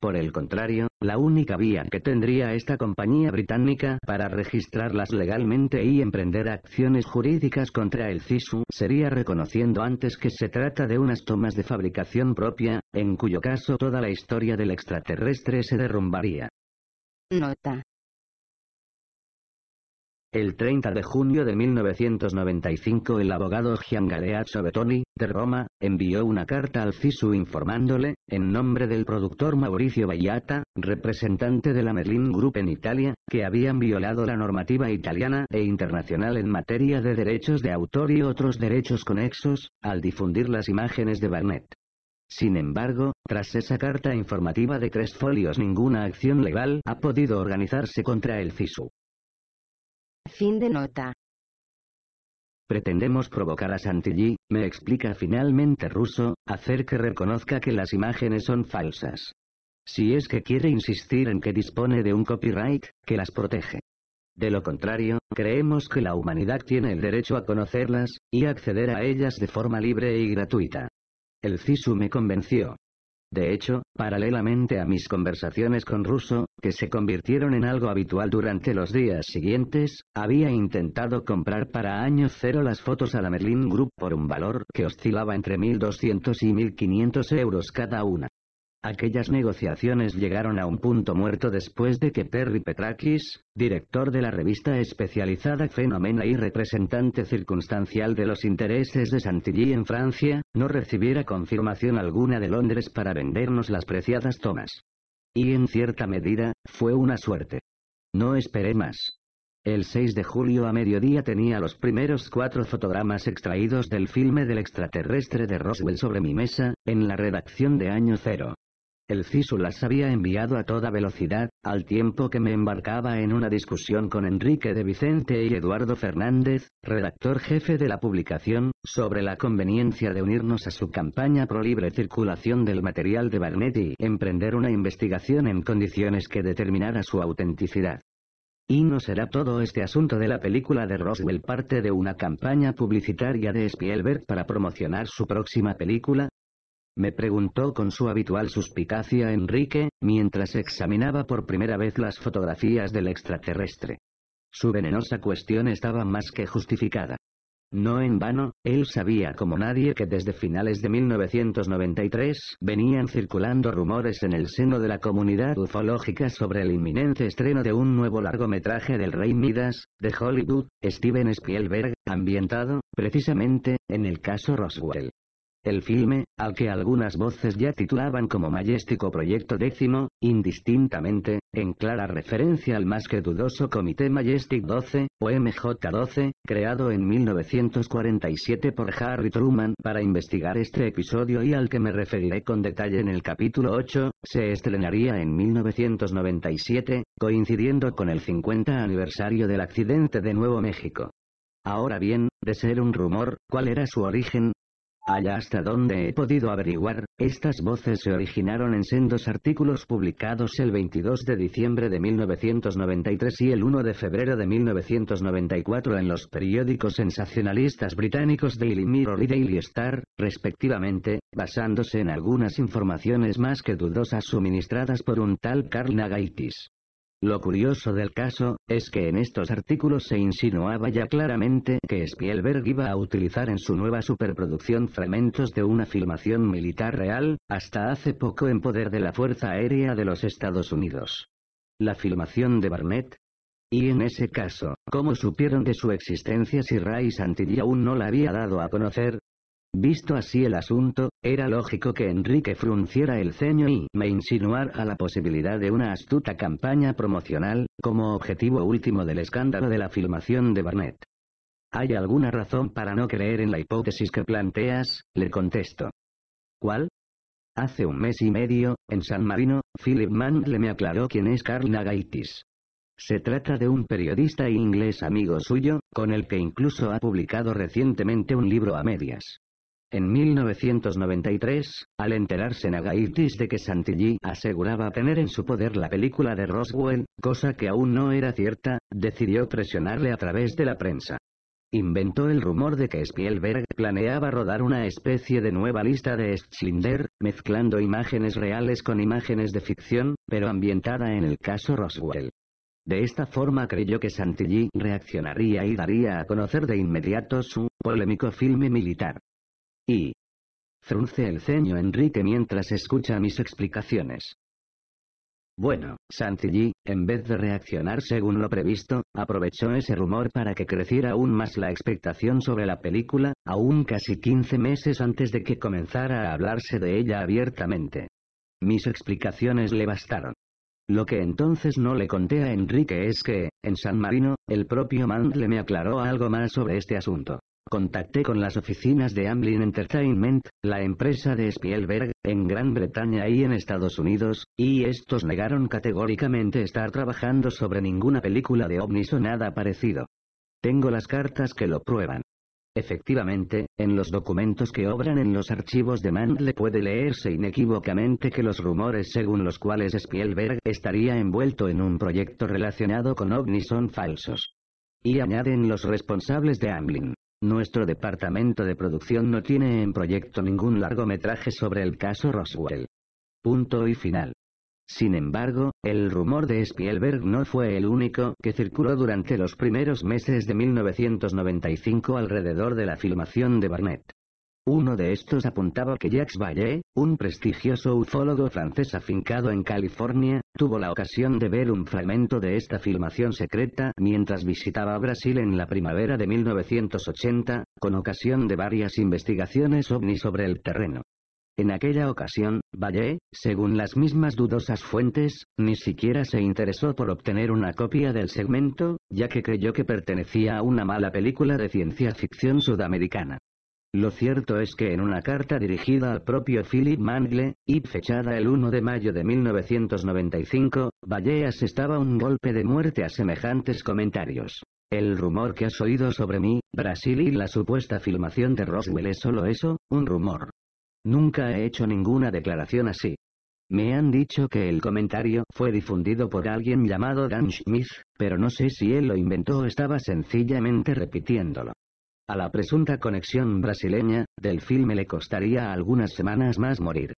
Por el contrario, la única vía que tendría esta compañía británica para registrarlas legalmente y emprender acciones jurídicas contra el CISU sería reconociendo antes que se trata de unas tomas de fabricación propia, en cuyo caso toda la historia del extraterrestre se derrumbaría. Nota. El 30 de junio de 1995 el abogado Gian Galeazzo Bettoni, de Roma, envió una carta al CISU informándole, en nombre del productor Mauricio Bayata, representante de la Merlin Group en Italia, que habían violado la normativa italiana e internacional en materia de derechos de autor y otros derechos conexos, al difundir las imágenes de Barnett. Sin embargo, tras esa carta informativa de tres folios ninguna acción legal ha podido organizarse contra el CISU.
Fin de nota.
Pretendemos provocar a Santilli, me explica finalmente Russo, hacer que reconozca que las imágenes son falsas. Si es que quiere insistir en que dispone de un copyright, que las protege. De lo contrario, creemos que la humanidad tiene el derecho a conocerlas, y acceder a ellas de forma libre y gratuita. El CISU me convenció. De hecho, paralelamente a mis conversaciones con Russo, que se convirtieron en algo habitual durante los días siguientes, había intentado comprar para año cero las fotos a la Merlin Group por un valor que oscilaba entre 1.200 y 1.500 euros cada una. Aquellas negociaciones llegaron a un punto muerto después de que Perry Petrakis, director de la revista especializada Fenómena y representante circunstancial de los intereses de Santilly en Francia, no recibiera confirmación alguna de Londres para vendernos las preciadas tomas. Y en cierta medida, fue una suerte. No esperé más. El 6 de julio a mediodía tenía los primeros cuatro fotogramas extraídos del filme del extraterrestre de Roswell sobre mi mesa, en la redacción de Año Cero. El CISU las había enviado a toda velocidad, al tiempo que me embarcaba en una discusión con Enrique de Vicente y Eduardo Fernández, redactor jefe de la publicación, sobre la conveniencia de unirnos a su campaña pro libre circulación del material de Barnett y emprender una investigación en condiciones que determinara su autenticidad. Y no será todo este asunto de la película de Roswell parte de una campaña publicitaria de Spielberg para promocionar su próxima película, me preguntó con su habitual suspicacia Enrique, mientras examinaba por primera vez las fotografías del extraterrestre. Su venenosa cuestión estaba más que justificada. No en vano, él sabía como nadie que desde finales de 1993 venían circulando rumores en el seno de la comunidad ufológica sobre el inminente estreno de un nuevo largometraje del Rey Midas, de Hollywood, Steven Spielberg, ambientado, precisamente, en el caso Roswell. El filme, al que algunas voces ya titulaban como Majestico Proyecto Décimo, indistintamente, en clara referencia al más que dudoso Comité Majestic 12, o MJ-12, creado en 1947 por Harry Truman para investigar este episodio y al que me referiré con detalle en el capítulo 8, se estrenaría en 1997, coincidiendo con el 50 aniversario del accidente de Nuevo México. Ahora bien, de ser un rumor, ¿cuál era su origen? Allá hasta donde he podido averiguar, estas voces se originaron en sendos artículos publicados el 22 de diciembre de 1993 y el 1 de febrero de 1994 en los periódicos sensacionalistas británicos Daily Mirror y Daily Star, respectivamente, basándose en algunas informaciones más que dudosas suministradas por un tal Carl Nagaitis. Lo curioso del caso, es que en estos artículos se insinuaba ya claramente que Spielberg iba a utilizar en su nueva superproducción fragmentos de una filmación militar real, hasta hace poco en poder de la Fuerza Aérea de los Estados Unidos. La filmación de Barnett, y en ese caso, ¿cómo supieron de su existencia si Ray Santilli aún no la había dado a conocer? Visto así el asunto, era lógico que Enrique frunciera el ceño y me insinuar a la posibilidad de una astuta campaña promocional, como objetivo último del escándalo de la filmación de Barnett. ¿Hay alguna razón para no creer en la hipótesis que planteas? Le contesto. ¿Cuál? Hace un mes y medio, en San Marino, Philip le me aclaró quién es Carl Nagaitis. Se trata de un periodista inglés amigo suyo, con el que incluso ha publicado recientemente un libro a medias. En 1993, al enterarse Nagaitis de que Santilli aseguraba tener en su poder la película de Roswell, cosa que aún no era cierta, decidió presionarle a través de la prensa. Inventó el rumor de que Spielberg planeaba rodar una especie de nueva lista de Schindler, mezclando imágenes reales con imágenes de ficción, pero ambientada en el caso Roswell. De esta forma creyó que Santilli reaccionaría y daría a conocer de inmediato su polémico filme militar. Y... Frunce el ceño Enrique mientras escucha mis explicaciones. Bueno, Santilli, en vez de reaccionar según lo previsto, aprovechó ese rumor para que creciera aún más la expectación sobre la película, aún casi 15 meses antes de que comenzara a hablarse de ella abiertamente. Mis explicaciones le bastaron. Lo que entonces no le conté a Enrique es que, en San Marino, el propio Mantle me aclaró algo más sobre este asunto. Contacté con las oficinas de Amblin Entertainment, la empresa de Spielberg, en Gran Bretaña y en Estados Unidos, y estos negaron categóricamente estar trabajando sobre ninguna película de ovnis o nada parecido. Tengo las cartas que lo prueban. Efectivamente, en los documentos que obran en los archivos de Mandle puede leerse inequívocamente que los rumores según los cuales Spielberg estaría envuelto en un proyecto relacionado con ovnis son falsos. Y añaden los responsables de Amblin. Nuestro departamento de producción no tiene en proyecto ningún largometraje sobre el caso Roswell. Punto y final. Sin embargo, el rumor de Spielberg no fue el único que circuló durante los primeros meses de 1995 alrededor de la filmación de Barnett. Uno de estos apuntaba que Jacques Vallée, un prestigioso ufólogo francés afincado en California, tuvo la ocasión de ver un fragmento de esta filmación secreta mientras visitaba Brasil en la primavera de 1980, con ocasión de varias investigaciones ovni sobre el terreno. En aquella ocasión, Valle, según las mismas dudosas fuentes, ni siquiera se interesó por obtener una copia del segmento, ya que creyó que pertenecía a una mala película de ciencia ficción sudamericana. Lo cierto es que en una carta dirigida al propio Philip Mangle, y fechada el 1 de mayo de 1995, Valleas estaba un golpe de muerte a semejantes comentarios. El rumor que has oído sobre mí, Brasil y la supuesta filmación de Roswell es solo eso, un rumor. Nunca he hecho ninguna declaración así. Me han dicho que el comentario fue difundido por alguien llamado Dan Smith, pero no sé si él lo inventó o estaba sencillamente repitiéndolo. A la presunta conexión brasileña, del filme le costaría algunas semanas más morir.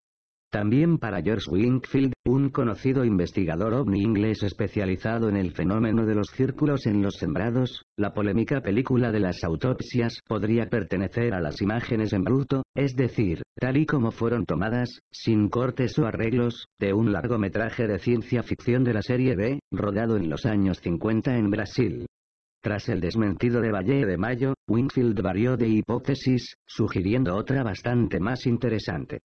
También para George Winkfield, un conocido investigador ovni inglés especializado en el fenómeno de los círculos en los sembrados, la polémica película de las autopsias podría pertenecer a las imágenes en bruto, es decir, tal y como fueron tomadas, sin cortes o arreglos, de un largometraje de ciencia ficción de la serie B, rodado en los años 50 en Brasil. Tras el desmentido de Valle de Mayo, Winfield varió de hipótesis, sugiriendo otra bastante más interesante.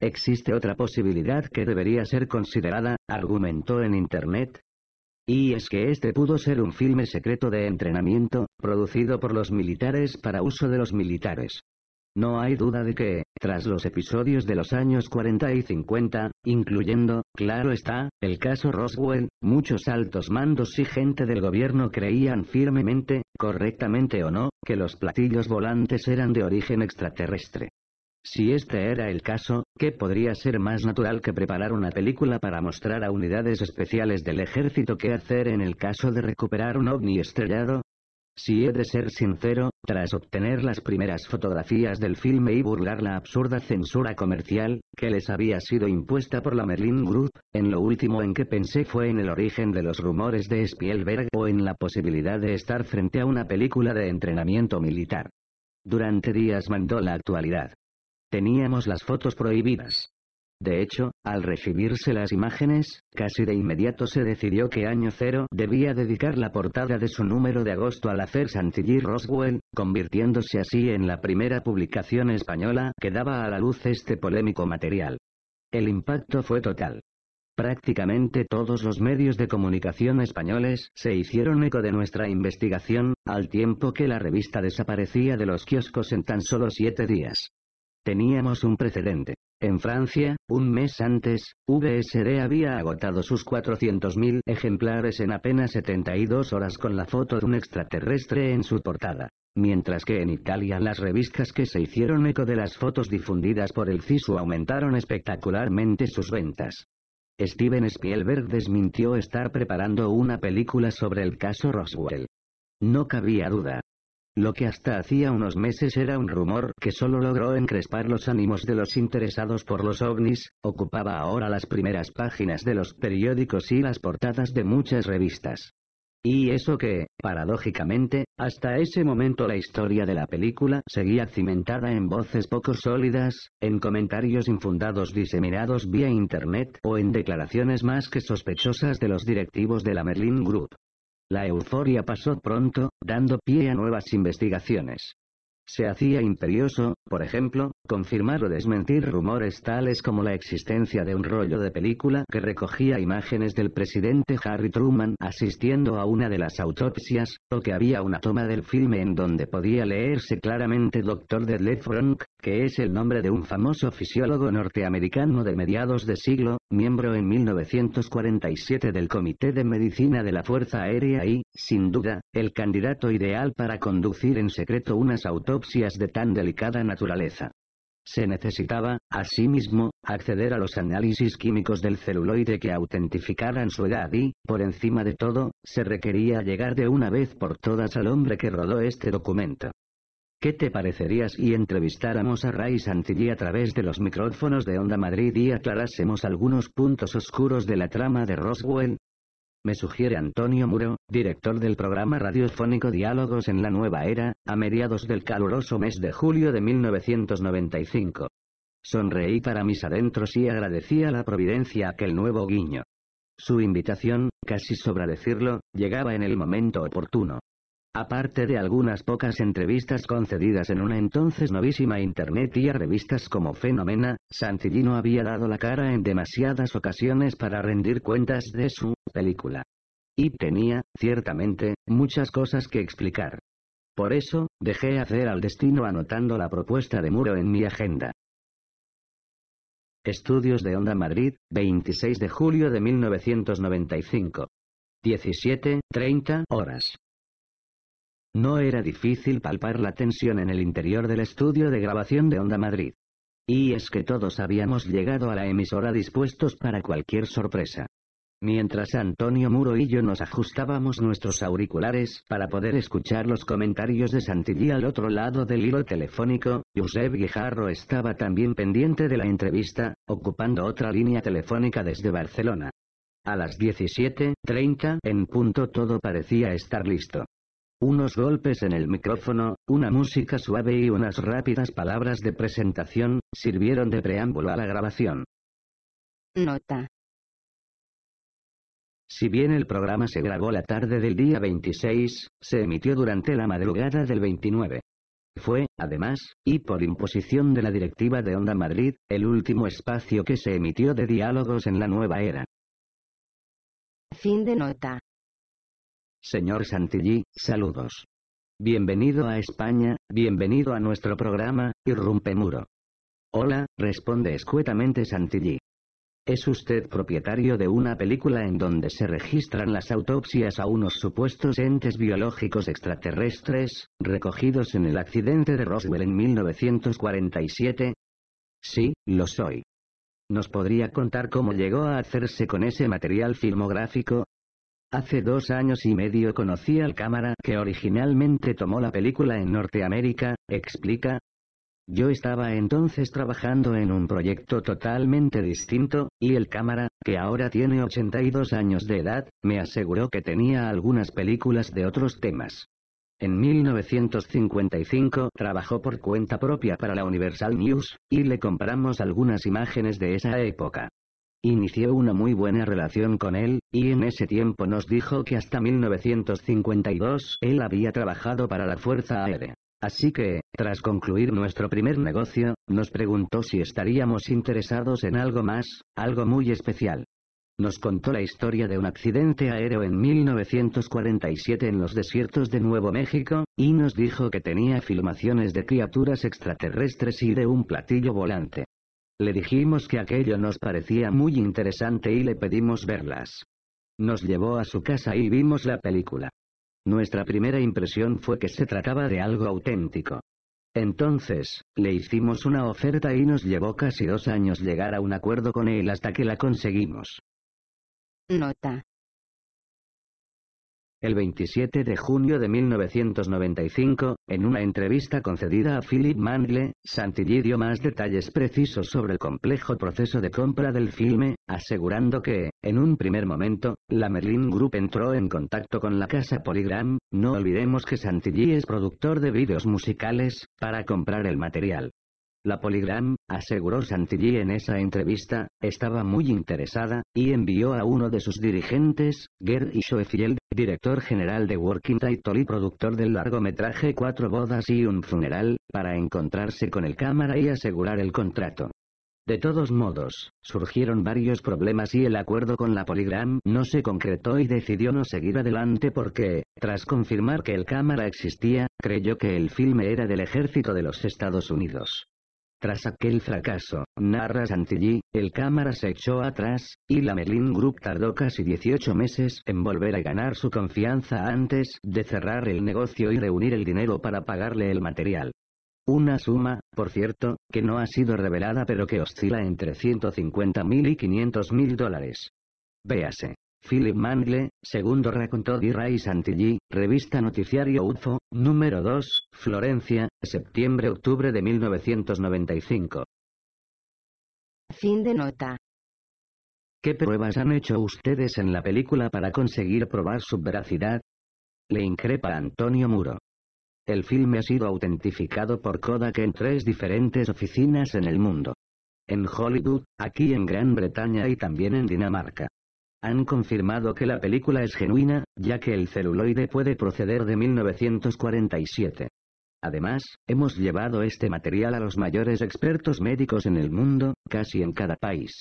Existe otra posibilidad que debería ser considerada, argumentó en Internet. Y es que este pudo ser un filme secreto de entrenamiento, producido por los militares para uso de los militares. No hay duda de que, tras los episodios de los años 40 y 50, incluyendo, claro está, el caso Roswell, muchos altos mandos y gente del gobierno creían firmemente, correctamente o no, que los platillos volantes eran de origen extraterrestre. Si este era el caso, ¿qué podría ser más natural que preparar una película para mostrar a unidades especiales del ejército qué hacer en el caso de recuperar un ovni estrellado? Si he de ser sincero, tras obtener las primeras fotografías del filme y burlar la absurda censura comercial, que les había sido impuesta por la Merlin Group, en lo último en que pensé fue en el origen de los rumores de Spielberg o en la posibilidad de estar frente a una película de entrenamiento militar. Durante días mandó la actualidad. Teníamos las fotos prohibidas. De hecho, al recibirse las imágenes, casi de inmediato se decidió que Año Cero debía dedicar la portada de su número de agosto al hacer Santilly Roswell, convirtiéndose así en la primera publicación española que daba a la luz este polémico material. El impacto fue total. Prácticamente todos los medios de comunicación españoles se hicieron eco de nuestra investigación, al tiempo que la revista desaparecía de los kioscos en tan solo siete días. Teníamos un precedente. En Francia, un mes antes, VSD había agotado sus 400.000 ejemplares en apenas 72 horas con la foto de un extraterrestre en su portada. Mientras que en Italia las revistas que se hicieron eco de las fotos difundidas por el CISU aumentaron espectacularmente sus ventas. Steven Spielberg desmintió estar preparando una película sobre el caso Roswell. No cabía duda, lo que hasta hacía unos meses era un rumor que solo logró encrespar los ánimos de los interesados por los ovnis, ocupaba ahora las primeras páginas de los periódicos y las portadas de muchas revistas. Y eso que, paradójicamente, hasta ese momento la historia de la película seguía cimentada en voces poco sólidas, en comentarios infundados diseminados vía Internet o en declaraciones más que sospechosas de los directivos de la Merlin Group. La euforia pasó pronto, dando pie a nuevas investigaciones. Se hacía imperioso, por ejemplo, confirmar o desmentir rumores tales como la existencia de un rollo de película que recogía imágenes del presidente Harry Truman asistiendo a una de las autopsias, o que había una toma del filme en donde podía leerse claramente Dr. Detlef Frank, que es el nombre de un famoso fisiólogo norteamericano de mediados de siglo, miembro en 1947 del Comité de Medicina de la Fuerza Aérea y, sin duda, el candidato ideal para conducir en secreto unas autopsias de tan delicada naturaleza. Se necesitaba, asimismo, acceder a los análisis químicos del celuloide que autentificaran su edad y, por encima de todo, se requería llegar de una vez por todas al hombre que rodó este documento. ¿Qué te parecerías si entrevistáramos a Ray Santilli a través de los micrófonos de Onda Madrid y aclarásemos algunos puntos oscuros de la trama de Roswell? Me sugiere Antonio Muro, director del programa radiofónico Diálogos en la Nueva Era, a mediados del caluroso mes de julio de 1995. Sonreí para mis adentros y agradecí a la providencia aquel nuevo guiño. Su invitación, casi sobra decirlo, llegaba en el momento oportuno. Aparte de algunas pocas entrevistas concedidas en una entonces novísima internet y a revistas como Fenomena, Santillino había dado la cara en demasiadas ocasiones para rendir cuentas de su película. Y tenía, ciertamente, muchas cosas que explicar. Por eso, dejé hacer al destino anotando la propuesta de Muro en mi agenda. Estudios de Onda Madrid, 26 de julio de 1995. 17.30 horas. No era difícil palpar la tensión en el interior del estudio de grabación de Onda Madrid. Y es que todos habíamos llegado a la emisora dispuestos para cualquier sorpresa. Mientras Antonio Muro y yo nos ajustábamos nuestros auriculares para poder escuchar los comentarios de Santillí al otro lado del hilo telefónico, Josep Guijarro estaba también pendiente de la entrevista, ocupando otra línea telefónica desde Barcelona. A las 17.30 en punto todo parecía estar listo. Unos golpes en el micrófono, una música suave y unas rápidas palabras de presentación, sirvieron de preámbulo a la grabación. Nota. Si bien el programa se grabó la tarde del día 26, se emitió durante la madrugada del 29. Fue, además, y por imposición de la directiva de Onda Madrid, el último espacio que se emitió de diálogos en la nueva era.
Fin de nota.
Señor Santillí, saludos. Bienvenido a España, bienvenido a nuestro programa, Irrumpe Muro. Hola, responde escuetamente Santillí. ¿Es usted propietario de una película en donde se registran las autopsias a unos supuestos entes biológicos extraterrestres, recogidos en el accidente de Roswell en 1947? Sí, lo soy. ¿Nos podría contar cómo llegó a hacerse con ese material filmográfico? Hace dos años y medio conocí al cámara que originalmente tomó la película en Norteamérica, explica. Yo estaba entonces trabajando en un proyecto totalmente distinto, y el cámara, que ahora tiene 82 años de edad, me aseguró que tenía algunas películas de otros temas. En 1955 trabajó por cuenta propia para la Universal News, y le compramos algunas imágenes de esa época. Inició una muy buena relación con él, y en ese tiempo nos dijo que hasta 1952 él había trabajado para la Fuerza Aérea. Así que, tras concluir nuestro primer negocio, nos preguntó si estaríamos interesados en algo más, algo muy especial. Nos contó la historia de un accidente aéreo en 1947 en los desiertos de Nuevo México, y nos dijo que tenía filmaciones de criaturas extraterrestres y de un platillo volante. Le dijimos que aquello nos parecía muy interesante y le pedimos verlas. Nos llevó a su casa y vimos la película. Nuestra primera impresión fue que se trataba de algo auténtico. Entonces, le hicimos una oferta y nos llevó casi dos años llegar a un acuerdo con él hasta que la conseguimos. Nota. El 27 de junio de 1995, en una entrevista concedida a Philip Mangle, Santilli dio más detalles precisos sobre el complejo proceso de compra del filme, asegurando que, en un primer momento, la Merlin Group entró en contacto con la casa Polygram, no olvidemos que Santilli es productor de vídeos musicales, para comprar el material. La Polygram, aseguró Santilli en esa entrevista, estaba muy interesada, y envió a uno de sus dirigentes, Gerd Schoefield, director general de Working Title y productor del largometraje Cuatro bodas y un funeral, para encontrarse con el cámara y asegurar el contrato. De todos modos, surgieron varios problemas y el acuerdo con la Polygram no se concretó y decidió no seguir adelante porque, tras confirmar que el cámara existía, creyó que el filme era del ejército de los Estados Unidos. Tras aquel fracaso, narra Santilli, el cámara se echó atrás, y la Merlin Group tardó casi 18 meses en volver a ganar su confianza antes de cerrar el negocio y reunir el dinero para pagarle el material. Una suma, por cierto, que no ha sido revelada pero que oscila entre 150.000 y 500.000 dólares. Véase. Philip Mangle, segundo raconto di Ray Santilli, revista Noticiario UFO, número 2, Florencia, septiembre-octubre de 1995.
Fin de nota.
¿Qué pruebas han hecho ustedes en la película para conseguir probar su veracidad? Le increpa Antonio Muro. El filme ha sido autentificado por Kodak en tres diferentes oficinas en el mundo. En Hollywood, aquí en Gran Bretaña y también en Dinamarca. Han confirmado que la película es genuina, ya que el celuloide puede proceder de 1947. Además, hemos llevado este material a los mayores expertos médicos en el mundo, casi en cada país.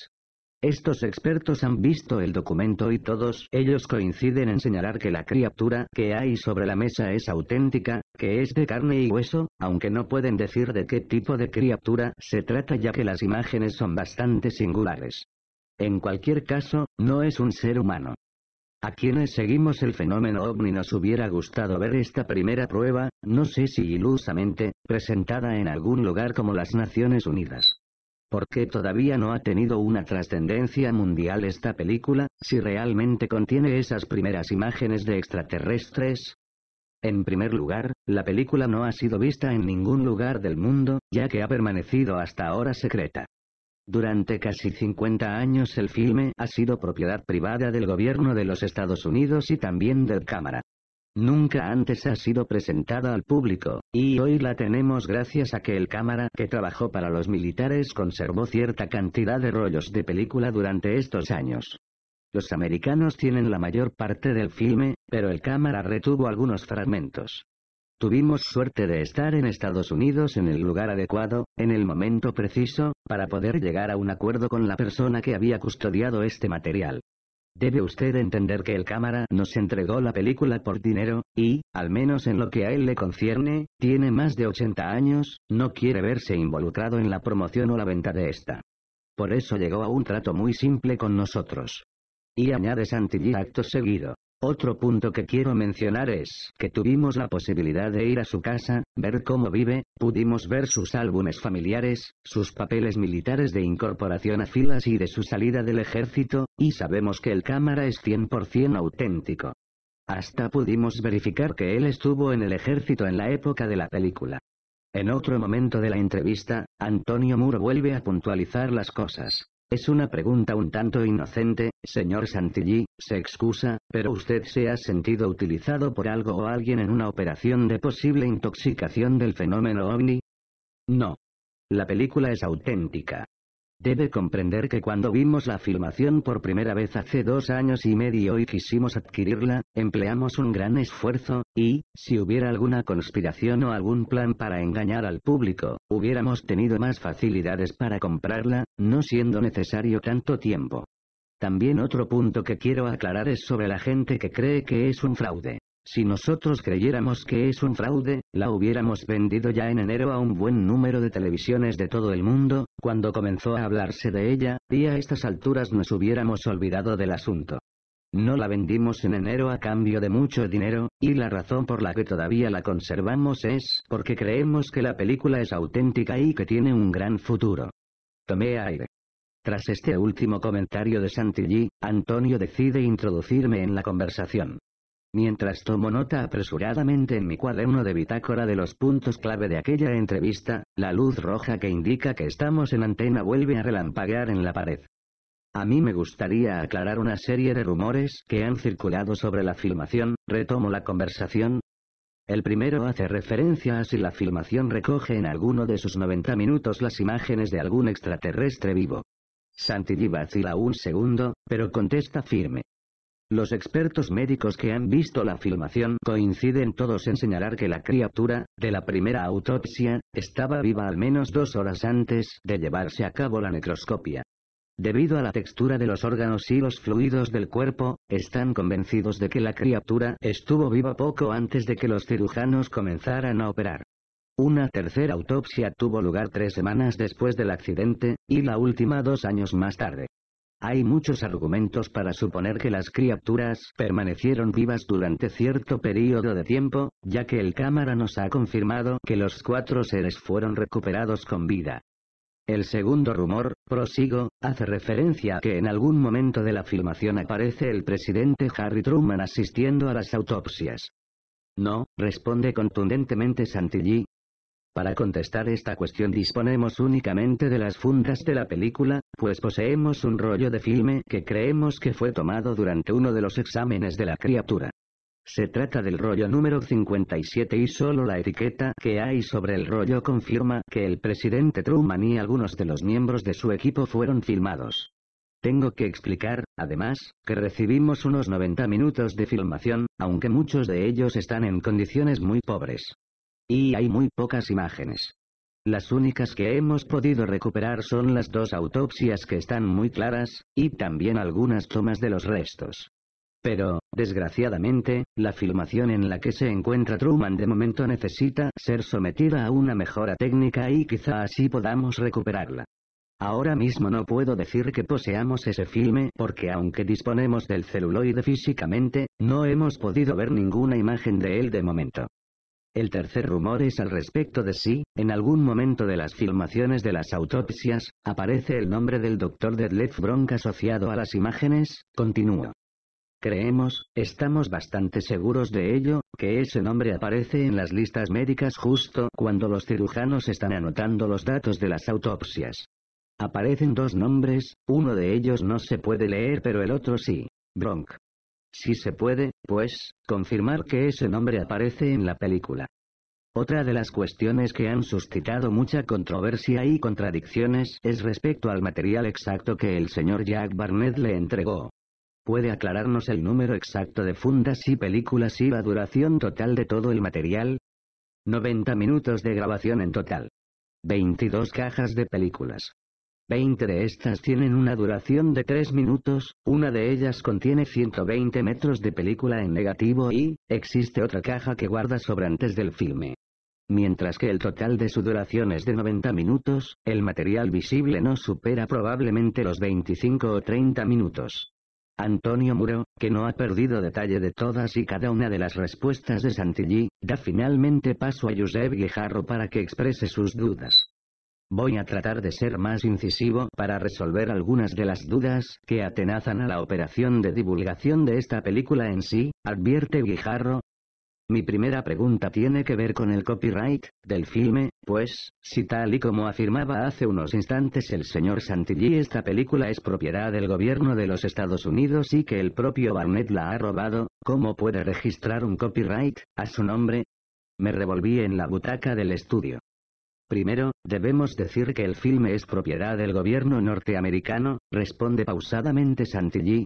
Estos expertos han visto el documento y todos ellos coinciden en señalar que la criatura que hay sobre la mesa es auténtica, que es de carne y hueso, aunque no pueden decir de qué tipo de criatura se trata ya que las imágenes son bastante singulares. En cualquier caso, no es un ser humano. A quienes seguimos el fenómeno ovni nos hubiera gustado ver esta primera prueba, no sé si ilusamente, presentada en algún lugar como las Naciones Unidas. ¿Por qué todavía no ha tenido una trascendencia mundial esta película, si realmente contiene esas primeras imágenes de extraterrestres? En primer lugar, la película no ha sido vista en ningún lugar del mundo, ya que ha permanecido hasta ahora secreta. Durante casi 50 años el filme ha sido propiedad privada del gobierno de los Estados Unidos y también del Cámara. Nunca antes ha sido presentada al público, y hoy la tenemos gracias a que el cámara que trabajó para los militares conservó cierta cantidad de rollos de película durante estos años. Los americanos tienen la mayor parte del filme, pero el cámara retuvo algunos fragmentos. Tuvimos suerte de estar en Estados Unidos en el lugar adecuado, en el momento preciso, para poder llegar a un acuerdo con la persona que había custodiado este material. Debe usted entender que el cámara nos entregó la película por dinero, y, al menos en lo que a él le concierne, tiene más de 80 años, no quiere verse involucrado en la promoción o la venta de esta. Por eso llegó a un trato muy simple con nosotros. Y añade Santilli acto seguido. Otro punto que quiero mencionar es que tuvimos la posibilidad de ir a su casa, ver cómo vive, pudimos ver sus álbumes familiares, sus papeles militares de incorporación a filas y de su salida del ejército, y sabemos que el cámara es 100% auténtico. Hasta pudimos verificar que él estuvo en el ejército en la época de la película. En otro momento de la entrevista, Antonio Muro vuelve a puntualizar las cosas. Es una pregunta un tanto inocente, señor Santilli, se excusa, pero usted se ha sentido utilizado por algo o alguien en una operación de posible intoxicación del fenómeno ovni. No. La película es auténtica. Debe comprender que cuando vimos la filmación por primera vez hace dos años y medio y quisimos adquirirla, empleamos un gran esfuerzo, y, si hubiera alguna conspiración o algún plan para engañar al público, hubiéramos tenido más facilidades para comprarla, no siendo necesario tanto tiempo. También otro punto que quiero aclarar es sobre la gente que cree que es un fraude. Si nosotros creyéramos que es un fraude, la hubiéramos vendido ya en enero a un buen número de televisiones de todo el mundo, cuando comenzó a hablarse de ella, y a estas alturas nos hubiéramos olvidado del asunto. No la vendimos en enero a cambio de mucho dinero, y la razón por la que todavía la conservamos es porque creemos que la película es auténtica y que tiene un gran futuro. Tomé aire. Tras este último comentario de Santilli, Antonio decide introducirme en la conversación. Mientras tomo nota apresuradamente en mi cuaderno de bitácora de los puntos clave de aquella entrevista, la luz roja que indica que estamos en antena vuelve a relampaguear en la pared. A mí me gustaría aclarar una serie de rumores que han circulado sobre la filmación, retomo la conversación. El primero hace referencia a si la filmación recoge en alguno de sus 90 minutos las imágenes de algún extraterrestre vivo. Santi vacila un segundo, pero contesta firme. Los expertos médicos que han visto la filmación coinciden todos en señalar que la criatura, de la primera autopsia, estaba viva al menos dos horas antes de llevarse a cabo la necroscopia. Debido a la textura de los órganos y los fluidos del cuerpo, están convencidos de que la criatura estuvo viva poco antes de que los cirujanos comenzaran a operar. Una tercera autopsia tuvo lugar tres semanas después del accidente, y la última dos años más tarde. Hay muchos argumentos para suponer que las criaturas permanecieron vivas durante cierto periodo de tiempo, ya que el cámara nos ha confirmado que los cuatro seres fueron recuperados con vida. El segundo rumor, prosigo, hace referencia a que en algún momento de la filmación aparece el presidente Harry Truman asistiendo a las autopsias. No, responde contundentemente Santilli. Para contestar esta cuestión disponemos únicamente de las fundas de la película, pues poseemos un rollo de filme que creemos que fue tomado durante uno de los exámenes de la criatura. Se trata del rollo número 57 y solo la etiqueta que hay sobre el rollo confirma que el presidente Truman y algunos de los miembros de su equipo fueron filmados. Tengo que explicar, además, que recibimos unos 90 minutos de filmación, aunque muchos de ellos están en condiciones muy pobres y hay muy pocas imágenes. Las únicas que hemos podido recuperar son las dos autopsias que están muy claras, y también algunas tomas de los restos. Pero, desgraciadamente, la filmación en la que se encuentra Truman de momento necesita ser sometida a una mejora técnica y quizá así podamos recuperarla. Ahora mismo no puedo decir que poseamos ese filme porque aunque disponemos del celuloide físicamente, no hemos podido ver ninguna imagen de él de momento. El tercer rumor es al respecto de si, en algún momento de las filmaciones de las autopsias, aparece el nombre del doctor Detlef Bronk asociado a las imágenes, continúa. Creemos, estamos bastante seguros de ello, que ese nombre aparece en las listas médicas justo cuando los cirujanos están anotando los datos de las autopsias. Aparecen dos nombres, uno de ellos no se puede leer pero el otro sí. Bronk, si se puede, pues, confirmar que ese nombre aparece en la película. Otra de las cuestiones que han suscitado mucha controversia y contradicciones es respecto al material exacto que el señor Jack Barnett le entregó. ¿Puede aclararnos el número exacto de fundas y películas y la duración total de todo el material? 90 minutos de grabación en total. 22 cajas de películas. Veinte de estas tienen una duración de 3 minutos, una de ellas contiene 120 metros de película en negativo y, existe otra caja que guarda sobrantes del filme. Mientras que el total de su duración es de 90 minutos, el material visible no supera probablemente los 25 o 30 minutos. Antonio Muro, que no ha perdido detalle de todas y cada una de las respuestas de Santilli, da finalmente paso a Josep Guijarro para que exprese sus dudas. Voy a tratar de ser más incisivo para resolver algunas de las dudas que atenazan a la operación de divulgación de esta película en sí, advierte Guijarro. Mi primera pregunta tiene que ver con el copyright del filme, pues, si tal y como afirmaba hace unos instantes el señor Santilli esta película es propiedad del gobierno de los Estados Unidos y que el propio Barnett la ha robado, ¿cómo puede registrar un copyright a su nombre? Me revolví en la butaca del estudio. Primero, debemos decir que el filme es propiedad del gobierno norteamericano, responde pausadamente Santilli.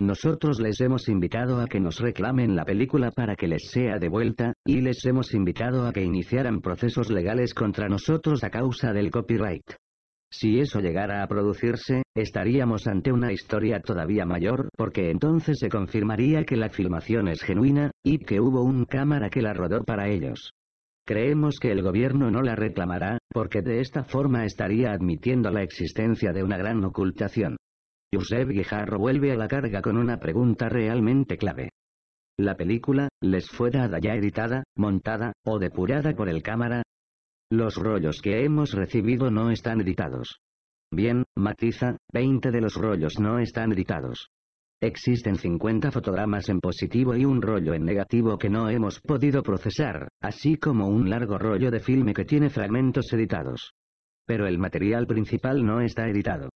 Nosotros les hemos invitado a que nos reclamen la película para que les sea devuelta, y les hemos invitado a que iniciaran procesos legales contra nosotros a causa del copyright. Si eso llegara a producirse, estaríamos ante una historia todavía mayor porque entonces se confirmaría que la filmación es genuina, y que hubo un cámara que la rodó para ellos. Creemos que el gobierno no la reclamará, porque de esta forma estaría admitiendo la existencia de una gran ocultación. Josep Guijarro vuelve a la carga con una pregunta realmente clave. ¿La película, les fue dada ya editada, montada, o depurada por el cámara? Los rollos que hemos recibido no están editados. Bien, matiza, 20 de los rollos no están editados. Existen 50 fotogramas en positivo y un rollo en negativo que no hemos podido procesar, así como un largo rollo de filme que tiene fragmentos editados. Pero el material principal no está editado.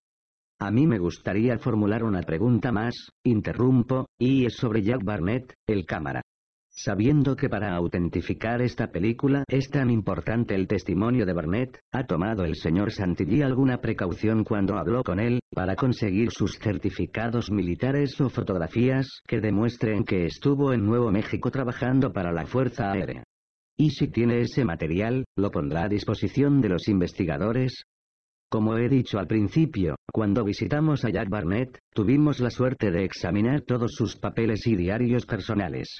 A mí me gustaría formular una pregunta más, interrumpo, y es sobre Jack Barnett, el cámara. Sabiendo que para autentificar esta película es tan importante el testimonio de Barnett, ha tomado el señor Santilli alguna precaución cuando habló con él, para conseguir sus certificados militares o fotografías que demuestren que estuvo en Nuevo México trabajando para la Fuerza Aérea. Y si tiene ese material, lo pondrá a disposición de los investigadores, como he dicho al principio, cuando visitamos a Jack Barnett, tuvimos la suerte de examinar todos sus papeles y diarios personales.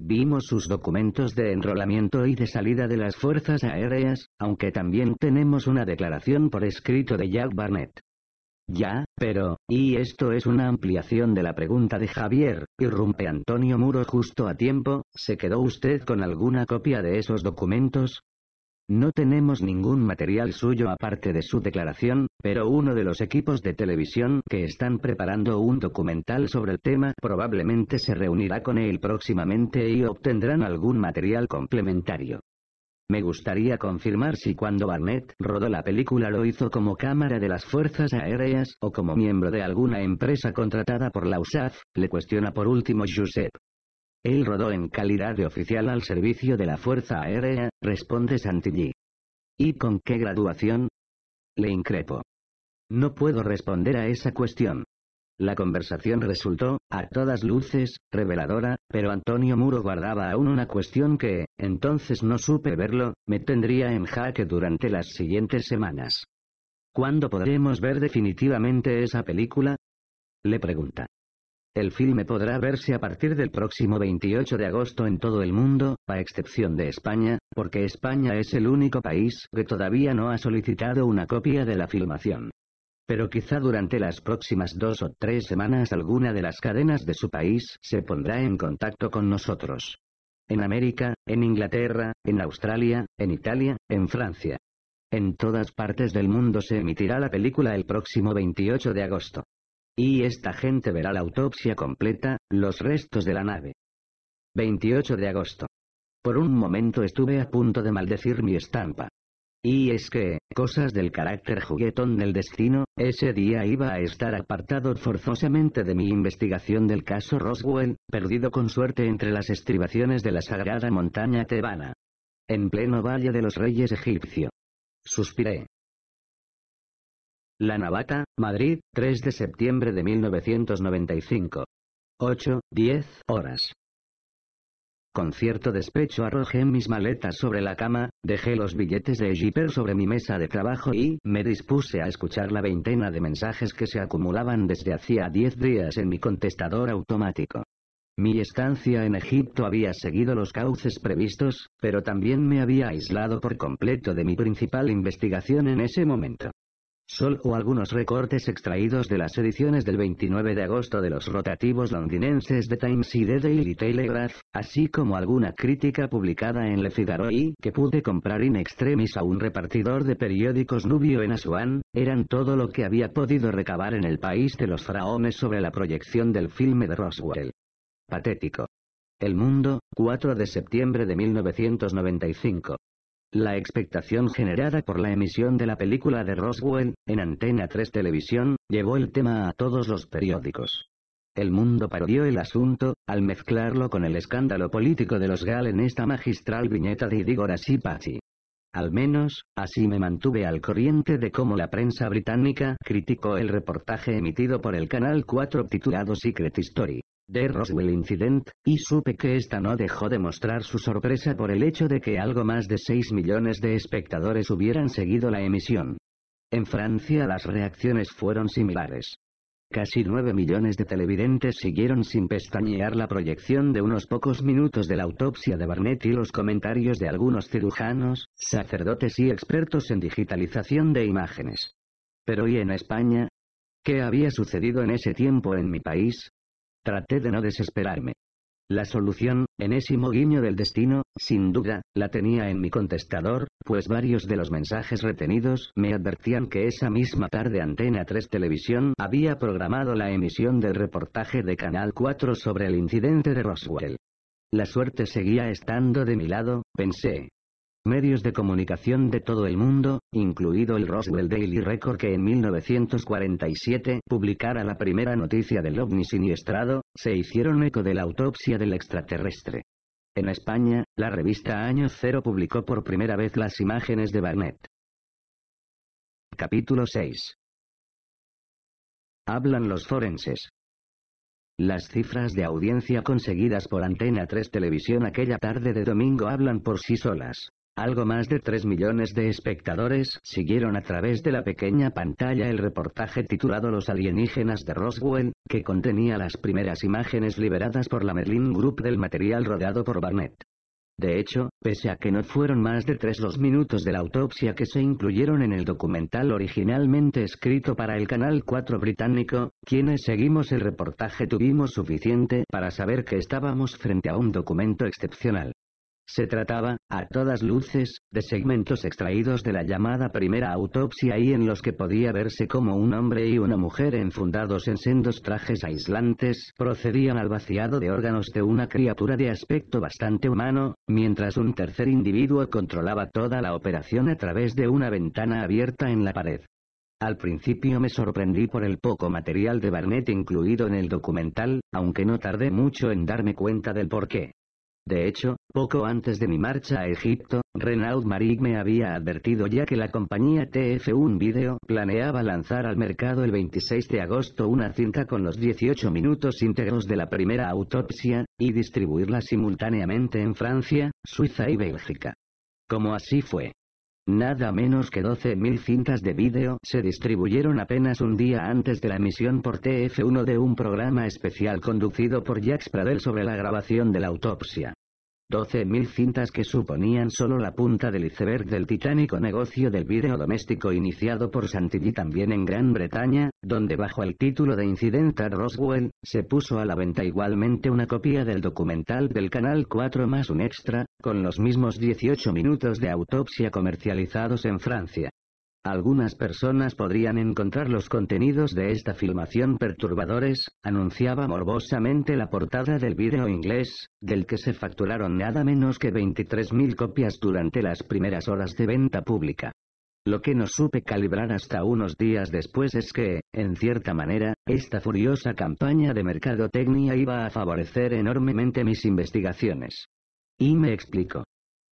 Vimos sus documentos de enrolamiento y de salida de las Fuerzas Aéreas, aunque también tenemos una declaración por escrito de Jack Barnett. Ya, pero, y esto es una ampliación de la pregunta de Javier, irrumpe Antonio Muro justo a tiempo, ¿se quedó usted con alguna copia de esos documentos? No tenemos ningún material suyo aparte de su declaración, pero uno de los equipos de televisión que están preparando un documental sobre el tema probablemente se reunirá con él próximamente y obtendrán algún material complementario. Me gustaría confirmar si cuando Barnett rodó la película lo hizo como cámara de las Fuerzas Aéreas o como miembro de alguna empresa contratada por la USAF, le cuestiona por último Joseph. Él rodó en calidad de oficial al servicio de la Fuerza Aérea, responde Santilli. ¿Y con qué graduación? Le increpo. No puedo responder a esa cuestión. La conversación resultó, a todas luces, reveladora, pero Antonio Muro guardaba aún una cuestión que, entonces no supe verlo, me tendría en jaque durante las siguientes semanas. ¿Cuándo podremos ver definitivamente esa película? Le pregunta. El filme podrá verse a partir del próximo 28 de agosto en todo el mundo, a excepción de España, porque España es el único país que todavía no ha solicitado una copia de la filmación. Pero quizá durante las próximas dos o tres semanas alguna de las cadenas de su país se pondrá en contacto con nosotros. En América, en Inglaterra, en Australia, en Italia, en Francia. En todas partes del mundo se emitirá la película el próximo 28 de agosto. Y esta gente verá la autopsia completa, los restos de la nave. 28 de agosto. Por un momento estuve a punto de maldecir mi estampa. Y es que, cosas del carácter juguetón del destino, ese día iba a estar apartado forzosamente de mi investigación del caso Roswell, perdido con suerte entre las estribaciones de la sagrada montaña tebana. En pleno Valle de los Reyes egipcio. Suspiré. La Navata, Madrid, 3 de septiembre de 1995. 8, 10 horas. Con cierto despecho arrojé mis maletas sobre la cama, dejé los billetes de Jipper sobre mi mesa de trabajo y me dispuse a escuchar la veintena de mensajes que se acumulaban desde hacía 10 días en mi contestador automático. Mi estancia en Egipto había seguido los cauces previstos, pero también me había aislado por completo de mi principal investigación en ese momento. Sol o algunos recortes extraídos de las ediciones del 29 de agosto de los rotativos londinenses de Times y The Daily Telegraph, así como alguna crítica publicada en Le Figaro y que pude comprar in extremis a un repartidor de periódicos nubio en Asuán, eran todo lo que había podido recabar en el país de los faraones sobre la proyección del filme de Roswell. Patético. El Mundo, 4 de septiembre de 1995. La expectación generada por la emisión de la película de Roswell, en Antena 3 Televisión, llevó el tema a todos los periódicos. El mundo parodió el asunto, al mezclarlo con el escándalo político de los GAL en esta magistral viñeta de y Asipachi. Al menos, así me mantuve al corriente de cómo la prensa británica criticó el reportaje emitido por el Canal 4 titulado Secret Story de Roswell Incident, y supe que esta no dejó de mostrar su sorpresa por el hecho de que algo más de 6 millones de espectadores hubieran seguido la emisión. En Francia las reacciones fueron similares. Casi 9 millones de televidentes siguieron sin pestañear la proyección de unos pocos minutos de la autopsia de Barnett y los comentarios de algunos cirujanos, sacerdotes y expertos en digitalización de imágenes. Pero ¿y en España? ¿Qué había sucedido en ese tiempo en mi país? Traté de no desesperarme. La solución, enésimo guiño del destino, sin duda, la tenía en mi contestador, pues varios de los mensajes retenidos me advertían que esa misma tarde Antena 3 Televisión había programado la emisión del reportaje de Canal 4 sobre el incidente de Roswell. La suerte seguía estando de mi lado, pensé, Medios de comunicación de todo el mundo, incluido el Roswell Daily Record que en 1947 publicara la primera noticia del ovni siniestrado, se hicieron eco de la autopsia del extraterrestre. En España, la revista Año Cero publicó por primera vez las imágenes de Barnett. Capítulo 6. Hablan los forenses. Las cifras de audiencia conseguidas por Antena 3 Televisión aquella tarde de domingo hablan por sí solas. Algo más de 3 millones de espectadores siguieron a través de la pequeña pantalla el reportaje titulado Los alienígenas de Roswell, que contenía las primeras imágenes liberadas por la Merlin Group del material rodado por Barnett. De hecho, pese a que no fueron más de tres los minutos de la autopsia que se incluyeron en el documental originalmente escrito para el Canal 4 británico, quienes seguimos el reportaje tuvimos suficiente para saber que estábamos frente a un documento excepcional. Se trataba, a todas luces, de segmentos extraídos de la llamada primera autopsia y en los que podía verse como un hombre y una mujer enfundados en sendos trajes aislantes procedían al vaciado de órganos de una criatura de aspecto bastante humano, mientras un tercer individuo controlaba toda la operación a través de una ventana abierta en la pared. Al principio me sorprendí por el poco material de Barnett incluido en el documental, aunque no tardé mucho en darme cuenta del porqué. De hecho, poco antes de mi marcha a Egipto, Renaud Marig me había advertido ya que la compañía TF1 Video planeaba lanzar al mercado el 26 de agosto una cinta con los 18 minutos íntegros de la primera autopsia, y distribuirla simultáneamente en Francia, Suiza y Bélgica. Como así fue. Nada menos que 12.000 cintas de vídeo se distribuyeron apenas un día antes de la emisión por TF1 de un programa especial conducido por Jacques Pradel sobre la grabación de la autopsia. 12.000 cintas que suponían solo la punta del iceberg del titánico negocio del vídeo doméstico iniciado por Santilli también en Gran Bretaña, donde bajo el título de Incidental Roswell, se puso a la venta igualmente una copia del documental del Canal 4 más un extra, con los mismos 18 minutos de autopsia comercializados en Francia. Algunas personas podrían encontrar los contenidos de esta filmación perturbadores, anunciaba morbosamente la portada del vídeo inglés, del que se facturaron nada menos que 23.000 copias durante las primeras horas de venta pública. Lo que no supe calibrar hasta unos días después es que, en cierta manera, esta furiosa campaña de mercadotecnia iba a favorecer enormemente mis investigaciones. Y me explico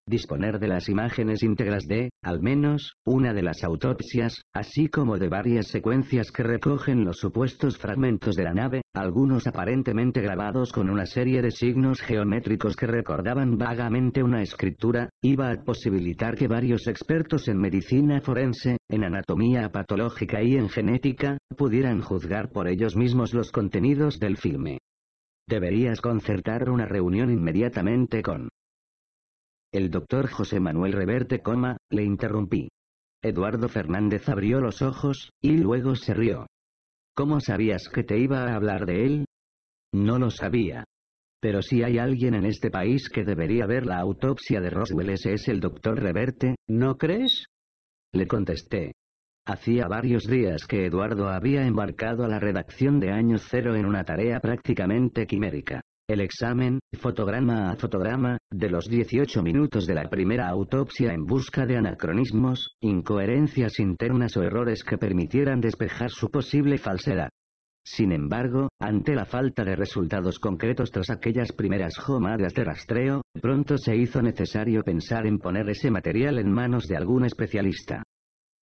disponer de las imágenes íntegras de, al menos, una de las autopsias, así como de varias secuencias que recogen los supuestos fragmentos de la nave, algunos aparentemente grabados con una serie de signos geométricos que recordaban vagamente una escritura, iba a posibilitar que varios expertos en medicina forense, en anatomía patológica y en genética, pudieran juzgar por ellos mismos los contenidos del filme. Deberías concertar una reunión inmediatamente con el doctor José Manuel Reverte, coma, le interrumpí. Eduardo Fernández abrió los ojos, y luego se rió. ¿Cómo sabías que te iba a hablar de él? No lo sabía. Pero si hay alguien en este país que debería ver la autopsia de Roswell, ese es el doctor Reverte, ¿no crees? Le contesté. Hacía varios días que Eduardo había embarcado a la redacción de Año Cero en una tarea prácticamente quimérica. El examen, fotograma a fotograma, de los 18 minutos de la primera autopsia en busca de anacronismos, incoherencias internas o errores que permitieran despejar su posible falsedad. Sin embargo, ante la falta de resultados concretos tras aquellas primeras jomadas de rastreo, pronto se hizo necesario pensar en poner ese material en manos de algún especialista.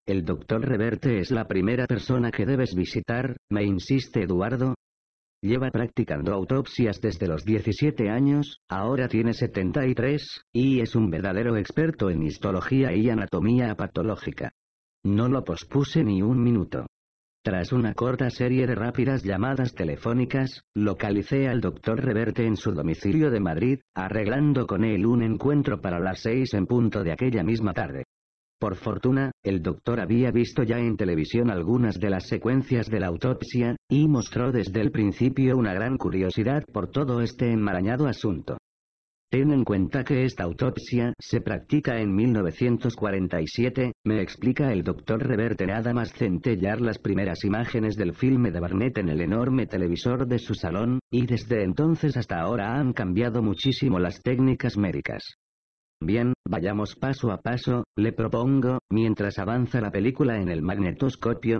El doctor Reverte es la primera persona que debes visitar, me insiste Eduardo, Lleva practicando autopsias desde los 17 años, ahora tiene 73, y es un verdadero experto en histología y anatomía patológica. No lo pospuse ni un minuto. Tras una corta serie de rápidas llamadas telefónicas, localicé al doctor Reverte en su domicilio de Madrid, arreglando con él un encuentro para las 6 en punto de aquella misma tarde. Por fortuna, el doctor había visto ya en televisión algunas de las secuencias de la autopsia, y mostró desde el principio una gran curiosidad por todo este enmarañado asunto. Ten en cuenta que esta autopsia se practica en 1947, me explica el doctor Reverte nada más centellar las primeras imágenes del filme de Barnett en el enorme televisor de su salón, y desde entonces hasta ahora han cambiado muchísimo las técnicas médicas. Bien, vayamos paso a paso, le propongo, mientras avanza la película en el magnetoscopio.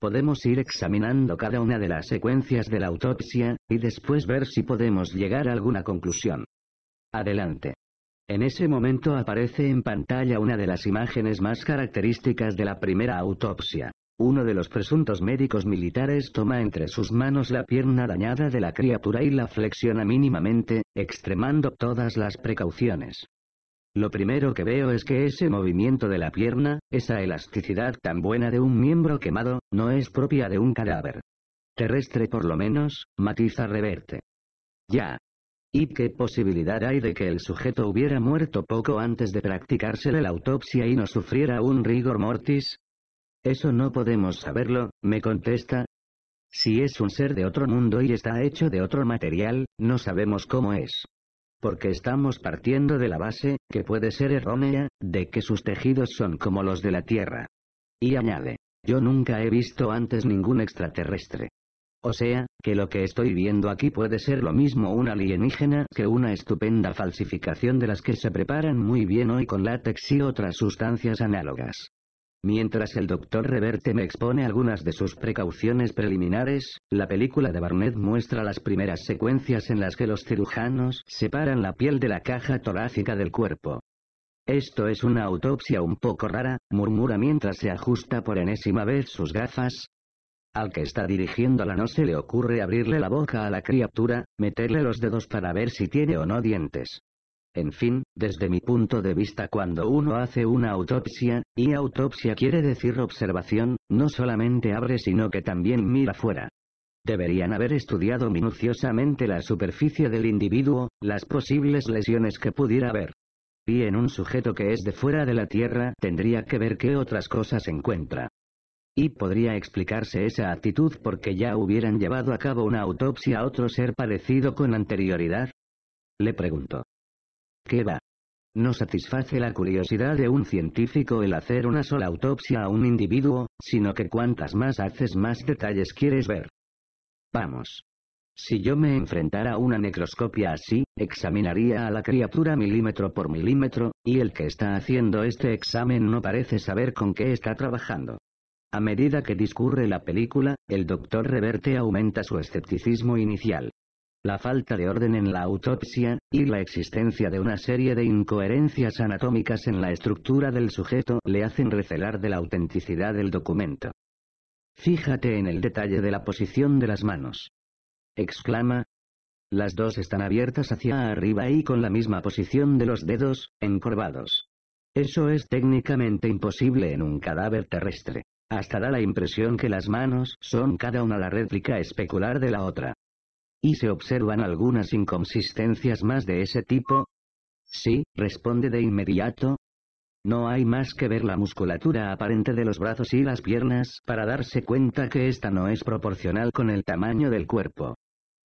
Podemos ir examinando cada una de las secuencias de la autopsia, y después ver si podemos llegar a alguna conclusión. Adelante. En ese momento aparece en pantalla una de las imágenes más características de la primera autopsia. Uno de los presuntos médicos militares toma entre sus manos la pierna dañada de la criatura y la flexiona mínimamente, extremando todas las precauciones. Lo primero que veo es que ese movimiento de la pierna, esa elasticidad tan buena de un miembro quemado, no es propia de un cadáver. Terrestre por lo menos, matiza reverte. Ya. ¿Y qué posibilidad hay de que el sujeto hubiera muerto poco antes de practicársele la autopsia y no sufriera un rigor mortis? Eso no podemos saberlo, me contesta. Si es un ser de otro mundo y está hecho de otro material, no sabemos cómo es porque estamos partiendo de la base, que puede ser errónea, de que sus tejidos son como los de la Tierra. Y añade, yo nunca he visto antes ningún extraterrestre. O sea, que lo que estoy viendo aquí puede ser lo mismo un alienígena que una estupenda falsificación de las que se preparan muy bien hoy con látex y otras sustancias análogas. Mientras el doctor Reverte me expone algunas de sus precauciones preliminares, la película de Barnett muestra las primeras secuencias en las que los cirujanos separan la piel de la caja torácica del cuerpo. Esto es una autopsia un poco rara, murmura mientras se ajusta por enésima vez sus gafas. Al que está dirigiéndola no se le ocurre abrirle la boca a la criatura, meterle los dedos para ver si tiene o no dientes. En fin, desde mi punto de vista cuando uno hace una autopsia, y autopsia quiere decir observación, no solamente abre sino que también mira fuera. Deberían haber estudiado minuciosamente la superficie del individuo, las posibles lesiones que pudiera haber. Y en un sujeto que es de fuera de la Tierra tendría que ver qué otras cosas encuentra. Y podría explicarse esa actitud porque ya hubieran llevado a cabo una autopsia a otro ser parecido con anterioridad. Le pregunto. ¿Qué va? No satisface la curiosidad de un científico el hacer una sola autopsia a un individuo, sino que cuantas más haces más detalles quieres ver. Vamos. Si yo me enfrentara a una necroscopia así, examinaría a la criatura milímetro por milímetro, y el que está haciendo este examen no parece saber con qué está trabajando. A medida que discurre la película, el doctor Reverte aumenta su escepticismo inicial la falta de orden en la autopsia, y la existencia de una serie de incoherencias anatómicas en la estructura del sujeto le hacen recelar de la autenticidad del documento. Fíjate en el detalle de la posición de las manos. Exclama. Las dos están abiertas hacia arriba y con la misma posición de los dedos, encorvados. Eso es técnicamente imposible en un cadáver terrestre. Hasta da la impresión que las manos son cada una la réplica especular de la otra. ¿Y se observan algunas inconsistencias más de ese tipo? Sí, responde de inmediato. No hay más que ver la musculatura aparente de los brazos y las piernas para darse cuenta que esta no es proporcional con el tamaño del cuerpo.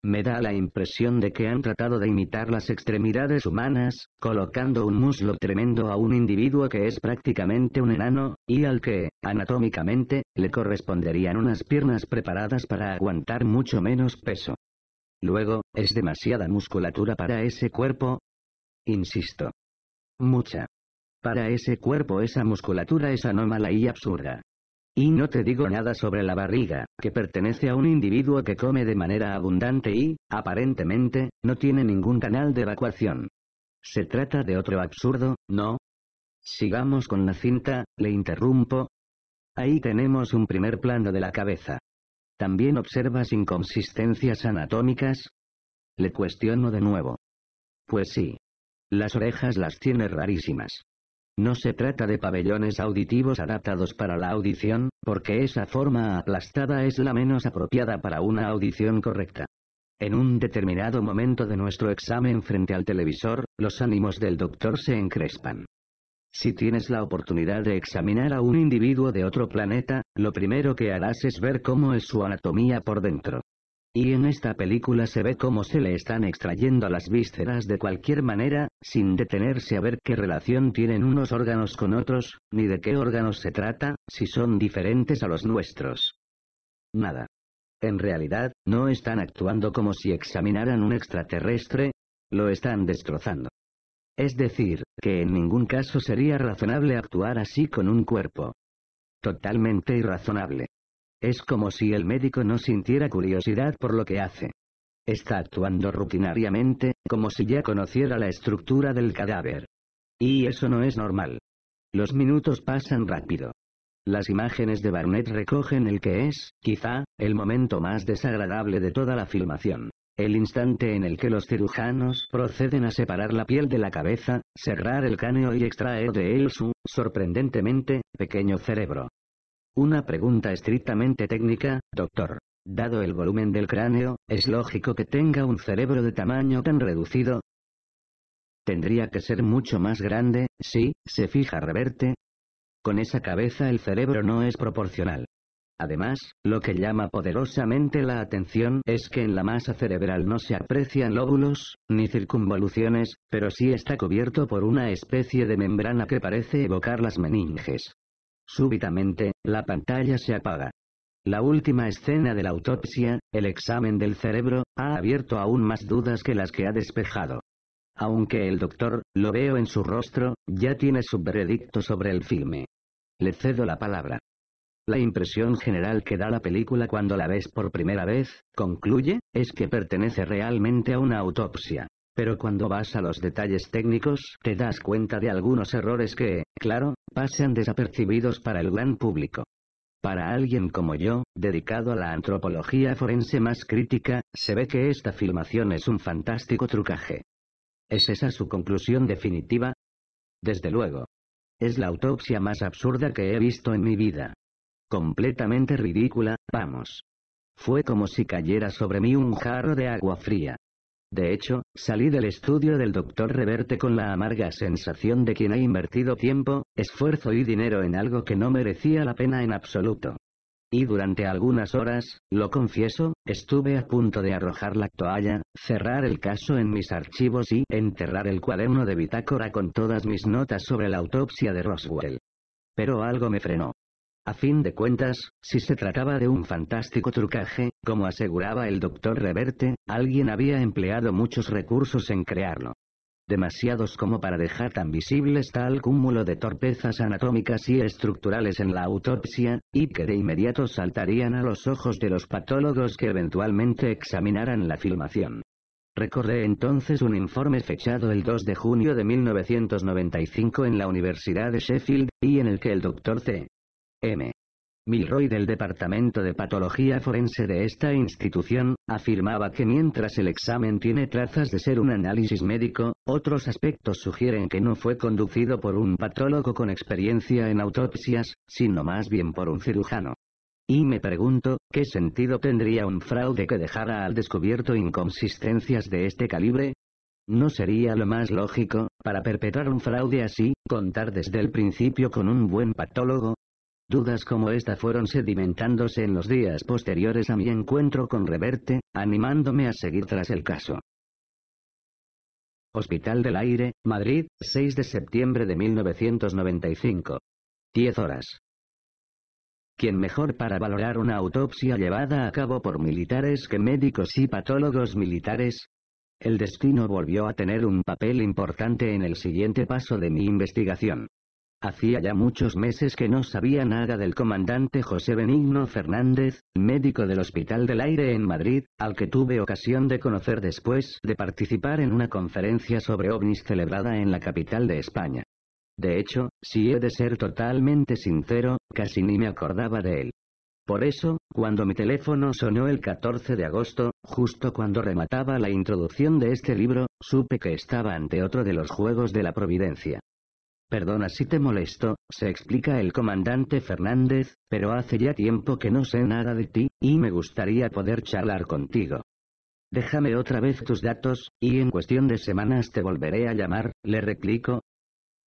Me da la impresión de que han tratado de imitar las extremidades humanas, colocando un muslo tremendo a un individuo que es prácticamente un enano, y al que, anatómicamente, le corresponderían unas piernas preparadas para aguantar mucho menos peso. Luego, es demasiada musculatura para ese cuerpo. Insisto. Mucha. Para ese cuerpo esa musculatura es anómala y absurda. Y no te digo nada sobre la barriga, que pertenece a un individuo que come de manera abundante y, aparentemente, no tiene ningún canal de evacuación. Se trata de otro absurdo, ¿no? Sigamos con la cinta, le interrumpo. Ahí tenemos un primer plano de la cabeza. También observas inconsistencias anatómicas. Le cuestiono de nuevo. Pues sí. Las orejas las tiene rarísimas. No se trata de pabellones auditivos adaptados para la audición, porque esa forma aplastada es la menos apropiada para una audición correcta. En un determinado momento de nuestro examen frente al televisor, los ánimos del doctor se encrespan. Si tienes la oportunidad de examinar a un individuo de otro planeta, lo primero que harás es ver cómo es su anatomía por dentro. Y en esta película se ve cómo se le están extrayendo las vísceras de cualquier manera, sin detenerse a ver qué relación tienen unos órganos con otros, ni de qué órganos se trata, si son diferentes a los nuestros. Nada. En realidad, no están actuando como si examinaran un extraterrestre, lo están destrozando. Es decir, que en ningún caso sería razonable actuar así con un cuerpo. Totalmente irrazonable. Es como si el médico no sintiera curiosidad por lo que hace. Está actuando rutinariamente, como si ya conociera la estructura del cadáver. Y eso no es normal. Los minutos pasan rápido. Las imágenes de Barnett recogen el que es, quizá, el momento más desagradable de toda la filmación. El instante en el que los cirujanos proceden a separar la piel de la cabeza, cerrar el cráneo y extraer de él su, sorprendentemente, pequeño cerebro. Una pregunta estrictamente técnica, doctor. Dado el volumen del cráneo, ¿es lógico que tenga un cerebro de tamaño tan reducido? Tendría que ser mucho más grande, si, se fija reverte. Con esa cabeza el cerebro no es proporcional. Además, lo que llama poderosamente la atención es que en la masa cerebral no se aprecian lóbulos, ni circunvoluciones, pero sí está cubierto por una especie de membrana que parece evocar las meninges. Súbitamente, la pantalla se apaga. La última escena de la autopsia, el examen del cerebro, ha abierto aún más dudas que las que ha despejado. Aunque el doctor, lo veo en su rostro, ya tiene su veredicto sobre el filme. Le cedo la palabra. La impresión general que da la película cuando la ves por primera vez, concluye, es que pertenece realmente a una autopsia. Pero cuando vas a los detalles técnicos te das cuenta de algunos errores que, claro, pasan desapercibidos para el gran público. Para alguien como yo, dedicado a la antropología forense más crítica, se ve que esta filmación es un fantástico trucaje. ¿Es esa su conclusión definitiva? Desde luego. Es la autopsia más absurda que he visto en mi vida. Completamente ridícula, vamos. Fue como si cayera sobre mí un jarro de agua fría. De hecho, salí del estudio del doctor Reverte con la amarga sensación de quien ha invertido tiempo, esfuerzo y dinero en algo que no merecía la pena en absoluto. Y durante algunas horas, lo confieso, estuve a punto de arrojar la toalla, cerrar el caso en mis archivos y enterrar el cuaderno de bitácora con todas mis notas sobre la autopsia de Roswell. Pero algo me frenó. A fin de cuentas, si se trataba de un fantástico trucaje, como aseguraba el doctor Reverte, alguien había empleado muchos recursos en crearlo. Demasiados como para dejar tan visibles tal cúmulo de torpezas anatómicas y estructurales en la autopsia, y que de inmediato saltarían a los ojos de los patólogos que eventualmente examinaran la filmación. Recordé entonces un informe fechado el 2 de junio de 1995 en la Universidad de Sheffield, y en el que el doctor C. M. Milroy del Departamento de Patología Forense de esta institución, afirmaba que mientras el examen tiene trazas de ser un análisis médico, otros aspectos sugieren que no fue conducido por un patólogo con experiencia en autopsias, sino más bien por un cirujano. Y me pregunto, ¿qué sentido tendría un fraude que dejara al descubierto inconsistencias de este calibre? ¿No sería lo más lógico, para perpetrar un fraude así, contar desde el principio con un buen patólogo, Dudas como esta fueron sedimentándose en los días posteriores a mi encuentro con Reverte, animándome a seguir tras el caso. Hospital del Aire, Madrid, 6 de septiembre de 1995. 10 horas. ¿Quién mejor para valorar una autopsia llevada a cabo por militares que médicos y patólogos militares? El destino volvió a tener un papel importante en el siguiente paso de mi investigación. Hacía ya muchos meses que no sabía nada del comandante José Benigno Fernández, médico del Hospital del Aire en Madrid, al que tuve ocasión de conocer después de participar en una conferencia sobre ovnis celebrada en la capital de España. De hecho, si he de ser totalmente sincero, casi ni me acordaba de él. Por eso, cuando mi teléfono sonó el 14 de agosto, justo cuando remataba la introducción de este libro, supe que estaba ante otro de los Juegos de la Providencia. Perdona si te molesto, se explica el comandante Fernández, pero hace ya tiempo que no sé nada de ti, y me gustaría poder charlar contigo. Déjame otra vez tus datos, y en cuestión de semanas te volveré a llamar, le replico.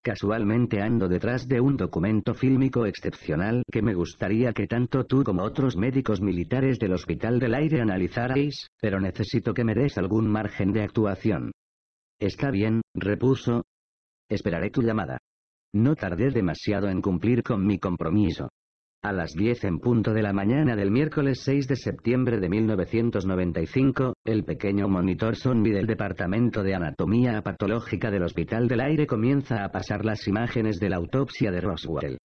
Casualmente ando detrás de un documento fílmico excepcional que me gustaría que tanto tú como otros médicos militares del Hospital del Aire analizarais, pero necesito que me des algún margen de actuación. Está bien, repuso, Esperaré tu llamada. No tardé demasiado en cumplir con mi compromiso. A las 10 en punto de la mañana del miércoles 6 de septiembre de 1995, el pequeño monitor zombie del Departamento de Anatomía Patológica del Hospital del Aire comienza a pasar las imágenes de la autopsia de Roswell.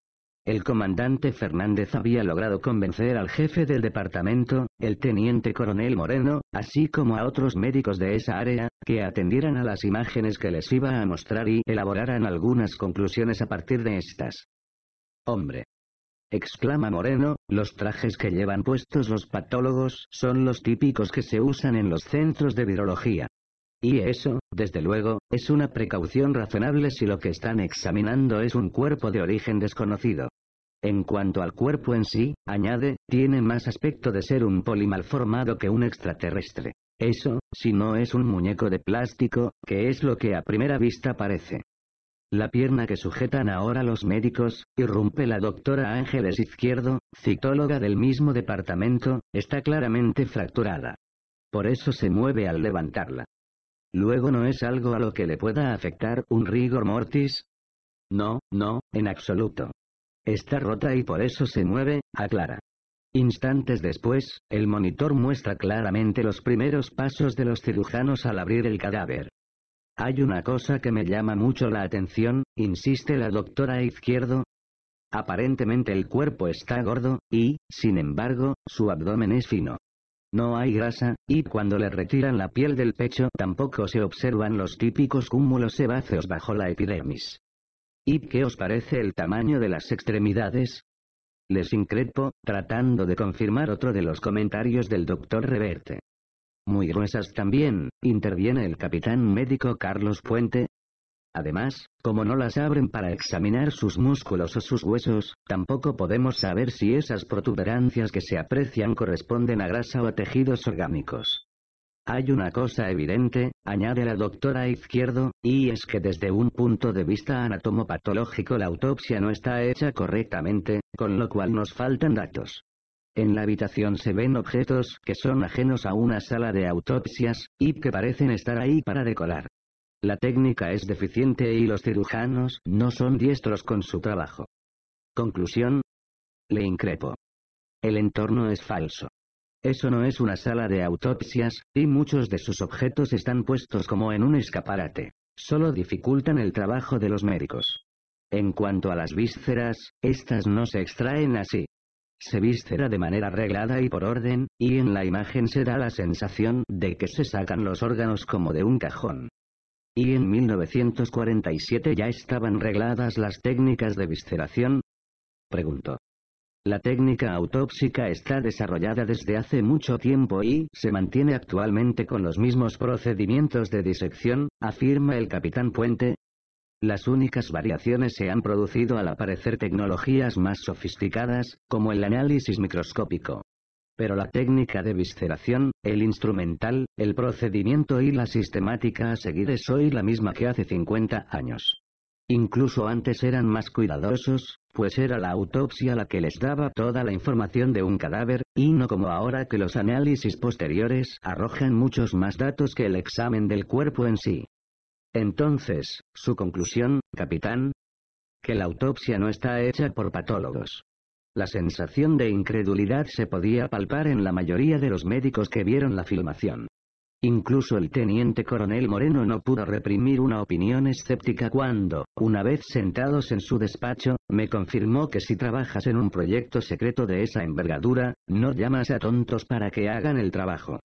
El comandante Fernández había logrado convencer al jefe del departamento, el teniente coronel Moreno, así como a otros médicos de esa área, que atendieran a las imágenes que les iba a mostrar y elaboraran algunas conclusiones a partir de estas. Hombre. Exclama Moreno, los trajes que llevan puestos los patólogos son los típicos que se usan en los centros de virología. Y eso, desde luego, es una precaución razonable si lo que están examinando es un cuerpo de origen desconocido. En cuanto al cuerpo en sí, añade, tiene más aspecto de ser un polimalformado que un extraterrestre. Eso, si no es un muñeco de plástico, que es lo que a primera vista parece. La pierna que sujetan ahora los médicos, irrumpe la doctora Ángeles Izquierdo, citóloga del mismo departamento, está claramente fracturada. Por eso se mueve al levantarla. Luego no es algo a lo que le pueda afectar un rigor mortis. No, no, en absoluto. Está rota y por eso se mueve, aclara. Instantes después, el monitor muestra claramente los primeros pasos de los cirujanos al abrir el cadáver. Hay una cosa que me llama mucho la atención, insiste la doctora Izquierdo. Aparentemente el cuerpo está gordo, y, sin embargo, su abdomen es fino. No hay grasa, y cuando le retiran la piel del pecho tampoco se observan los típicos cúmulos sebáceos bajo la epidermis. ¿Y qué os parece el tamaño de las extremidades? Les increpo, tratando de confirmar otro de los comentarios del doctor Reverte. Muy gruesas también, interviene el capitán médico Carlos Puente, Además, como no las abren para examinar sus músculos o sus huesos, tampoco podemos saber si esas protuberancias que se aprecian corresponden a grasa o a tejidos orgánicos. Hay una cosa evidente, añade la doctora Izquierdo, y es que desde un punto de vista anatomopatológico la autopsia no está hecha correctamente, con lo cual nos faltan datos. En la habitación se ven objetos que son ajenos a una sala de autopsias, y que parecen estar ahí para decorar. La técnica es deficiente y los cirujanos no son diestros con su trabajo. Conclusión. Le increpo. El entorno es falso. Eso no es una sala de autopsias, y muchos de sus objetos están puestos como en un escaparate. Solo dificultan el trabajo de los médicos. En cuanto a las vísceras, estas no se extraen así. Se víscera de manera arreglada y por orden, y en la imagen se da la sensación de que se sacan los órganos como de un cajón. Y en 1947 ya estaban regladas las técnicas de visceración? Preguntó. La técnica autópsica está desarrollada desde hace mucho tiempo y se mantiene actualmente con los mismos procedimientos de disección, afirma el capitán Puente. Las únicas variaciones se han producido al aparecer tecnologías más sofisticadas, como el análisis microscópico pero la técnica de visceración, el instrumental, el procedimiento y la sistemática a seguir es hoy la misma que hace 50 años. Incluso antes eran más cuidadosos, pues era la autopsia la que les daba toda la información de un cadáver, y no como ahora que los análisis posteriores arrojan muchos más datos que el examen del cuerpo en sí. Entonces, su conclusión, capitán, que la autopsia no está hecha por patólogos. La sensación de incredulidad se podía palpar en la mayoría de los médicos que vieron la filmación. Incluso el teniente coronel Moreno no pudo reprimir una opinión escéptica cuando, una vez sentados en su despacho, me confirmó que si trabajas en un proyecto secreto de esa envergadura, no llamas a tontos para que hagan el trabajo.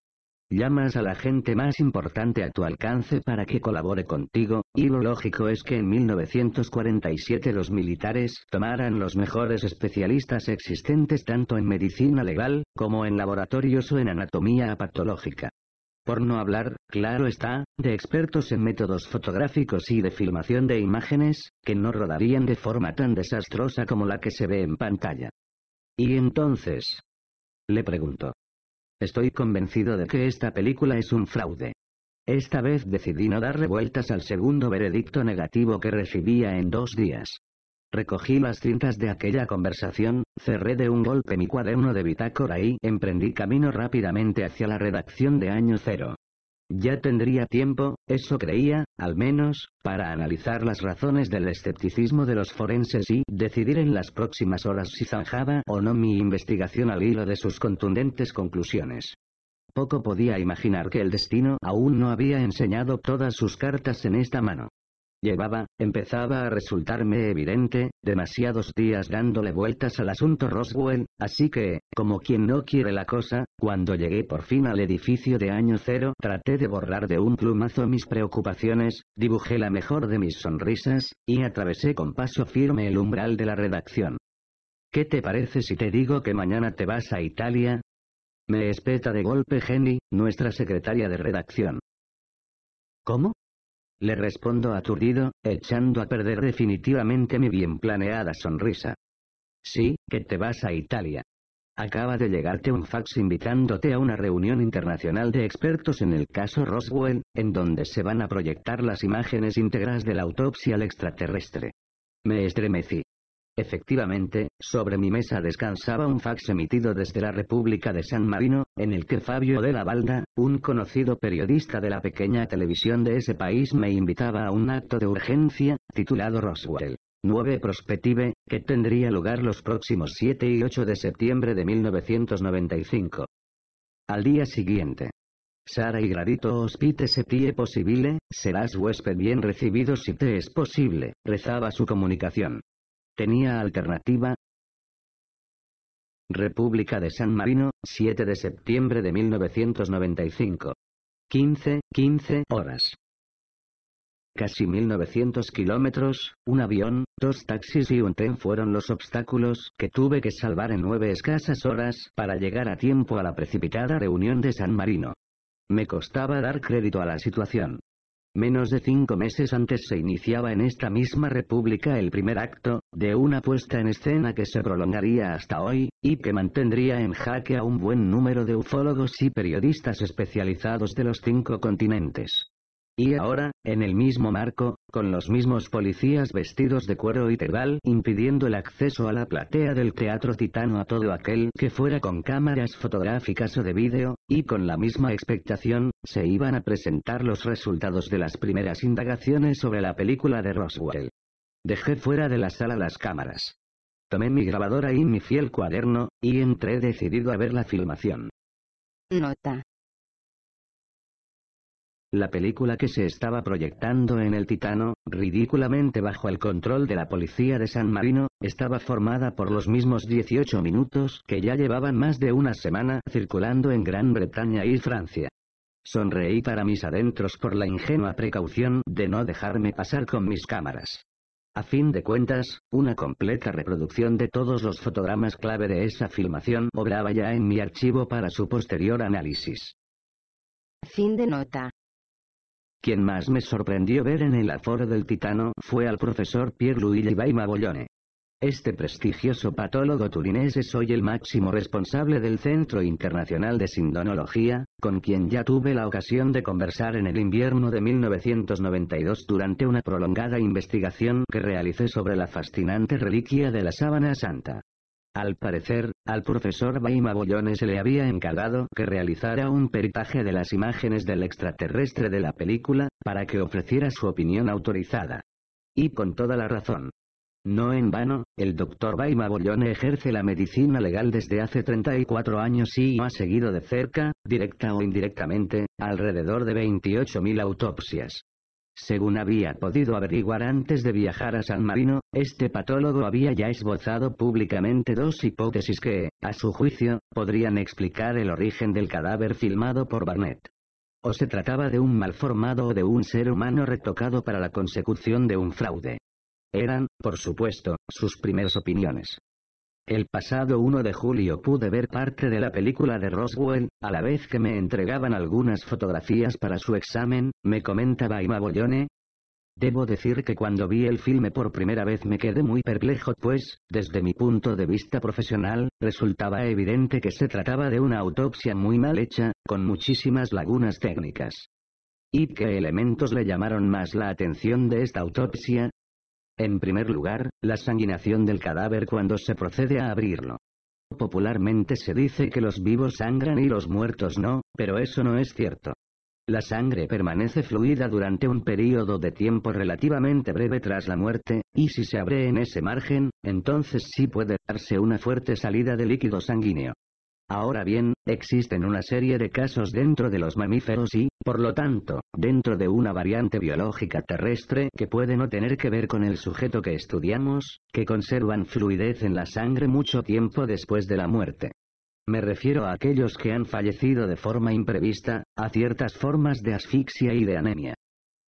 Llamas a la gente más importante a tu alcance para que colabore contigo, y lo lógico es que en 1947 los militares tomaran los mejores especialistas existentes tanto en medicina legal, como en laboratorios o en anatomía patológica. Por no hablar, claro está, de expertos en métodos fotográficos y de filmación de imágenes, que no rodarían de forma tan desastrosa como la que se ve en pantalla. ¿Y entonces? Le pregunto. Estoy convencido de que esta película es un fraude. Esta vez decidí no darle vueltas al segundo veredicto negativo que recibía en dos días. Recogí las cintas de aquella conversación, cerré de un golpe mi cuaderno de bitácora y emprendí camino rápidamente hacia la redacción de Año Cero. Ya tendría tiempo, eso creía, al menos, para analizar las razones del escepticismo de los forenses y decidir en las próximas horas si zanjaba o no mi investigación al hilo de sus contundentes conclusiones. Poco podía imaginar que el destino aún no había enseñado todas sus cartas en esta mano llevaba, empezaba a resultarme evidente, demasiados días dándole vueltas al asunto Roswell, así que, como quien no quiere la cosa, cuando llegué por fin al edificio de año cero traté de borrar de un plumazo mis preocupaciones, dibujé la mejor de mis sonrisas, y atravesé con paso firme el umbral de la redacción. ¿Qué te parece si te digo que mañana te vas a Italia? Me espeta de golpe Jenny, nuestra secretaria de redacción. ¿Cómo? Le respondo aturdido, echando a perder definitivamente mi bien planeada sonrisa. Sí, que te vas a Italia. Acaba de llegarte un fax invitándote a una reunión internacional de expertos en el caso Roswell, en donde se van a proyectar las imágenes íntegras de la autopsia al extraterrestre. Me estremecí. Efectivamente, sobre mi mesa descansaba un fax emitido desde la República de San Marino, en el que Fabio de la Valda, un conocido periodista de la pequeña televisión de ese país me invitaba a un acto de urgencia, titulado Roswell. 9 Prospective, que tendría lugar los próximos 7 y 8 de septiembre de 1995. Al día siguiente. Sara y Gradito hospite se pie posible, serás huésped bien recibido si te es posible, rezaba su comunicación tenía alternativa. República de San Marino, 7 de septiembre de 1995. 15, 15 horas. Casi 1900 kilómetros, un avión, dos taxis y un tren fueron los obstáculos que tuve que salvar en nueve escasas horas para llegar a tiempo a la precipitada reunión de San Marino. Me costaba dar crédito a la situación. Menos de cinco meses antes se iniciaba en esta misma república el primer acto, de una puesta en escena que se prolongaría hasta hoy, y que mantendría en jaque a un buen número de ufólogos y periodistas especializados de los cinco continentes. Y ahora, en el mismo marco, con los mismos policías vestidos de cuero y tebal impidiendo el acceso a la platea del Teatro Titano a todo aquel que fuera con cámaras fotográficas o de vídeo, y con la misma expectación, se iban a presentar los resultados de las primeras indagaciones sobre la película de Roswell. Dejé fuera de la sala las cámaras. Tomé mi grabadora y mi fiel cuaderno, y entré decidido a ver la filmación. Nota la película que se estaba proyectando en el Titano, ridículamente bajo el control de la policía de San Marino, estaba formada por los mismos 18 minutos que ya llevaban más de una semana circulando en Gran Bretaña y Francia. Sonreí para mis adentros por la ingenua precaución de no dejarme pasar con mis cámaras. A fin de cuentas, una completa reproducción de todos los fotogramas clave de esa filmación obraba ya en mi archivo para su posterior análisis.
Fin de nota.
Quien más me sorprendió ver en el aforo del Titano fue al profesor Pierluigi Baima Bollone. Este prestigioso patólogo turinés es hoy el máximo responsable del Centro Internacional de Sindonología, con quien ya tuve la ocasión de conversar en el invierno de 1992 durante una prolongada investigación que realicé sobre la fascinante reliquia de la sábana santa. Al parecer, al profesor Baima Bollone se le había encargado que realizara un peritaje de las imágenes del extraterrestre de la película, para que ofreciera su opinión autorizada. Y con toda la razón. No en vano, el doctor Baima Bollone ejerce la medicina legal desde hace 34 años y ha seguido de cerca, directa o indirectamente, alrededor de 28.000 autopsias. Según había podido averiguar antes de viajar a San Marino, este patólogo había ya esbozado públicamente dos hipótesis que, a su juicio, podrían explicar el origen del cadáver filmado por Barnett. O se trataba de un malformado o de un ser humano retocado para la consecución de un fraude. Eran, por supuesto, sus primeras opiniones. El pasado 1 de julio pude ver parte de la película de Roswell, a la vez que me entregaban algunas fotografías para su examen, me comentaba Ima Bollone. Debo decir que cuando vi el filme por primera vez me quedé muy perplejo pues, desde mi punto de vista profesional, resultaba evidente que se trataba de una autopsia muy mal hecha, con muchísimas lagunas técnicas. ¿Y qué elementos le llamaron más la atención de esta autopsia? En primer lugar, la sanguinación del cadáver cuando se procede a abrirlo. Popularmente se dice que los vivos sangran y los muertos no, pero eso no es cierto. La sangre permanece fluida durante un período de tiempo relativamente breve tras la muerte, y si se abre en ese margen, entonces sí puede darse una fuerte salida de líquido sanguíneo. Ahora bien, existen una serie de casos dentro de los mamíferos y, por lo tanto, dentro de una variante biológica terrestre que puede no tener que ver con el sujeto que estudiamos, que conservan fluidez en la sangre mucho tiempo después de la muerte. Me refiero a aquellos que han fallecido de forma imprevista, a ciertas formas de asfixia y de anemia.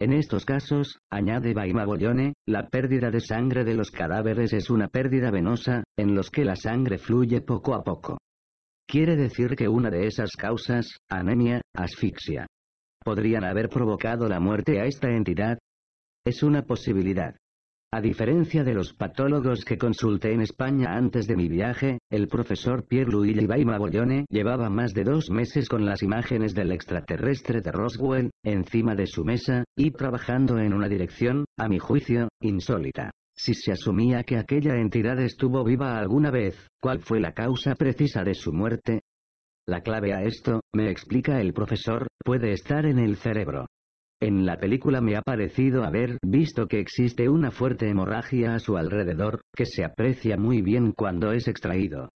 En estos casos, añade Baimagoyone, la pérdida de sangre de los cadáveres es una pérdida venosa, en los que la sangre fluye poco a poco. Quiere decir que una de esas causas, anemia, asfixia, podrían haber provocado la muerte a esta entidad. Es una posibilidad. A diferencia de los patólogos que consulté en España antes de mi viaje, el profesor louis Baima Mabollone llevaba más de dos meses con las imágenes del extraterrestre de Roswell, encima de su mesa, y trabajando en una dirección, a mi juicio, insólita. Si se asumía que aquella entidad estuvo viva alguna vez, ¿cuál fue la causa precisa de su muerte? La clave a esto, me explica el profesor, puede estar en el cerebro. En la película me ha parecido haber visto que existe una fuerte hemorragia a su alrededor, que se aprecia muy bien cuando es extraído.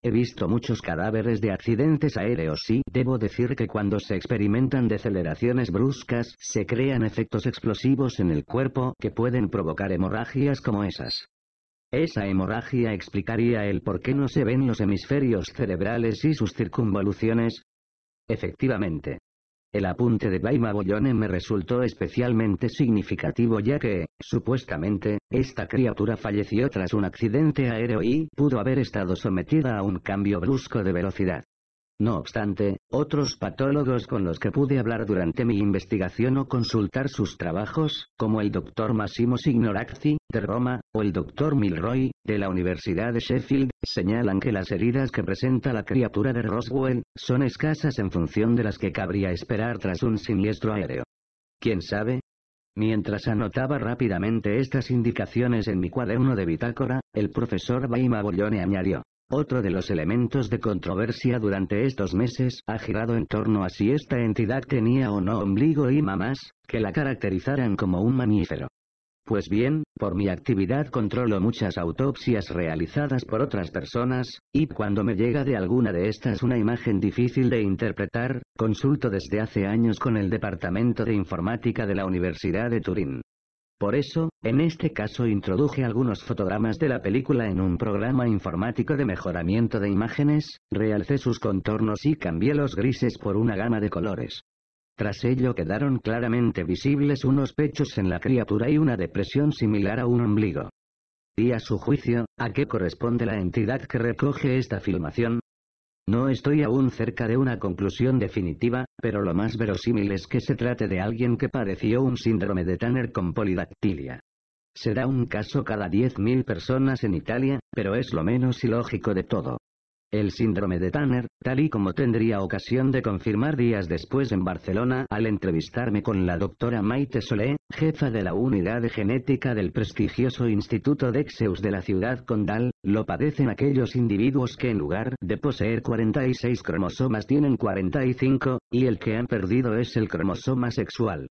He visto muchos cadáveres de accidentes aéreos y debo decir que cuando se experimentan deceleraciones bruscas se crean efectos explosivos en el cuerpo que pueden provocar hemorragias como esas. Esa hemorragia explicaría el por qué no se ven los hemisferios cerebrales y sus circunvoluciones. Efectivamente, el apunte de Baima Boyone me resultó especialmente significativo ya que, supuestamente, esta criatura falleció tras un accidente aéreo y pudo haber estado sometida a un cambio brusco de velocidad. No obstante, otros patólogos con los que pude hablar durante mi investigación o consultar sus trabajos, como el doctor Massimo Signorazzi, de Roma, o el doctor Milroy, de la Universidad de Sheffield, señalan que las heridas que presenta la criatura de Roswell, son escasas en función de las que cabría esperar tras un siniestro aéreo. ¿Quién sabe? Mientras anotaba rápidamente estas indicaciones en mi cuaderno de bitácora, el profesor Baima Bollone añadió. Otro de los elementos de controversia durante estos meses ha girado en torno a si esta entidad tenía o no ombligo y mamás, que la caracterizaran como un mamífero. Pues bien, por mi actividad controlo muchas autopsias realizadas por otras personas, y cuando me llega de alguna de estas una imagen difícil de interpretar, consulto desde hace años con el Departamento de Informática de la Universidad de Turín. Por eso, en este caso introduje algunos fotogramas de la película en un programa informático de mejoramiento de imágenes, realcé sus contornos y cambié los grises por una gama de colores. Tras ello quedaron claramente visibles unos pechos en la criatura y una depresión similar a un ombligo. Y a su juicio, ¿a qué corresponde la entidad que recoge esta filmación? No estoy aún cerca de una conclusión definitiva, pero lo más verosímil es que se trate de alguien que padeció un síndrome de Tanner con polidactilia. Será un caso cada 10.000 personas en Italia, pero es lo menos ilógico de todo. El síndrome de Tanner, tal y como tendría ocasión de confirmar días después en Barcelona al entrevistarme con la doctora Maite Solé, jefa de la unidad de genética del prestigioso Instituto Dexeus de la ciudad condal, lo padecen aquellos individuos que en lugar de poseer 46 cromosomas tienen 45, y el que han perdido es el cromosoma sexual.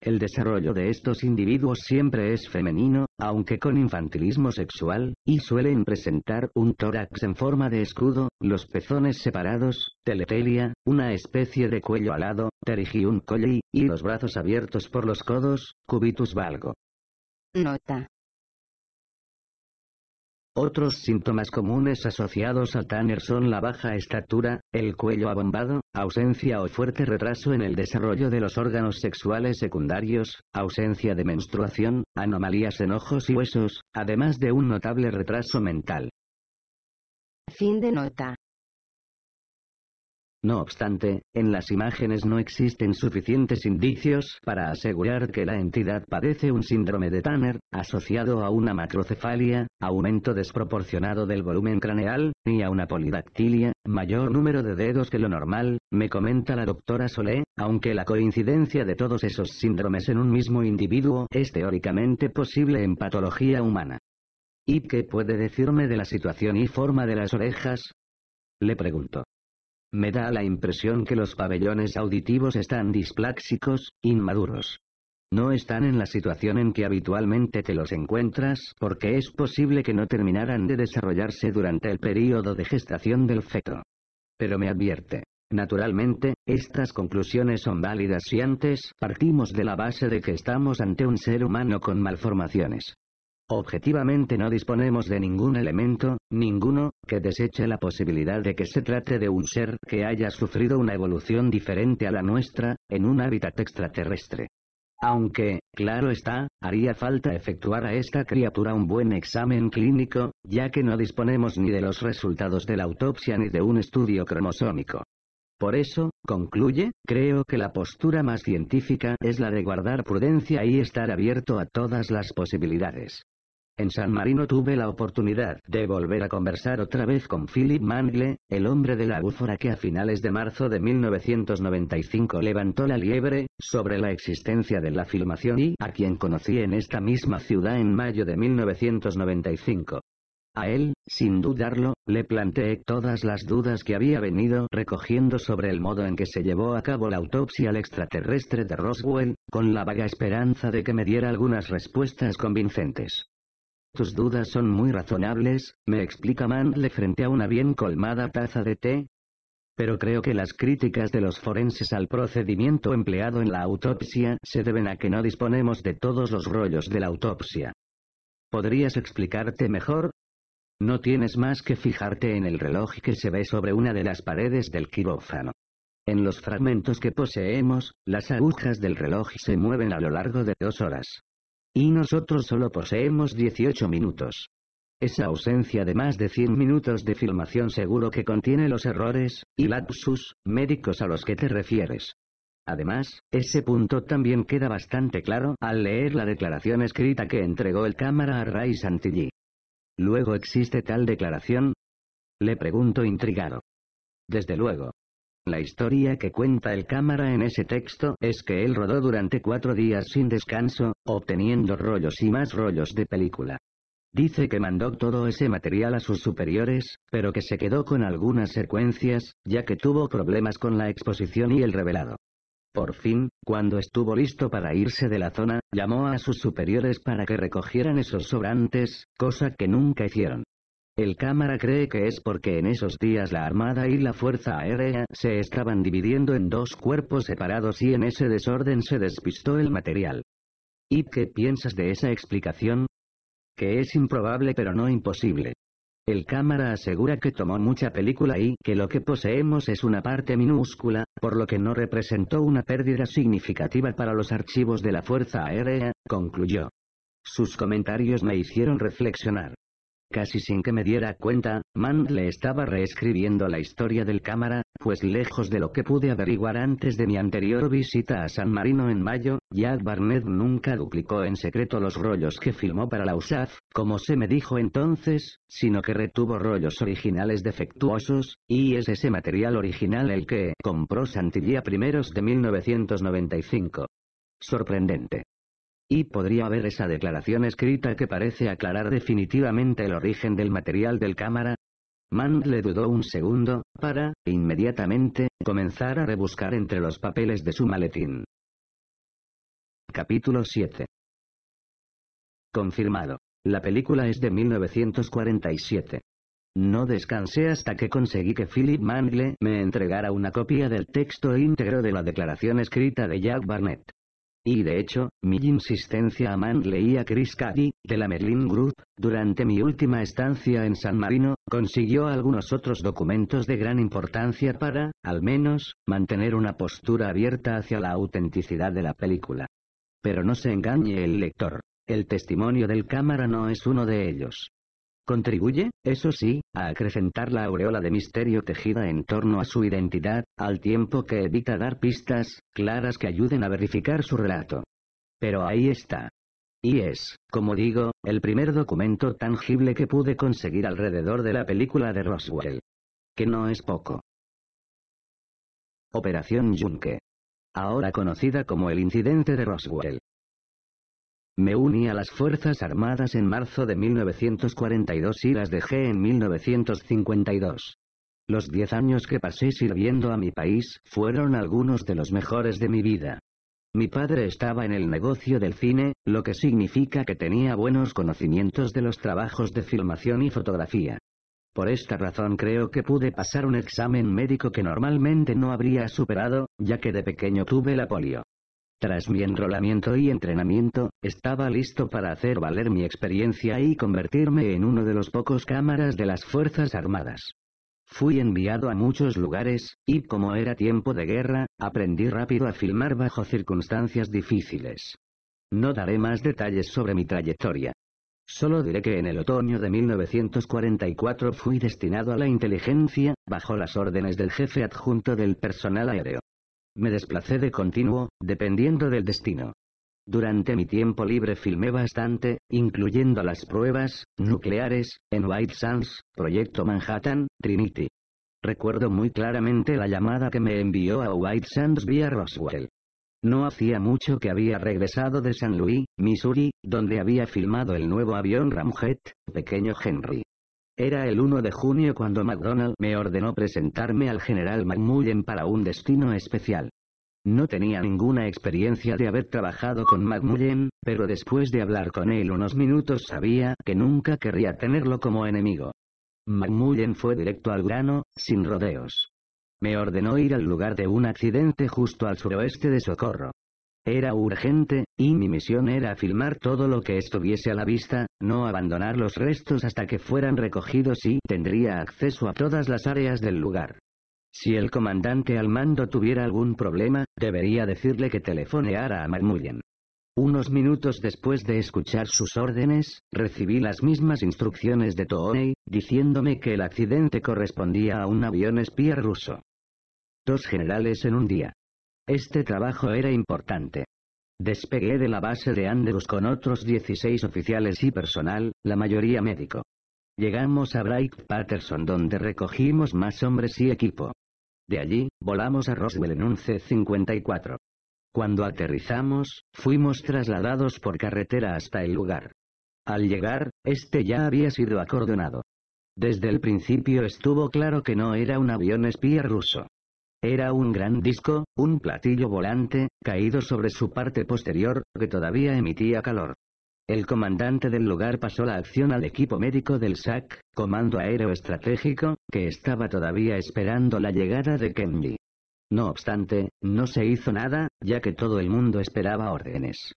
El desarrollo de estos individuos siempre es femenino, aunque con infantilismo sexual, y suelen presentar un tórax en forma de escudo, los pezones separados, teletelia, una especie de cuello alado, terigium colli, y los brazos abiertos por los codos, cubitus valgo. Nota. Otros síntomas comunes asociados al Tanner son la baja estatura, el cuello abombado, ausencia o fuerte retraso en el desarrollo de los órganos sexuales secundarios, ausencia de menstruación, anomalías en ojos y huesos, además de un notable retraso mental.
Fin de nota.
No obstante, en las imágenes no existen suficientes indicios para asegurar que la entidad padece un síndrome de Tanner, asociado a una macrocefalia, aumento desproporcionado del volumen craneal, ni a una polidactilia, mayor número de dedos que lo normal, me comenta la doctora Solé, aunque la coincidencia de todos esos síndromes en un mismo individuo es teóricamente posible en patología humana. ¿Y qué puede decirme de la situación y forma de las orejas? Le pregunto. Me da la impresión que los pabellones auditivos están displáxicos, inmaduros. No están en la situación en que habitualmente te los encuentras porque es posible que no terminaran de desarrollarse durante el período de gestación del feto. Pero me advierte. Naturalmente, estas conclusiones son válidas si antes partimos de la base de que estamos ante un ser humano con malformaciones. Objetivamente no disponemos de ningún elemento, ninguno, que deseche la posibilidad de que se trate de un ser que haya sufrido una evolución diferente a la nuestra, en un hábitat extraterrestre. Aunque, claro está, haría falta efectuar a esta criatura un buen examen clínico, ya que no disponemos ni de los resultados de la autopsia ni de un estudio cromosómico. Por eso, concluye, creo que la postura más científica es la de guardar prudencia y estar abierto a todas las posibilidades. En San Marino tuve la oportunidad de volver a conversar otra vez con Philip Mangle, el hombre de la búfora que a finales de marzo de 1995 levantó la liebre, sobre la existencia de la filmación y a quien conocí en esta misma ciudad en mayo de 1995. A él, sin dudarlo, le planteé todas las dudas que había venido recogiendo sobre el modo en que se llevó a cabo la autopsia al extraterrestre de Roswell, con la vaga esperanza de que me diera algunas respuestas convincentes. Tus dudas son muy razonables, me explica Manle frente a una bien colmada taza de té. Pero creo que las críticas de los forenses al procedimiento empleado en la autopsia se deben a que no disponemos de todos los rollos de la autopsia. ¿Podrías explicarte mejor? No tienes más que fijarte en el reloj que se ve sobre una de las paredes del quirófano. En los fragmentos que poseemos, las agujas del reloj se mueven a lo largo de dos horas. Y nosotros solo poseemos 18 minutos. Esa ausencia de más de 100 minutos de filmación seguro que contiene los errores, y lapsus, médicos a los que te refieres. Además, ese punto también queda bastante claro al leer la declaración escrita que entregó el cámara a Ray Santilli. Luego existe tal declaración, le pregunto intrigado. Desde luego. La historia que cuenta el cámara en ese texto es que él rodó durante cuatro días sin descanso, obteniendo rollos y más rollos de película. Dice que mandó todo ese material a sus superiores, pero que se quedó con algunas secuencias, ya que tuvo problemas con la exposición y el revelado. Por fin, cuando estuvo listo para irse de la zona, llamó a sus superiores para que recogieran esos sobrantes, cosa que nunca hicieron. El cámara cree que es porque en esos días la Armada y la Fuerza Aérea se estaban dividiendo en dos cuerpos separados y en ese desorden se despistó el material. ¿Y qué piensas de esa explicación? Que es improbable pero no imposible. El cámara asegura que tomó mucha película y que lo que poseemos es una parte minúscula, por lo que no representó una pérdida significativa para los archivos de la Fuerza Aérea, concluyó. Sus comentarios me hicieron reflexionar. Casi sin que me diera cuenta, Mann le estaba reescribiendo la historia del cámara, pues lejos de lo que pude averiguar antes de mi anterior visita a San Marino en mayo, Jack Barnett nunca duplicó en secreto los rollos que filmó para la USAF, como se me dijo entonces, sino que retuvo rollos originales defectuosos, y es ese material original el que compró Santillía primeros de 1995. Sorprendente. Y podría haber esa declaración escrita que parece aclarar definitivamente el origen del material del cámara. Mandle dudó un segundo, para, inmediatamente, comenzar a rebuscar entre los papeles de su maletín. Capítulo 7 Confirmado. La película es de 1947. No descansé hasta que conseguí que Philip Mangle me entregara una copia del texto íntegro de la declaración escrita de Jack Barnett. Y de hecho, mi insistencia a y leía Chris Caddy, de la Merlin Group, durante mi última estancia en San Marino, consiguió algunos otros documentos de gran importancia para, al menos, mantener una postura abierta hacia la autenticidad de la película. Pero no se engañe el lector. El testimonio del cámara no es uno de ellos. Contribuye, eso sí, a acrecentar la aureola de misterio tejida en torno a su identidad, al tiempo que evita dar pistas, claras que ayuden a verificar su relato. Pero ahí está. Y es, como digo, el primer documento tangible que pude conseguir alrededor de la película de Roswell. Que no es poco. Operación Yunque. Ahora conocida como el incidente de Roswell. Me uní a las Fuerzas Armadas en marzo de 1942 y las dejé en 1952. Los 10 años que pasé sirviendo a mi país fueron algunos de los mejores de mi vida. Mi padre estaba en el negocio del cine, lo que significa que tenía buenos conocimientos de los trabajos de filmación y fotografía. Por esta razón creo que pude pasar un examen médico que normalmente no habría superado, ya que de pequeño tuve la polio. Tras mi enrolamiento y entrenamiento, estaba listo para hacer valer mi experiencia y convertirme en uno de los pocos cámaras de las Fuerzas Armadas. Fui enviado a muchos lugares, y como era tiempo de guerra, aprendí rápido a filmar bajo circunstancias difíciles. No daré más detalles sobre mi trayectoria. Solo diré que en el otoño de 1944 fui destinado a la inteligencia, bajo las órdenes del jefe adjunto del personal aéreo. Me desplacé de continuo, dependiendo del destino. Durante mi tiempo libre filmé bastante, incluyendo las pruebas nucleares, en White Sands, Proyecto Manhattan, Trinity. Recuerdo muy claramente la llamada que me envió a White Sands vía Roswell. No hacía mucho que había regresado de San Luis, Missouri, donde había filmado el nuevo avión Ramjet, Pequeño Henry. Era el 1 de junio cuando McDonald me ordenó presentarme al general McMullen para un destino especial. No tenía ninguna experiencia de haber trabajado con McMullen, pero después de hablar con él unos minutos sabía que nunca querría tenerlo como enemigo. McMullen fue directo al grano, sin rodeos. Me ordenó ir al lugar de un accidente justo al suroeste de Socorro. Era urgente, y mi misión era filmar todo lo que estuviese a la vista, no abandonar los restos hasta que fueran recogidos y tendría acceso a todas las áreas del lugar. Si el comandante al mando tuviera algún problema, debería decirle que telefoneara a Marmullen. Unos minutos después de escuchar sus órdenes, recibí las mismas instrucciones de Tooney, diciéndome que el accidente correspondía a un avión espía ruso. Dos generales en un día. Este trabajo era importante. Despegué de la base de Andrews con otros 16 oficiales y personal, la mayoría médico. Llegamos a Bright Patterson donde recogimos más hombres y equipo. De allí, volamos a Roswell en un C-54. Cuando aterrizamos, fuimos trasladados por carretera hasta el lugar. Al llegar, este ya había sido acordonado. Desde el principio estuvo claro que no era un avión espía ruso. Era un gran disco, un platillo volante, caído sobre su parte posterior, que todavía emitía calor. El comandante del lugar pasó la acción al equipo médico del SAC, Comando Aéreo Estratégico, que estaba todavía esperando la llegada de Kenji. No obstante, no se hizo nada, ya que todo el mundo esperaba órdenes.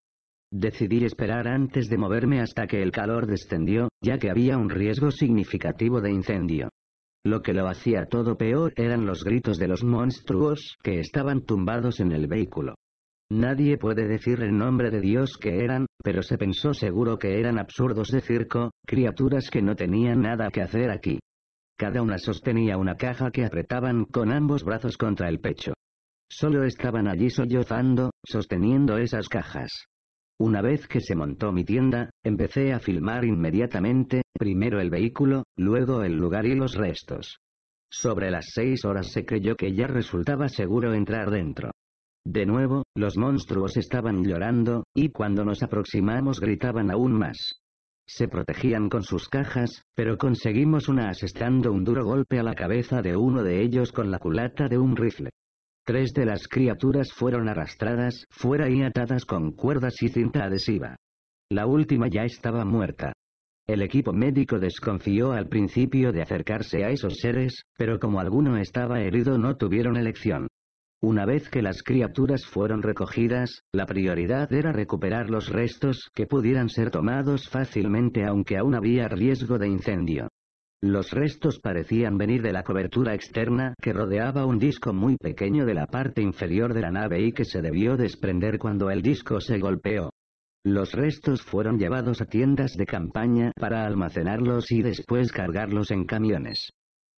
Decidí esperar antes de moverme hasta que el calor descendió, ya que había un riesgo significativo de incendio. Lo que lo hacía todo peor eran los gritos de los monstruos que estaban tumbados en el vehículo. Nadie puede decir el nombre de Dios que eran, pero se pensó seguro que eran absurdos de circo, criaturas que no tenían nada que hacer aquí. Cada una sostenía una caja que apretaban con ambos brazos contra el pecho. Solo estaban allí sollozando, sosteniendo esas cajas. Una vez que se montó mi tienda, empecé a filmar inmediatamente, primero el vehículo, luego el lugar y los restos. Sobre las seis horas se creyó que ya resultaba seguro entrar dentro. De nuevo, los monstruos estaban llorando, y cuando nos aproximamos gritaban aún más. Se protegían con sus cajas, pero conseguimos una asestando un duro golpe a la cabeza de uno de ellos con la culata de un rifle. Tres de las criaturas fueron arrastradas fuera y atadas con cuerdas y cinta adhesiva. La última ya estaba muerta. El equipo médico desconfió al principio de acercarse a esos seres, pero como alguno estaba herido no tuvieron elección. Una vez que las criaturas fueron recogidas, la prioridad era recuperar los restos que pudieran ser tomados fácilmente aunque aún había riesgo de incendio. Los restos parecían venir de la cobertura externa que rodeaba un disco muy pequeño de la parte inferior de la nave y que se debió desprender cuando el disco se golpeó. Los restos fueron llevados a tiendas de campaña para almacenarlos y después cargarlos en camiones.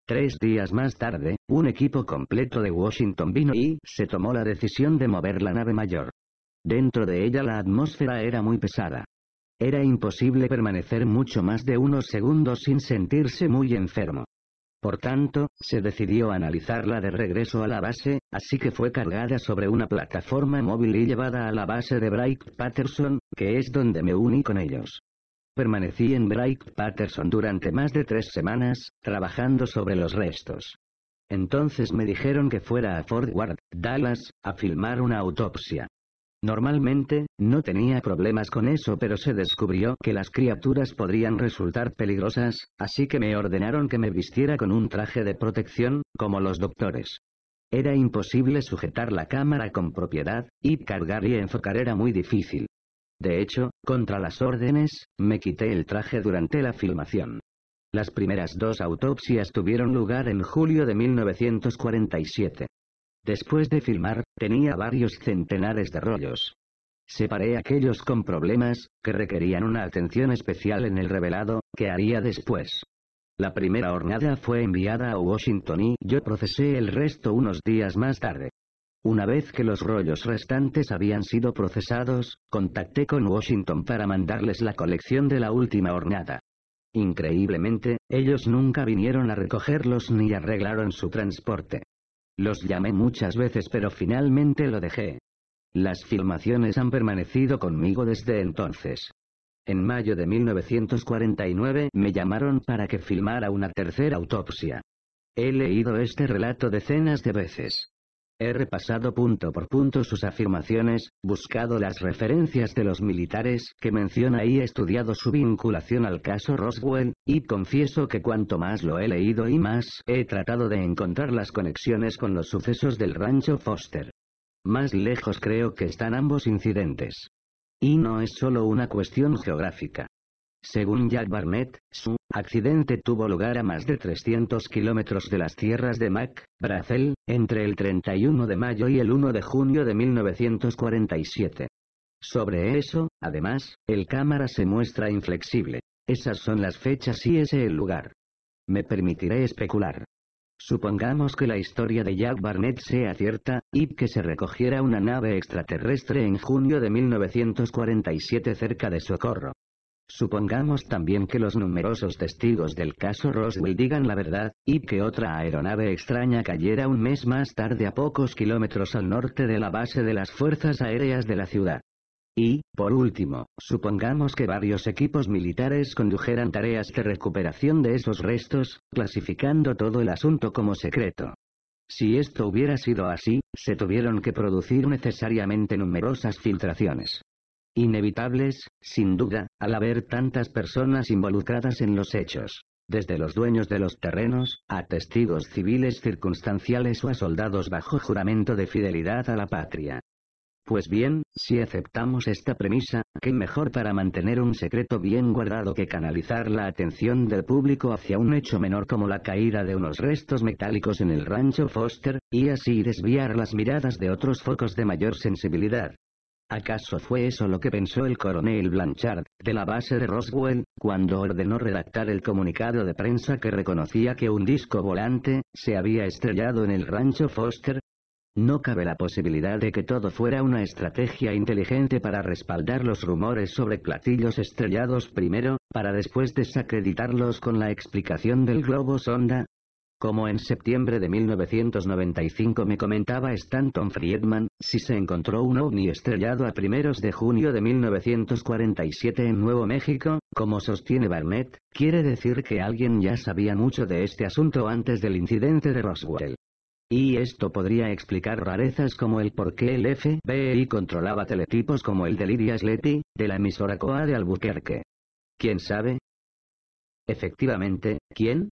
Tres días más tarde, un equipo completo de Washington vino y se tomó la decisión de mover la nave mayor. Dentro de ella la atmósfera era muy pesada. Era imposible permanecer mucho más de unos segundos sin sentirse muy enfermo. Por tanto, se decidió analizarla de regreso a la base, así que fue cargada sobre una plataforma móvil y llevada a la base de Bright Patterson, que es donde me uní con ellos. Permanecí en Bright Patterson durante más de tres semanas, trabajando sobre los restos. Entonces me dijeron que fuera a Fort Worth, Dallas, a filmar una autopsia. Normalmente, no tenía problemas con eso pero se descubrió que las criaturas podrían resultar peligrosas, así que me ordenaron que me vistiera con un traje de protección, como los doctores. Era imposible sujetar la cámara con propiedad, y cargar y enfocar era muy difícil. De hecho, contra las órdenes, me quité el traje durante la filmación. Las primeras dos autopsias tuvieron lugar en julio de 1947. Después de filmar, tenía varios centenares de rollos. Separé aquellos con problemas, que requerían una atención especial en el revelado, que haría después. La primera hornada fue enviada a Washington y yo procesé el resto unos días más tarde. Una vez que los rollos restantes habían sido procesados, contacté con Washington para mandarles la colección de la última hornada. Increíblemente, ellos nunca vinieron a recogerlos ni arreglaron su transporte. Los llamé muchas veces pero finalmente lo dejé. Las filmaciones han permanecido conmigo desde entonces. En mayo de 1949 me llamaron para que filmara una tercera autopsia. He leído este relato decenas de veces. He repasado punto por punto sus afirmaciones, buscado las referencias de los militares que menciona y he estudiado su vinculación al caso Roswell, y confieso que cuanto más lo he leído y más he tratado de encontrar las conexiones con los sucesos del rancho Foster. Más lejos creo que están ambos incidentes. Y no es solo una cuestión geográfica. Según Jack Barnett, su accidente tuvo lugar a más de 300 kilómetros de las tierras de Mac, Brazel, entre el 31 de mayo y el 1 de junio de 1947. Sobre eso, además, el cámara se muestra inflexible. Esas son las fechas y ese el lugar. Me permitiré especular. Supongamos que la historia de Jack Barnett sea cierta, y que se recogiera una nave extraterrestre en junio de 1947 cerca de Socorro. Supongamos también que los numerosos testigos del caso Roswell digan la verdad, y que otra aeronave extraña cayera un mes más tarde a pocos kilómetros al norte de la base de las fuerzas aéreas de la ciudad. Y, por último, supongamos que varios equipos militares condujeran tareas de recuperación de esos restos, clasificando todo el asunto como secreto. Si esto hubiera sido así, se tuvieron que producir necesariamente numerosas filtraciones inevitables, sin duda, al haber tantas personas involucradas en los hechos, desde los dueños de los terrenos, a testigos civiles circunstanciales o a soldados bajo juramento de fidelidad a la patria. Pues bien, si aceptamos esta premisa, ¿qué mejor para mantener un secreto bien guardado que canalizar la atención del público hacia un hecho menor como la caída de unos restos metálicos en el rancho Foster, y así desviar las miradas de otros focos de mayor sensibilidad? ¿Acaso fue eso lo que pensó el coronel Blanchard, de la base de Roswell, cuando ordenó redactar el comunicado de prensa que reconocía que un disco volante, se había estrellado en el rancho Foster? No cabe la posibilidad de que todo fuera una estrategia inteligente para respaldar los rumores sobre platillos estrellados primero, para después desacreditarlos con la explicación del globo sonda, como en septiembre de 1995 me comentaba Stanton Friedman, si se encontró un ovni estrellado a primeros de junio de 1947 en Nuevo México, como sostiene Barnett, quiere decir que alguien ya sabía mucho de este asunto antes del incidente de Roswell. Y esto podría explicar rarezas como el por qué el FBI controlaba teletipos como el de Lidia Sleti, de la emisora COA de Albuquerque. ¿Quién sabe? Efectivamente, ¿quién?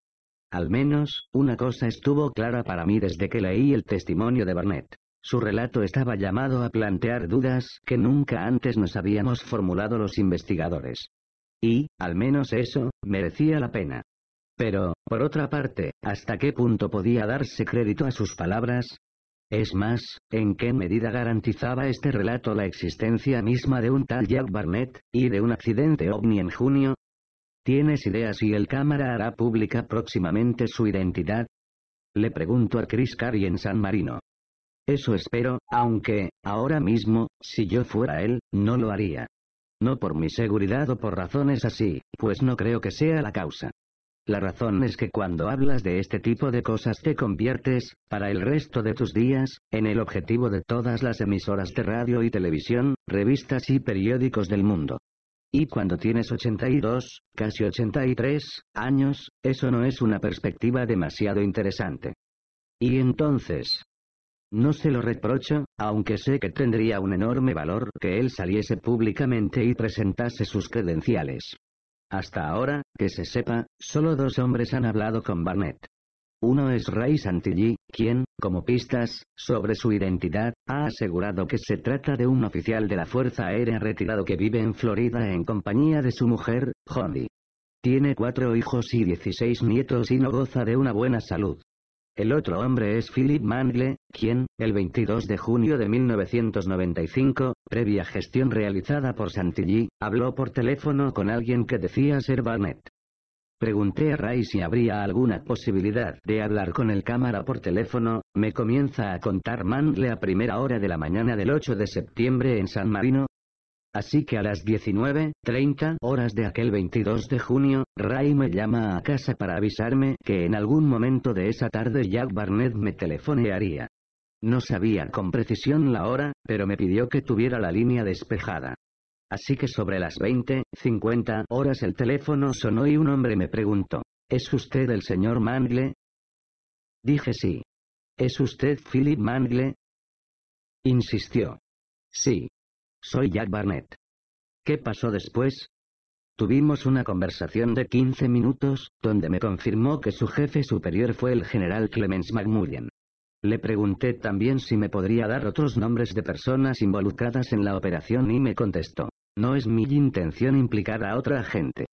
Al menos, una cosa estuvo clara para mí desde que leí el testimonio de Barnett. Su relato estaba llamado a plantear dudas que nunca antes nos habíamos formulado los investigadores. Y, al menos eso, merecía la pena. Pero, por otra parte, ¿hasta qué punto podía darse crédito a sus palabras? Es más, ¿en qué medida garantizaba este relato la existencia misma de un tal Jack Barnett, y de un accidente ovni en junio? ¿Tienes ideas y el cámara hará pública próximamente su identidad? Le pregunto a Chris Carey en San Marino. Eso espero, aunque, ahora mismo, si yo fuera él, no lo haría. No por mi seguridad o por razones así, pues no creo que sea la causa. La razón es que cuando hablas de este tipo de cosas te conviertes, para el resto de tus días, en el objetivo de todas las emisoras de radio y televisión, revistas y periódicos del mundo. Y cuando tienes 82, casi 83, años, eso no es una perspectiva demasiado interesante. Y entonces... No se lo reprocho, aunque sé que tendría un enorme valor que él saliese públicamente y presentase sus credenciales. Hasta ahora, que se sepa, solo dos hombres han hablado con Barnett. Uno es Ray Santilli, quien, como pistas, sobre su identidad, ha asegurado que se trata de un oficial de la Fuerza Aérea retirado que vive en Florida en compañía de su mujer, Jody. Tiene cuatro hijos y 16 nietos y no goza de una buena salud. El otro hombre es Philip Mangle, quien, el 22 de junio de 1995, previa gestión realizada por Santilli, habló por teléfono con alguien que decía ser Barnett. Pregunté a Ray si habría alguna posibilidad de hablar con el cámara por teléfono, me comienza a contar Mangle a primera hora de la mañana del 8 de septiembre en San Marino. Así que a las 19.30 horas de aquel 22 de junio, Ray me llama a casa para avisarme que en algún momento de esa tarde Jack Barnett me telefonearía. No sabía con precisión la hora, pero me pidió que tuviera la línea despejada. Así que sobre las 20, 50 horas el teléfono sonó y un hombre me preguntó, ¿es usted el señor Mangle? Dije sí. ¿Es usted Philip Mangle? Insistió. Sí. Soy Jack Barnett. ¿Qué pasó después? Tuvimos una conversación de 15 minutos, donde me confirmó que su jefe superior fue el general Clemens McMullen. Le pregunté también si me podría dar otros nombres de personas involucradas en la operación y me contestó. No es mi intención implicar a otra gente.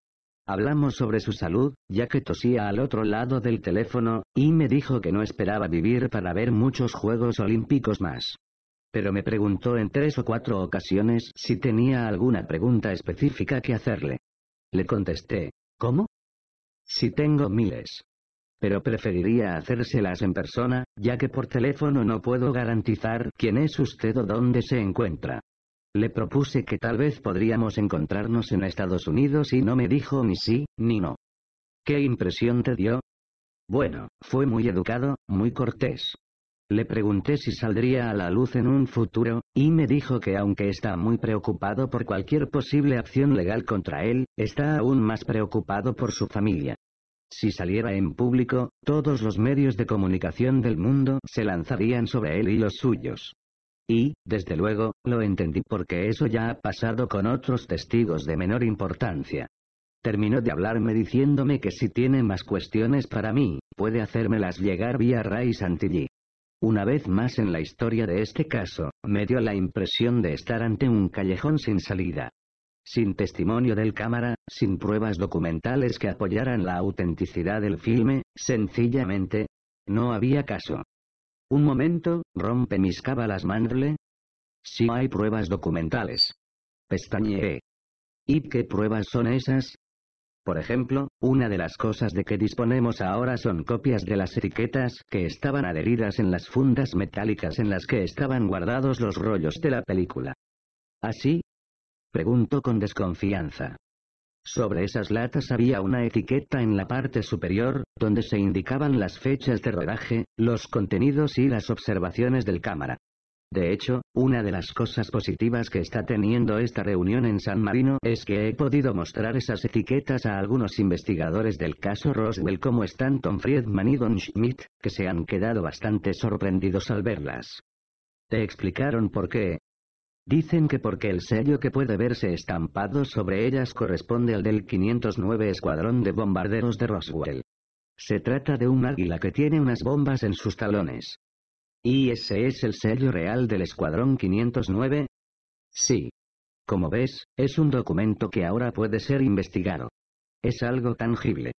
Hablamos sobre su salud, ya que tosía al otro lado del teléfono, y me dijo que no esperaba vivir para ver muchos Juegos Olímpicos más. Pero me preguntó en tres o cuatro ocasiones si tenía alguna pregunta específica que hacerle. Le contesté, ¿cómo? Si tengo miles. Pero preferiría hacérselas en persona, ya que por teléfono no puedo garantizar quién es usted o dónde se encuentra. Le propuse que tal vez podríamos encontrarnos en Estados Unidos y no me dijo ni sí, ni no. ¿Qué impresión te dio? Bueno, fue muy educado, muy cortés. Le pregunté si saldría a la luz en un futuro, y me dijo que aunque está muy preocupado por cualquier posible acción legal contra él, está aún más preocupado por su familia. Si saliera en público, todos los medios de comunicación del mundo se lanzarían sobre él y los suyos. Y, desde luego, lo entendí porque eso ya ha pasado con otros testigos de menor importancia. Terminó de hablarme diciéndome que si tiene más cuestiones para mí, puede hacérmelas llegar vía Ray Santilli. Una vez más en la historia de este caso, me dio la impresión de estar ante un callejón sin salida. Sin testimonio del cámara, sin pruebas documentales que apoyaran la autenticidad del filme, sencillamente, no había caso. Un momento, rompe mis cábalas Mandle. Si hay pruebas documentales. Pestañeé. ¿Y qué pruebas son esas? Por ejemplo, una de las cosas de que disponemos ahora son copias de las etiquetas que estaban adheridas en las fundas metálicas en las que estaban guardados los rollos de la película. ¿Así? Preguntó con desconfianza. Sobre esas latas había una etiqueta en la parte superior, donde se indicaban las fechas de rodaje, los contenidos y las observaciones del cámara. De hecho, una de las cosas positivas que está teniendo esta reunión en San Marino es que he podido mostrar esas etiquetas a algunos investigadores del caso Roswell como Stanton Friedman y Don Schmidt, que se han quedado bastante sorprendidos al verlas. Te explicaron por qué, Dicen que porque el sello que puede verse estampado sobre ellas corresponde al del 509 Escuadrón de Bombarderos de Roswell. Se trata de un águila que tiene unas bombas en sus talones. ¿Y ese es el sello real del Escuadrón 509? Sí. Como ves, es un documento que ahora puede ser investigado. Es algo tangible.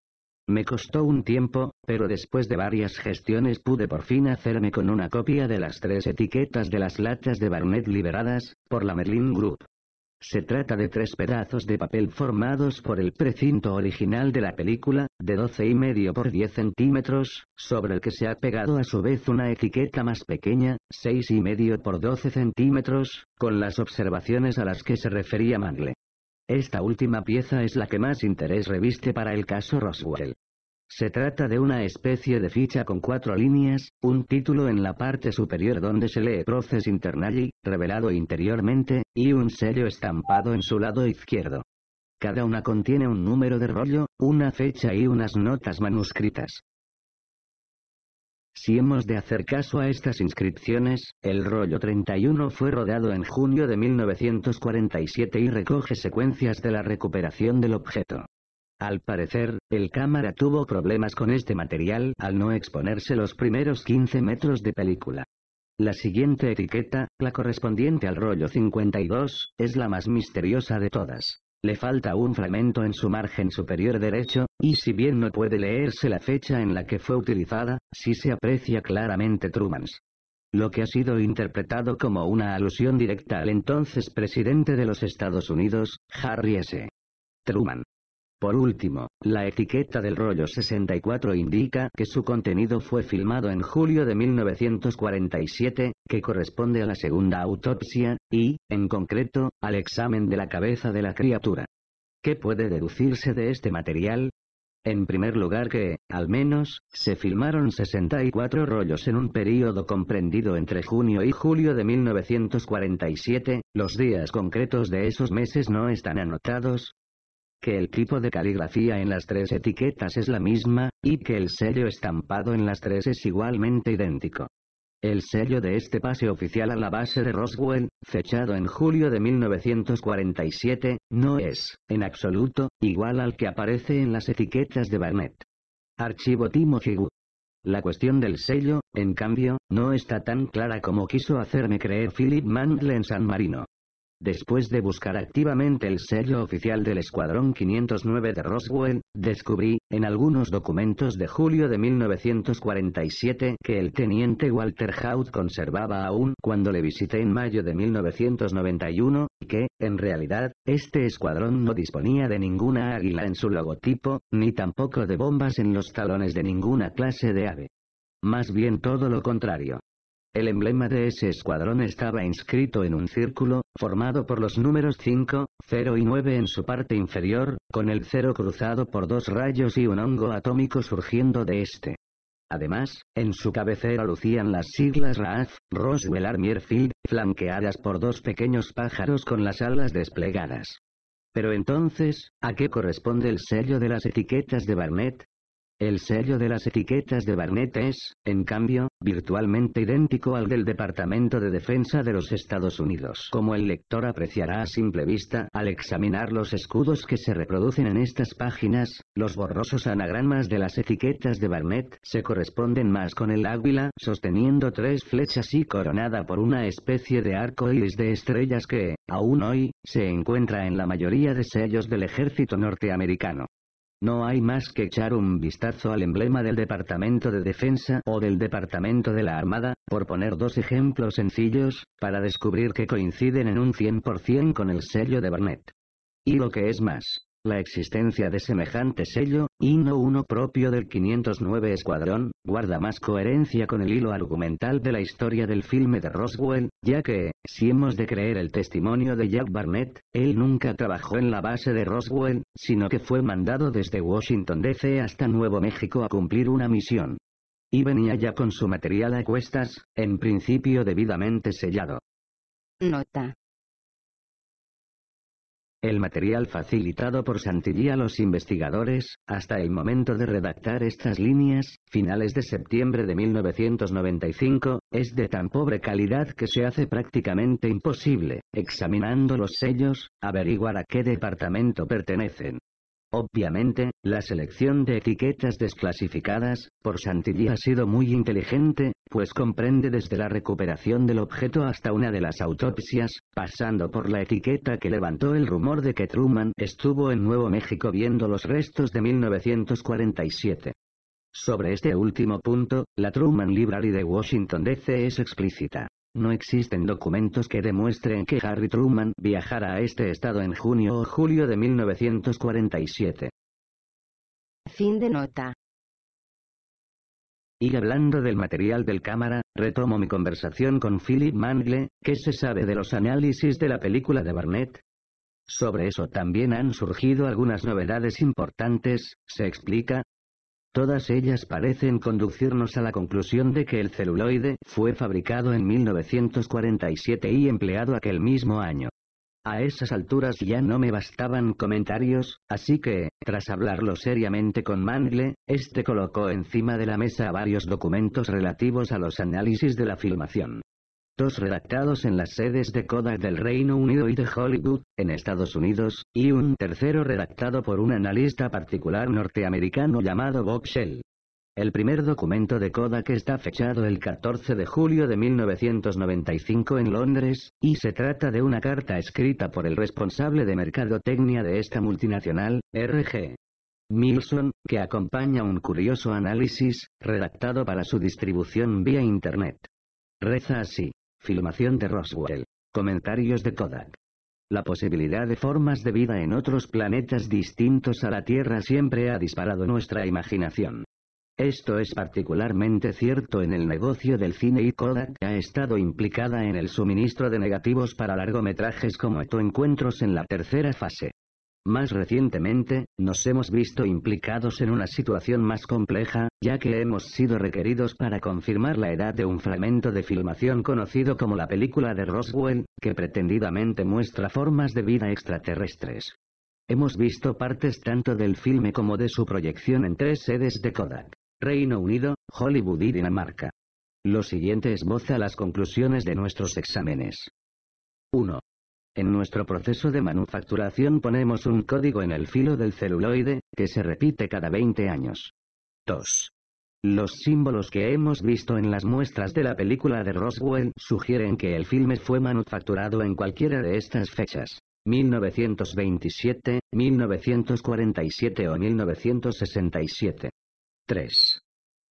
Me costó un tiempo, pero después de varias gestiones pude por fin hacerme con una copia de las tres etiquetas de las latas de Barnett liberadas, por la Merlin Group. Se trata de tres pedazos de papel formados por el precinto original de la película, de y medio por 10 centímetros, sobre el que se ha pegado a su vez una etiqueta más pequeña, y medio por 12 centímetros, con las observaciones a las que se refería Mangle. Esta última pieza es la que más interés reviste para el caso Roswell. Se trata de una especie de ficha con cuatro líneas, un título en la parte superior donde se lee Proces Internally, revelado interiormente, y un sello estampado en su lado izquierdo. Cada una contiene un número de rollo, una fecha y unas notas manuscritas. Si hemos de hacer caso a estas inscripciones, el rollo 31 fue rodado en junio de 1947 y recoge secuencias de la recuperación del objeto. Al parecer, el cámara tuvo problemas con este material al no exponerse los primeros 15 metros de película. La siguiente etiqueta, la correspondiente al rollo 52, es la más misteriosa de todas. Le falta un fragmento en su margen superior derecho, y si bien no puede leerse la fecha en la que fue utilizada, sí se aprecia claramente Truman's. Lo que ha sido interpretado como una alusión directa al entonces presidente de los Estados Unidos, Harry S. Truman. Por último, la etiqueta del rollo 64 indica que su contenido fue filmado en julio de 1947, que corresponde a la segunda autopsia, y, en concreto, al examen de la cabeza de la criatura. ¿Qué puede deducirse de este material? En primer lugar que, al menos, se filmaron 64 rollos en un período comprendido entre junio y julio de 1947, los días concretos de esos meses no están anotados, que el tipo de caligrafía en las tres etiquetas es la misma, y que el sello estampado en las tres es igualmente idéntico. El sello de este pase oficial a la base de Roswell, fechado en julio de 1947, no es, en absoluto, igual al que aparece en las etiquetas de Barnett. Archivo Timo Figu. La cuestión del sello, en cambio, no está tan clara como quiso hacerme creer Philip Mantle en San Marino. Después de buscar activamente el sello oficial del Escuadrón 509 de Roswell, descubrí, en algunos documentos de julio de 1947 que el teniente Walter Hout conservaba aún cuando le visité en mayo de 1991, y que, en realidad, este escuadrón no disponía de ninguna águila en su logotipo, ni tampoco de bombas en los talones de ninguna clase de ave. Más bien todo lo contrario. El emblema de ese escuadrón estaba inscrito en un círculo, formado por los números 5, 0 y 9 en su parte inferior, con el 0 cruzado por dos rayos y un hongo atómico surgiendo de este. Además, en su cabecera lucían las siglas RAF, Roswell Army Airfield, flanqueadas por dos pequeños pájaros con las alas desplegadas. Pero entonces, ¿a qué corresponde el sello de las etiquetas de Barnett? El sello de las etiquetas de Barnett es, en cambio, virtualmente idéntico al del Departamento de Defensa de los Estados Unidos. Como el lector apreciará a simple vista al examinar los escudos que se reproducen en estas páginas, los borrosos anagramas de las etiquetas de Barnett se corresponden más con el águila sosteniendo tres flechas y coronada por una especie de arco iris de estrellas que, aún hoy, se encuentra en la mayoría de sellos del ejército norteamericano. No hay más que echar un vistazo al emblema del Departamento de Defensa o del Departamento de la Armada, por poner dos ejemplos sencillos, para descubrir que coinciden en un 100% con el sello de Barnett. Y lo que es más, la existencia de semejante sello, y no uno propio del 509 Escuadrón, guarda más coherencia con el hilo argumental de la historia del filme de Roswell, ya que, si hemos de creer el testimonio de Jack Barnett, él nunca trabajó en la base de Roswell, sino que fue mandado desde Washington DC hasta Nuevo México a cumplir una misión. Y venía ya con su material a cuestas, en principio debidamente sellado. Nota. El material facilitado por Santillí a los investigadores, hasta el momento de redactar estas líneas, finales de septiembre de 1995, es de tan pobre calidad que se hace prácticamente imposible, examinando los sellos, averiguar a qué departamento pertenecen. Obviamente, la selección de etiquetas desclasificadas, por Santilli ha sido muy inteligente, pues comprende desde la recuperación del objeto hasta una de las autopsias, pasando por la etiqueta que levantó el rumor de que Truman estuvo en Nuevo México viendo los restos de 1947. Sobre este último punto, la Truman Library de Washington DC es explícita. No existen documentos que demuestren que Harry Truman viajara a este estado en junio o julio de 1947.
Fin de nota.
Y hablando del material del cámara, retomo mi conversación con Philip Mangle, ¿qué se sabe de los análisis de la película de Barnett? Sobre eso también han surgido algunas novedades importantes, se explica, Todas ellas parecen conducirnos a la conclusión de que el celuloide fue fabricado en 1947 y empleado aquel mismo año. A esas alturas ya no me bastaban comentarios, así que, tras hablarlo seriamente con Mangle, este colocó encima de la mesa varios documentos relativos a los análisis de la filmación dos redactados en las sedes de Kodak del Reino Unido y de Hollywood, en Estados Unidos, y un tercero redactado por un analista particular norteamericano llamado Bob Shell. El primer documento de Kodak está fechado el 14 de julio de 1995 en Londres, y se trata de una carta escrita por el responsable de mercadotecnia de esta multinacional, R.G. Milson, que acompaña un curioso análisis, redactado para su distribución vía Internet. Reza así. Filmación de Roswell. Comentarios de Kodak. La posibilidad de formas de vida en otros planetas distintos a la Tierra siempre ha disparado nuestra imaginación. Esto es particularmente cierto en el negocio del cine y Kodak ha estado implicada en el suministro de negativos para largometrajes como Tu Encuentros en la tercera fase. Más recientemente, nos hemos visto implicados en una situación más compleja, ya que hemos sido requeridos para confirmar la edad de un fragmento de filmación conocido como la película de Roswell, que pretendidamente muestra formas de vida extraterrestres. Hemos visto partes tanto del filme como de su proyección en tres sedes de Kodak, Reino Unido, Hollywood y Dinamarca. Lo siguiente esboza las conclusiones de nuestros exámenes. 1. En nuestro proceso de manufacturación ponemos un código en el filo del celuloide, que se repite cada 20 años. 2. Los símbolos que hemos visto en las muestras de la película de Roswell sugieren que el filme fue manufacturado en cualquiera de estas fechas. 1927, 1947 o 1967. 3.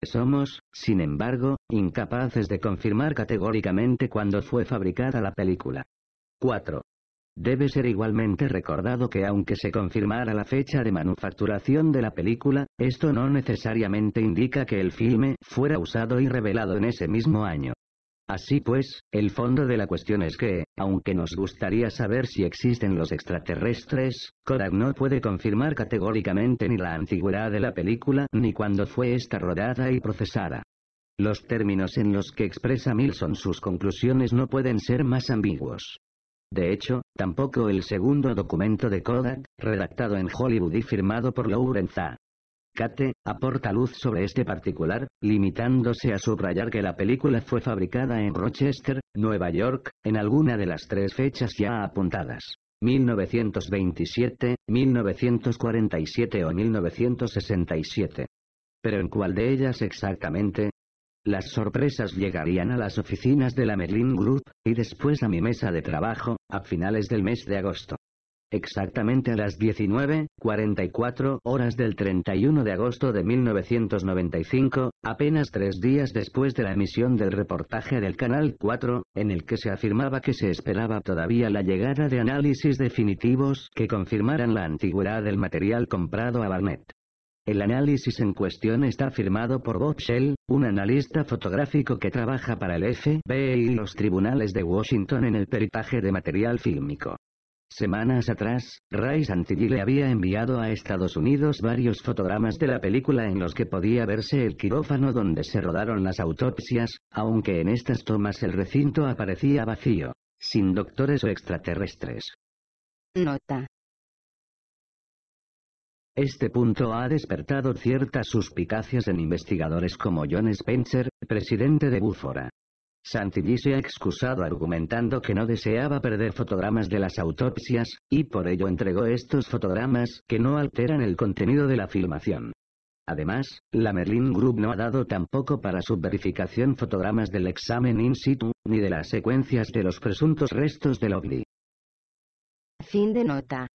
Somos, sin embargo, incapaces de confirmar categóricamente cuándo fue fabricada la película. 4. Debe ser igualmente recordado que aunque se confirmara la fecha de manufacturación de la película, esto no necesariamente indica que el filme fuera usado y revelado en ese mismo año. Así pues, el fondo de la cuestión es que, aunque nos gustaría saber si existen los extraterrestres, Kodak no puede confirmar categóricamente ni la antigüedad de la película ni cuándo fue esta rodada y procesada. Los términos en los que expresa Milson sus conclusiones no pueden ser más ambiguos. De hecho, tampoco el segundo documento de Kodak, redactado en Hollywood y firmado por Lawrence Kate, aporta luz sobre este particular, limitándose a subrayar que la película fue fabricada en Rochester, Nueva York, en alguna de las tres fechas ya apuntadas. 1927, 1947 o 1967. Pero en cuál de ellas exactamente, las sorpresas llegarían a las oficinas de la Merlin Group, y después a mi mesa de trabajo, a finales del mes de agosto. Exactamente a las 19.44 horas del 31 de agosto de 1995, apenas tres días después de la emisión del reportaje del Canal 4, en el que se afirmaba que se esperaba todavía la llegada de análisis definitivos que confirmaran la antigüedad del material comprado a Barnett. El análisis en cuestión está firmado por Bob Shell, un analista fotográfico que trabaja para el FBI y los tribunales de Washington en el peritaje de material fílmico. Semanas atrás, Rice Santilli le había enviado a Estados Unidos varios fotogramas de la película en los que podía verse el quirófano donde se rodaron las autopsias, aunque en estas tomas el recinto aparecía vacío, sin doctores o extraterrestres. Nota. Este punto ha despertado ciertas suspicacias en investigadores como John Spencer, presidente de Bufora. Santilli se ha excusado argumentando que no deseaba perder fotogramas de las autopsias, y por ello entregó estos fotogramas que no alteran el contenido de la filmación. Además, la Merlin Group no ha dado tampoco para su verificación fotogramas del examen in situ, ni de las secuencias de los presuntos restos del OVNI.
Fin de nota.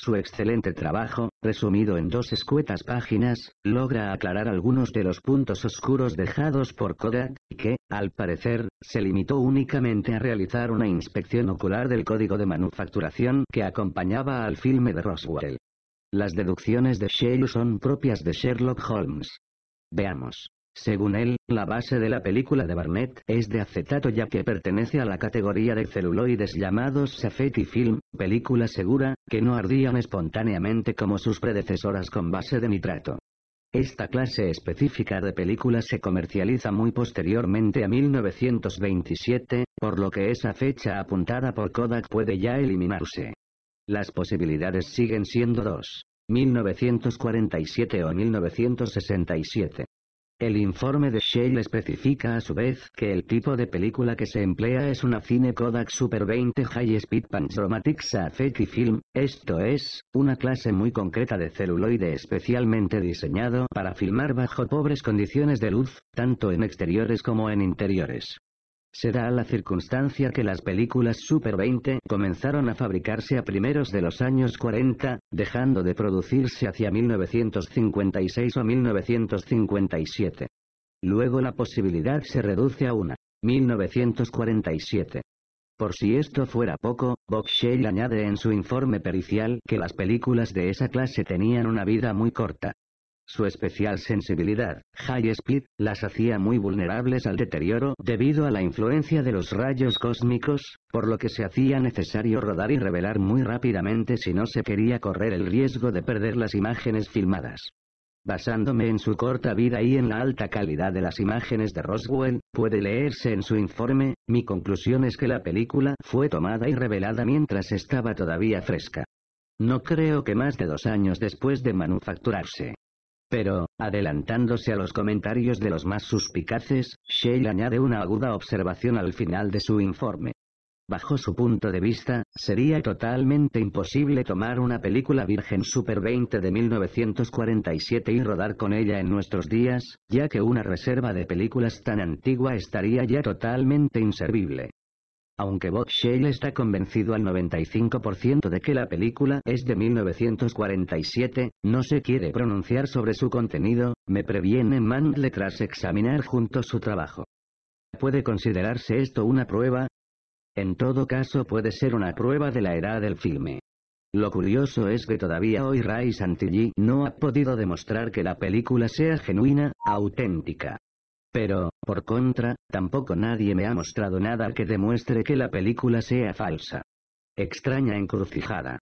Su excelente trabajo, resumido en dos escuetas páginas, logra aclarar algunos de los puntos oscuros dejados por Kodak, que, al parecer, se limitó únicamente a realizar una inspección ocular del código de manufacturación que acompañaba al filme de Roswell. Las deducciones de Shale son propias de Sherlock Holmes. Veamos. Según él, la base de la película de Barnett es de acetato ya que pertenece a la categoría de celuloides llamados safety film, película segura, que no ardían espontáneamente como sus predecesoras con base de nitrato. Esta clase específica de película se comercializa muy posteriormente a 1927, por lo que esa fecha apuntada por Kodak puede ya eliminarse. Las posibilidades siguen siendo dos, 1947 o 1967. El informe de Shell especifica a su vez que el tipo de película que se emplea es una cine Kodak Super 20 High Speed Panchromatic Safety Film, esto es, una clase muy concreta de celuloide especialmente diseñado para filmar bajo pobres condiciones de luz, tanto en exteriores como en interiores se da a la circunstancia que las películas Super 20 comenzaron a fabricarse a primeros de los años 40, dejando de producirse hacia 1956 o 1957. Luego la posibilidad se reduce a una. 1947. Por si esto fuera poco, Bob añade en su informe pericial que las películas de esa clase tenían una vida muy corta. Su especial sensibilidad, high speed, las hacía muy vulnerables al deterioro debido a la influencia de los rayos cósmicos, por lo que se hacía necesario rodar y revelar muy rápidamente si no se quería correr el riesgo de perder las imágenes filmadas. Basándome en su corta vida y en la alta calidad de las imágenes de Roswell, puede leerse en su informe, mi conclusión es que la película fue tomada y revelada mientras estaba todavía fresca. No creo que más de dos años después de manufacturarse. Pero, adelantándose a los comentarios de los más suspicaces, Shell añade una aguda observación al final de su informe. Bajo su punto de vista, sería totalmente imposible tomar una película Virgen Super 20 de 1947 y rodar con ella en nuestros días, ya que una reserva de películas tan antigua estaría ya totalmente inservible. Aunque Bob Shale está convencido al 95% de que la película es de 1947, no se quiere pronunciar sobre su contenido, me previene Mandle tras examinar junto su trabajo. ¿Puede considerarse esto una prueba? En todo caso puede ser una prueba de la edad del filme. Lo curioso es que todavía hoy Ray Santilli no ha podido demostrar que la película sea genuina, auténtica. Pero, por contra, tampoco nadie me ha mostrado nada que demuestre que la película sea falsa. Extraña encrucijada.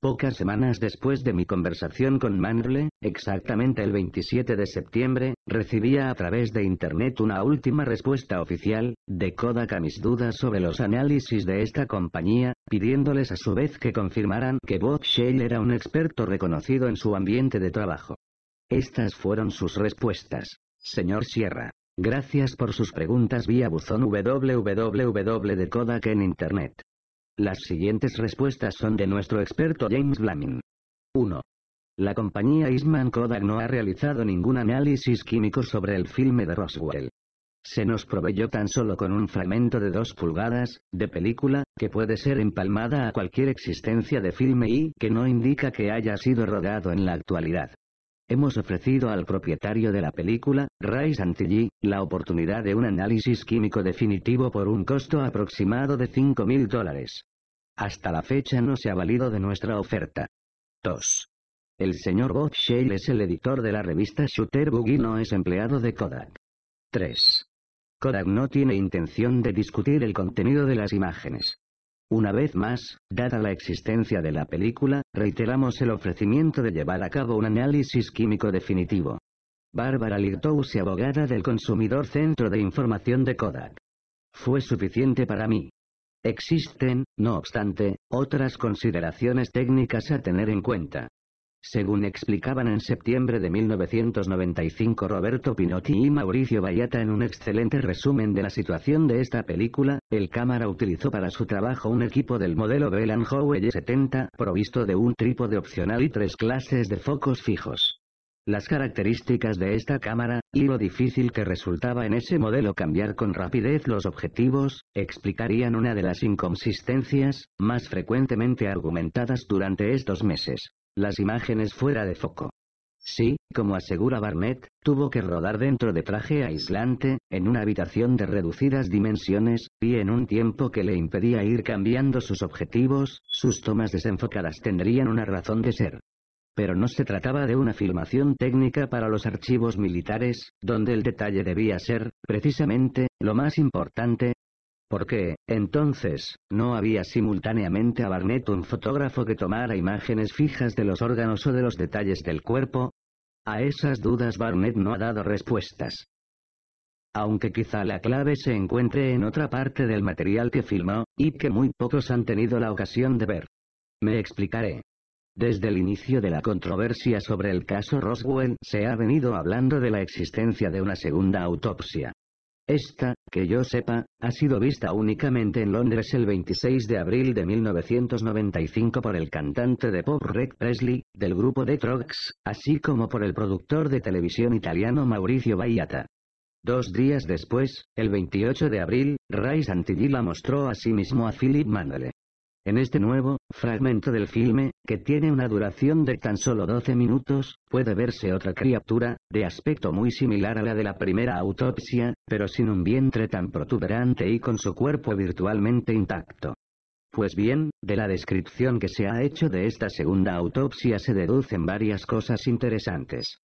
Pocas semanas después de mi conversación con Manle, exactamente el 27 de septiembre, recibía a través de Internet una última respuesta oficial, de Kodak a mis dudas sobre los análisis de esta compañía, pidiéndoles a su vez que confirmaran que Bob Shale era un experto reconocido en su ambiente de trabajo. Estas fueron sus respuestas. Señor Sierra, Gracias por sus preguntas vía buzón www de Kodak en Internet. Las siguientes respuestas son de nuestro experto James Blamin. 1. La compañía Eastman Kodak no ha realizado ningún análisis químico sobre el filme de Roswell. Se nos proveyó tan solo con un fragmento de 2 pulgadas, de película, que puede ser empalmada a cualquier existencia de filme y que no indica que haya sido rodado en la actualidad. Hemos ofrecido al propietario de la película, Ray Santilli, la oportunidad de un análisis químico definitivo por un costo aproximado de 5.000 dólares. Hasta la fecha no se ha valido de nuestra oferta. 2. El señor Bob Shale es el editor de la revista Shooter Boogie, no es empleado de Kodak. 3. Kodak no tiene intención de discutir el contenido de las imágenes. Una vez más, dada la existencia de la película, reiteramos el ofrecimiento de llevar a cabo un análisis químico definitivo. Bárbara Lirtous abogada del consumidor Centro de Información de Kodak. Fue suficiente para mí. Existen, no obstante, otras consideraciones técnicas a tener en cuenta. Según explicaban en septiembre de 1995 Roberto Pinotti y Mauricio Vallata en un excelente resumen de la situación de esta película, el cámara utilizó para su trabajo un equipo del modelo Bell Howell 70 provisto de un trípode opcional y tres clases de focos fijos. Las características de esta cámara, y lo difícil que resultaba en ese modelo cambiar con rapidez los objetivos, explicarían una de las inconsistencias, más frecuentemente argumentadas durante estos meses. Las imágenes fuera de foco. Sí, como asegura Barnett, tuvo que rodar dentro de traje aislante, en una habitación de reducidas dimensiones, y en un tiempo que le impedía ir cambiando sus objetivos, sus tomas desenfocadas tendrían una razón de ser. Pero no se trataba de una filmación técnica para los archivos militares, donde el detalle debía ser, precisamente, lo más importante, qué, entonces, no había simultáneamente a Barnett un fotógrafo que tomara imágenes fijas de los órganos o de los detalles del cuerpo. A esas dudas Barnett no ha dado respuestas. Aunque quizá la clave se encuentre en otra parte del material que filmó, y que muy pocos han tenido la ocasión de ver. Me explicaré. Desde el inicio de la controversia sobre el caso Roswell se ha venido hablando de la existencia de una segunda autopsia. Esta, que yo sepa, ha sido vista únicamente en Londres el 26 de abril de 1995 por el cantante de pop Rick Presley, del grupo The trucks así como por el productor de televisión italiano Mauricio Baiata. Dos días después, el 28 de abril, Rice Antigui la mostró a sí mismo a Philip Manole. En este nuevo fragmento del filme, que tiene una duración de tan solo 12 minutos, puede verse otra criatura, de aspecto muy similar a la de la primera autopsia, pero sin un vientre tan protuberante y con su cuerpo virtualmente intacto. Pues bien, de la descripción que se ha hecho de esta segunda autopsia se deducen varias cosas interesantes.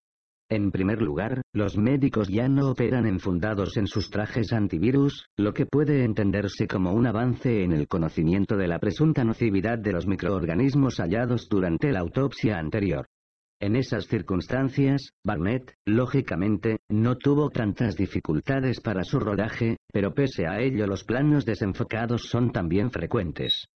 En primer lugar, los médicos ya no operan enfundados en sus trajes antivirus, lo que puede entenderse como un avance en el conocimiento de la presunta nocividad de los microorganismos hallados durante la autopsia anterior. En esas circunstancias, Barnett, lógicamente, no tuvo tantas dificultades para su rodaje, pero pese a ello los planos desenfocados son también frecuentes.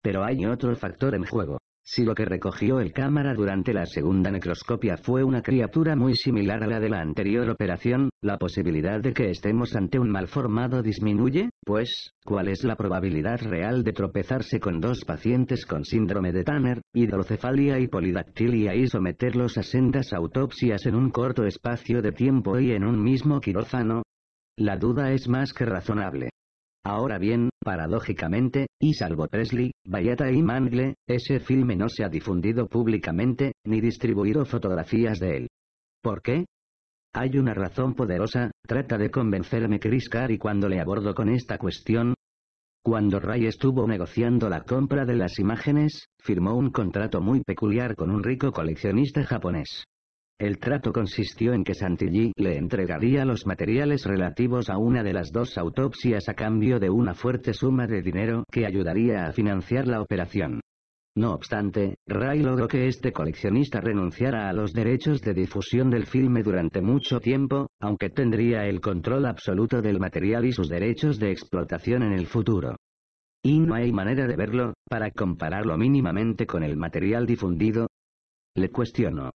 Pero hay otro factor en juego. Si lo que recogió el cámara durante la segunda necroscopia fue una criatura muy similar a la de la anterior operación, la posibilidad de que estemos ante un malformado disminuye, pues, ¿cuál es la probabilidad real de tropezarse con dos pacientes con síndrome de Tanner, hidrocefalia y polidactilia y someterlos a sendas autopsias en un corto espacio de tiempo y en un mismo quirófano? La duda es más que razonable. Ahora bien, Paradójicamente, y salvo Presley, Bayata y Mangle, ese filme no se ha difundido públicamente, ni distribuido fotografías de él. ¿Por qué? Hay una razón poderosa, trata de convencerme Chris Y cuando le abordo con esta cuestión. Cuando Ray estuvo negociando la compra de las imágenes, firmó un contrato muy peculiar con un rico coleccionista japonés. El trato consistió en que Santilli le entregaría los materiales relativos a una de las dos autopsias a cambio de una fuerte suma de dinero que ayudaría a financiar la operación. No obstante, Ray logró que este coleccionista renunciara a los derechos de difusión del filme durante mucho tiempo, aunque tendría el control absoluto del material y sus derechos de explotación en el futuro. Y no hay manera de verlo, para compararlo mínimamente con el material difundido. Le cuestionó.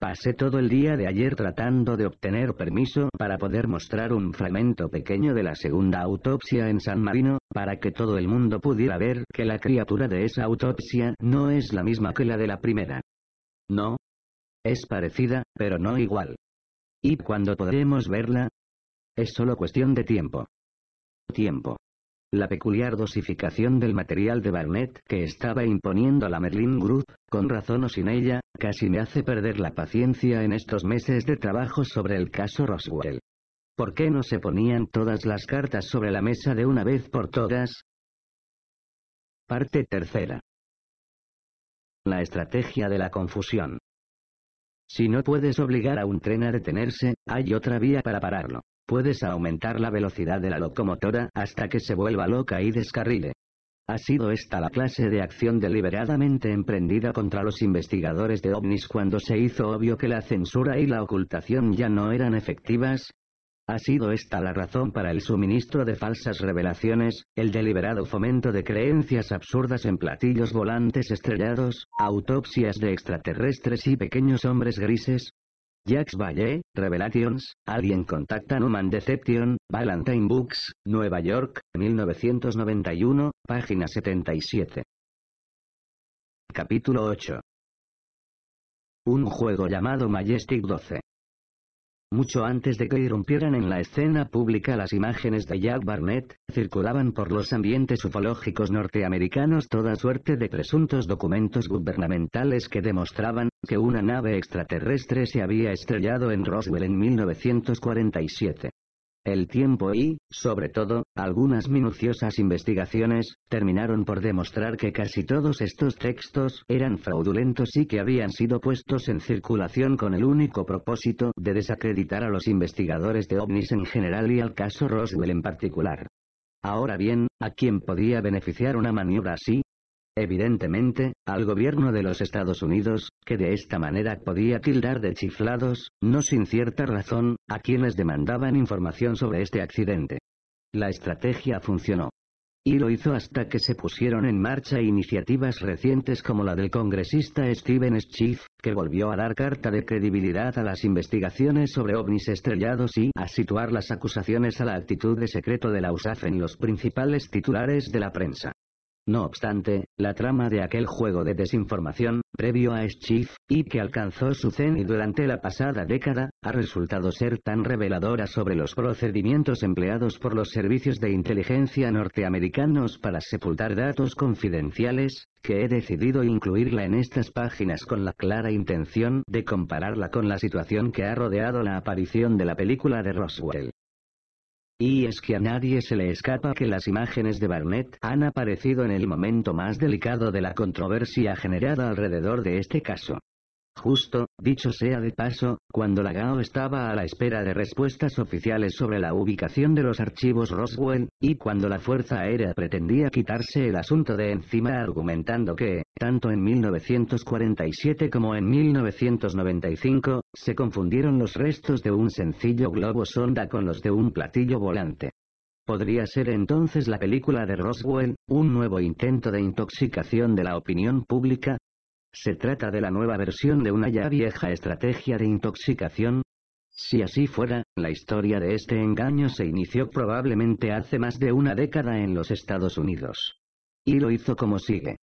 Pasé todo el día de ayer tratando de obtener permiso para poder mostrar un fragmento pequeño de la segunda autopsia en San Marino, para que todo el mundo pudiera ver que la criatura de esa autopsia no es la misma que la de la primera. No. Es parecida, pero no igual. ¿Y cuándo podremos verla? Es solo cuestión de tiempo. Tiempo. La peculiar dosificación del material de Barnett que estaba imponiendo la Merlin Group, con razón o sin ella, casi me hace perder la paciencia en estos meses de trabajo sobre el caso Roswell. ¿Por qué no se ponían todas las cartas sobre la mesa de una vez por todas? Parte tercera. La estrategia de la confusión. Si no puedes obligar a un tren a detenerse, hay otra vía para pararlo puedes aumentar la velocidad de la locomotora hasta que se vuelva loca y descarrile. Ha sido esta la clase de acción deliberadamente emprendida contra los investigadores de ovnis cuando se hizo obvio que la censura y la ocultación ya no eran efectivas. Ha sido esta la razón para el suministro de falsas revelaciones, el deliberado fomento de creencias absurdas en platillos volantes estrellados, autopsias de extraterrestres y pequeños hombres grises, Jax Valley, Revelations, Alguien contacta Human Deception, Valentine Books, Nueva York, 1991, página 77. Capítulo 8. Un juego llamado Majestic 12. Mucho antes de que irrumpieran en la escena pública las imágenes de Jack Barnett, circulaban por los ambientes ufológicos norteamericanos toda suerte de presuntos documentos gubernamentales que demostraban que una nave extraterrestre se había estrellado en Roswell en 1947. El tiempo y, sobre todo, algunas minuciosas investigaciones, terminaron por demostrar que casi todos estos textos eran fraudulentos y que habían sido puestos en circulación con el único propósito de desacreditar a los investigadores de ovnis en general y al caso Roswell en particular. Ahora bien, ¿a quién podía beneficiar una maniobra así? Evidentemente, al gobierno de los Estados Unidos, que de esta manera podía tildar de chiflados, no sin cierta razón, a quienes demandaban información sobre este accidente. La estrategia funcionó. Y lo hizo hasta que se pusieron en marcha iniciativas recientes como la del congresista Steven Schiff, que volvió a dar carta de credibilidad a las investigaciones sobre ovnis estrellados y a situar las acusaciones a la actitud de secreto de la USAF en los principales titulares de la prensa. No obstante, la trama de aquel juego de desinformación, previo a Schiff, y que alcanzó su cenit durante la pasada década, ha resultado ser tan reveladora sobre los procedimientos empleados por los servicios de inteligencia norteamericanos para sepultar datos confidenciales, que he decidido incluirla en estas páginas con la clara intención de compararla con la situación que ha rodeado la aparición de la película de Roswell. Y es que a nadie se le escapa que las imágenes de Barnett han aparecido en el momento más delicado de la controversia generada alrededor de este caso. Justo, dicho sea de paso, cuando la GAO estaba a la espera de respuestas oficiales sobre la ubicación de los archivos Roswell, y cuando la Fuerza Aérea pretendía quitarse el asunto de encima argumentando que, tanto en 1947 como en 1995, se confundieron los restos de un sencillo globo sonda con los de un platillo volante. Podría ser entonces la película de Roswell, un nuevo intento de intoxicación de la opinión pública, se trata de la nueva versión de una ya vieja estrategia de intoxicación. Si así fuera, la historia de este engaño se inició probablemente hace más de una década en los Estados Unidos. Y lo hizo como sigue.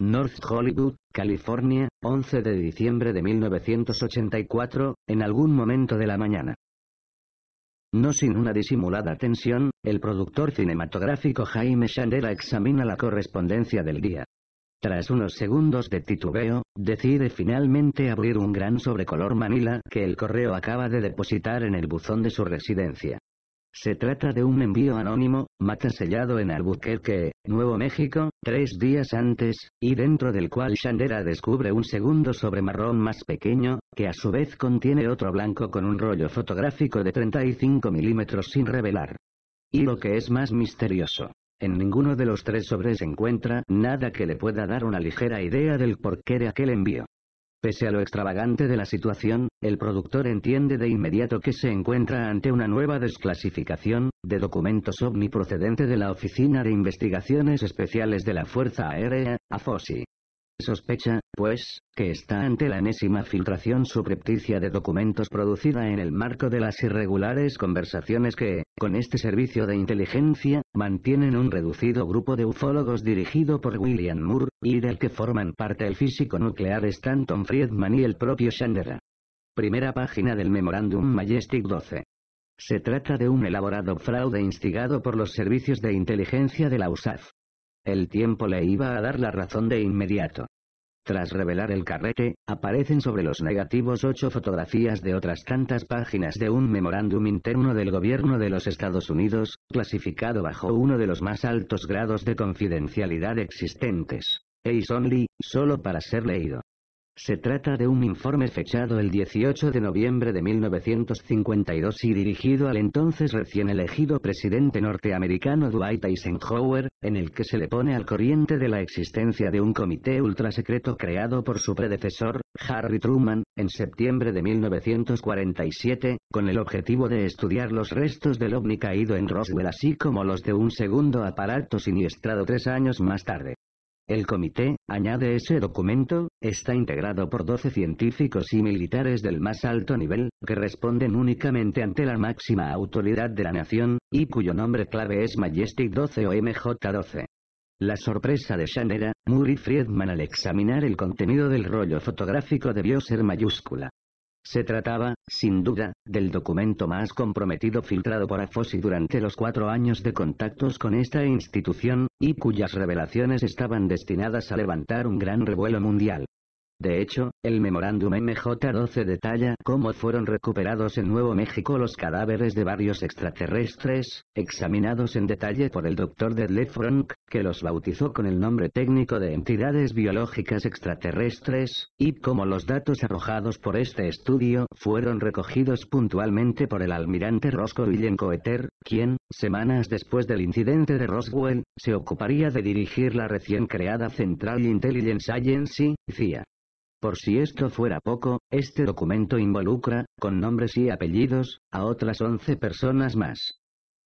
North Hollywood, California, 11 de diciembre de 1984, en algún momento de la mañana. No sin una disimulada tensión, el productor cinematográfico Jaime Chandela examina la correspondencia del día. Tras unos segundos de titubeo, decide finalmente abrir un gran sobrecolor manila que el correo acaba de depositar en el buzón de su residencia. Se trata de un envío anónimo, matasellado en Albuquerque, Nuevo México, tres días antes, y dentro del cual Shandera descubre un segundo sobre marrón más pequeño, que a su vez contiene otro blanco con un rollo fotográfico de 35 milímetros sin revelar. Y lo que es más misterioso, en ninguno de los tres sobres encuentra nada que le pueda dar una ligera idea del porqué de aquel envío. Pese a lo extravagante de la situación, el productor entiende de inmediato que se encuentra ante una nueva desclasificación de documentos OVNI procedente de la Oficina de Investigaciones Especiales de la Fuerza Aérea, AFOSI sospecha, pues, que está ante la enésima filtración suprepticia de documentos producida en el marco de las irregulares conversaciones que, con este servicio de inteligencia, mantienen un reducido grupo de ufólogos dirigido por William Moore, y del que forman parte el físico nuclear Stanton Friedman y el propio Chandra. Primera página del Memorándum Majestic 12. Se trata de un elaborado fraude instigado por los servicios de inteligencia de la USAF el tiempo le iba a dar la razón de inmediato. Tras revelar el carrete, aparecen sobre los negativos ocho fotografías de otras tantas páginas de un memorándum interno del gobierno de los Estados Unidos, clasificado bajo uno de los más altos grados de confidencialidad existentes. Ace only, solo para ser leído. Se trata de un informe fechado el 18 de noviembre de 1952 y dirigido al entonces recién elegido presidente norteamericano Dwight Eisenhower, en el que se le pone al corriente de la existencia de un comité ultrasecreto creado por su predecesor, Harry Truman, en septiembre de 1947, con el objetivo de estudiar los restos del ovni caído en Roswell así como los de un segundo aparato siniestrado tres años más tarde. El comité, añade ese documento, está integrado por 12 científicos y militares del más alto nivel, que responden únicamente ante la máxima autoridad de la nación, y cuyo nombre clave es Majestic 12 o MJ-12. La sorpresa de Shandera, Murray Friedman al examinar el contenido del rollo fotográfico debió ser mayúscula. Se trataba, sin duda, del documento más comprometido filtrado por AFOSI durante los cuatro años de contactos con esta institución, y cuyas revelaciones estaban destinadas a levantar un gran revuelo mundial. De hecho, el memorándum MJ-12 detalla cómo fueron recuperados en Nuevo México los cadáveres de varios extraterrestres, examinados en detalle por el doctor Detlef Frank, que los bautizó con el nombre técnico de entidades biológicas extraterrestres, y cómo los datos arrojados por este estudio fueron recogidos puntualmente por el almirante Roscoe William Coeter, quien, semanas después del incidente de Roswell, se ocuparía de dirigir la recién creada Central Intelligence Agency, CIA. Por si esto fuera poco, este documento involucra, con nombres y apellidos, a otras 11 personas más.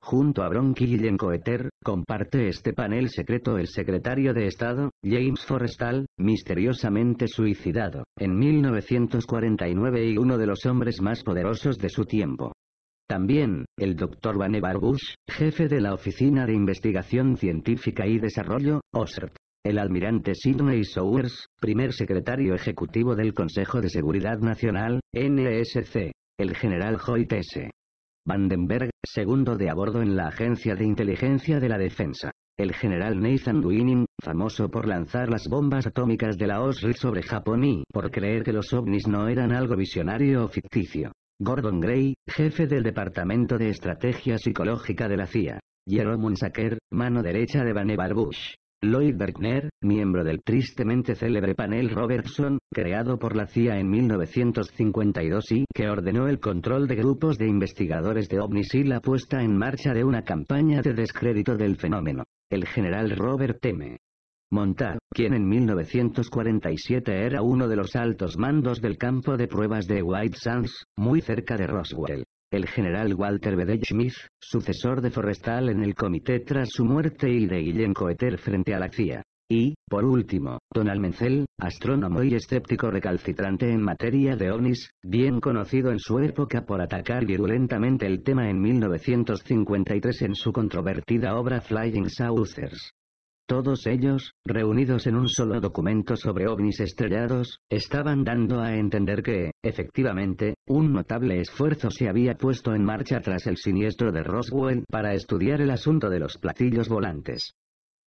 Junto a y y Coeter, comparte este panel secreto el secretario de Estado, James Forrestal, misteriosamente suicidado, en 1949 y uno de los hombres más poderosos de su tiempo. También, el Dr. Vannevar Bush, jefe de la Oficina de Investigación Científica y Desarrollo, OSERT. El almirante Sidney Sowers, primer secretario ejecutivo del Consejo de Seguridad Nacional, NSC. El general Hoyt S. Vandenberg, segundo de a bordo en la Agencia de Inteligencia de la Defensa. El general Nathan Winning, famoso por lanzar las bombas atómicas de la OSRI sobre Japón y por creer que los ovnis no eran algo visionario o ficticio. Gordon Gray, jefe del Departamento de Estrategia Psicológica de la CIA. Jerome Unsaker, mano derecha de Vannevar Bush. Lloyd Bergner, miembro del tristemente célebre panel Robertson, creado por la CIA en 1952 y que ordenó el control de grupos de investigadores de ovnis y la puesta en marcha de una campaña de descrédito del fenómeno. El general Robert M. Montag, quien en 1947 era uno de los altos mandos del campo de pruebas de White Sands, muy cerca de Roswell, el general Walter B. Smith, sucesor de Forrestal en el comité tras su muerte y de Guillén Coeter frente a la CIA. Y, por último, Donald Menzel, astrónomo y escéptico recalcitrante en materia de ovnis, bien conocido en su época por atacar virulentamente el tema en 1953 en su controvertida obra Flying Saucers. Todos ellos, reunidos en un solo documento sobre ovnis estrellados, estaban dando a entender que, efectivamente, un notable esfuerzo se había puesto en marcha tras el siniestro de Roswell para estudiar el asunto de los platillos volantes.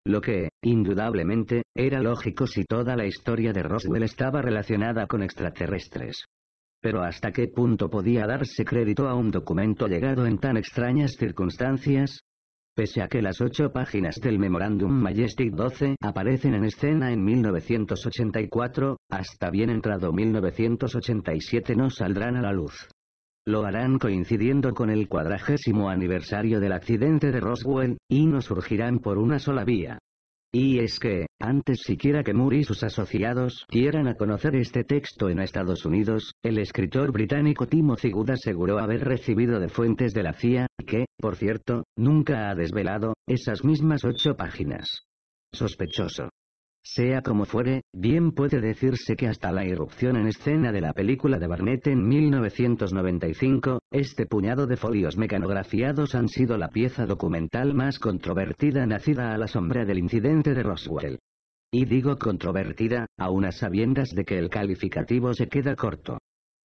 Lo que, indudablemente, era lógico si toda la historia de Roswell estaba relacionada con extraterrestres. Pero ¿hasta qué punto podía darse crédito a un documento llegado en tan extrañas circunstancias? Pese a que las ocho páginas del Memorándum mm. Majestic 12 aparecen en escena en 1984, hasta bien entrado 1987 no saldrán a la luz. Lo harán coincidiendo con el cuadragésimo aniversario del accidente de Roswell, y no surgirán por una sola vía. Y es que, antes siquiera que Moore y sus asociados quieran a conocer este texto en Estados Unidos, el escritor británico Timothy Good aseguró haber recibido de fuentes de la CIA, que, por cierto, nunca ha desvelado, esas mismas ocho páginas. Sospechoso. Sea como fuere, bien puede decirse que hasta la irrupción en escena de la película de Barnett en 1995, este puñado de folios mecanografiados han sido la pieza documental más controvertida nacida a la sombra del incidente de Roswell. Y digo controvertida, aun a sabiendas de que el calificativo se queda corto.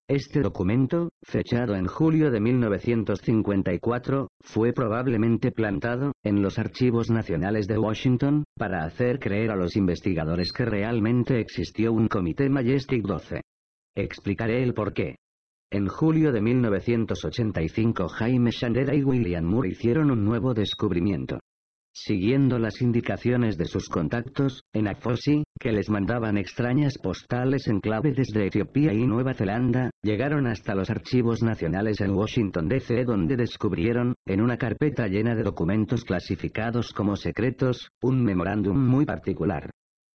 Este documento, fechado en julio de 1954, fue probablemente plantado, en los archivos nacionales de Washington, para hacer creer a los investigadores que realmente existió un comité Majestic 12. Explicaré el porqué. En julio de 1985 Jaime Shandera y William Moore hicieron un nuevo descubrimiento siguiendo las indicaciones de sus contactos, en Afosi, que les mandaban extrañas postales en clave desde Etiopía y Nueva Zelanda, llegaron hasta los archivos nacionales en Washington DC donde descubrieron, en una carpeta llena de documentos clasificados como secretos, un memorándum muy particular.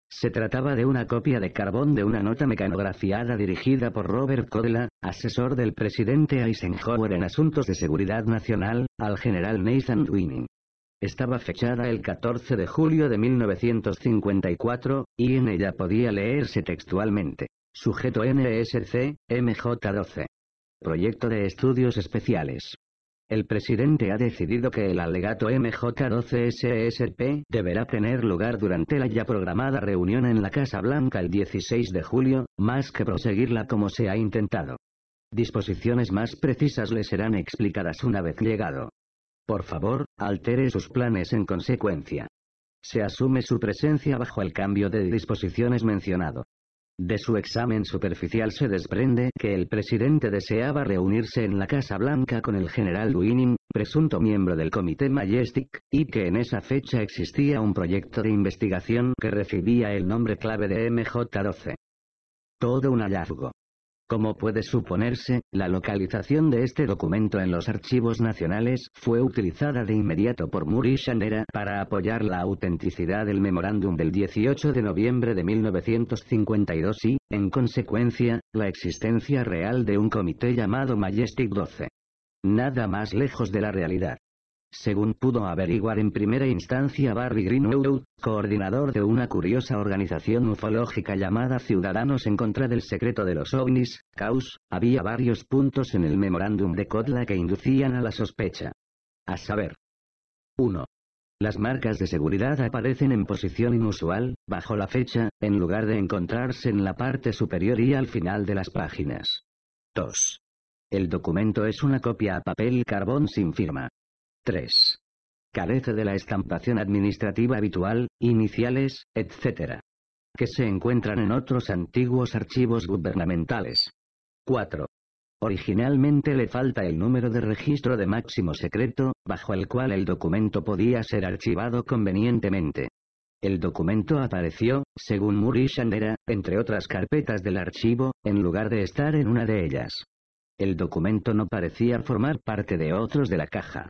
Se trataba de una copia de carbón de una nota mecanografiada dirigida por Robert Codela, asesor del presidente Eisenhower en asuntos de seguridad nacional, al general Nathan Winning. Estaba fechada el 14 de julio de 1954, y en ella podía leerse textualmente. Sujeto NSC, MJ12. Proyecto de Estudios Especiales. El presidente ha decidido que el alegato MJ12SSP deberá tener lugar durante la ya programada reunión en la Casa Blanca el 16 de julio, más que proseguirla como se ha intentado. Disposiciones más precisas le serán explicadas una vez llegado. Por favor, altere sus planes en consecuencia. Se asume su presencia bajo el cambio de disposiciones mencionado. De su examen superficial se desprende que el presidente deseaba reunirse en la Casa Blanca con el general Winning, presunto miembro del Comité Majestic, y que en esa fecha existía un proyecto de investigación que recibía el nombre clave de MJ-12. Todo un hallazgo. Como puede suponerse, la localización de este documento en los archivos nacionales fue utilizada de inmediato por Murray Shandera para apoyar la autenticidad del memorándum del 18 de noviembre de 1952 y, en consecuencia, la existencia real de un comité llamado Majestic 12. Nada más lejos de la realidad. Según pudo averiguar en primera instancia Barry Greenwood, coordinador de una curiosa organización ufológica llamada Ciudadanos en contra del secreto de los ovnis, CAUS, había varios puntos en el memorándum de Kotla que inducían a la sospecha. A saber. 1. Las marcas de seguridad aparecen en posición inusual, bajo la fecha, en lugar de encontrarse en la parte superior y al final de las páginas. 2. El documento es una copia a papel carbón sin firma. 3. Carece de la estampación administrativa habitual, iniciales, etc. Que se encuentran en otros antiguos archivos gubernamentales. 4. Originalmente le falta el número de registro de máximo secreto, bajo el cual el documento podía ser archivado convenientemente. El documento apareció, según Murray Shandera, entre otras carpetas del archivo, en lugar de estar en una de ellas. El documento no parecía formar parte de otros de la caja.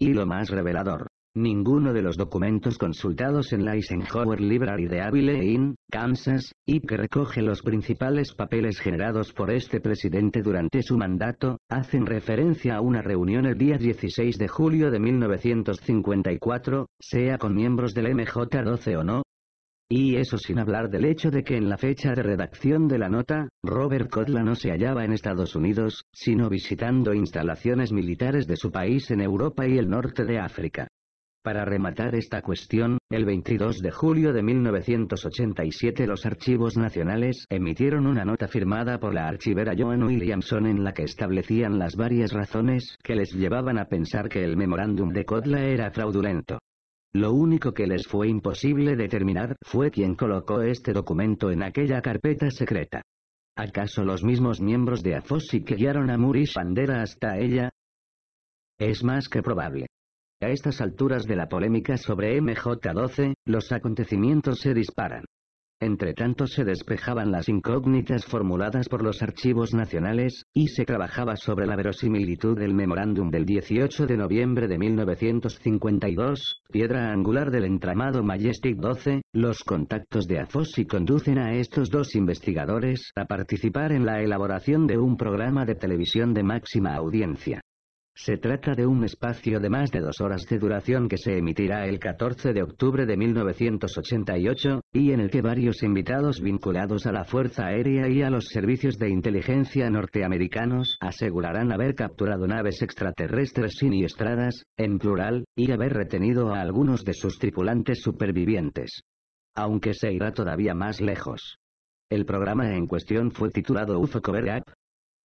Y lo más revelador. Ninguno de los documentos consultados en la Eisenhower Library de Abilene, Kansas, y que recoge los principales papeles generados por este presidente durante su mandato, hacen referencia a una reunión el día 16 de julio de 1954, sea con miembros del MJ-12 o no, y eso sin hablar del hecho de que en la fecha de redacción de la nota, Robert Kotla no se hallaba en Estados Unidos, sino visitando instalaciones militares de su país en Europa y el norte de África. Para rematar esta cuestión, el 22 de julio de 1987 los Archivos Nacionales emitieron una nota firmada por la archivera Joan Williamson en la que establecían las varias razones que les llevaban a pensar que el memorándum de Kotla era fraudulento. Lo único que les fue imposible determinar fue quién colocó este documento en aquella carpeta secreta. ¿Acaso los mismos miembros de AFOSI que guiaron a Muris Bandera hasta ella? Es más que probable. A estas alturas de la polémica sobre MJ-12, los acontecimientos se disparan. Entre tanto se despejaban las incógnitas formuladas por los archivos nacionales, y se trabajaba sobre la verosimilitud del memorándum del 18 de noviembre de 1952, piedra angular del entramado Majestic 12, los contactos de Afosi conducen a estos dos investigadores a participar en la elaboración de un programa de televisión de máxima audiencia. Se trata de un espacio de más de dos horas de duración que se emitirá el 14 de octubre de 1988, y en el que varios invitados vinculados a la Fuerza Aérea y a los servicios de inteligencia norteamericanos asegurarán haber capturado naves extraterrestres siniestradas, en plural, y haber retenido a algunos de sus tripulantes supervivientes. Aunque se irá todavía más lejos. El programa en cuestión fue titulado UFO Cover Up,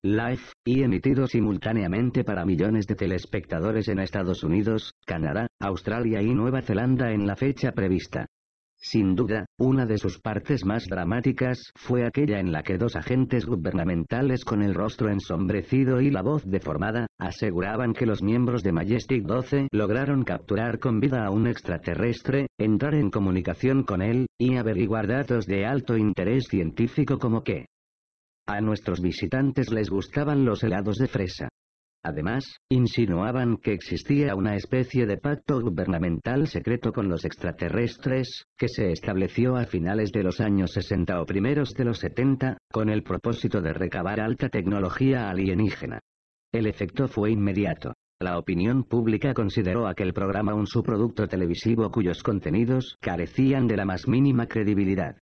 Live, y emitido simultáneamente para millones de telespectadores en Estados Unidos, Canadá, Australia y Nueva Zelanda en la fecha prevista. Sin duda, una de sus partes más dramáticas fue aquella en la que dos agentes gubernamentales con el rostro ensombrecido y la voz deformada, aseguraban que los miembros de Majestic 12 lograron capturar con vida a un extraterrestre, entrar en comunicación con él, y averiguar datos de alto interés científico como que, a nuestros visitantes les gustaban los helados de fresa. Además, insinuaban que existía una especie de pacto gubernamental secreto con los extraterrestres, que se estableció a finales de los años 60 o primeros de los 70, con el propósito de recabar alta tecnología alienígena. El efecto fue inmediato. La opinión pública consideró aquel programa un subproducto televisivo cuyos contenidos carecían de la más mínima credibilidad.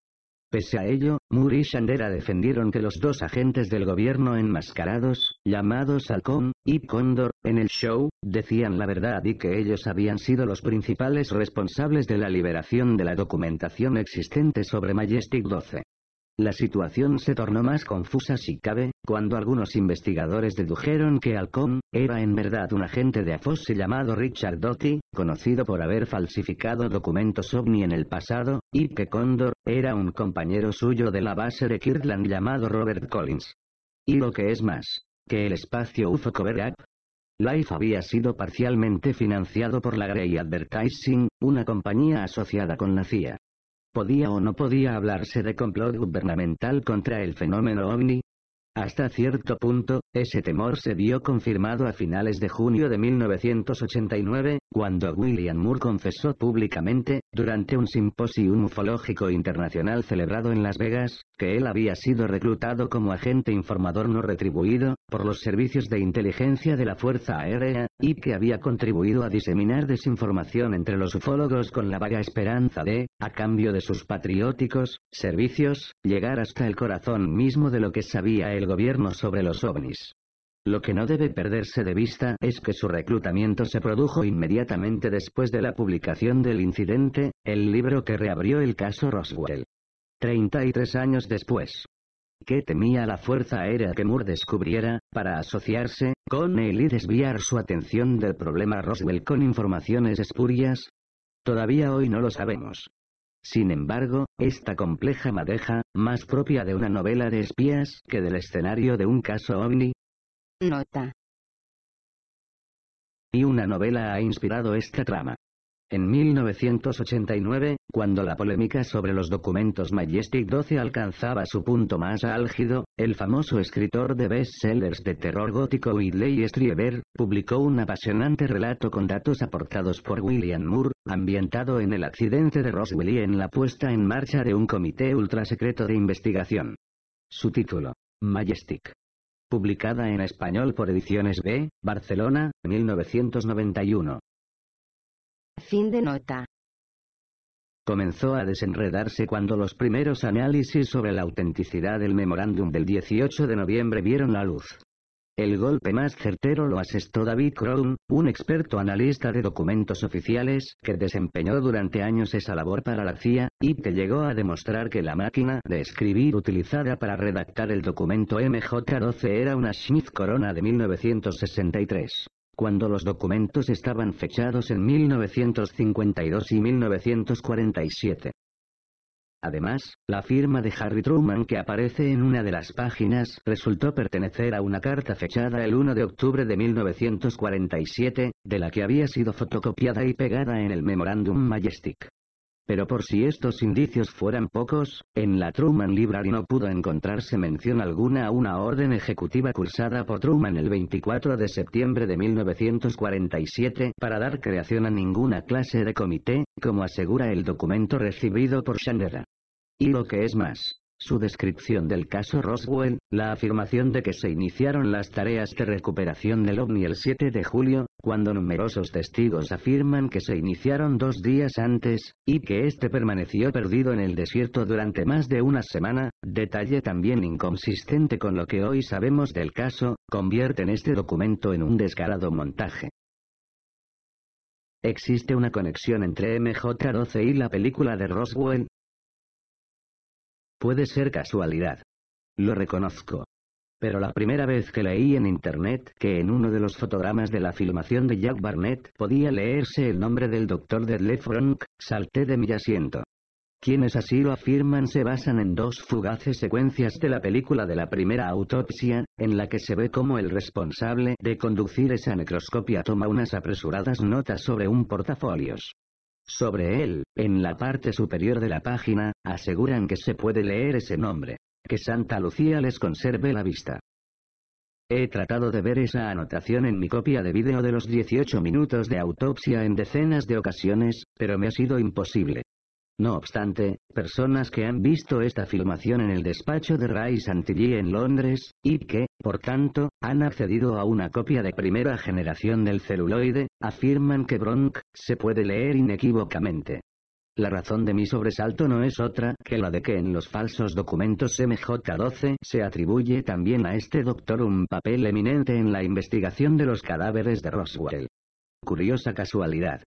Pese a ello, Moore y Shandera defendieron que los dos agentes del gobierno enmascarados, llamados Halcón y Condor, en el show, decían la verdad y que ellos habían sido los principales responsables de la liberación de la documentación existente sobre Majestic 12. La situación se tornó más confusa si cabe, cuando algunos investigadores dedujeron que Alcón, era en verdad un agente de Afosse llamado Richard Doty, conocido por haber falsificado documentos ovni en el pasado, y que Condor, era un compañero suyo de la base de Kirtland llamado Robert Collins. Y lo que es más, que el espacio UFO Cover Up, Life había sido parcialmente financiado por la Grey Advertising, una compañía asociada con la CIA podía o no podía hablarse de complot gubernamental contra el fenómeno ovni, hasta cierto punto, ese temor se vio confirmado a finales de junio de 1989, cuando William Moore confesó públicamente, durante un simposio ufológico internacional celebrado en Las Vegas, que él había sido reclutado como agente informador no retribuido, por los servicios de inteligencia de la Fuerza Aérea, y que había contribuido a diseminar desinformación entre los ufólogos con la vaga esperanza de, a cambio de sus patrióticos, servicios, llegar hasta el corazón mismo de lo que sabía él gobierno sobre los ovnis. Lo que no debe perderse de vista es que su reclutamiento se produjo inmediatamente después de la publicación del incidente, el libro que reabrió el caso Roswell. 33 años después. ¿Qué temía la Fuerza Aérea que Moore descubriera, para asociarse, con él y desviar su atención del problema Roswell con informaciones espurias? Todavía hoy no lo sabemos. Sin embargo, esta compleja madeja, más propia de una novela de espías que del escenario de un caso ovni. Nota. Y una novela ha inspirado esta trama. En 1989, cuando la polémica sobre los documentos Majestic 12 alcanzaba su punto más álgido, el famoso escritor de bestsellers de terror gótico Whitley Strieber, publicó un apasionante relato con datos aportados por William Moore, ambientado en el accidente de Roswell y en la puesta en marcha de un comité ultrasecreto de investigación. Su título, Majestic. Publicada en español por Ediciones B, Barcelona, 1991.
Fin de nota.
Comenzó a desenredarse cuando los primeros análisis sobre la autenticidad del memorándum del 18 de noviembre vieron la luz. El golpe más certero lo asestó David Crown, un experto analista de documentos oficiales que desempeñó durante años esa labor para la CIA, y que llegó a demostrar que la máquina de escribir utilizada para redactar el documento MJ-12 era una Smith Corona de 1963 cuando los documentos estaban fechados en 1952 y 1947. Además, la firma de Harry Truman que aparece en una de las páginas resultó pertenecer a una carta fechada el 1 de octubre de 1947, de la que había sido fotocopiada y pegada en el Memorándum Majestic. Pero por si estos indicios fueran pocos, en la Truman Library no pudo encontrarse mención alguna a una orden ejecutiva cursada por Truman el 24 de septiembre de 1947 para dar creación a ninguna clase de comité, como asegura el documento recibido por Shandera. Y lo que es más, su descripción del caso Roswell, la afirmación de que se iniciaron las tareas de recuperación del ovni el 7 de julio, cuando numerosos testigos afirman que se iniciaron dos días antes, y que este permaneció perdido en el desierto durante más de una semana, detalle también inconsistente con lo que hoy sabemos del caso, convierten este documento en un descarado montaje. Existe una conexión entre MJ-12 y la película de Roswell, Puede ser casualidad. Lo reconozco. Pero la primera vez que leí en internet que en uno de los fotogramas de la filmación de Jack Barnett podía leerse el nombre del doctor de Frank, salté de mi asiento. Quienes así lo afirman se basan en dos fugaces secuencias de la película de la primera autopsia, en la que se ve cómo el responsable de conducir esa necroscopia toma unas apresuradas notas sobre un portafolios. Sobre él, en la parte superior de la página, aseguran que se puede leer ese nombre. Que Santa Lucía les conserve la vista. He tratado de ver esa anotación en mi copia de vídeo de los 18 minutos de autopsia en decenas de ocasiones, pero me ha sido imposible. No obstante, personas que han visto esta filmación en el despacho de Ray Santilly en Londres, y que, por tanto, han accedido a una copia de primera generación del celuloide, afirman que Bronk se puede leer inequívocamente. La razón de mi sobresalto no es otra que la de que en los falsos documentos MJ-12 se atribuye también a este doctor un papel eminente en la investigación de los cadáveres de Roswell. Curiosa casualidad.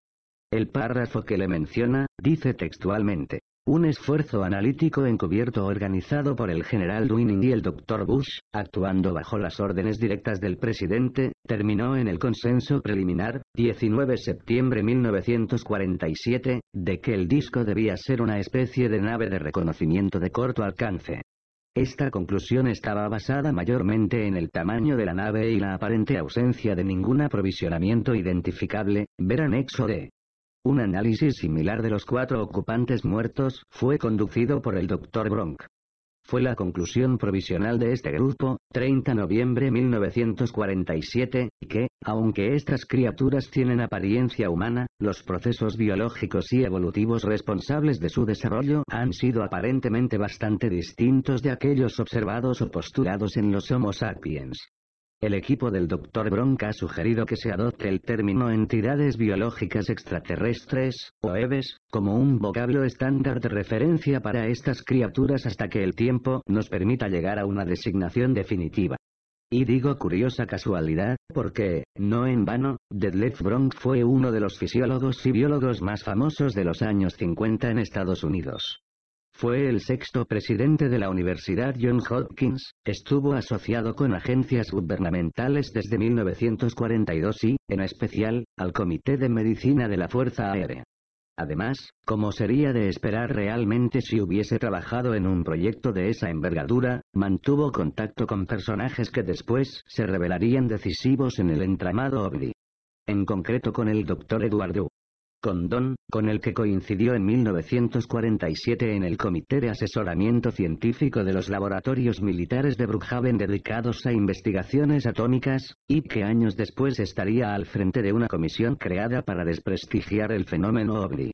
El párrafo que le menciona, dice textualmente, un esfuerzo analítico encubierto organizado por el general Dwining y el doctor Bush, actuando bajo las órdenes directas del presidente, terminó en el consenso preliminar, 19 de septiembre 1947, de que el disco debía ser una especie de nave de reconocimiento de corto alcance. Esta conclusión estaba basada mayormente en el tamaño de la nave y la aparente ausencia de ningún aprovisionamiento identificable, ver anexo de. Un análisis similar de los cuatro ocupantes muertos fue conducido por el Dr. Bronk. Fue la conclusión provisional de este grupo, 30 noviembre 1947, que, aunque estas criaturas tienen apariencia humana, los procesos biológicos y evolutivos responsables de su desarrollo han sido aparentemente bastante distintos de aquellos observados o postulados en los Homo sapiens. El equipo del Dr. Bronk ha sugerido que se adopte el término entidades biológicas extraterrestres, o EVES, como un vocablo estándar de referencia para estas criaturas hasta que el tiempo nos permita llegar a una designación definitiva. Y digo curiosa casualidad, porque, no en vano, Detlef Bronk fue uno de los fisiólogos y biólogos más famosos de los años 50 en Estados Unidos. Fue el sexto presidente de la Universidad John Hopkins, estuvo asociado con agencias gubernamentales desde 1942 y, en especial, al Comité de Medicina de la Fuerza Aérea. Además, como sería de esperar realmente si hubiese trabajado en un proyecto de esa envergadura, mantuvo contacto con personajes que después se revelarían decisivos en el entramado Obli. En concreto con el Dr. Eduardo Condón, con el que coincidió en 1947 en el Comité de Asesoramiento Científico de los Laboratorios Militares de Brookhaven dedicados a investigaciones atómicas, y que años después estaría al frente de una comisión creada para desprestigiar el fenómeno OVNI.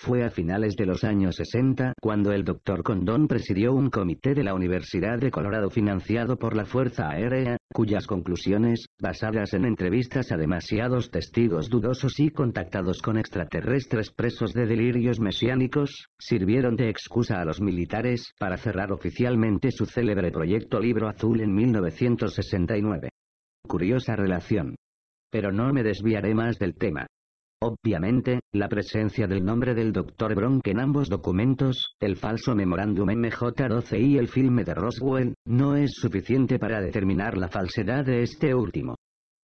Fue a finales de los años 60 cuando el Dr. Condón presidió un comité de la Universidad de Colorado financiado por la Fuerza Aérea, cuyas conclusiones, basadas en entrevistas a demasiados testigos dudosos y contactados con extraterrestres presos de delirios mesiánicos, sirvieron de excusa a los militares para cerrar oficialmente su célebre proyecto Libro Azul en 1969. Curiosa relación. Pero no me desviaré más del tema. Obviamente, la presencia del nombre del Dr. Bronk en ambos documentos, el falso memorándum MJ-12 y el filme de Roswell, no es suficiente para determinar la falsedad de este último.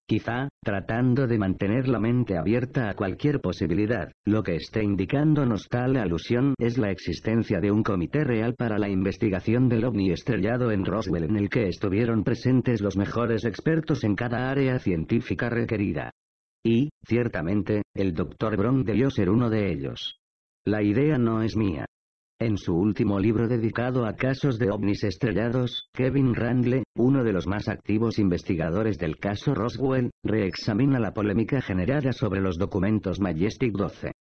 Quizá, tratando de mantener la mente abierta a cualquier posibilidad, lo que esté indicándonos tal alusión es la existencia de un comité real para la investigación del ovni estrellado en Roswell en el que estuvieron presentes los mejores expertos en cada área científica requerida. Y, ciertamente, el Dr. Brown debió ser uno de ellos. La idea no es mía. En su último libro dedicado a casos de ovnis estrellados, Kevin Randle, uno de los más activos investigadores del caso Roswell, reexamina la polémica generada sobre los documentos Majestic 12.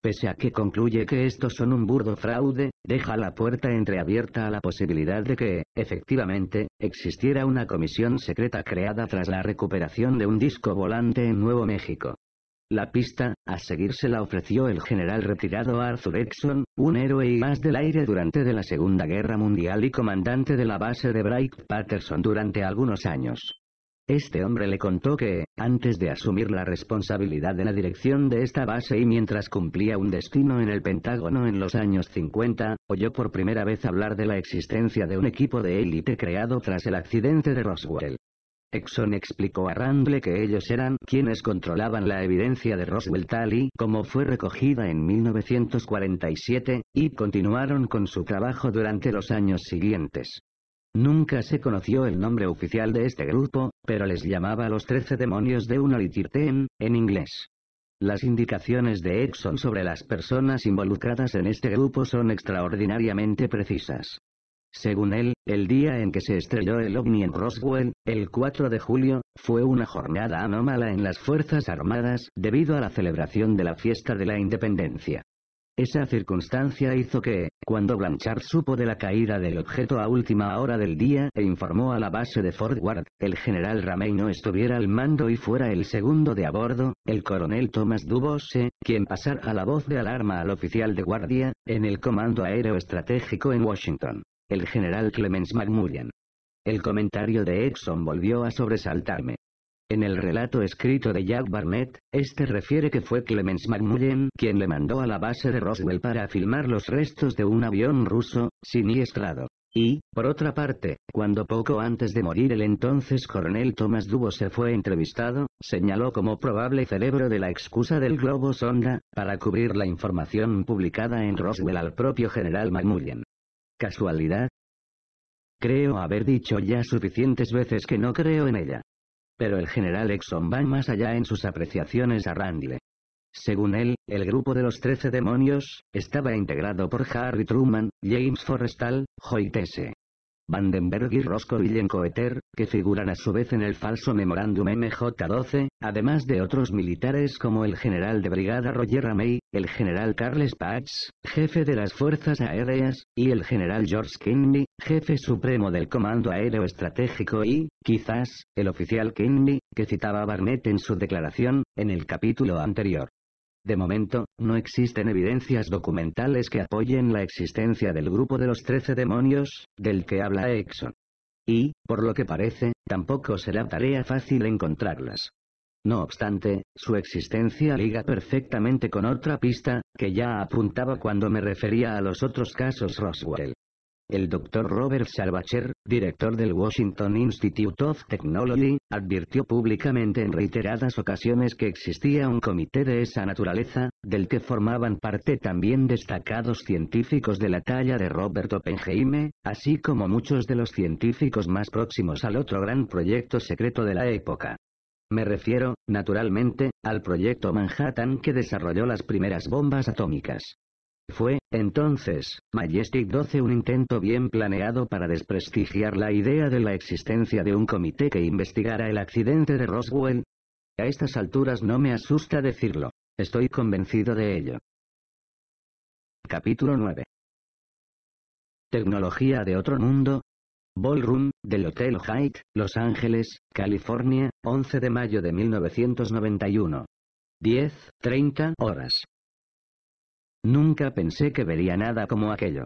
Pese a que concluye que estos son un burdo fraude, deja la puerta entreabierta a la posibilidad de que, efectivamente, existiera una comisión secreta creada tras la recuperación de un disco volante en Nuevo México. La pista, a seguir se la ofreció el general retirado Arthur Exxon, un héroe y más del aire durante de la Segunda Guerra Mundial y comandante de la base de Bright Patterson durante algunos años. Este hombre le contó que, antes de asumir la responsabilidad de la dirección de esta base y mientras cumplía un destino en el Pentágono en los años 50, oyó por primera vez hablar de la existencia de un equipo de élite creado tras el accidente de Roswell. Exxon explicó a Randle que ellos eran quienes controlaban la evidencia de Roswell tal y como fue recogida en 1947, y continuaron con su trabajo durante los años siguientes. Nunca se conoció el nombre oficial de este grupo, pero les llamaba los Trece Demonios de Unolitirten, en inglés. Las indicaciones de Exxon sobre las personas involucradas en este grupo son extraordinariamente precisas. Según él, el día en que se estrelló el ovni en Roswell, el 4 de julio, fue una jornada anómala en las Fuerzas Armadas debido a la celebración de la fiesta de la independencia. Esa circunstancia hizo que, cuando Blanchard supo de la caída del objeto a última hora del día e informó a la base de Fort Ward, el general Ramey no estuviera al mando y fuera el segundo de a bordo, el coronel Thomas Dubose, quien pasara la voz de alarma al oficial de guardia, en el Comando Aéreo Estratégico en Washington. El general Clemens McMullian. El comentario de Exxon volvió a sobresaltarme. En el relato escrito de Jack Barnett, este refiere que fue Clemens McMullen quien le mandó a la base de Roswell para filmar los restos de un avión ruso, siniestrado. Y, por otra parte, cuando poco antes de morir el entonces coronel Thomas Dubo se fue entrevistado, señaló como probable cerebro de la excusa del globo sonda, para cubrir la información publicada en Roswell al propio general McMullen. ¿Casualidad? Creo haber dicho ya suficientes veces que no creo en ella. Pero el general Exxon va más allá en sus apreciaciones a Randle. Según él, el grupo de los Trece Demonios, estaba integrado por Harry Truman, James Forrestal, Hoyt Vandenberg y Roscoe y Coeter, que figuran a su vez en el falso memorándum MJ-12, además de otros militares como el general de brigada Roger Ramey, el general Carles Patch, jefe de las fuerzas aéreas, y el general George Kinney, jefe supremo del Comando Aéreo Estratégico y, quizás, el oficial Kinney, que citaba Barnett en su declaración, en el capítulo anterior. De momento, no existen evidencias documentales que apoyen la existencia del grupo de los trece demonios, del que habla Exxon. Y, por lo que parece, tampoco será tarea fácil encontrarlas. No obstante, su existencia liga perfectamente con otra pista, que ya apuntaba cuando me refería a los otros casos Roswell. El doctor Robert Salvacher, director del Washington Institute of Technology, advirtió públicamente en reiteradas ocasiones que existía un comité de esa naturaleza, del que formaban parte también destacados científicos de la talla de Robert Oppenheimer, así como muchos de los científicos más próximos al otro gran proyecto secreto de la época. Me refiero, naturalmente, al proyecto Manhattan que desarrolló las primeras bombas atómicas. Fue, entonces, Majestic 12 un intento bien planeado para desprestigiar la idea de la existencia de un comité que investigara el accidente de Roswell. A estas alturas no me asusta decirlo, estoy convencido de ello. Capítulo 9. Tecnología de otro mundo. Ballroom, del Hotel Hyatt, Los Ángeles, California, 11 de mayo de 1991. 10, 30 horas. Nunca pensé que vería nada como aquello.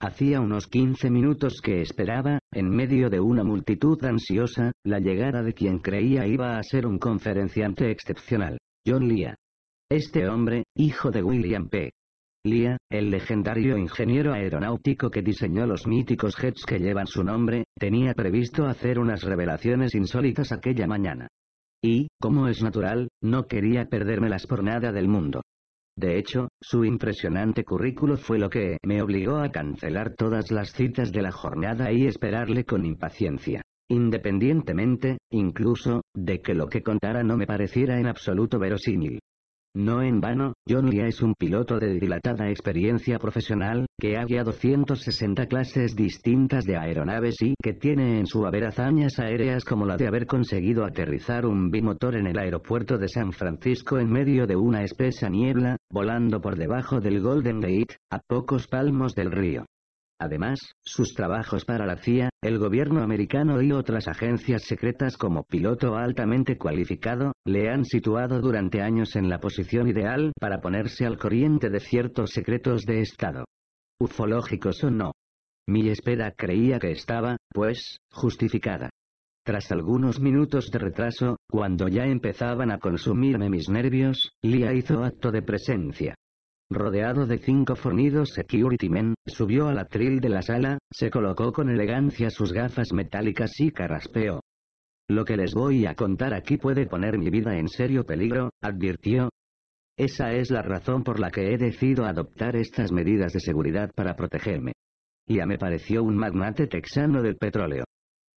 Hacía unos 15 minutos que esperaba, en medio de una multitud ansiosa, la llegada de quien creía iba a ser un conferenciante excepcional, John Lea. Este hombre, hijo de William P. Lea, el legendario ingeniero aeronáutico que diseñó los míticos jets que llevan su nombre, tenía previsto hacer unas revelaciones insólitas aquella mañana. Y, como es natural, no quería perdérmelas por nada del mundo. De hecho, su impresionante currículo fue lo que me obligó a cancelar todas las citas de la jornada y esperarle con impaciencia. Independientemente, incluso, de que lo que contara no me pareciera en absoluto verosímil. No en vano, John es un piloto de dilatada experiencia profesional, que ha guiado 160 clases distintas de aeronaves y que tiene en su haber hazañas aéreas como la de haber conseguido aterrizar un bimotor en el aeropuerto de San Francisco en medio de una espesa niebla, volando por debajo del Golden Gate, a pocos palmos del río. Además, sus trabajos para la CIA, el gobierno americano y otras agencias secretas como piloto altamente cualificado, le han situado durante años en la posición ideal para ponerse al corriente de ciertos secretos de Estado. Ufológicos o no. Mi espera creía que estaba, pues, justificada. Tras algunos minutos de retraso, cuando ya empezaban a consumirme mis nervios, Lia hizo acto de presencia rodeado de cinco fornidos security men, subió al atril de la sala, se colocó con elegancia sus gafas metálicas y carraspeó. Lo que les voy a contar aquí puede poner mi vida en serio peligro, advirtió. Esa es la razón por la que he decidido adoptar estas medidas de seguridad para protegerme. Ya me pareció un magnate texano del petróleo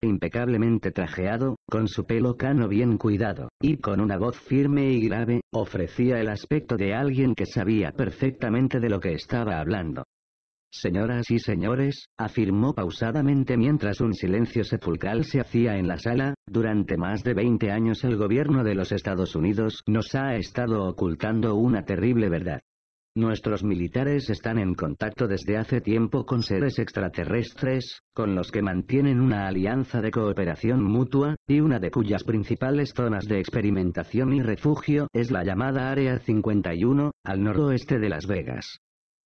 impecablemente trajeado, con su pelo cano bien cuidado, y con una voz firme y grave, ofrecía el aspecto de alguien que sabía perfectamente de lo que estaba hablando. Señoras y señores, afirmó pausadamente mientras un silencio sepulcral se hacía en la sala, durante más de 20 años el gobierno de los Estados Unidos nos ha estado ocultando una terrible verdad. Nuestros militares están en contacto desde hace tiempo con seres extraterrestres, con los que mantienen una alianza de cooperación mutua, y una de cuyas principales zonas de experimentación y refugio es la llamada Área 51, al noroeste de Las Vegas.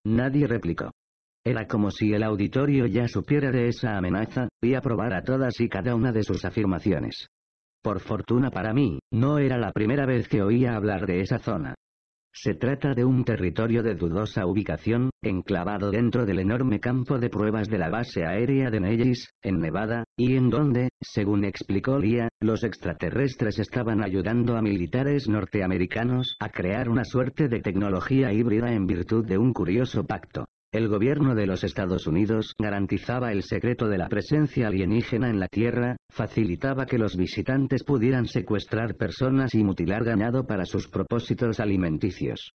Nadie replicó. Era como si el auditorio ya supiera de esa amenaza, y aprobara todas y cada una de sus afirmaciones. Por fortuna para mí, no era la primera vez que oía hablar de esa zona. Se trata de un territorio de dudosa ubicación, enclavado dentro del enorme campo de pruebas de la base aérea de Nellis, en Nevada, y en donde, según explicó Lía, los extraterrestres estaban ayudando a militares norteamericanos a crear una suerte de tecnología híbrida en virtud de un curioso pacto. El gobierno de los Estados Unidos garantizaba el secreto de la presencia alienígena en la Tierra, facilitaba que los visitantes pudieran secuestrar personas y mutilar ganado para sus propósitos alimenticios.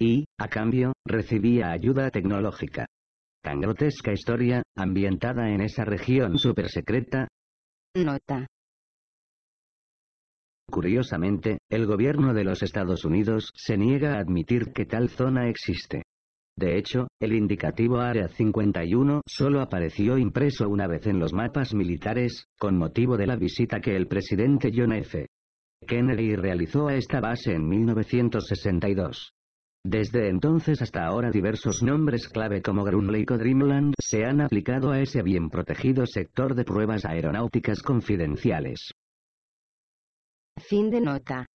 Y, a cambio, recibía ayuda tecnológica. Tan grotesca historia, ambientada en esa región supersecreta. Nota. Curiosamente, el gobierno de los Estados Unidos se niega a admitir que tal zona existe. De hecho, el indicativo Área 51 solo apareció impreso una vez en los mapas militares, con motivo de la visita que el presidente John F. Kennedy realizó a esta base en 1962. Desde entonces hasta ahora diversos nombres clave como Lake o Dreamland se han aplicado a ese bien protegido sector de pruebas aeronáuticas confidenciales.
Fin de nota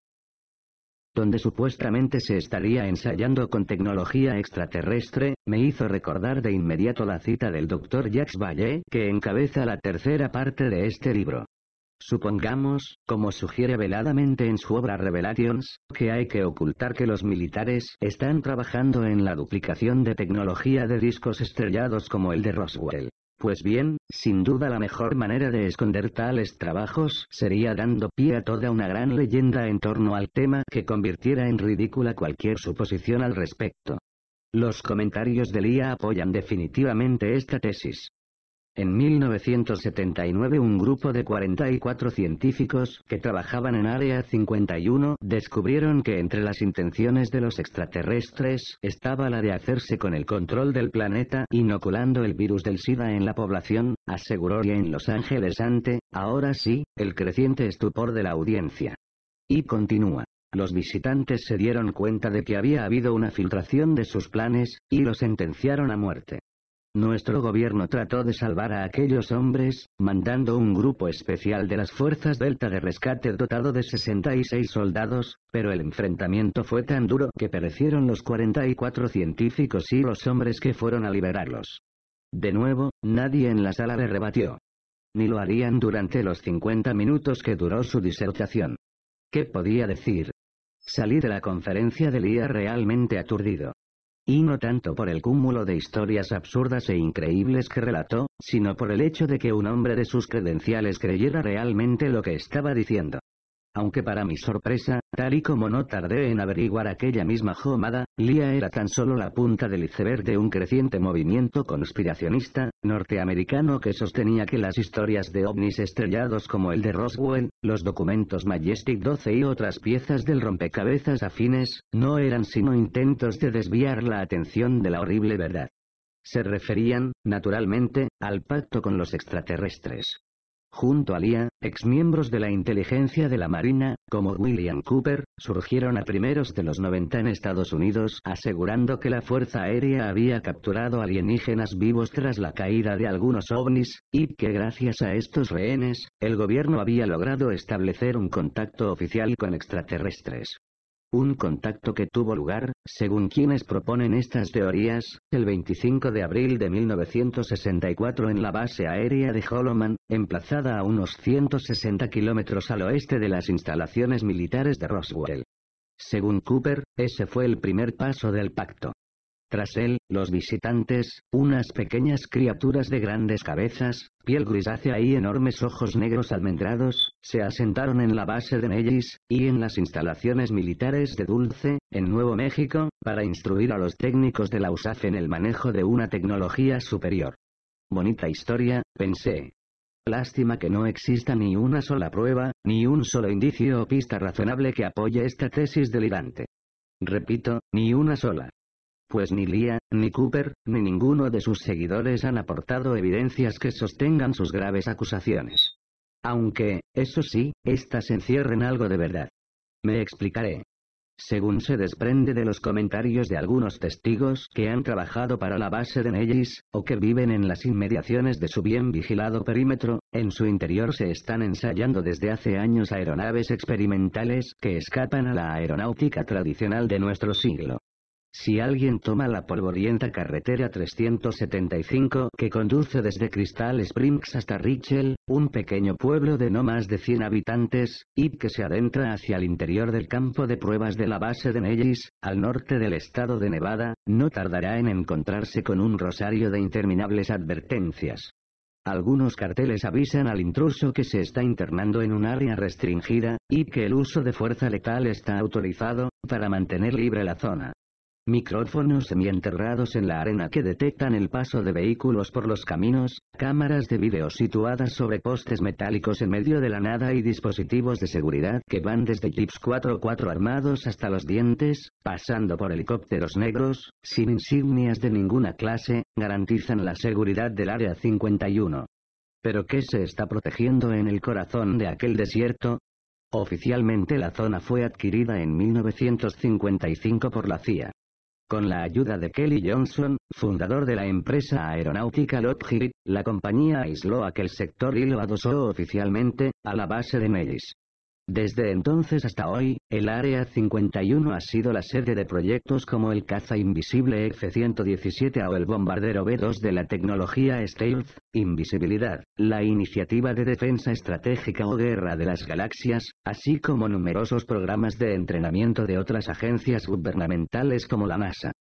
donde supuestamente se estaría ensayando con tecnología extraterrestre, me hizo recordar de inmediato la cita del doctor Jacques Vallée que encabeza la tercera parte de este libro. Supongamos, como sugiere veladamente en su obra Revelations, que hay que ocultar que los militares están trabajando en la duplicación de tecnología de discos estrellados como el de Roswell. Pues bien, sin duda la mejor manera de esconder tales trabajos sería dando pie a toda una gran leyenda en torno al tema que convirtiera en ridícula cualquier suposición al respecto. Los comentarios de Lía apoyan definitivamente esta tesis. En 1979 un grupo de 44 científicos que trabajaban en Área 51 descubrieron que entre las intenciones de los extraterrestres estaba la de hacerse con el control del planeta inoculando el virus del SIDA en la población, aseguró y en Los Ángeles ante, ahora sí, el creciente estupor de la audiencia. Y continúa. Los visitantes se dieron cuenta de que había habido una filtración de sus planes, y lo sentenciaron a muerte. Nuestro gobierno trató de salvar a aquellos hombres, mandando un grupo especial de las Fuerzas Delta de rescate dotado de 66 soldados, pero el enfrentamiento fue tan duro que perecieron los 44 científicos y los hombres que fueron a liberarlos. De nuevo, nadie en la sala le rebatió. Ni lo harían durante los 50 minutos que duró su disertación. ¿Qué podía decir? Salí de la conferencia del día realmente aturdido y no tanto por el cúmulo de historias absurdas e increíbles que relató, sino por el hecho de que un hombre de sus credenciales creyera realmente lo que estaba diciendo. Aunque para mi sorpresa, tal y como no tardé en averiguar aquella misma jomada, Lía era tan solo la punta del iceberg de un creciente movimiento conspiracionista, norteamericano que sostenía que las historias de ovnis estrellados como el de Roswell, los documentos Majestic 12 y otras piezas del rompecabezas afines, no eran sino intentos de desviar la atención de la horrible verdad. Se referían, naturalmente, al pacto con los extraterrestres. Junto a Lia, exmiembros de la inteligencia de la Marina, como William Cooper, surgieron a primeros de los 90 en Estados Unidos asegurando que la Fuerza Aérea había capturado alienígenas vivos tras la caída de algunos ovnis, y que gracias a estos rehenes, el gobierno había logrado establecer un contacto oficial con extraterrestres un contacto que tuvo lugar, según quienes proponen estas teorías, el 25 de abril de 1964 en la base aérea de Holloman, emplazada a unos 160 kilómetros al oeste de las instalaciones militares de Roswell. Según Cooper, ese fue el primer paso del pacto. Tras él, los visitantes, unas pequeñas criaturas de grandes cabezas, piel grisácea y enormes ojos negros almendrados, se asentaron en la base de Mellis, y en las instalaciones militares de Dulce, en Nuevo México, para instruir a los técnicos de la USAF en el manejo de una tecnología superior. Bonita historia, pensé. Lástima que no exista ni una sola prueba, ni un solo indicio o pista razonable que apoye esta tesis delirante. Repito, ni una sola pues ni Lía, ni Cooper, ni ninguno de sus seguidores han aportado evidencias que sostengan sus graves acusaciones. Aunque, eso sí, éstas encierren algo de verdad. Me explicaré. Según se desprende de los comentarios de algunos testigos que han trabajado para la base de Nellis, o que viven en las inmediaciones de su bien vigilado perímetro, en su interior se están ensayando desde hace años aeronaves experimentales que escapan a la aeronáutica tradicional de nuestro siglo. Si alguien toma la polvorienta carretera 375 que conduce desde Crystal Springs hasta Richel, un pequeño pueblo de no más de 100 habitantes, y que se adentra hacia el interior del campo de pruebas de la base de Nellis, al norte del estado de Nevada, no tardará en encontrarse con un rosario de interminables advertencias. Algunos carteles avisan al intruso que se está internando en un área restringida, y que el uso de fuerza letal está autorizado, para mantener libre la zona micrófonos semienterrados en la arena que detectan el paso de vehículos por los caminos, cámaras de vídeo situadas sobre postes metálicos en medio de la nada y dispositivos de seguridad que van desde chips 4 4 armados hasta los dientes, pasando por helicópteros negros, sin insignias de ninguna clase, garantizan la seguridad del Área 51. ¿Pero qué se está protegiendo en el corazón de aquel desierto? Oficialmente la zona fue adquirida en 1955 por la CIA. Con la ayuda de Kelly Johnson, fundador de la empresa aeronáutica Lockheed, la compañía aisló aquel sector y lo adosó oficialmente, a la base de Melis. Desde entonces hasta hoy, el Área 51 ha sido la sede de proyectos como el caza invisible F-117 o el bombardero B-2 de la tecnología Stealth, Invisibilidad, la Iniciativa de Defensa Estratégica o Guerra de las Galaxias, así como numerosos programas de entrenamiento de otras agencias gubernamentales como la NASA.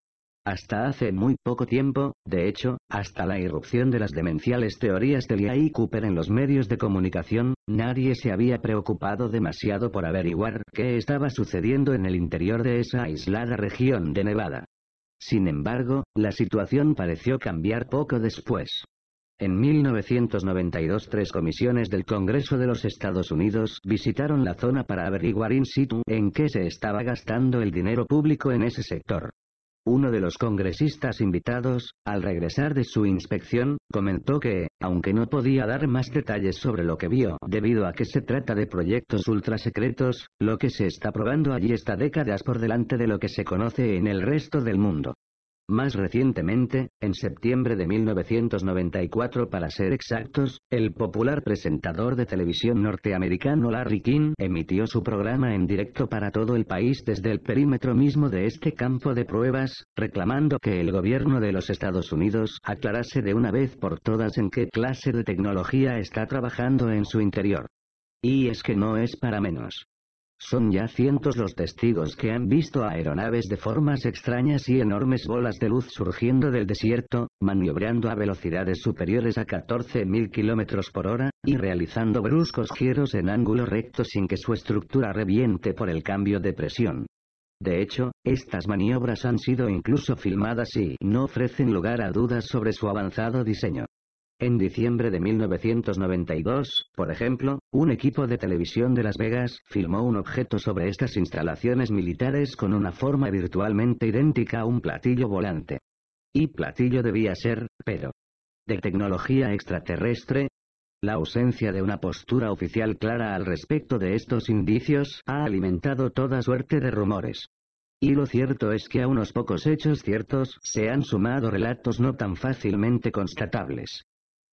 Hasta hace muy poco tiempo, de hecho, hasta la irrupción de las demenciales teorías de Lia y Cooper en los medios de comunicación, nadie se había preocupado demasiado por averiguar qué estaba sucediendo en el interior de esa aislada región de Nevada. Sin embargo, la situación pareció cambiar poco después. En 1992 tres comisiones del Congreso de los Estados Unidos visitaron la zona para averiguar in situ en qué se estaba gastando el dinero público en ese sector. Uno de los congresistas invitados, al regresar de su inspección, comentó que, aunque no podía dar más detalles sobre lo que vio debido a que se trata de proyectos ultrasecretos, lo que se está probando allí está décadas por delante de lo que se conoce en el resto del mundo. Más recientemente, en septiembre de 1994 para ser exactos, el popular presentador de televisión norteamericano Larry King emitió su programa en directo para todo el país desde el perímetro mismo de este campo de pruebas, reclamando que el gobierno de los Estados Unidos aclarase de una vez por todas en qué clase de tecnología está trabajando en su interior. Y es que no es para menos. Son ya cientos los testigos que han visto aeronaves de formas extrañas y enormes bolas de luz surgiendo del desierto, maniobrando a velocidades superiores a 14.000 km por hora, y realizando bruscos giros en ángulo recto sin que su estructura reviente por el cambio de presión. De hecho, estas maniobras han sido incluso filmadas y no ofrecen lugar a dudas sobre su avanzado diseño. En diciembre de 1992, por ejemplo, un equipo de televisión de Las Vegas filmó un objeto sobre estas instalaciones militares con una forma virtualmente idéntica a un platillo volante. Y platillo debía ser, pero... ¿De tecnología extraterrestre? La ausencia de una postura oficial clara al respecto de estos indicios ha alimentado toda suerte de rumores. Y lo cierto es que a unos pocos hechos ciertos se han sumado relatos no tan fácilmente constatables.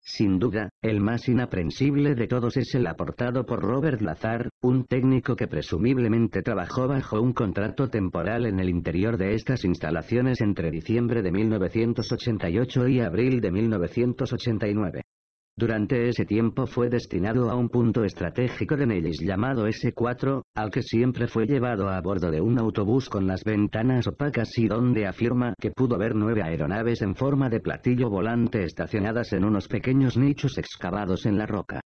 Sin duda, el más inaprensible de todos es el aportado por Robert Lazar, un técnico que presumiblemente trabajó bajo un contrato temporal en el interior de estas instalaciones entre diciembre de 1988 y abril de 1989. Durante ese tiempo fue destinado a un punto estratégico de Nellis llamado S4, al que siempre fue llevado a bordo de un autobús con las ventanas opacas y donde afirma que pudo ver nueve aeronaves en forma de platillo volante estacionadas en unos pequeños nichos excavados en la roca.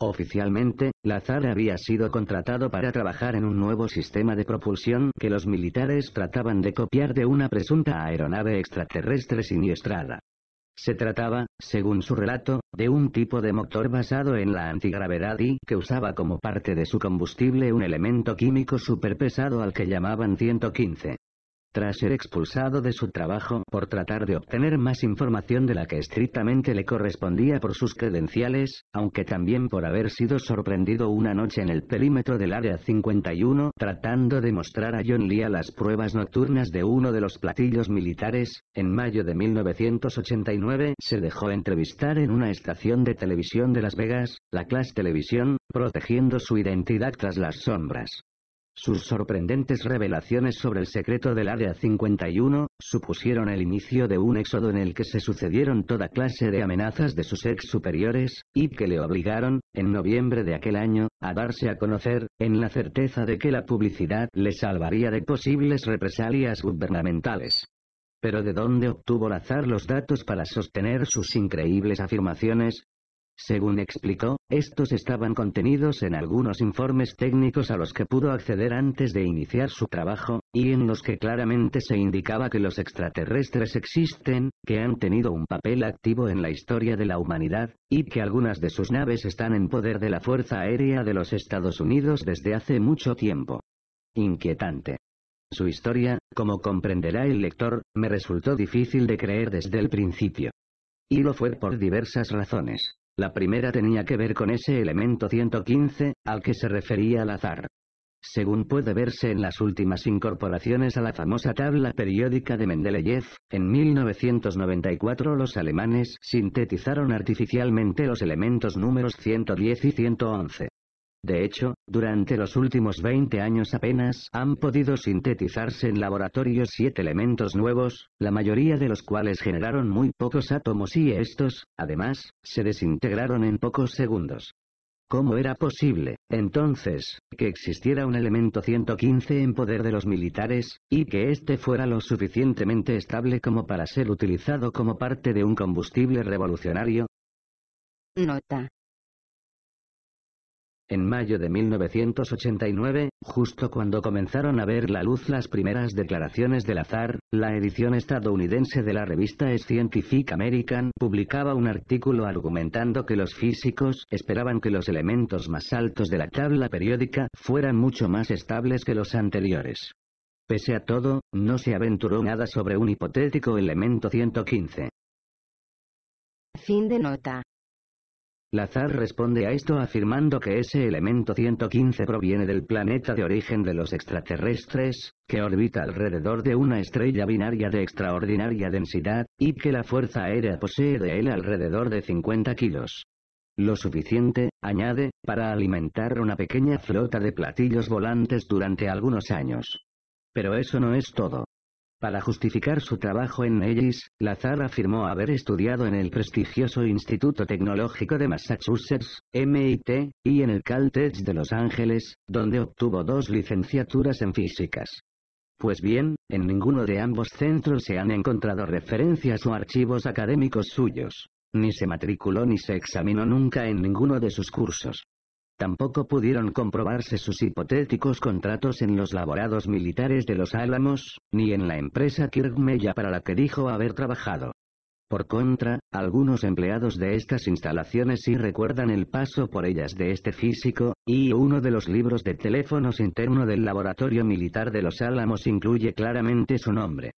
Oficialmente, Lazar había sido contratado para trabajar en un nuevo sistema de propulsión que los militares trataban de copiar de una presunta aeronave extraterrestre siniestrada. Se trataba, según su relato, de un tipo de motor basado en la antigravedad y que usaba como parte de su combustible un elemento químico superpesado al que llamaban 115 tras ser expulsado de su trabajo por tratar de obtener más información de la que estrictamente le correspondía por sus credenciales, aunque también por haber sido sorprendido una noche en el perímetro del Área 51 tratando de mostrar a John Lee a las pruebas nocturnas de uno de los platillos militares, en mayo de 1989 se dejó entrevistar en una estación de televisión de Las Vegas, la Clash Televisión, protegiendo su identidad tras las sombras. Sus sorprendentes revelaciones sobre el secreto del Área 51, supusieron el inicio de un éxodo en el que se sucedieron toda clase de amenazas de sus ex superiores, y que le obligaron, en noviembre de aquel año, a darse a conocer, en la certeza de que la publicidad le salvaría de posibles represalias gubernamentales. Pero ¿de dónde obtuvo Lazar los datos para sostener sus increíbles afirmaciones? Según explicó, estos estaban contenidos en algunos informes técnicos a los que pudo acceder antes de iniciar su trabajo, y en los que claramente se indicaba que los extraterrestres existen, que han tenido un papel activo en la historia de la humanidad, y que algunas de sus naves están en poder de la Fuerza Aérea de los Estados Unidos desde hace mucho tiempo. Inquietante. Su historia, como comprenderá el lector, me resultó difícil de creer desde el principio. Y lo fue por diversas razones. La primera tenía que ver con ese elemento 115, al que se refería al azar. Según puede verse en las últimas incorporaciones a la famosa tabla periódica de Mendeleev, en 1994 los alemanes sintetizaron artificialmente los elementos números 110 y 111. De hecho, durante los últimos 20 años apenas han podido sintetizarse en laboratorios siete elementos nuevos, la mayoría de los cuales generaron muy pocos átomos y estos, además, se desintegraron en pocos segundos. ¿Cómo era posible, entonces, que existiera un elemento 115 en poder de los militares, y que éste fuera lo suficientemente estable como para ser utilizado como parte de un combustible revolucionario? Nota. En mayo de 1989, justo cuando comenzaron a ver la luz las primeras declaraciones del azar, la edición estadounidense de la revista Scientific American publicaba un artículo argumentando que los físicos esperaban que los elementos más altos de la tabla periódica fueran mucho más estables que los anteriores. Pese a todo, no se aventuró nada sobre un hipotético elemento 115.
Fin de nota.
Lazar responde a esto afirmando que ese elemento 115 proviene del planeta de origen de los extraterrestres, que orbita alrededor de una estrella binaria de extraordinaria densidad, y que la Fuerza Aérea posee de él alrededor de 50 kilos. Lo suficiente, añade, para alimentar una pequeña flota de platillos volantes durante algunos años. Pero eso no es todo. Para justificar su trabajo en Ellis, Lazar afirmó haber estudiado en el prestigioso Instituto Tecnológico de Massachusetts, MIT, y en el Caltech de Los Ángeles, donde obtuvo dos licenciaturas en físicas. Pues bien, en ninguno de ambos centros se han encontrado referencias o archivos académicos suyos. Ni se matriculó ni se examinó nunca en ninguno de sus cursos. Tampoco pudieron comprobarse sus hipotéticos contratos en los laborados militares de Los Álamos, ni en la empresa Kirkmeya para la que dijo haber trabajado. Por contra, algunos empleados de estas instalaciones sí recuerdan el paso por ellas de este físico, y uno de los libros de teléfonos interno del laboratorio militar de Los Álamos incluye claramente su nombre.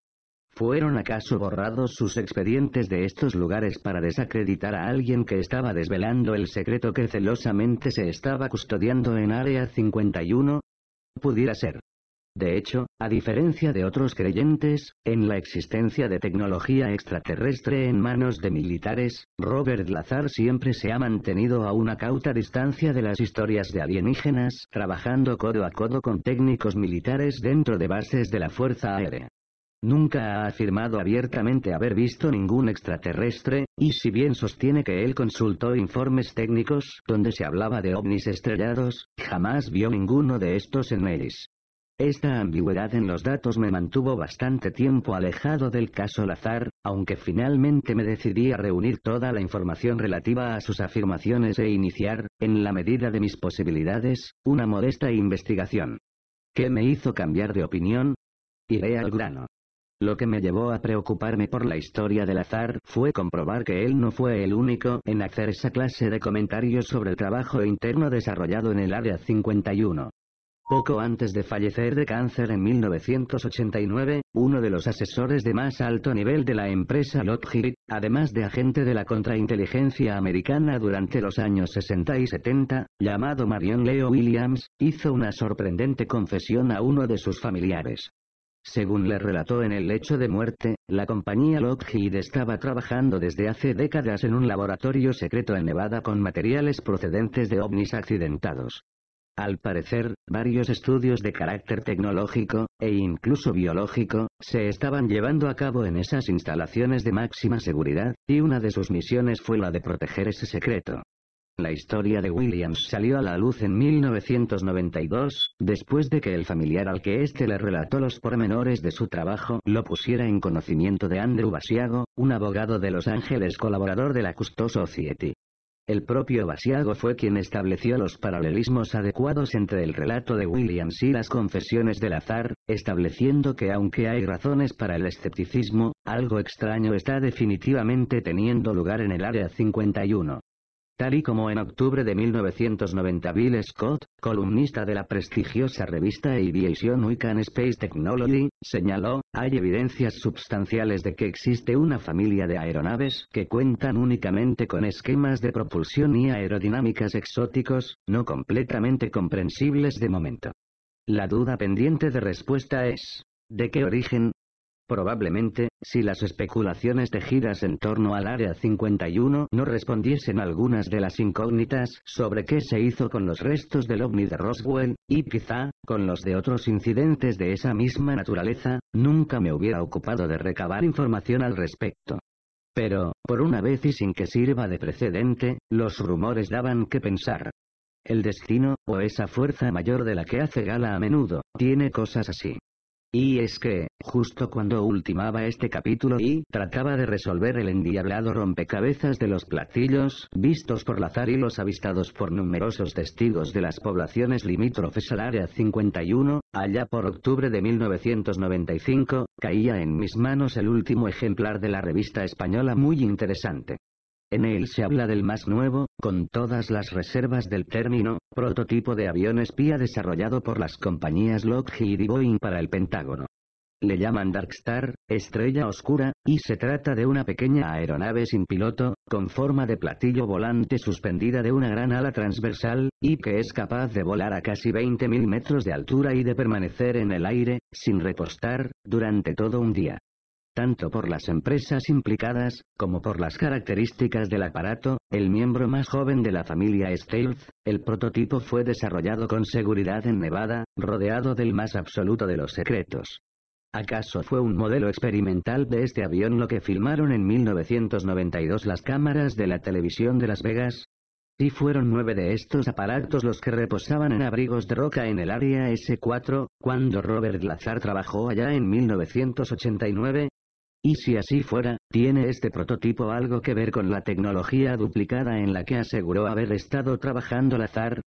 ¿Fueron acaso borrados sus expedientes de estos lugares para desacreditar a alguien que estaba desvelando el secreto que celosamente se estaba custodiando en Área 51? Pudiera ser. De hecho, a diferencia de otros creyentes, en la existencia de tecnología extraterrestre en manos de militares, Robert Lazar siempre se ha mantenido a una cauta distancia de las historias de alienígenas, trabajando codo a codo con técnicos militares dentro de bases de la Fuerza Aérea. Nunca ha afirmado abiertamente haber visto ningún extraterrestre, y si bien sostiene que él consultó informes técnicos donde se hablaba de ovnis estrellados, jamás vio ninguno de estos en Eris. Esta ambigüedad en los datos me mantuvo bastante tiempo alejado del caso Lazar, aunque finalmente me decidí a reunir toda la información relativa a sus afirmaciones e iniciar, en la medida de mis posibilidades, una modesta investigación. ¿Qué me hizo cambiar de opinión? Iré al grano. Lo que me llevó a preocuparme por la historia del azar fue comprobar que él no fue el único en hacer esa clase de comentarios sobre el trabajo interno desarrollado en el Área 51. Poco antes de fallecer de cáncer en 1989, uno de los asesores de más alto nivel de la empresa Lockheed, además de agente de la contrainteligencia americana durante los años 60 y 70, llamado Marion Leo Williams, hizo una sorprendente confesión a uno de sus familiares. Según le relató en el lecho de muerte, la compañía Lockheed estaba trabajando desde hace décadas en un laboratorio secreto en Nevada con materiales procedentes de ovnis accidentados. Al parecer, varios estudios de carácter tecnológico, e incluso biológico, se estaban llevando a cabo en esas instalaciones de máxima seguridad, y una de sus misiones fue la de proteger ese secreto. La historia de Williams salió a la luz en 1992, después de que el familiar al que éste le relató los pormenores de su trabajo lo pusiera en conocimiento de Andrew Basiago, un abogado de Los Ángeles colaborador de la Custo Society. El propio Basiago fue quien estableció los paralelismos adecuados entre el relato de Williams y las confesiones del azar, estableciendo que aunque hay razones para el escepticismo, algo extraño está definitivamente teniendo lugar en el Área 51. Tal y como en octubre de 1990 Bill Scott, columnista de la prestigiosa revista Aviation Week Space Technology, señaló, hay evidencias sustanciales de que existe una familia de aeronaves que cuentan únicamente con esquemas de propulsión y aerodinámicas exóticos, no completamente comprensibles de momento. La duda pendiente de respuesta es, ¿de qué origen? Probablemente, si las especulaciones tejidas en torno al Área 51 no respondiesen algunas de las incógnitas sobre qué se hizo con los restos del ovni de Roswell, y quizá, con los de otros incidentes de esa misma naturaleza, nunca me hubiera ocupado de recabar información al respecto. Pero, por una vez y sin que sirva de precedente, los rumores daban que pensar. El destino, o esa fuerza mayor de la que hace gala a menudo, tiene cosas así. Y es que, justo cuando ultimaba este capítulo y trataba de resolver el endiablado rompecabezas de los platillos vistos por Lazar y los avistados por numerosos testigos de las poblaciones limítrofes al Área 51, allá por octubre de 1995, caía en mis manos el último ejemplar de la revista española muy interesante, en él se habla del más nuevo, con todas las reservas del término, prototipo de avión espía desarrollado por las compañías Lockheed y Boeing para el Pentágono. Le llaman Darkstar, estrella oscura, y se trata de una pequeña aeronave sin piloto, con forma de platillo volante suspendida de una gran ala transversal, y que es capaz de volar a casi 20.000 metros de altura y de permanecer en el aire, sin repostar, durante todo un día tanto por las empresas implicadas, como por las características del aparato, el miembro más joven de la familia Stealth, el prototipo fue desarrollado con seguridad en Nevada, rodeado del más absoluto de los secretos. ¿Acaso fue un modelo experimental de este avión lo que filmaron en 1992 las cámaras de la televisión de Las Vegas? Y fueron nueve de estos aparatos los que reposaban en abrigos de roca en el área S4, cuando Robert Lazar trabajó allá en 1989, y si así fuera, ¿tiene este prototipo algo que ver con la tecnología duplicada en la que aseguró haber estado trabajando Lazar?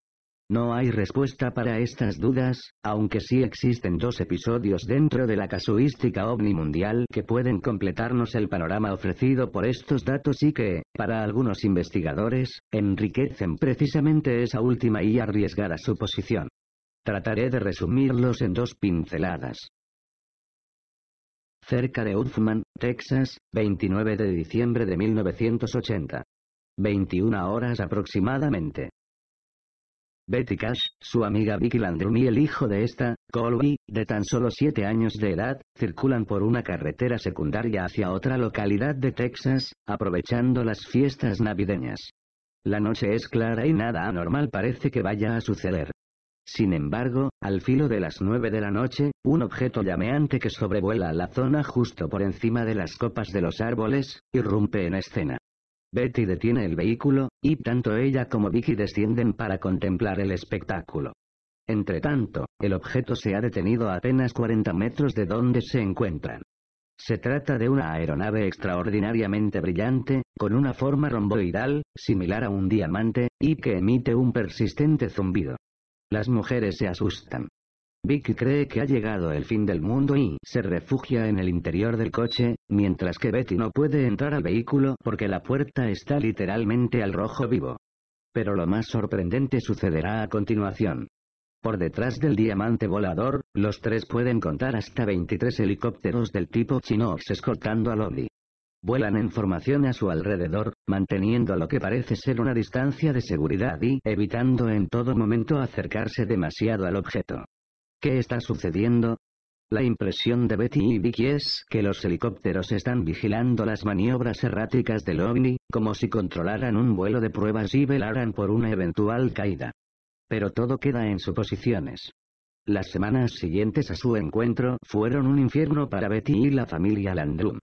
No hay respuesta para estas dudas, aunque sí existen dos episodios dentro de la casuística mundial que pueden completarnos el panorama ofrecido por estos datos y que, para algunos investigadores, enriquecen precisamente esa última y arriesgada suposición. Trataré de resumirlos en dos pinceladas cerca de Uthman, Texas, 29 de diciembre de 1980. 21 horas aproximadamente. Betty Cash, su amiga Vicky Landrum y el hijo de esta, Colby, de tan solo 7 años de edad, circulan por una carretera secundaria hacia otra localidad de Texas, aprovechando las fiestas navideñas. La noche es clara y nada anormal parece que vaya a suceder. Sin embargo, al filo de las nueve de la noche, un objeto llameante que sobrevuela la zona justo por encima de las copas de los árboles, irrumpe en escena. Betty detiene el vehículo, y tanto ella como Vicky descienden para contemplar el espectáculo. Entre tanto, el objeto se ha detenido a apenas 40 metros de donde se encuentran. Se trata de una aeronave extraordinariamente brillante, con una forma romboidal, similar a un diamante, y que emite un persistente zumbido. Las mujeres se asustan. Vicky cree que ha llegado el fin del mundo y se refugia en el interior del coche, mientras que Betty no puede entrar al vehículo porque la puerta está literalmente al rojo vivo. Pero lo más sorprendente sucederá a continuación. Por detrás del diamante volador, los tres pueden contar hasta 23 helicópteros del tipo Chinox escoltando a Loli. Vuelan en formación a su alrededor, manteniendo lo que parece ser una distancia de seguridad y evitando en todo momento acercarse demasiado al objeto. ¿Qué está sucediendo? La impresión de Betty y Vicky es que los helicópteros están vigilando las maniobras erráticas del OVNI, como si controlaran un vuelo de pruebas y velaran por una eventual caída. Pero todo queda en suposiciones. Las semanas siguientes a su encuentro fueron un infierno para Betty y la familia Landrum.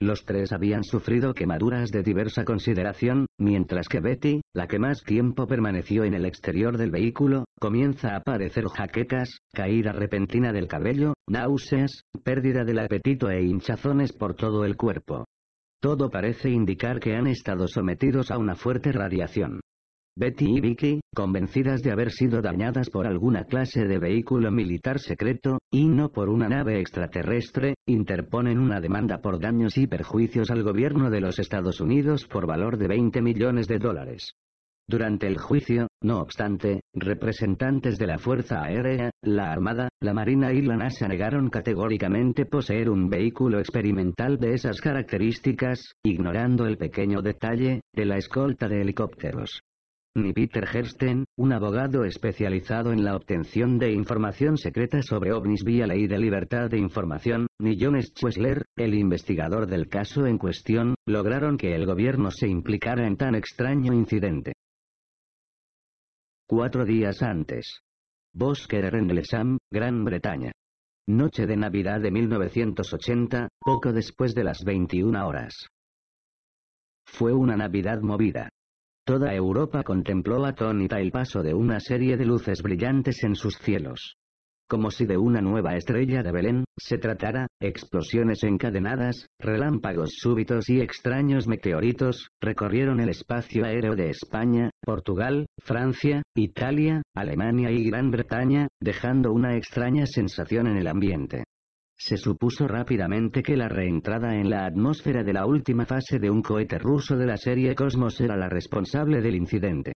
Los tres habían sufrido quemaduras de diversa consideración, mientras que Betty, la que más tiempo permaneció en el exterior del vehículo, comienza a aparecer jaquecas, caída repentina del cabello, náuseas, pérdida del apetito e hinchazones por todo el cuerpo. Todo parece indicar que han estado sometidos a una fuerte radiación. Betty y Vicky, convencidas de haber sido dañadas por alguna clase de vehículo militar secreto, y no por una nave extraterrestre, interponen una demanda por daños y perjuicios al gobierno de los Estados Unidos por valor de 20 millones de dólares. Durante el juicio, no obstante, representantes de la Fuerza Aérea, la Armada, la Marina y la NASA negaron categóricamente poseer un vehículo experimental de esas características, ignorando el pequeño detalle, de la escolta de helicópteros ni Peter Herstein, un abogado especializado en la obtención de información secreta sobre ovnis vía ley de libertad de información, ni John Schwessler, el investigador del caso en cuestión, lograron que el gobierno se implicara en tan extraño incidente. Cuatro días antes. Bosker de Gran Bretaña. Noche de Navidad de 1980, poco después de las 21 horas. Fue una Navidad movida. Toda Europa contempló atónita el paso de una serie de luces brillantes en sus cielos. Como si de una nueva estrella de Belén, se tratara, explosiones encadenadas, relámpagos súbitos y extraños meteoritos, recorrieron el espacio aéreo de España, Portugal, Francia, Italia, Alemania y Gran Bretaña, dejando una extraña sensación en el ambiente. Se supuso rápidamente que la reentrada en la atmósfera de la última fase de un cohete ruso de la serie Cosmos era la responsable del incidente.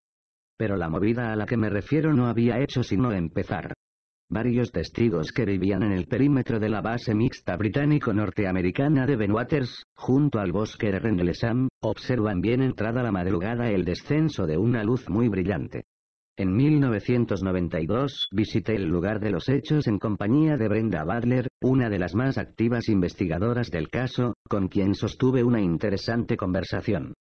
Pero la movida a la que me refiero no había hecho sino empezar. Varios testigos que vivían en el perímetro de la base mixta británico-norteamericana de Ben Waters, junto al bosque de Rendlesham, observan bien entrada la madrugada el descenso de una luz muy brillante. En 1992 visité el lugar de los hechos en compañía de Brenda Butler, una de las más activas investigadoras del caso, con quien sostuve una interesante conversación.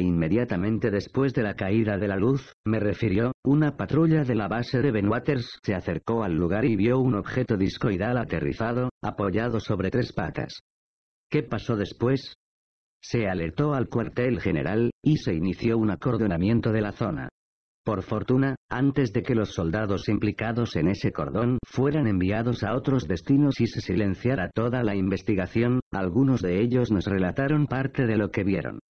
Inmediatamente después de la caída de la luz, me refirió, una patrulla de la base de Ben Waters se acercó al lugar y vio un objeto discoidal aterrizado, apoyado sobre tres patas. ¿Qué pasó después? Se alertó al cuartel general, y se inició un acordonamiento de la zona. Por fortuna, antes de que los soldados implicados en ese cordón fueran enviados a otros destinos y se silenciara toda la investigación, algunos de ellos nos relataron parte de lo que vieron.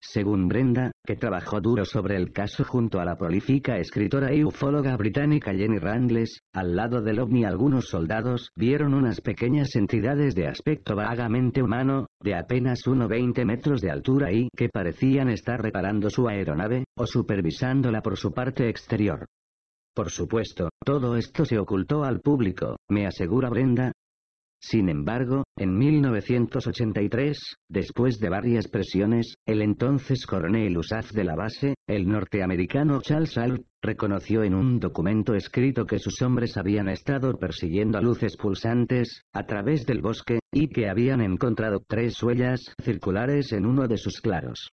Según Brenda, que trabajó duro sobre el caso junto a la prolífica escritora y ufóloga británica Jenny Randles, al lado del ovni algunos soldados vieron unas pequeñas entidades de aspecto vagamente humano, de apenas 1,20 metros de altura y que parecían estar reparando su aeronave, o supervisándola por su parte exterior. Por supuesto, todo esto se ocultó al público, me asegura Brenda, sin embargo, en 1983, después de varias presiones, el entonces coronel USAF de la base, el norteamericano Charles Alt, reconoció en un documento escrito que sus hombres habían estado persiguiendo luces pulsantes, a través del bosque, y que habían encontrado tres huellas circulares en uno de sus claros.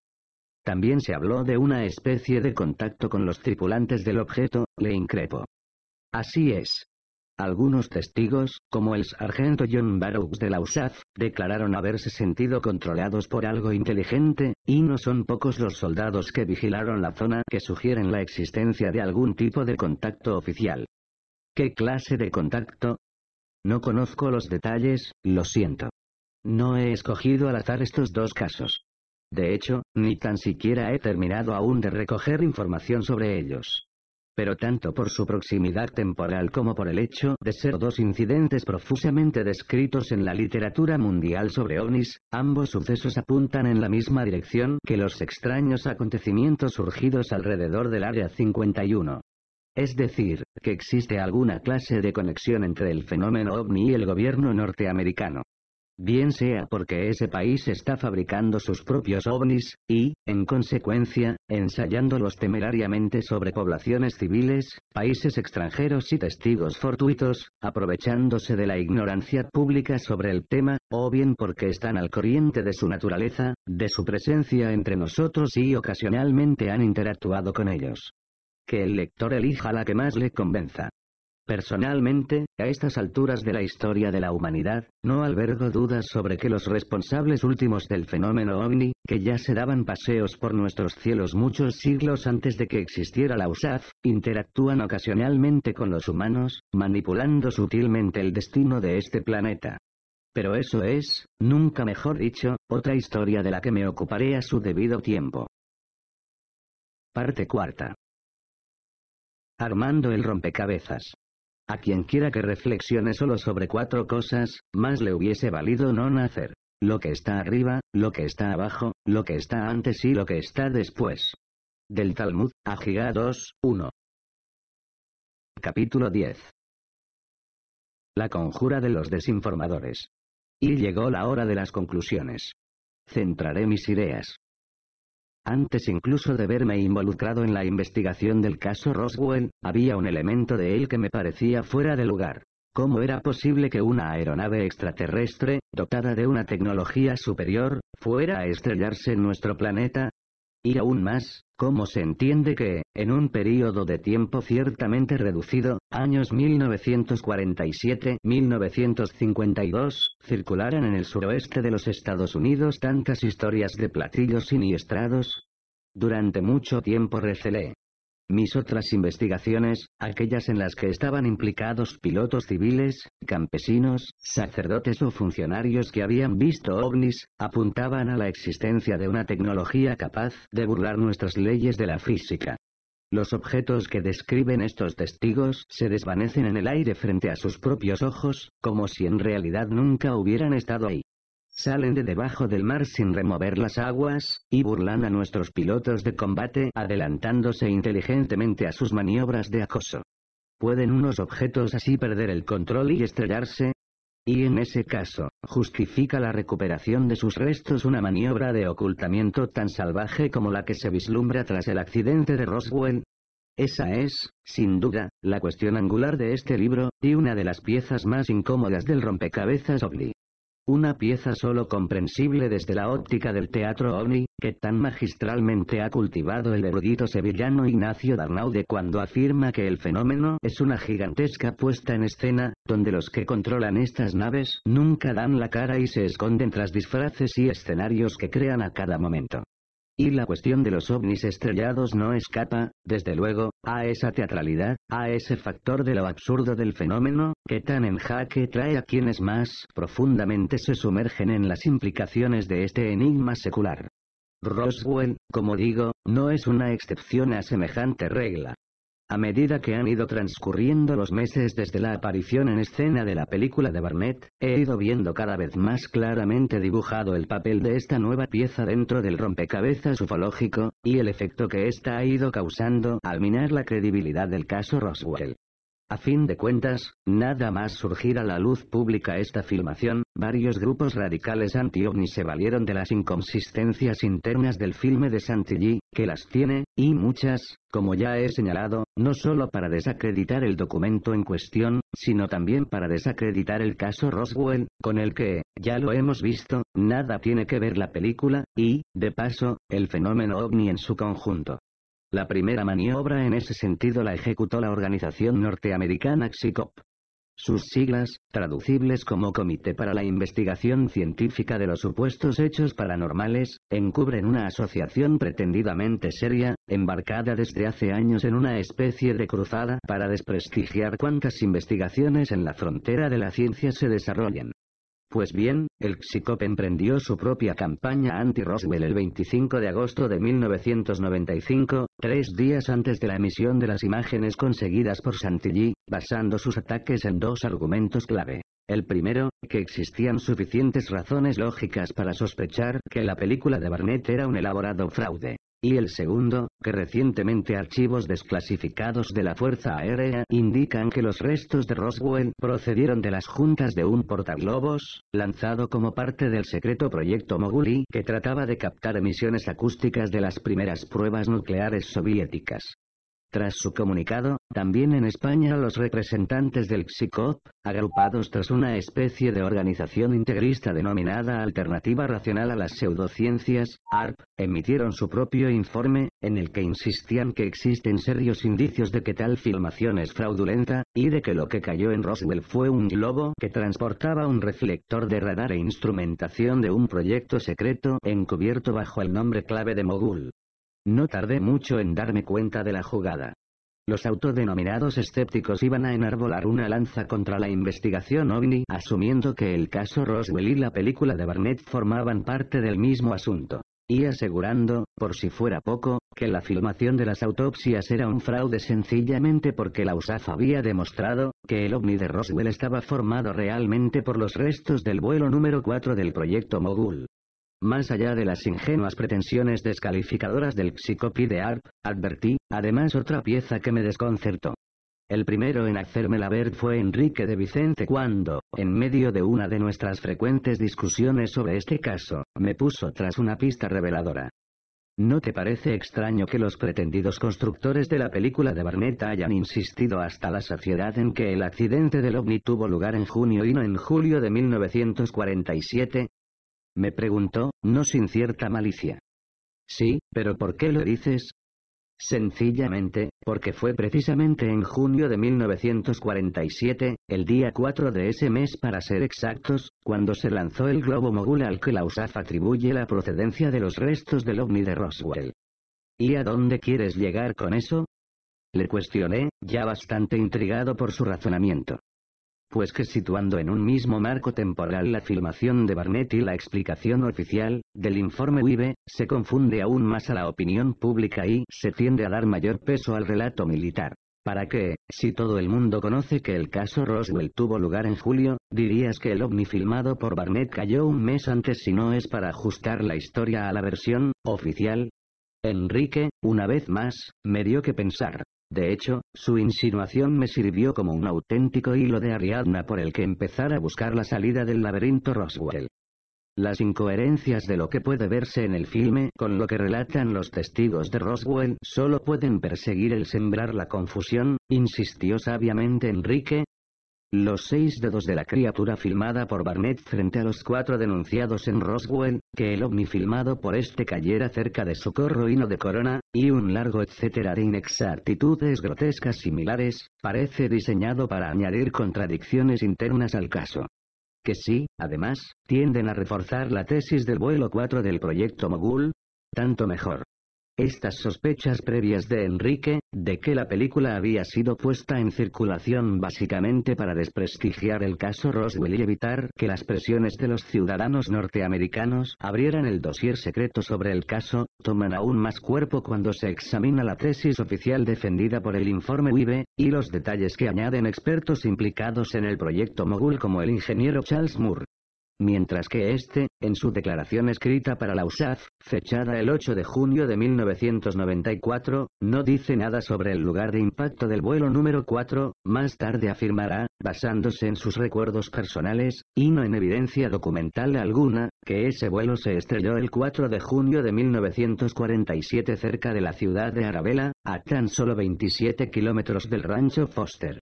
También se habló de una especie de contacto con los tripulantes del objeto, le increpo. Así es, algunos testigos, como el sargento John Barrows de la USAF, declararon haberse sentido controlados por algo inteligente, y no son pocos los soldados que vigilaron la zona que sugieren la existencia de algún tipo de contacto oficial. ¿Qué clase de contacto? No conozco los detalles, lo siento. No he escogido al azar estos dos casos. De hecho, ni tan siquiera he terminado aún de recoger información sobre ellos pero tanto por su proximidad temporal como por el hecho de ser dos incidentes profusamente descritos en la literatura mundial sobre ovnis, ambos sucesos apuntan en la misma dirección que los extraños acontecimientos surgidos alrededor del Área 51. Es decir, que existe alguna clase de conexión entre el fenómeno ovni y el gobierno norteamericano bien sea porque ese país está fabricando sus propios ovnis, y, en consecuencia, ensayándolos temerariamente sobre poblaciones civiles, países extranjeros y testigos fortuitos, aprovechándose de la ignorancia pública sobre el tema, o bien porque están al corriente de su naturaleza, de su presencia entre nosotros y ocasionalmente han interactuado con ellos. Que el lector elija la que más le convenza. Personalmente, a estas alturas de la historia de la humanidad, no albergo dudas sobre que los responsables últimos del fenómeno ovni, que ya se daban paseos por nuestros cielos muchos siglos antes de que existiera la USAF, interactúan ocasionalmente con los humanos, manipulando sutilmente el destino de este planeta. Pero eso es, nunca mejor dicho, otra historia de la que me ocuparé a su debido tiempo. Parte cuarta. Armando el rompecabezas. A quien quiera que reflexione solo sobre cuatro cosas, más le hubiese valido no nacer. Lo que está arriba, lo que está abajo, lo que está antes y lo que está después. Del Talmud, Ajiga 2, 1. Capítulo 10. La conjura de los desinformadores. Y llegó la hora de las conclusiones. Centraré mis ideas. Antes incluso de verme involucrado en la investigación del caso Roswell, había un elemento de él que me parecía fuera de lugar. ¿Cómo era posible que una aeronave extraterrestre, dotada de una tecnología superior, fuera a estrellarse en nuestro planeta? Y aún más, ¿cómo se entiende que, en un período de tiempo ciertamente reducido, años 1947-1952, circularan en el suroeste de los Estados Unidos tantas historias de platillos siniestrados? Durante mucho tiempo recelé, mis otras investigaciones, aquellas en las que estaban implicados pilotos civiles, campesinos, sacerdotes o funcionarios que habían visto ovnis, apuntaban a la existencia de una tecnología capaz de burlar nuestras leyes de la física. Los objetos que describen estos testigos se desvanecen en el aire frente a sus propios ojos, como si en realidad nunca hubieran estado ahí salen de debajo del mar sin remover las aguas, y burlan a nuestros pilotos de combate adelantándose inteligentemente a sus maniobras de acoso. ¿Pueden unos objetos así perder el control y estrellarse? Y en ese caso, justifica la recuperación de sus restos una maniobra de ocultamiento tan salvaje como la que se vislumbra tras el accidente de Roswell. Esa es, sin duda, la cuestión angular de este libro, y una de las piezas más incómodas del rompecabezas ovni. Una pieza solo comprensible desde la óptica del teatro ovni, que tan magistralmente ha cultivado el erudito sevillano Ignacio Darnaude cuando afirma que el fenómeno es una gigantesca puesta en escena, donde los que controlan estas naves nunca dan la cara y se esconden tras disfraces y escenarios que crean a cada momento. Y la cuestión de los ovnis estrellados no escapa, desde luego, a esa teatralidad, a ese factor de lo absurdo del fenómeno, que tan en jaque trae a quienes más profundamente se sumergen en las implicaciones de este enigma secular. Roswell, como digo, no es una excepción a semejante regla. A medida que han ido transcurriendo los meses desde la aparición en escena de la película de Barnett, he ido viendo cada vez más claramente dibujado el papel de esta nueva pieza dentro del rompecabezas ufológico, y el efecto que ésta ha ido causando al minar la credibilidad del caso Roswell. A fin de cuentas, nada más surgir a la luz pública esta filmación, varios grupos radicales anti-ovni se valieron de las inconsistencias internas del filme de Santilli, que las tiene, y muchas, como ya he señalado, no solo para desacreditar el documento en cuestión, sino también para desacreditar el caso Roswell, con el que, ya lo hemos visto, nada tiene que ver la película, y, de paso, el fenómeno ovni en su conjunto. La primera maniobra en ese sentido la ejecutó la organización norteamericana XICOP. Sus siglas, traducibles como Comité para la Investigación Científica de los Supuestos Hechos Paranormales, encubren una asociación pretendidamente seria, embarcada desde hace años en una especie de cruzada para desprestigiar cuantas investigaciones en la frontera de la ciencia se desarrollen. Pues bien, el XICOP emprendió su propia campaña anti-Roswell el 25 de agosto de 1995, tres días antes de la emisión de las imágenes conseguidas por Santilli, basando sus ataques en dos argumentos clave. El primero, que existían suficientes razones lógicas para sospechar que la película de Barnett era un elaborado fraude y el segundo, que recientemente archivos desclasificados de la Fuerza Aérea indican que los restos de Roswell procedieron de las juntas de un portaglobos, lanzado como parte del secreto proyecto Moguli que trataba de captar emisiones acústicas de las primeras pruebas nucleares soviéticas. Tras su comunicado, también en España los representantes del XICOP, agrupados tras una especie de organización integrista denominada Alternativa Racional a las Pseudociencias, ARP, emitieron su propio informe, en el que insistían que existen serios indicios de que tal filmación es fraudulenta, y de que lo que cayó en Roswell fue un globo que transportaba un reflector de radar e instrumentación de un proyecto secreto encubierto bajo el nombre clave de Mogul. No tardé mucho en darme cuenta de la jugada. Los autodenominados escépticos iban a enarbolar una lanza contra la investigación OVNI asumiendo que el caso Roswell y la película de Barnett formaban parte del mismo asunto. Y asegurando, por si fuera poco, que la filmación de las autopsias era un fraude sencillamente porque la USAF había demostrado, que el ovni de Roswell estaba formado realmente por los restos del vuelo número 4 del proyecto Mogul. Más allá de las ingenuas pretensiones descalificadoras del Psicopi de Art, advertí, además otra pieza que me desconcertó. El primero en la ver fue Enrique de Vicente cuando, en medio de una de nuestras frecuentes discusiones sobre este caso, me puso tras una pista reveladora. ¿No te parece extraño que los pretendidos constructores de la película de Barnett hayan insistido hasta la saciedad en que el accidente del ovni tuvo lugar en junio y no en julio de 1947? Me preguntó, no sin cierta malicia. Sí, pero ¿por qué lo dices? Sencillamente, porque fue precisamente en junio de 1947, el día 4 de ese mes para ser exactos, cuando se lanzó el globo mogul al que la USAF atribuye la procedencia de los restos del ovni de Roswell. ¿Y a dónde quieres llegar con eso? Le cuestioné, ya bastante intrigado por su razonamiento pues que situando en un mismo marco temporal la filmación de Barnett y la explicación oficial, del informe UIBE, se confunde aún más a la opinión pública y se tiende a dar mayor peso al relato militar. ¿Para qué, si todo el mundo conoce que el caso Roswell tuvo lugar en julio, dirías que el ovni filmado por Barnett cayó un mes antes si no es para ajustar la historia a la versión oficial? Enrique, una vez más, me dio que pensar. De hecho, su insinuación me sirvió como un auténtico hilo de Ariadna por el que empezar a buscar la salida del laberinto Roswell. Las incoherencias de lo que puede verse en el filme con lo que relatan los testigos de Roswell solo pueden perseguir el sembrar la confusión, insistió sabiamente Enrique, los seis dedos de la criatura filmada por Barnett frente a los cuatro denunciados en Roswell, que el ovni filmado por este cayera cerca de Socorro y no de Corona, y un largo etcétera de inexactitudes grotescas similares, parece diseñado para añadir contradicciones internas al caso que sí, además, tienden a reforzar la tesis del vuelo 4 del proyecto Mogul, tanto mejor. Estas sospechas previas de Enrique, de que la película había sido puesta en circulación básicamente para desprestigiar el caso Roswell y evitar que las presiones de los ciudadanos norteamericanos abrieran el dossier secreto sobre el caso, toman aún más cuerpo cuando se examina la tesis oficial defendida por el informe UIBE, y los detalles que añaden expertos implicados en el proyecto Mogul como el ingeniero Charles Moore. Mientras que este, en su declaración escrita para la USAF, fechada el 8 de junio de 1994, no dice nada sobre el lugar de impacto del vuelo número 4, más tarde afirmará, basándose en sus recuerdos personales, y no en evidencia documental alguna, que ese vuelo se estrelló el 4 de junio de 1947 cerca de la ciudad de Arabela, a tan solo 27 kilómetros del rancho Foster.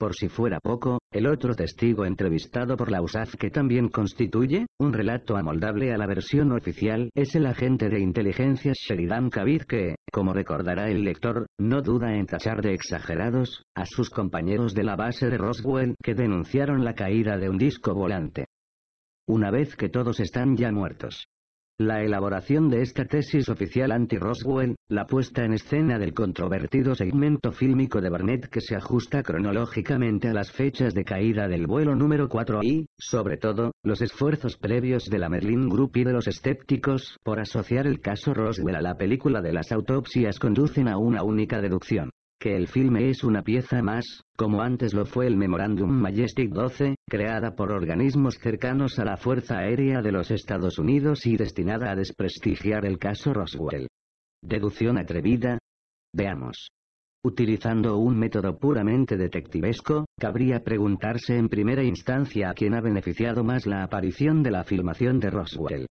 Por si fuera poco, el otro testigo entrevistado por la USAF que también constituye un relato amoldable a la versión oficial es el agente de inteligencia Sheridan Kavir que, como recordará el lector, no duda en tachar de exagerados a sus compañeros de la base de Roswell que denunciaron la caída de un disco volante. Una vez que todos están ya muertos, la elaboración de esta tesis oficial anti-Roswell, la puesta en escena del controvertido segmento fílmico de Barnett que se ajusta cronológicamente a las fechas de caída del vuelo número 4 y, sobre todo, los esfuerzos previos de la Merlin Group y de los escépticos por asociar el caso Roswell a la película de las autopsias conducen a una única deducción que el filme es una pieza más, como antes lo fue el Memorándum Majestic 12, creada por organismos cercanos a la Fuerza Aérea de los Estados Unidos y destinada a desprestigiar el caso Roswell. Deducción atrevida. Veamos. Utilizando un método puramente detectivesco, cabría preguntarse en primera instancia a quién ha beneficiado más la aparición de la filmación de Roswell.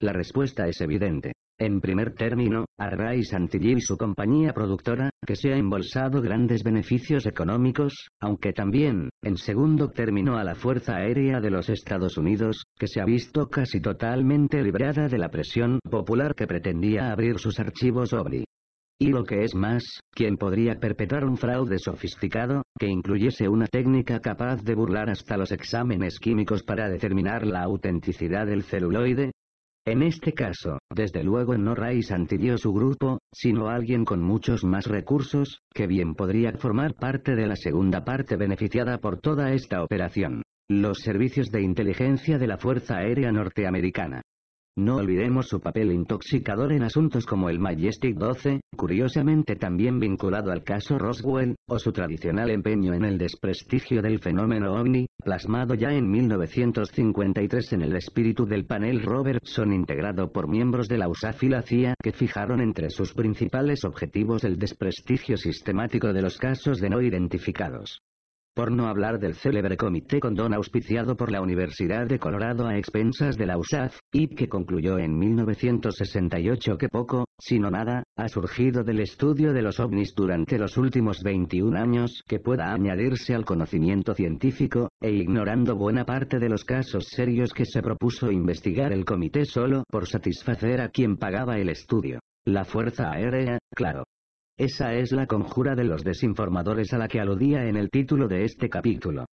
La respuesta es evidente. En primer término, a Array Santilli y su compañía productora, que se ha embolsado grandes beneficios económicos, aunque también, en segundo término a la Fuerza Aérea de los Estados Unidos, que se ha visto casi totalmente librada de la presión popular que pretendía abrir sus archivos OVNI. Y lo que es más, ¿quién podría perpetrar un fraude sofisticado, que incluyese una técnica capaz de burlar hasta los exámenes químicos para determinar la autenticidad del celuloide? En este caso, desde luego no Raiz antidió su grupo, sino alguien con muchos más recursos, que bien podría formar parte de la segunda parte beneficiada por toda esta operación. Los servicios de inteligencia de la Fuerza Aérea Norteamericana. No olvidemos su papel intoxicador en asuntos como el Majestic 12, curiosamente también vinculado al caso Roswell, o su tradicional empeño en el desprestigio del fenómeno ovni, plasmado ya en 1953 en el espíritu del panel Robertson integrado por miembros de la USAF CIA que fijaron entre sus principales objetivos el desprestigio sistemático de los casos de no identificados. Por no hablar del célebre comité con don auspiciado por la Universidad de Colorado a expensas de la USAF, y que concluyó en 1968 que poco, sino nada, ha surgido del estudio de los ovnis durante los últimos 21 años que pueda añadirse al conocimiento científico, e ignorando buena parte de los casos serios que se propuso investigar el comité solo por satisfacer a quien pagaba el estudio. La Fuerza Aérea, claro. Esa es la conjura de los desinformadores a la que aludía en el título de este capítulo.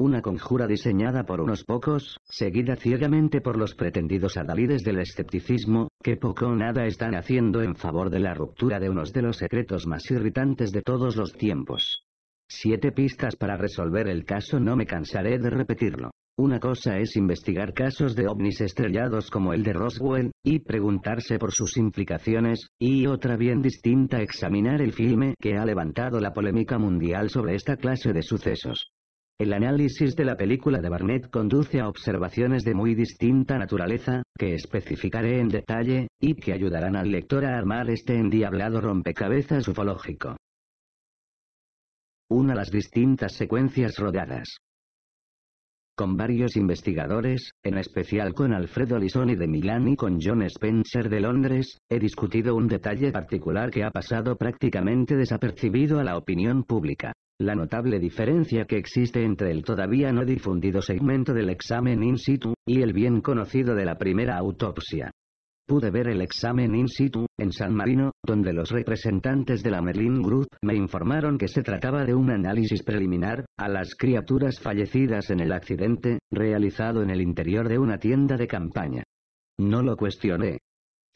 Una conjura diseñada por unos pocos, seguida ciegamente por los pretendidos adalides del escepticismo, que poco o nada están haciendo en favor de la ruptura de unos de los secretos más irritantes de todos los tiempos. Siete pistas para resolver el caso no me cansaré de repetirlo. Una cosa es investigar casos de ovnis estrellados como el de Roswell, y preguntarse por sus implicaciones, y otra bien distinta examinar el filme que ha levantado la polémica mundial sobre esta clase de sucesos. El análisis de la película de Barnett conduce a observaciones de muy distinta naturaleza, que especificaré en detalle, y que ayudarán al lector a armar este endiablado rompecabezas ufológico. Una Las distintas secuencias rodadas con varios investigadores, en especial con Alfredo Lisoni de Milán y con John Spencer de Londres, he discutido un detalle particular que ha pasado prácticamente desapercibido a la opinión pública. La notable diferencia que existe entre el todavía no difundido segmento del examen in situ, y el bien conocido de la primera autopsia pude ver el examen in situ, en San Marino, donde los representantes de la Merlin Group me informaron que se trataba de un análisis preliminar, a las criaturas fallecidas en el accidente, realizado en el interior de una tienda de campaña. No lo cuestioné,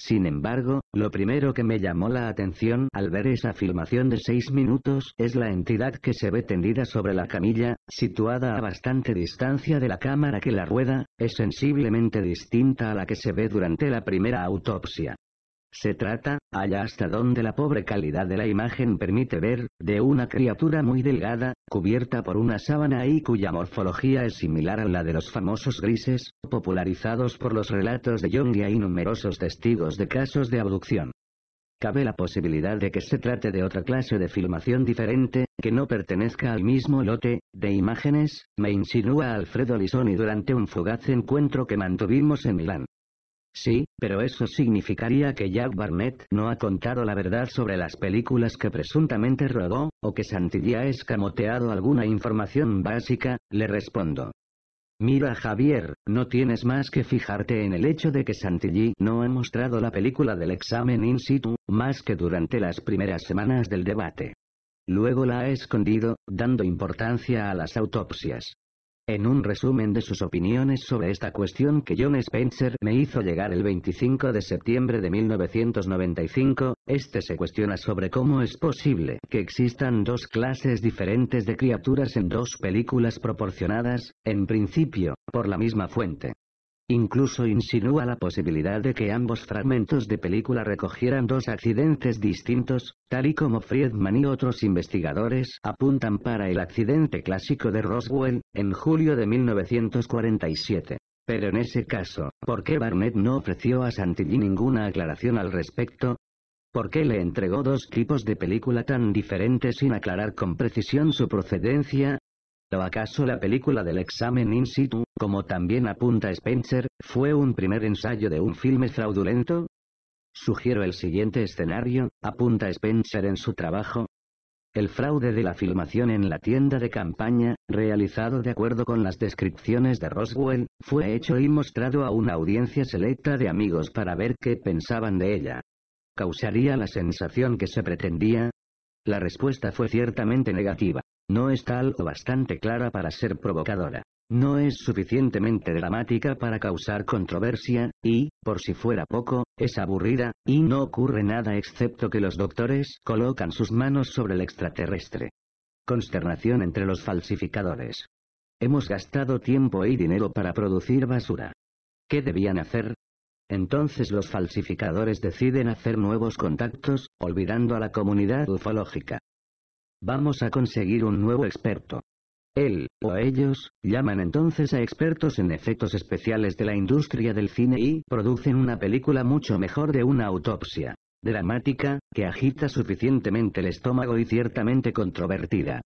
sin embargo, lo primero que me llamó la atención al ver esa filmación de 6 minutos es la entidad que se ve tendida sobre la camilla, situada a bastante distancia de la cámara que la rueda, es sensiblemente distinta a la que se ve durante la primera autopsia. Se trata, allá hasta donde la pobre calidad de la imagen permite ver, de una criatura muy delgada, cubierta por una sábana y cuya morfología es similar a la de los famosos grises, popularizados por los relatos de Jung y numerosos testigos de casos de abducción. Cabe la posibilidad de que se trate de otra clase de filmación diferente, que no pertenezca al mismo lote, de imágenes, me insinúa Alfredo Lisoni durante un fugaz encuentro que mantuvimos en Milán. Sí, pero eso significaría que Jack Barnett no ha contado la verdad sobre las películas que presuntamente robó, o que Santilli ha escamoteado alguna información básica, le respondo. Mira Javier, no tienes más que fijarte en el hecho de que Santilli no ha mostrado la película del examen in situ, más que durante las primeras semanas del debate. Luego la ha escondido, dando importancia a las autopsias. En un resumen de sus opiniones sobre esta cuestión que John Spencer me hizo llegar el 25 de septiembre de 1995, este se cuestiona sobre cómo es posible que existan dos clases diferentes de criaturas en dos películas proporcionadas, en principio, por la misma fuente. Incluso insinúa la posibilidad de que ambos fragmentos de película recogieran dos accidentes distintos, tal y como Friedman y otros investigadores apuntan para el accidente clásico de Roswell, en julio de 1947. Pero en ese caso, ¿por qué Barnett no ofreció a Santilli ninguna aclaración al respecto? ¿Por qué le entregó dos tipos de película tan diferentes sin aclarar con precisión su procedencia? o acaso la película del examen in situ, como también apunta Spencer, fue un primer ensayo de un filme fraudulento? Sugiero el siguiente escenario, apunta Spencer en su trabajo. El fraude de la filmación en la tienda de campaña, realizado de acuerdo con las descripciones de Roswell, fue hecho y mostrado a una audiencia selecta de amigos para ver qué pensaban de ella. ¿Causaría la sensación que se pretendía? La respuesta fue ciertamente negativa. No es tal o bastante clara para ser provocadora. No es suficientemente dramática para causar controversia, y, por si fuera poco, es aburrida, y no ocurre nada excepto que los doctores colocan sus manos sobre el extraterrestre. Consternación entre los falsificadores. Hemos gastado tiempo y dinero para producir basura. ¿Qué debían hacer? Entonces los falsificadores deciden hacer nuevos contactos, olvidando a la comunidad ufológica. Vamos a conseguir un nuevo experto. Él, o ellos, llaman entonces a expertos en efectos especiales de la industria del cine y producen una película mucho mejor de una autopsia. Dramática, que agita suficientemente el estómago y ciertamente controvertida.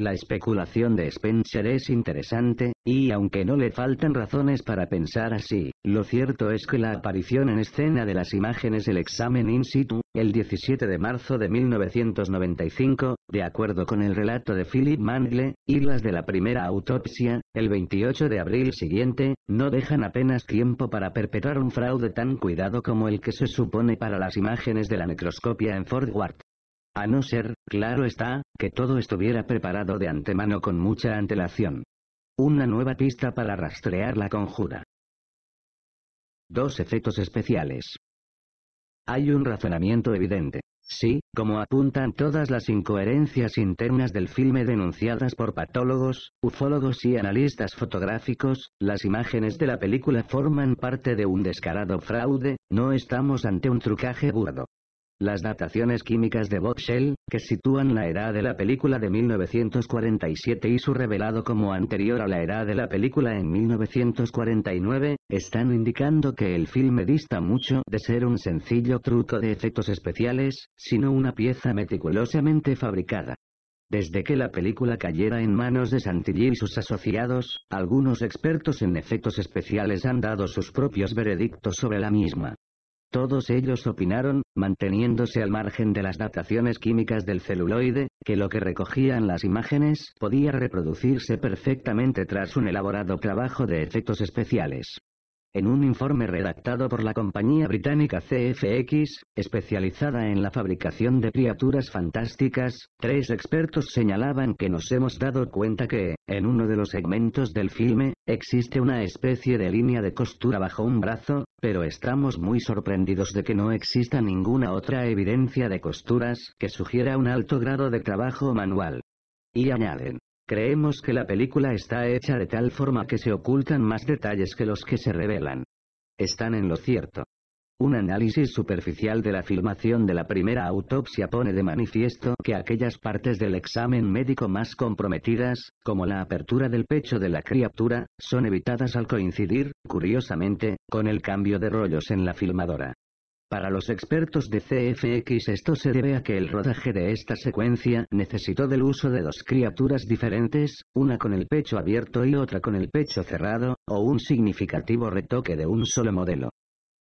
La especulación de Spencer es interesante, y aunque no le faltan razones para pensar así, lo cierto es que la aparición en escena de las imágenes del examen in situ, el 17 de marzo de 1995, de acuerdo con el relato de Philip Mangle, y las de la primera autopsia, el 28 de abril siguiente, no dejan apenas tiempo para perpetrar un fraude tan cuidado como el que se supone para las imágenes de la necroscopia en Fort Worth. A no ser, claro está, que todo estuviera preparado de antemano con mucha antelación. Una nueva pista para rastrear la conjura. Dos efectos especiales. Hay un razonamiento evidente. Sí, como apuntan todas las incoherencias internas del filme denunciadas por patólogos, ufólogos y analistas fotográficos, las imágenes de la película forman parte de un descarado fraude, no estamos ante un trucaje burdo. Las dataciones químicas de Boxell, que sitúan la edad de la película de 1947 y su revelado como anterior a la edad de la película en 1949, están indicando que el filme dista mucho de ser un sencillo truco de efectos especiales, sino una pieza meticulosamente fabricada. Desde que la película cayera en manos de Santilli y sus asociados, algunos expertos en efectos especiales han dado sus propios veredictos sobre la misma. Todos ellos opinaron, manteniéndose al margen de las adaptaciones químicas del celuloide, que lo que recogían las imágenes podía reproducirse perfectamente tras un elaborado trabajo de efectos especiales. En un informe redactado por la compañía británica CFX, especializada en la fabricación de criaturas fantásticas, tres expertos señalaban que nos hemos dado cuenta que, en uno de los segmentos del filme, existe una especie de línea de costura bajo un brazo, pero estamos muy sorprendidos de que no exista ninguna otra evidencia de costuras que sugiera un alto grado de trabajo manual. Y añaden, Creemos que la película está hecha de tal forma que se ocultan más detalles que los que se revelan. Están en lo cierto. Un análisis superficial de la filmación de la primera autopsia pone de manifiesto que aquellas partes del examen médico más comprometidas, como la apertura del pecho de la criatura, son evitadas al coincidir, curiosamente, con el cambio de rollos en la filmadora. Para los expertos de CFX esto se debe a que el rodaje de esta secuencia necesitó del uso de dos criaturas diferentes, una con el pecho abierto y otra con el pecho cerrado, o un significativo retoque de un solo modelo.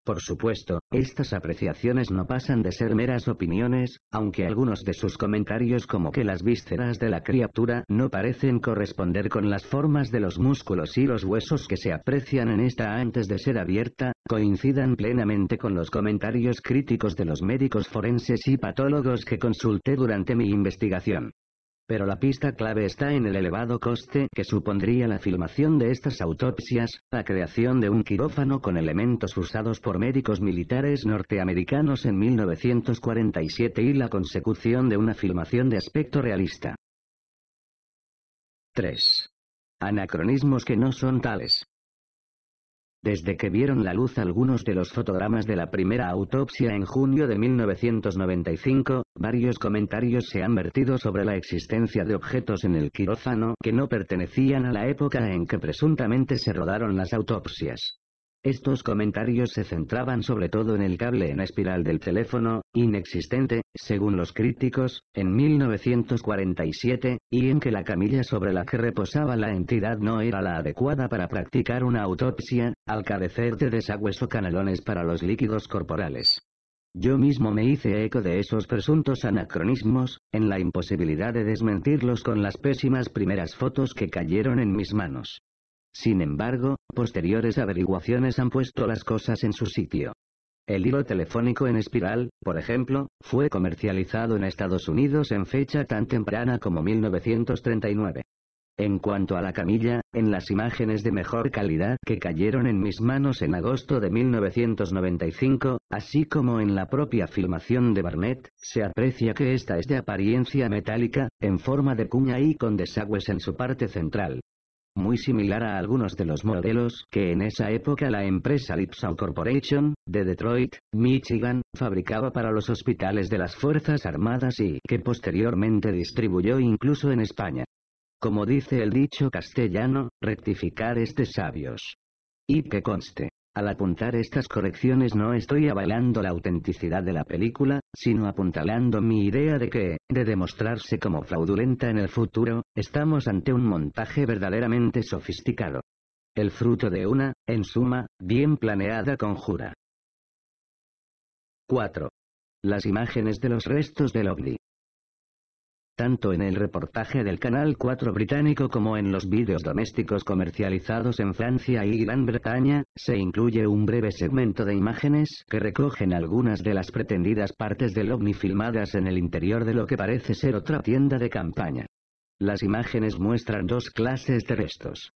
Por supuesto, estas apreciaciones no pasan de ser meras opiniones, aunque algunos de sus comentarios como que las vísceras de la criatura no parecen corresponder con las formas de los músculos y los huesos que se aprecian en esta antes de ser abierta, coincidan plenamente con los comentarios críticos de los médicos forenses y patólogos que consulté durante mi investigación. Pero la pista clave está en el elevado coste que supondría la filmación de estas autopsias, la creación de un quirófano con elementos usados por médicos militares norteamericanos en 1947 y la consecución de una filmación de aspecto realista. 3. Anacronismos que no son tales. Desde que vieron la luz algunos de los fotogramas de la primera autopsia en junio de 1995, varios comentarios se han vertido sobre la existencia de objetos en el quirófano que no pertenecían a la época en que presuntamente se rodaron las autopsias. Estos comentarios se centraban sobre todo en el cable en espiral del teléfono, inexistente, según los críticos, en 1947, y en que la camilla sobre la que reposaba la entidad no era la adecuada para practicar una autopsia, al carecer de desagües o canalones para los líquidos corporales. Yo mismo me hice eco de esos presuntos anacronismos, en la imposibilidad de desmentirlos con las pésimas primeras fotos que cayeron en mis manos. Sin embargo, posteriores averiguaciones han puesto las cosas en su sitio. El hilo telefónico en espiral, por ejemplo, fue comercializado en Estados Unidos en fecha tan temprana como 1939. En cuanto a la camilla, en las imágenes de mejor calidad que cayeron en mis manos en agosto de 1995, así como en la propia filmación de Barnett, se aprecia que esta es de apariencia metálica, en forma de cuña y con desagües en su parte central muy similar a algunos de los modelos que en esa época la empresa Lipson Corporation, de Detroit, Michigan, fabricaba para los hospitales de las Fuerzas Armadas y que posteriormente distribuyó incluso en España. Como dice el dicho castellano, rectificar es de sabios. Y que conste, al apuntar estas correcciones no estoy avalando la autenticidad de la película, sino apuntalando mi idea de que, de demostrarse como fraudulenta en el futuro, estamos ante un montaje verdaderamente sofisticado. El fruto de una, en suma, bien planeada conjura. 4. Las imágenes de los restos del ovni tanto en el reportaje del Canal 4 británico como en los vídeos domésticos comercializados en Francia y Gran Bretaña, se incluye un breve segmento de imágenes que recogen algunas de las pretendidas partes del ovni filmadas en el interior de lo que parece ser otra tienda de campaña. Las imágenes muestran dos clases de restos.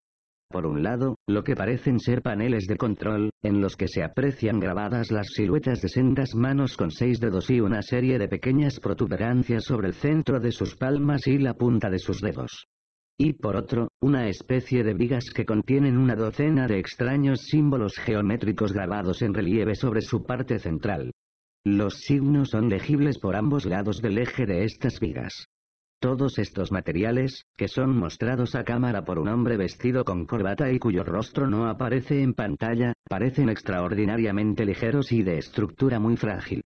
Por un lado, lo que parecen ser paneles de control, en los que se aprecian grabadas las siluetas de sendas manos con seis dedos y una serie de pequeñas protuberancias sobre el centro de sus palmas y la punta de sus dedos. Y por otro, una especie de vigas que contienen una docena de extraños símbolos geométricos grabados en relieve sobre su parte central. Los signos son legibles por ambos lados del eje de estas vigas. Todos estos materiales, que son mostrados a cámara por un hombre vestido con corbata y cuyo rostro no aparece en pantalla, parecen extraordinariamente ligeros y de estructura muy frágil.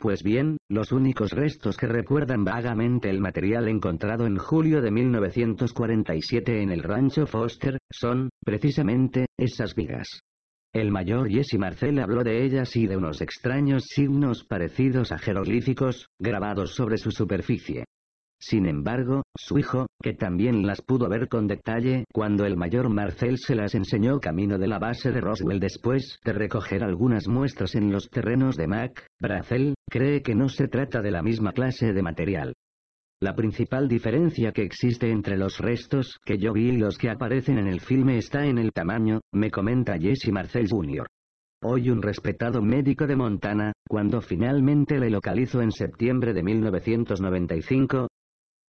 Pues bien, los únicos restos que recuerdan vagamente el material encontrado en julio de 1947 en el rancho Foster, son, precisamente, esas vigas. El mayor Jesse Marcel habló de ellas y de unos extraños signos parecidos a jeroglíficos, grabados sobre su superficie. Sin embargo, su hijo, que también las pudo ver con detalle cuando el mayor Marcel se las enseñó camino de la base de Roswell después de recoger algunas muestras en los terrenos de Mac, Bracel, cree que no se trata de la misma clase de material. La principal diferencia que existe entre los restos que yo vi y los que aparecen en el filme está en el tamaño, me comenta Jesse Marcel Jr. Hoy un respetado médico de Montana, cuando finalmente le localizó en septiembre de 1995,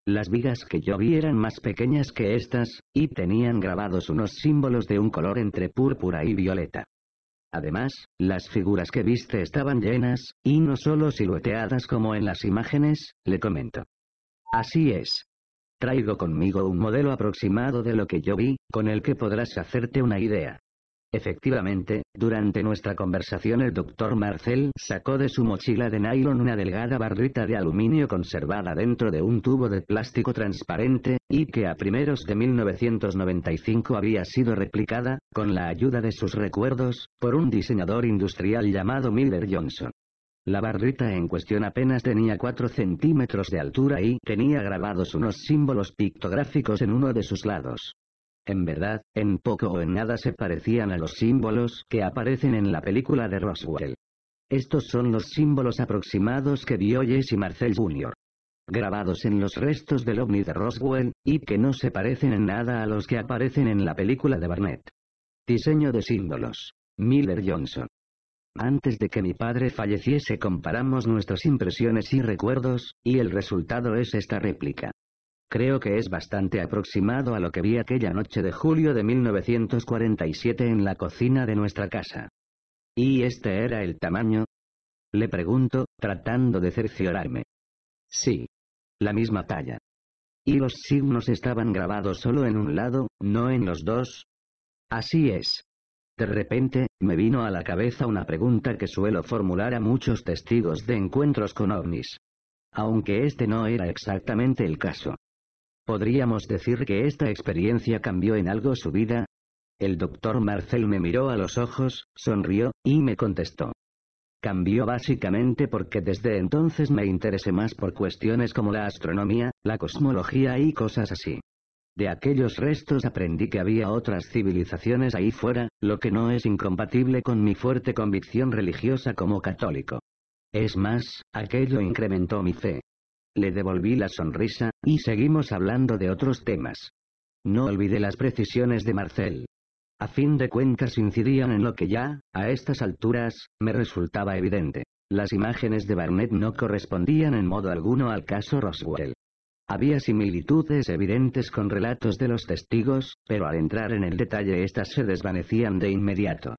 las vigas que yo vi eran más pequeñas que estas, y tenían grabados unos símbolos de un color entre púrpura y violeta. Además, las figuras que viste estaban llenas, y no solo silueteadas como en las imágenes, le comento. Así es. Traigo conmigo un modelo aproximado de lo que yo vi, con el que podrás hacerte una idea. Efectivamente, durante nuestra conversación el doctor Marcel sacó de su mochila de nylon una delgada barrita de aluminio conservada dentro de un tubo de plástico transparente, y que a primeros de 1995 había sido replicada, con la ayuda de sus recuerdos, por un diseñador industrial llamado Miller Johnson. La barrita en cuestión apenas tenía 4 centímetros de altura y tenía grabados unos símbolos pictográficos en uno de sus lados. En verdad, en poco o en nada se parecían a los símbolos que aparecen en la película de Roswell. Estos son los símbolos aproximados que vio Jesse Marcel Jr. Grabados en los restos del ovni de Roswell, y que no se parecen en nada a los que aparecen en la película de Barnett. Diseño de símbolos. Miller Johnson. Antes de que mi padre falleciese comparamos nuestras impresiones y recuerdos, y el resultado es esta réplica. Creo que es bastante aproximado a lo que vi aquella noche de julio de 1947 en la cocina de nuestra casa. ¿Y este era el tamaño? Le pregunto, tratando de cerciorarme. Sí. La misma talla. ¿Y los signos estaban grabados solo en un lado, no en los dos? Así es. De repente, me vino a la cabeza una pregunta que suelo formular a muchos testigos de encuentros con ovnis. Aunque este no era exactamente el caso. ¿Podríamos decir que esta experiencia cambió en algo su vida? El doctor Marcel me miró a los ojos, sonrió, y me contestó. Cambió básicamente porque desde entonces me interesé más por cuestiones como la astronomía, la cosmología y cosas así. De aquellos restos aprendí que había otras civilizaciones ahí fuera, lo que no es incompatible con mi fuerte convicción religiosa como católico. Es más, aquello incrementó mi fe. Le devolví la sonrisa, y seguimos hablando de otros temas. No olvidé las precisiones de Marcel. A fin de cuentas incidían en lo que ya, a estas alturas, me resultaba evidente. Las imágenes de Barnett no correspondían en modo alguno al caso Roswell. Había similitudes evidentes con relatos de los testigos, pero al entrar en el detalle estas se desvanecían de inmediato.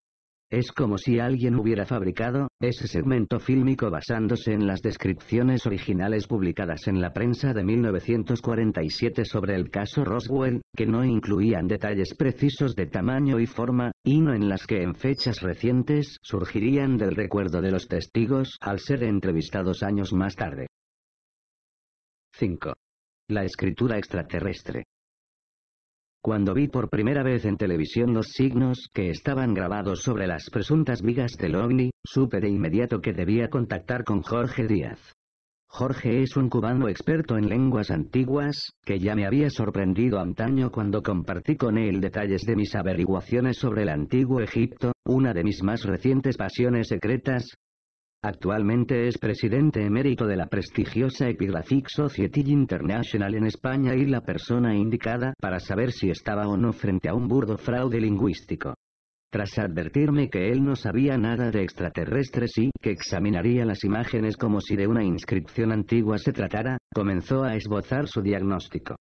Es como si alguien hubiera fabricado ese segmento fílmico basándose en las descripciones originales publicadas en la prensa de 1947 sobre el caso Roswell, que no incluían detalles precisos de tamaño y forma, y no en las que en fechas recientes surgirían del recuerdo de los testigos al ser entrevistados años más tarde. 5. La escritura extraterrestre. Cuando vi por primera vez en televisión los signos que estaban grabados sobre las presuntas vigas del ovni, supe de inmediato que debía contactar con Jorge Díaz. Jorge es un cubano experto en lenguas antiguas, que ya me había sorprendido antaño cuando compartí con él detalles de mis averiguaciones sobre el antiguo Egipto, una de mis más recientes pasiones secretas, Actualmente es presidente emérito de la prestigiosa Epigraphic Society International en España y la persona indicada para saber si estaba o no frente a un burdo fraude lingüístico. Tras advertirme que él no sabía nada de extraterrestres y que examinaría las imágenes como si de una inscripción antigua se tratara, comenzó a esbozar su diagnóstico.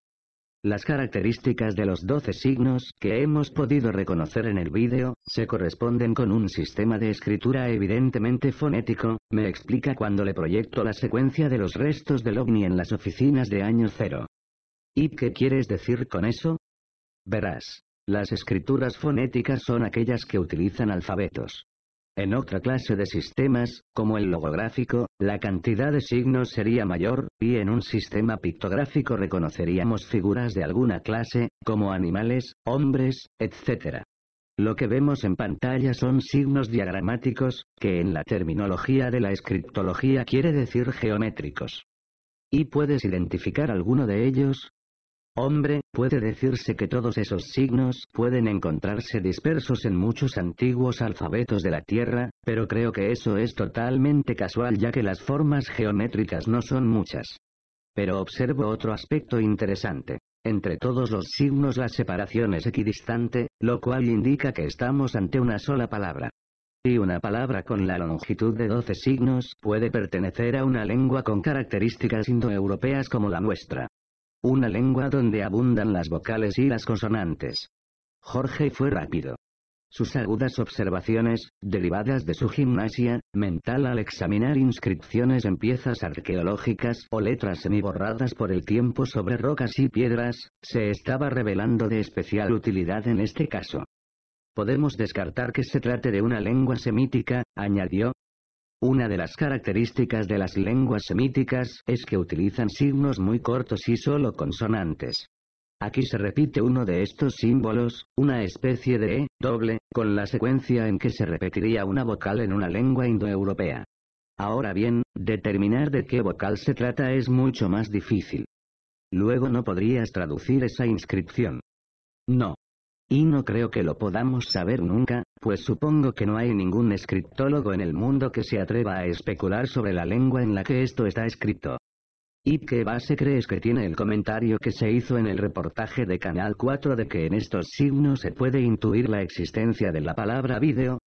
Las características de los 12 signos que hemos podido reconocer en el vídeo, se corresponden con un sistema de escritura evidentemente fonético, me explica cuando le proyecto la secuencia de los restos del ovni en las oficinas de año cero. ¿Y qué quieres decir con eso? Verás. Las escrituras fonéticas son aquellas que utilizan alfabetos, en otra clase de sistemas, como el logográfico, la cantidad de signos sería mayor, y en un sistema pictográfico reconoceríamos figuras de alguna clase, como animales, hombres, etc. Lo que vemos en pantalla son signos diagramáticos, que en la terminología de la escriptología quiere decir geométricos. ¿Y puedes identificar alguno de ellos? Hombre, puede decirse que todos esos signos pueden encontrarse dispersos en muchos antiguos alfabetos de la Tierra, pero creo que eso es totalmente casual ya que las formas geométricas no son muchas. Pero observo otro aspecto interesante. Entre todos los signos la separación es equidistante, lo cual indica que estamos ante una sola palabra. Y una palabra con la longitud de 12 signos puede pertenecer a una lengua con características indoeuropeas como la nuestra. Una lengua donde abundan las vocales y las consonantes. Jorge fue rápido. Sus agudas observaciones, derivadas de su gimnasia, mental al examinar inscripciones en piezas arqueológicas o letras semiborradas por el tiempo sobre rocas y piedras, se estaba revelando de especial utilidad en este caso. Podemos descartar que se trate de una lengua semítica, añadió, una de las características de las lenguas semíticas es que utilizan signos muy cortos y solo consonantes. Aquí se repite uno de estos símbolos, una especie de E, doble, con la secuencia en que se repetiría una vocal en una lengua indoeuropea. Ahora bien, determinar de qué vocal se trata es mucho más difícil. Luego no podrías traducir esa inscripción. No, y no creo que lo podamos saber nunca, pues supongo que no hay ningún escriptólogo en el mundo que se atreva a especular sobre la lengua en la que esto está escrito. ¿Y qué base crees que tiene el comentario que se hizo en el reportaje de Canal 4 de que en estos signos se puede intuir la existencia de la palabra vídeo?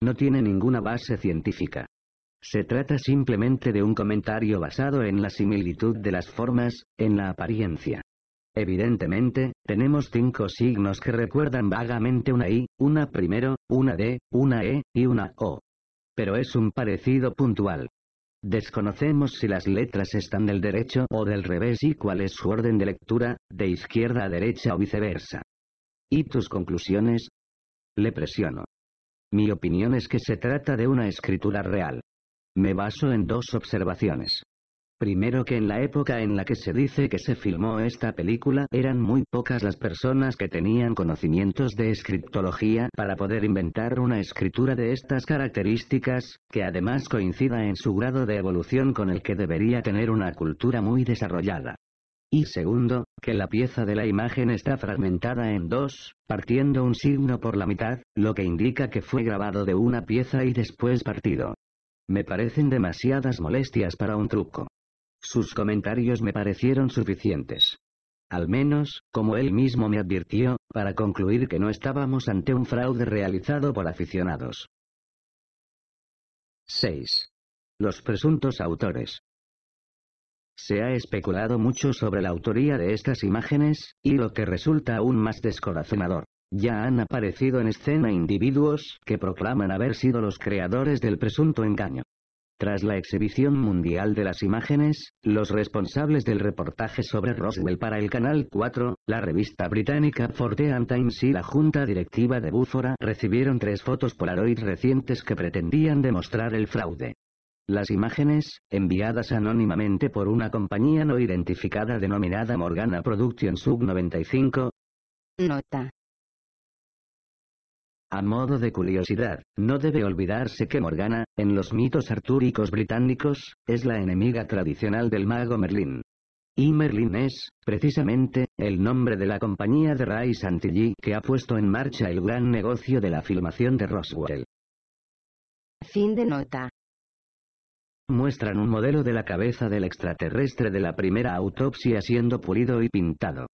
No tiene ninguna base científica. Se trata simplemente de un comentario basado en la similitud de las formas, en la apariencia. Evidentemente, tenemos cinco signos que recuerdan vagamente una I, una primero, una D, una E, y una O. Pero es un parecido puntual. Desconocemos si las letras están del derecho o del revés y cuál es su orden de lectura, de izquierda a derecha o viceversa. ¿Y tus conclusiones? Le presiono. Mi opinión es que se trata de una escritura real. Me baso en dos observaciones. Primero que en la época en la que se dice que se filmó esta película eran muy pocas las personas que tenían conocimientos de escriptología para poder inventar una escritura de estas características, que además coincida en su grado de evolución con el que debería tener una cultura muy desarrollada. Y segundo, que la pieza de la imagen está fragmentada en dos, partiendo un signo por la mitad, lo que indica que fue grabado de una pieza y después partido. Me parecen demasiadas molestias para un truco. Sus comentarios me parecieron suficientes. Al menos, como él mismo me advirtió, para concluir que no estábamos ante un fraude realizado por aficionados. 6. Los presuntos autores. Se ha especulado mucho sobre la autoría de estas imágenes, y lo que resulta aún más descorazonador. Ya han aparecido en escena individuos que proclaman haber sido los creadores del presunto engaño. Tras la exhibición mundial de las imágenes, los responsables del reportaje sobre Roswell para el Canal 4, la revista británica Fortean Times y la junta directiva de Búfora recibieron tres fotos Polaroid recientes que pretendían demostrar el fraude. Las imágenes, enviadas anónimamente por una compañía no identificada denominada Morgana Production Sub 95. Nota. A modo de curiosidad, no debe olvidarse que Morgana, en los mitos artúricos británicos, es la enemiga tradicional del mago Merlín. Y Merlin es, precisamente, el nombre de la compañía de Ray Santilli que ha puesto en marcha el gran negocio de la filmación de Roswell.
Fin de nota.
Muestran un modelo de la cabeza del extraterrestre de la primera autopsia siendo pulido y pintado.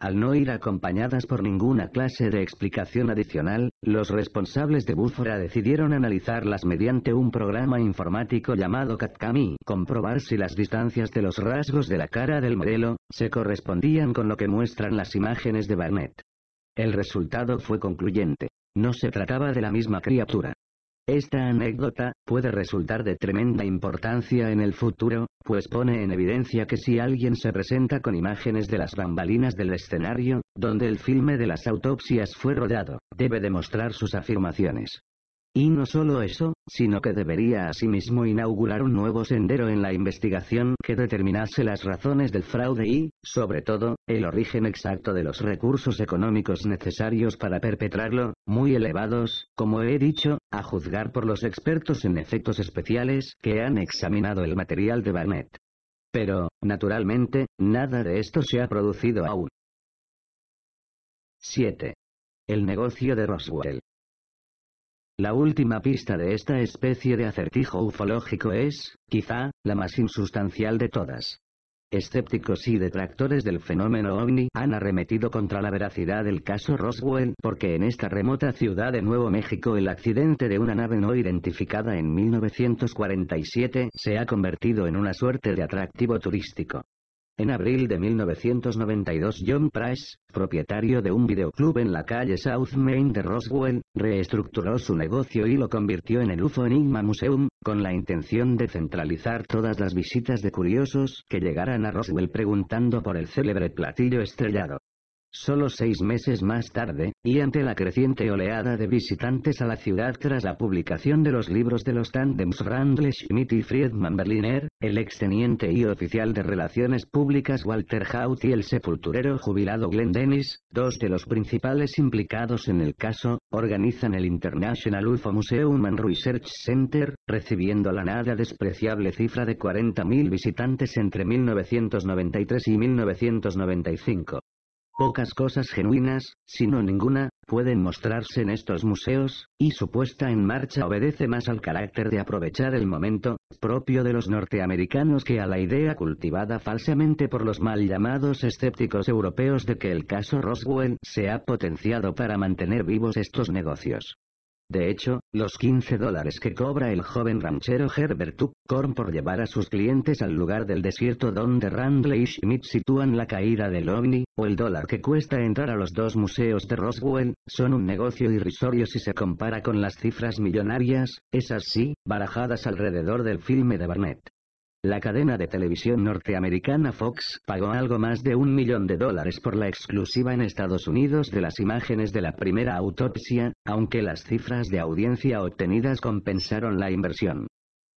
Al no ir acompañadas por ninguna clase de explicación adicional, los responsables de Búfora decidieron analizarlas mediante un programa informático llamado CatCami, comprobar si las distancias de los rasgos de la cara del modelo se correspondían con lo que muestran las imágenes de Barnett. El resultado fue concluyente. No se trataba de la misma criatura. Esta anécdota, puede resultar de tremenda importancia en el futuro, pues pone en evidencia que si alguien se presenta con imágenes de las bambalinas del escenario, donde el filme de las autopsias fue rodado, debe demostrar sus afirmaciones. Y no solo eso, sino que debería asimismo inaugurar un nuevo sendero en la investigación que determinase las razones del fraude y, sobre todo, el origen exacto de los recursos económicos necesarios para perpetrarlo, muy elevados, como he dicho, a juzgar por los expertos en efectos especiales que han examinado el material de Barnett. Pero, naturalmente, nada de esto se ha producido aún. 7. El negocio de Roswell. La última pista de esta especie de acertijo ufológico es, quizá, la más insustancial de todas. Escépticos y detractores del fenómeno ovni han arremetido contra la veracidad del caso Roswell porque en esta remota ciudad de Nuevo México el accidente de una nave no identificada en 1947 se ha convertido en una suerte de atractivo turístico. En abril de 1992 John Price, propietario de un videoclub en la calle South Main de Roswell, reestructuró su negocio y lo convirtió en el UFO Enigma Museum, con la intención de centralizar todas las visitas de curiosos que llegaran a Roswell preguntando por el célebre platillo estrellado. Solo seis meses más tarde, y ante la creciente oleada de visitantes a la ciudad tras la publicación de los libros de los tandems Randle Schmidt y Friedman Berliner, el exteniente y oficial de Relaciones Públicas Walter Haut y el sepulturero jubilado Glenn Dennis, dos de los principales implicados en el caso, organizan el International UFO Museum and Research Center, recibiendo la nada despreciable cifra de 40.000 visitantes entre 1993 y 1995. Pocas cosas genuinas, si no ninguna, pueden mostrarse en estos museos, y su puesta en marcha obedece más al carácter de aprovechar el momento, propio de los norteamericanos que a la idea cultivada falsamente por los mal llamados escépticos europeos de que el caso Roswell se ha potenciado para mantener vivos estos negocios. De hecho, los 15 dólares que cobra el joven ranchero Herbert Corn por llevar a sus clientes al lugar del desierto donde Randle y Schmidt sitúan la caída del ovni, o el dólar que cuesta entrar a los dos museos de Roswell, son un negocio irrisorio si se compara con las cifras millonarias, esas sí, barajadas alrededor del filme de Barnett. La cadena de televisión norteamericana Fox pagó algo más de un millón de dólares por la exclusiva en Estados Unidos de las imágenes de la primera autopsia, aunque las cifras de audiencia obtenidas compensaron la inversión.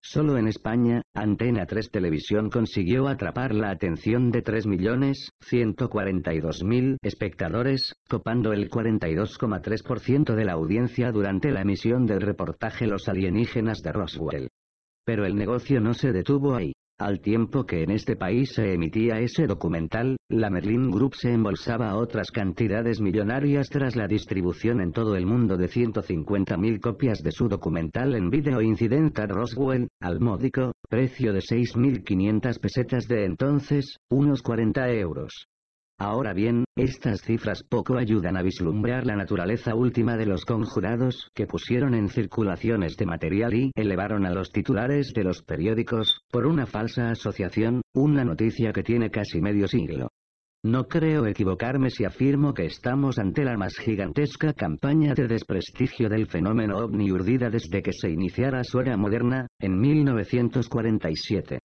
Solo en España, Antena 3 Televisión consiguió atrapar la atención de 3.142.000 espectadores, copando el 42,3% de la audiencia durante la emisión del reportaje Los alienígenas de Roswell. Pero el negocio no se detuvo ahí. Al tiempo que en este país se emitía ese documental, la Merlin Group se embolsaba otras cantidades millonarias tras la distribución en todo el mundo de 150.000 copias de su documental en vídeo Incidental Roswell, al módico precio de 6.500 pesetas de entonces, unos 40 euros. Ahora bien, estas cifras poco ayudan a vislumbrar la naturaleza última de los conjurados que pusieron en circulación este material y elevaron a los titulares de los periódicos, por una falsa asociación, una noticia que tiene casi medio siglo. No creo equivocarme si afirmo que estamos ante la más gigantesca campaña de desprestigio del fenómeno ovni urdida desde que se iniciara su era moderna, en 1947.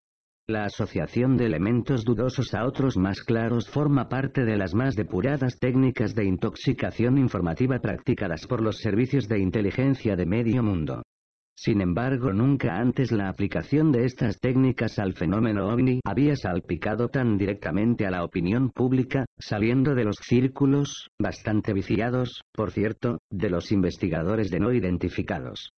La asociación de elementos dudosos a otros más claros forma parte de las más depuradas técnicas de intoxicación informativa practicadas por los servicios de inteligencia de medio mundo. Sin embargo, nunca antes la aplicación de estas técnicas al fenómeno ovni había salpicado tan directamente a la opinión pública, saliendo de los círculos, bastante viciados, por cierto, de los investigadores de no identificados.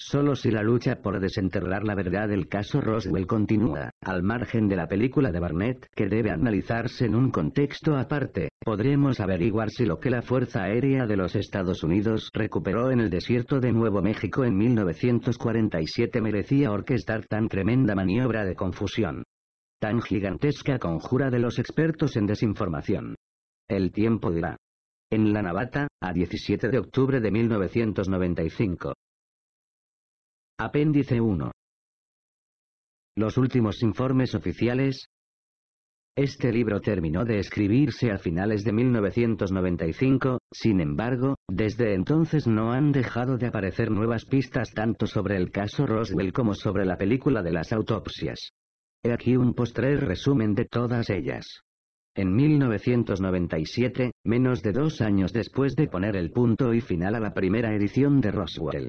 Solo si la lucha por desenterrar la verdad del caso Roswell continúa, al margen de la película de Barnett, que debe analizarse en un contexto aparte, podremos averiguar si lo que la Fuerza Aérea de los Estados Unidos recuperó en el desierto de Nuevo México en 1947 merecía orquestar tan tremenda maniobra de confusión. Tan gigantesca conjura de los expertos en desinformación. El tiempo dirá. En La Navata, a 17 de octubre de 1995. Apéndice 1. Los últimos informes oficiales. Este libro terminó de escribirse a finales de 1995, sin embargo, desde entonces no han dejado de aparecer nuevas pistas tanto sobre el caso Roswell como sobre la película de las autopsias. He aquí un postre resumen de todas ellas. En 1997, menos de dos años después de poner el punto y final a la primera edición de Roswell,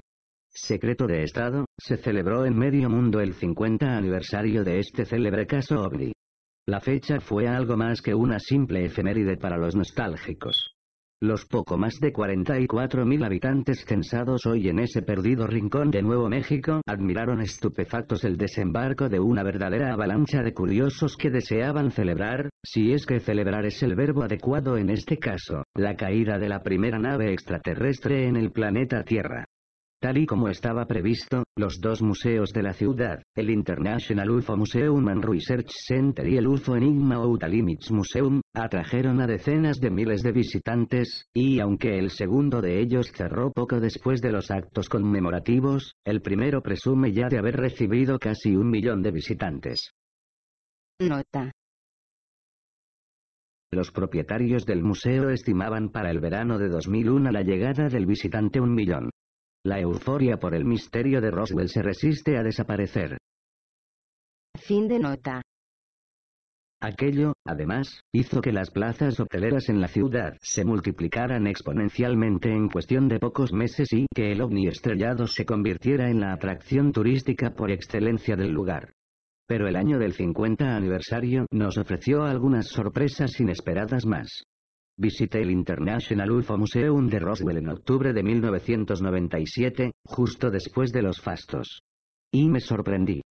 secreto de Estado, se celebró en medio mundo el 50 aniversario de este célebre caso OVNI. La fecha fue algo más que una simple efeméride para los nostálgicos. Los poco más de 44.000 habitantes censados hoy en ese perdido rincón de Nuevo México admiraron estupefactos el desembarco de una verdadera avalancha de curiosos que deseaban celebrar, si es que celebrar es el verbo adecuado en este caso, la caída de la primera nave extraterrestre en el planeta Tierra. Tal y como estaba previsto, los dos museos de la ciudad, el International UFO Museum and Research Center y el UFO Enigma Outer Limits Museum, atrajeron a decenas de miles de visitantes, y aunque el segundo de ellos cerró poco después de los actos conmemorativos, el primero presume ya de haber recibido casi un millón de visitantes.
Nota. Los
propietarios del museo estimaban para el verano de 2001 la llegada del visitante un millón. La euforia por el misterio de Roswell se resiste a desaparecer.
Fin de nota.
Aquello, además, hizo que las plazas hoteleras en la ciudad se multiplicaran exponencialmente en cuestión de pocos meses y que el ovni estrellado se convirtiera en la atracción turística por excelencia del lugar. Pero el año del 50 aniversario nos ofreció algunas sorpresas inesperadas más. Visité el International UFO Museum de Roswell en octubre de 1997, justo después de los fastos. Y me sorprendí.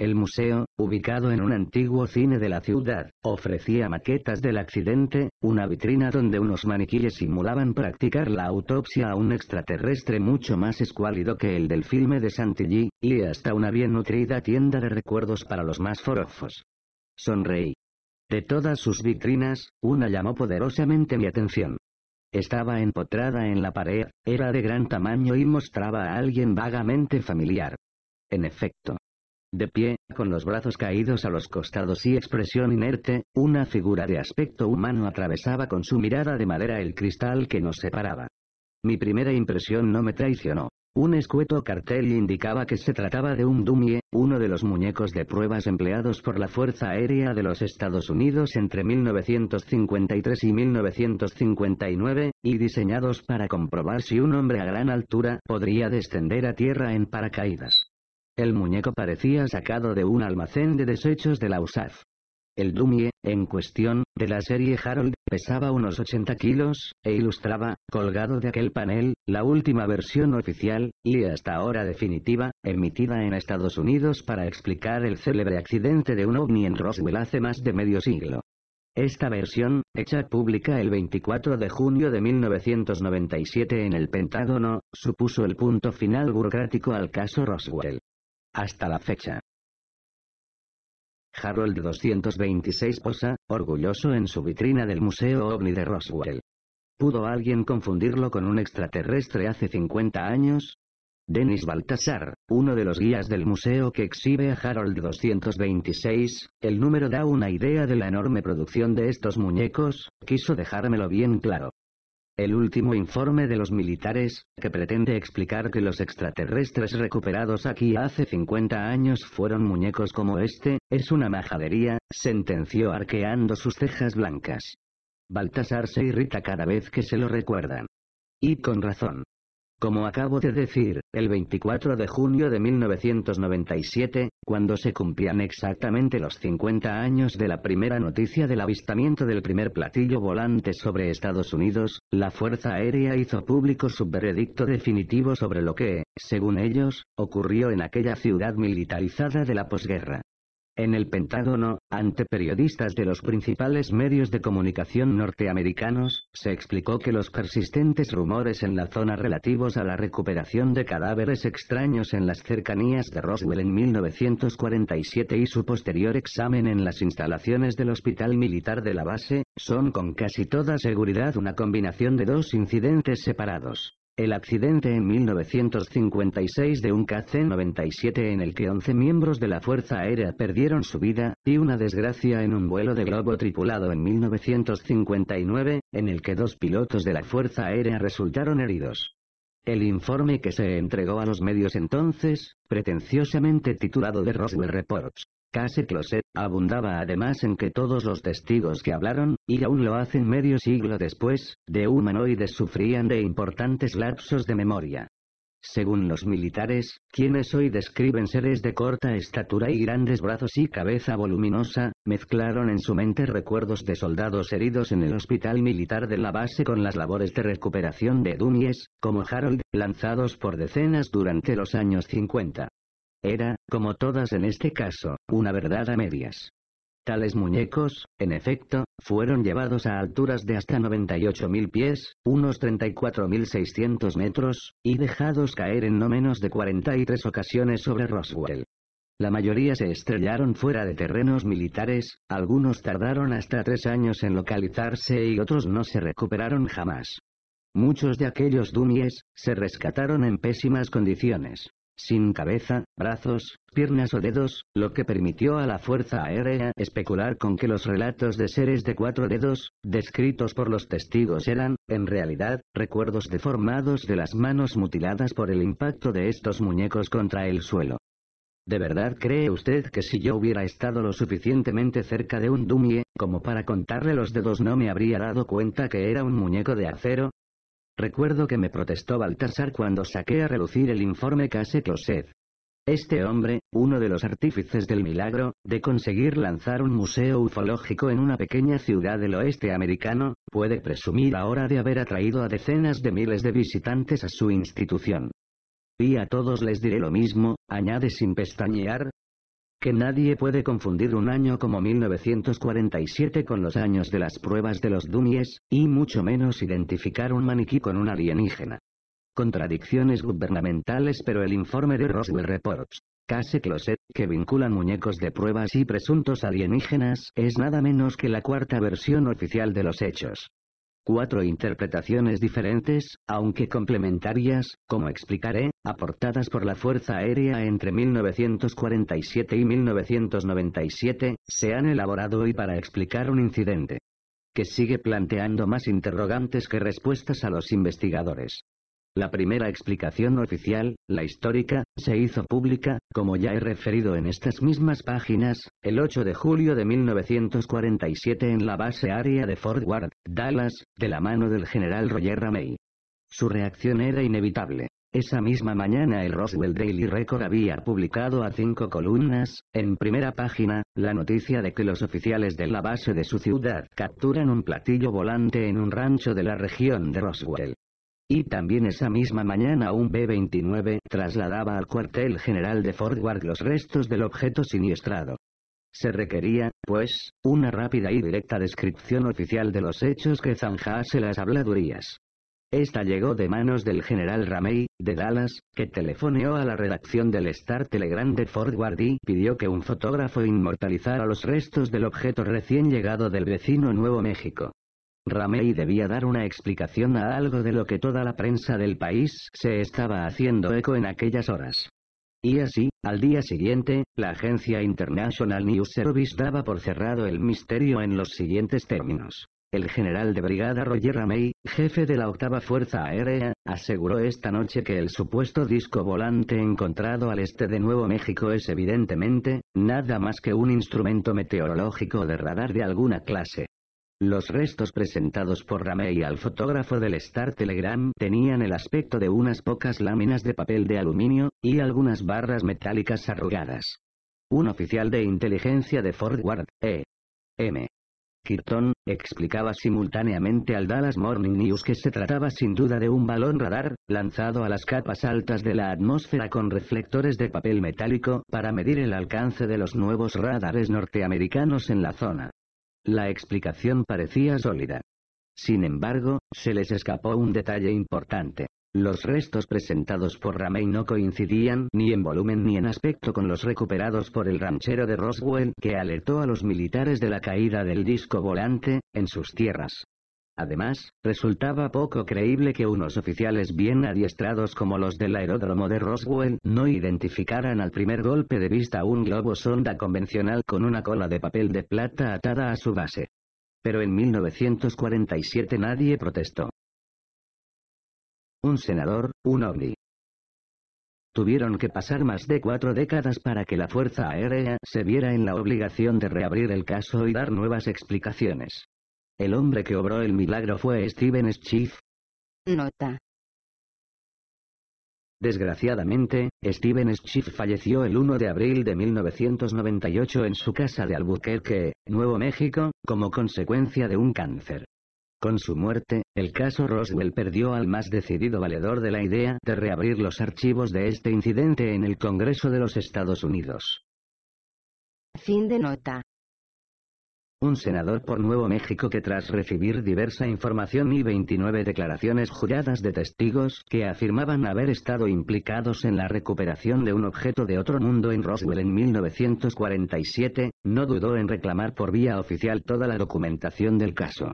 El museo, ubicado en un antiguo cine de la ciudad, ofrecía maquetas del accidente, una vitrina donde unos maniquíes simulaban practicar la autopsia a un extraterrestre mucho más escuálido que el del filme de Santilli, y hasta una bien nutrida tienda de recuerdos para los más forofos. Sonreí. De todas sus vitrinas, una llamó poderosamente mi atención. Estaba empotrada en la pared, era de gran tamaño y mostraba a alguien vagamente familiar. En efecto. De pie, con los brazos caídos a los costados y expresión inerte, una figura de aspecto humano atravesaba con su mirada de madera el cristal que nos separaba. Mi primera impresión no me traicionó. Un escueto cartel indicaba que se trataba de un dummy, uno de los muñecos de pruebas empleados por la Fuerza Aérea de los Estados Unidos entre 1953 y 1959, y diseñados para comprobar si un hombre a gran altura podría descender a tierra en paracaídas. El muñeco parecía sacado de un almacén de desechos de la USAF. El dummy, en cuestión, de la serie Harold, pesaba unos 80 kilos, e ilustraba, colgado de aquel panel, la última versión oficial, y hasta ahora definitiva, emitida en Estados Unidos para explicar el célebre accidente de un ovni en Roswell hace más de medio siglo. Esta versión, hecha pública el 24 de junio de 1997 en el Pentágono, supuso el punto final burocrático al caso Roswell. Hasta la fecha, Harold 226 posa, orgulloso en su vitrina del Museo OVNI de Roswell. ¿Pudo alguien confundirlo con un extraterrestre hace 50 años? Dennis Baltasar, uno de los guías del museo que exhibe a Harold 226, el número da una idea de la enorme producción de estos muñecos, quiso dejármelo bien claro. El último informe de los militares, que pretende explicar que los extraterrestres recuperados aquí hace 50 años fueron muñecos como este, es una majadería, sentenció arqueando sus cejas blancas. Baltasar se irrita cada vez que se lo recuerdan. Y con razón. Como acabo de decir, el 24 de junio de 1997, cuando se cumplían exactamente los 50 años de la primera noticia del avistamiento del primer platillo volante sobre Estados Unidos, la Fuerza Aérea hizo público su veredicto definitivo sobre lo que, según ellos, ocurrió en aquella ciudad militarizada de la posguerra. En el Pentágono, ante periodistas de los principales medios de comunicación norteamericanos, se explicó que los persistentes rumores en la zona relativos a la recuperación de cadáveres extraños en las cercanías de Roswell en 1947 y su posterior examen en las instalaciones del hospital militar de la base, son con casi toda seguridad una combinación de dos incidentes separados. El accidente en 1956 de un KC-97 en el que 11 miembros de la Fuerza Aérea perdieron su vida, y una desgracia en un vuelo de globo tripulado en 1959, en el que dos pilotos de la Fuerza Aérea resultaron heridos. El informe que se entregó a los medios entonces, pretenciosamente titulado The Roswell Reports, Case Closet abundaba además en que todos los testigos que hablaron, y aún lo hacen medio siglo después, de humanoides sufrían de importantes lapsos de memoria. Según los militares, quienes hoy describen seres de corta estatura y grandes brazos y cabeza voluminosa, mezclaron en su mente recuerdos de soldados heridos en el hospital militar de la base con las labores de recuperación de dummies, como Harold, lanzados por decenas durante los años 50. Era, como todas en este caso, una verdad a medias. Tales muñecos, en efecto, fueron llevados a alturas de hasta 98.000 pies, unos 34.600 metros, y dejados caer en no menos de 43 ocasiones sobre Roswell. La mayoría se estrellaron fuera de terrenos militares, algunos tardaron hasta tres años en localizarse y otros no se recuperaron jamás. Muchos de aquellos dummies, se rescataron en pésimas condiciones sin cabeza, brazos, piernas o dedos, lo que permitió a la Fuerza Aérea especular con que los relatos de seres de cuatro dedos, descritos por los testigos eran, en realidad, recuerdos deformados de las manos mutiladas por el impacto de estos muñecos contra el suelo. ¿De verdad cree usted que si yo hubiera estado lo suficientemente cerca de un dumie, como para contarle los dedos no me habría dado cuenta que era un muñeco de acero? Recuerdo que me protestó Baltasar cuando saqué a relucir el informe Case-Closet. Este hombre, uno de los artífices del milagro, de conseguir lanzar un museo ufológico en una pequeña ciudad del oeste americano, puede presumir ahora de haber atraído a decenas de miles de visitantes a su institución. Y a todos les diré lo mismo, añade sin pestañear, que nadie puede confundir un año como 1947 con los años de las pruebas de los dummies, y mucho menos identificar un maniquí con un alienígena. Contradicciones gubernamentales pero el informe de Roswell Reports, Case Closet, que vinculan muñecos de pruebas y presuntos alienígenas, es nada menos que la cuarta versión oficial de los hechos. Cuatro interpretaciones diferentes, aunque complementarias, como explicaré, aportadas por la Fuerza Aérea entre 1947 y 1997, se han elaborado hoy para explicar un incidente que sigue planteando más interrogantes que respuestas a los investigadores. La primera explicación oficial, la histórica, se hizo pública, como ya he referido en estas mismas páginas, el 8 de julio de 1947 en la base área de Fort Worth, Dallas, de la mano del general Roger Ramey. Su reacción era inevitable. Esa misma mañana el Roswell Daily Record había publicado a cinco columnas, en primera página, la noticia de que los oficiales de la base de su ciudad capturan un platillo volante en un rancho de la región de Roswell. Y también esa misma mañana un B-29 trasladaba al cuartel general de Fort Ward los restos del objeto siniestrado. Se requería, pues, una rápida y directa descripción oficial de los hechos que zanjase las habladurías. Esta llegó de manos del general Ramey, de Dallas, que telefoneó a la redacción del Star Telegram de Fort Ward y pidió que un fotógrafo inmortalizara los restos del objeto recién llegado del vecino Nuevo México. Ramey debía dar una explicación a algo de lo que toda la prensa del país se estaba haciendo eco en aquellas horas. Y así, al día siguiente, la agencia International News Service daba por cerrado el misterio en los siguientes términos. El general de brigada Roger Ramey, jefe de la octava Fuerza Aérea, aseguró esta noche que el supuesto disco volante encontrado al este de Nuevo México es evidentemente, nada más que un instrumento meteorológico de radar de alguna clase. Los restos presentados por Ramey al fotógrafo del Star Telegram tenían el aspecto de unas pocas láminas de papel de aluminio, y algunas barras metálicas arrugadas. Un oficial de inteligencia de Ford Ward, E. M. Kirton, explicaba simultáneamente al Dallas Morning News que se trataba sin duda de un balón radar, lanzado a las capas altas de la atmósfera con reflectores de papel metálico para medir el alcance de los nuevos radares norteamericanos en la zona. La explicación parecía sólida. Sin embargo, se les escapó un detalle importante. Los restos presentados por Ramey no coincidían ni en volumen ni en aspecto con los recuperados por el ranchero de Roswell que alertó a los militares de la caída del disco volante, en sus tierras. Además, resultaba poco creíble que unos oficiales bien adiestrados como los del aeródromo de Roswell no identificaran al primer golpe de vista un globo sonda convencional con una cola de papel de plata atada a su base. Pero en 1947 nadie protestó. Un senador, un ovni. Tuvieron que pasar más de cuatro décadas para que la Fuerza Aérea se viera en la obligación de reabrir el caso y dar nuevas explicaciones. El hombre que obró el milagro fue Steven Schiff. Nota. Desgraciadamente, Steven Schiff falleció el 1 de abril de 1998 en su casa de Albuquerque, Nuevo México, como consecuencia de un cáncer. Con su muerte, el caso Roswell perdió al más decidido valedor de la idea de reabrir los archivos de este incidente en el Congreso de los Estados Unidos.
Fin de nota
un senador por Nuevo México que tras recibir diversa información y 29 declaraciones juradas de testigos que afirmaban haber estado implicados en la recuperación de un objeto de otro mundo en Roswell en 1947, no dudó en reclamar por vía oficial toda la documentación del caso.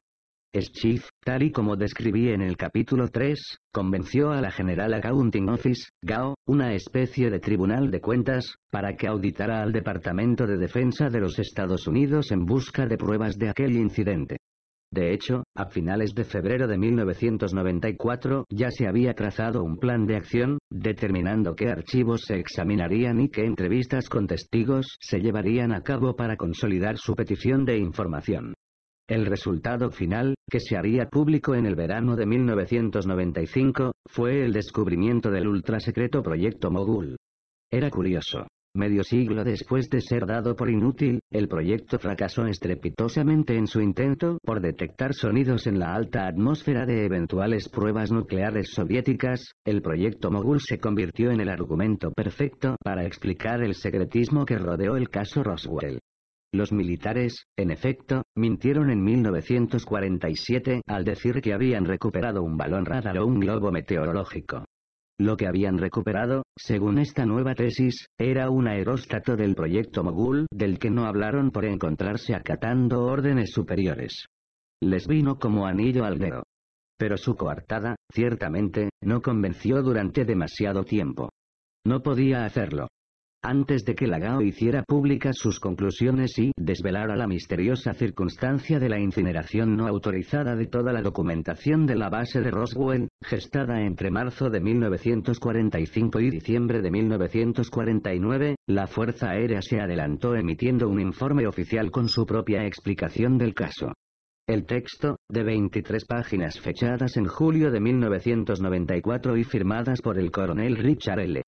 Schiff, tal y como describí en el capítulo 3, convenció a la General Accounting Office, GAO, una especie de tribunal de cuentas, para que auditara al Departamento de Defensa de los Estados Unidos en busca de pruebas de aquel incidente. De hecho, a finales de febrero de 1994 ya se había trazado un plan de acción, determinando qué archivos se examinarían y qué entrevistas con testigos se llevarían a cabo para consolidar su petición de información. El resultado final, que se haría público en el verano de 1995, fue el descubrimiento del ultrasecreto proyecto Mogul. Era curioso. Medio siglo después de ser dado por inútil, el proyecto fracasó estrepitosamente en su intento por detectar sonidos en la alta atmósfera de eventuales pruebas nucleares soviéticas, el proyecto Mogul se convirtió en el argumento perfecto para explicar el secretismo que rodeó el caso Roswell. Los militares, en efecto, mintieron en 1947 al decir que habían recuperado un balón radar o un globo meteorológico. Lo que habían recuperado, según esta nueva tesis, era un aeróstato del proyecto Mogul del que no hablaron por encontrarse acatando órdenes superiores. Les vino como anillo al dedo. Pero su coartada, ciertamente, no convenció durante demasiado tiempo. No podía hacerlo. Antes de que Lagao hiciera públicas sus conclusiones y desvelara la misteriosa circunstancia de la incineración no autorizada de toda la documentación de la base de Roswell, gestada entre marzo de 1945 y diciembre de 1949, la Fuerza Aérea se adelantó emitiendo un informe oficial con su propia explicación del caso. El texto, de 23 páginas fechadas en julio de 1994 y firmadas por el coronel Richard L.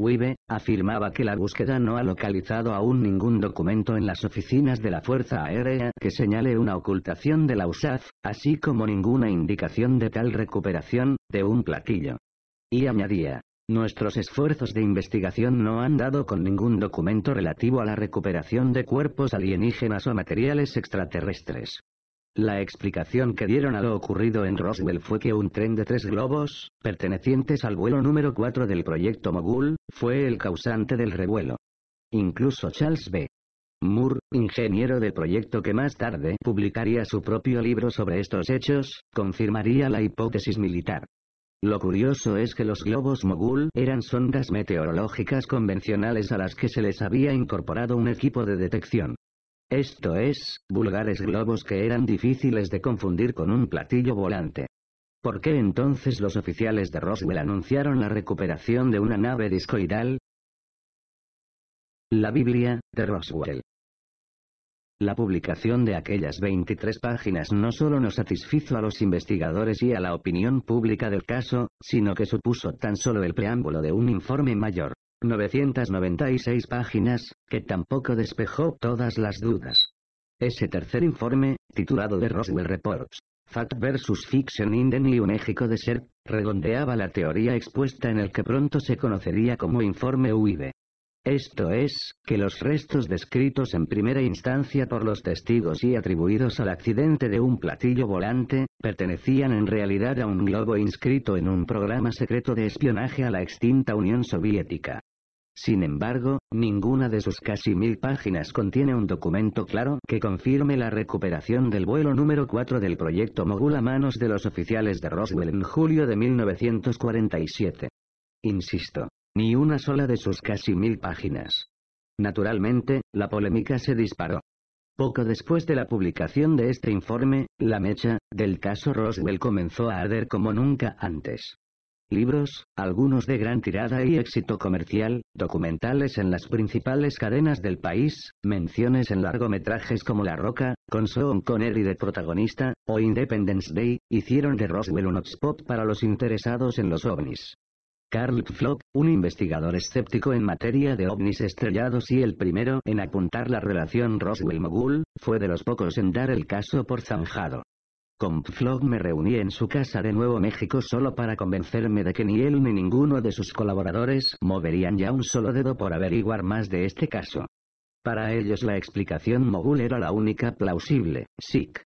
Wibe afirmaba que la búsqueda no ha localizado aún ningún documento en las oficinas de la Fuerza Aérea que señale una ocultación de la USAF, así como ninguna indicación de tal recuperación, de un platillo. Y añadía, nuestros esfuerzos de investigación no han dado con ningún documento relativo a la recuperación de cuerpos alienígenas o materiales extraterrestres. La explicación que dieron a lo ocurrido en Roswell fue que un tren de tres globos, pertenecientes al vuelo número 4 del proyecto Mogul, fue el causante del revuelo. Incluso Charles B. Moore, ingeniero del proyecto que más tarde publicaría su propio libro sobre estos hechos, confirmaría la hipótesis militar. Lo curioso es que los globos Mogul eran sondas meteorológicas convencionales a las que se les había incorporado un equipo de detección. Esto es, vulgares globos que eran difíciles de confundir con un platillo volante. ¿Por qué entonces los oficiales de Roswell anunciaron la recuperación de una nave discoidal? La Biblia, de Roswell. La publicación de aquellas 23 páginas no solo no satisfizo a los investigadores y a la opinión pública del caso, sino que supuso tan solo el preámbulo de un informe mayor. 996 páginas, que tampoco despejó todas las dudas. Ese tercer informe, titulado The Roswell Reports, Fact vs. Fiction in the New de Serp, redondeaba la teoría expuesta en el que pronto se conocería como informe UIB. Esto es, que los restos descritos en primera instancia por los testigos y atribuidos al accidente de un platillo volante, pertenecían en realidad a un globo inscrito en un programa secreto de espionaje a la extinta Unión Soviética. Sin embargo, ninguna de sus casi mil páginas contiene un documento claro que confirme la recuperación del vuelo número 4 del proyecto Mogul a manos de los oficiales de Roswell en julio de 1947. Insisto, ni una sola de sus casi mil páginas. Naturalmente, la polémica se disparó. Poco después de la publicación de este informe, la mecha, del caso Roswell comenzó a arder como nunca antes libros, algunos de gran tirada y éxito comercial, documentales en las principales cadenas del país, menciones en largometrajes como La Roca, con Sean Connery de protagonista, o Independence Day, hicieron de Roswell un hotspot para los interesados en los ovnis. Carl Flock, un investigador escéptico en materia de ovnis estrellados y el primero en apuntar la relación Roswell-Mogul, fue de los pocos en dar el caso por zanjado. Con me reuní en su casa de Nuevo México solo para convencerme de que ni él ni ninguno de sus colaboradores moverían ya un solo dedo por averiguar más de este caso. Para ellos la explicación mogul era la única plausible, SIC.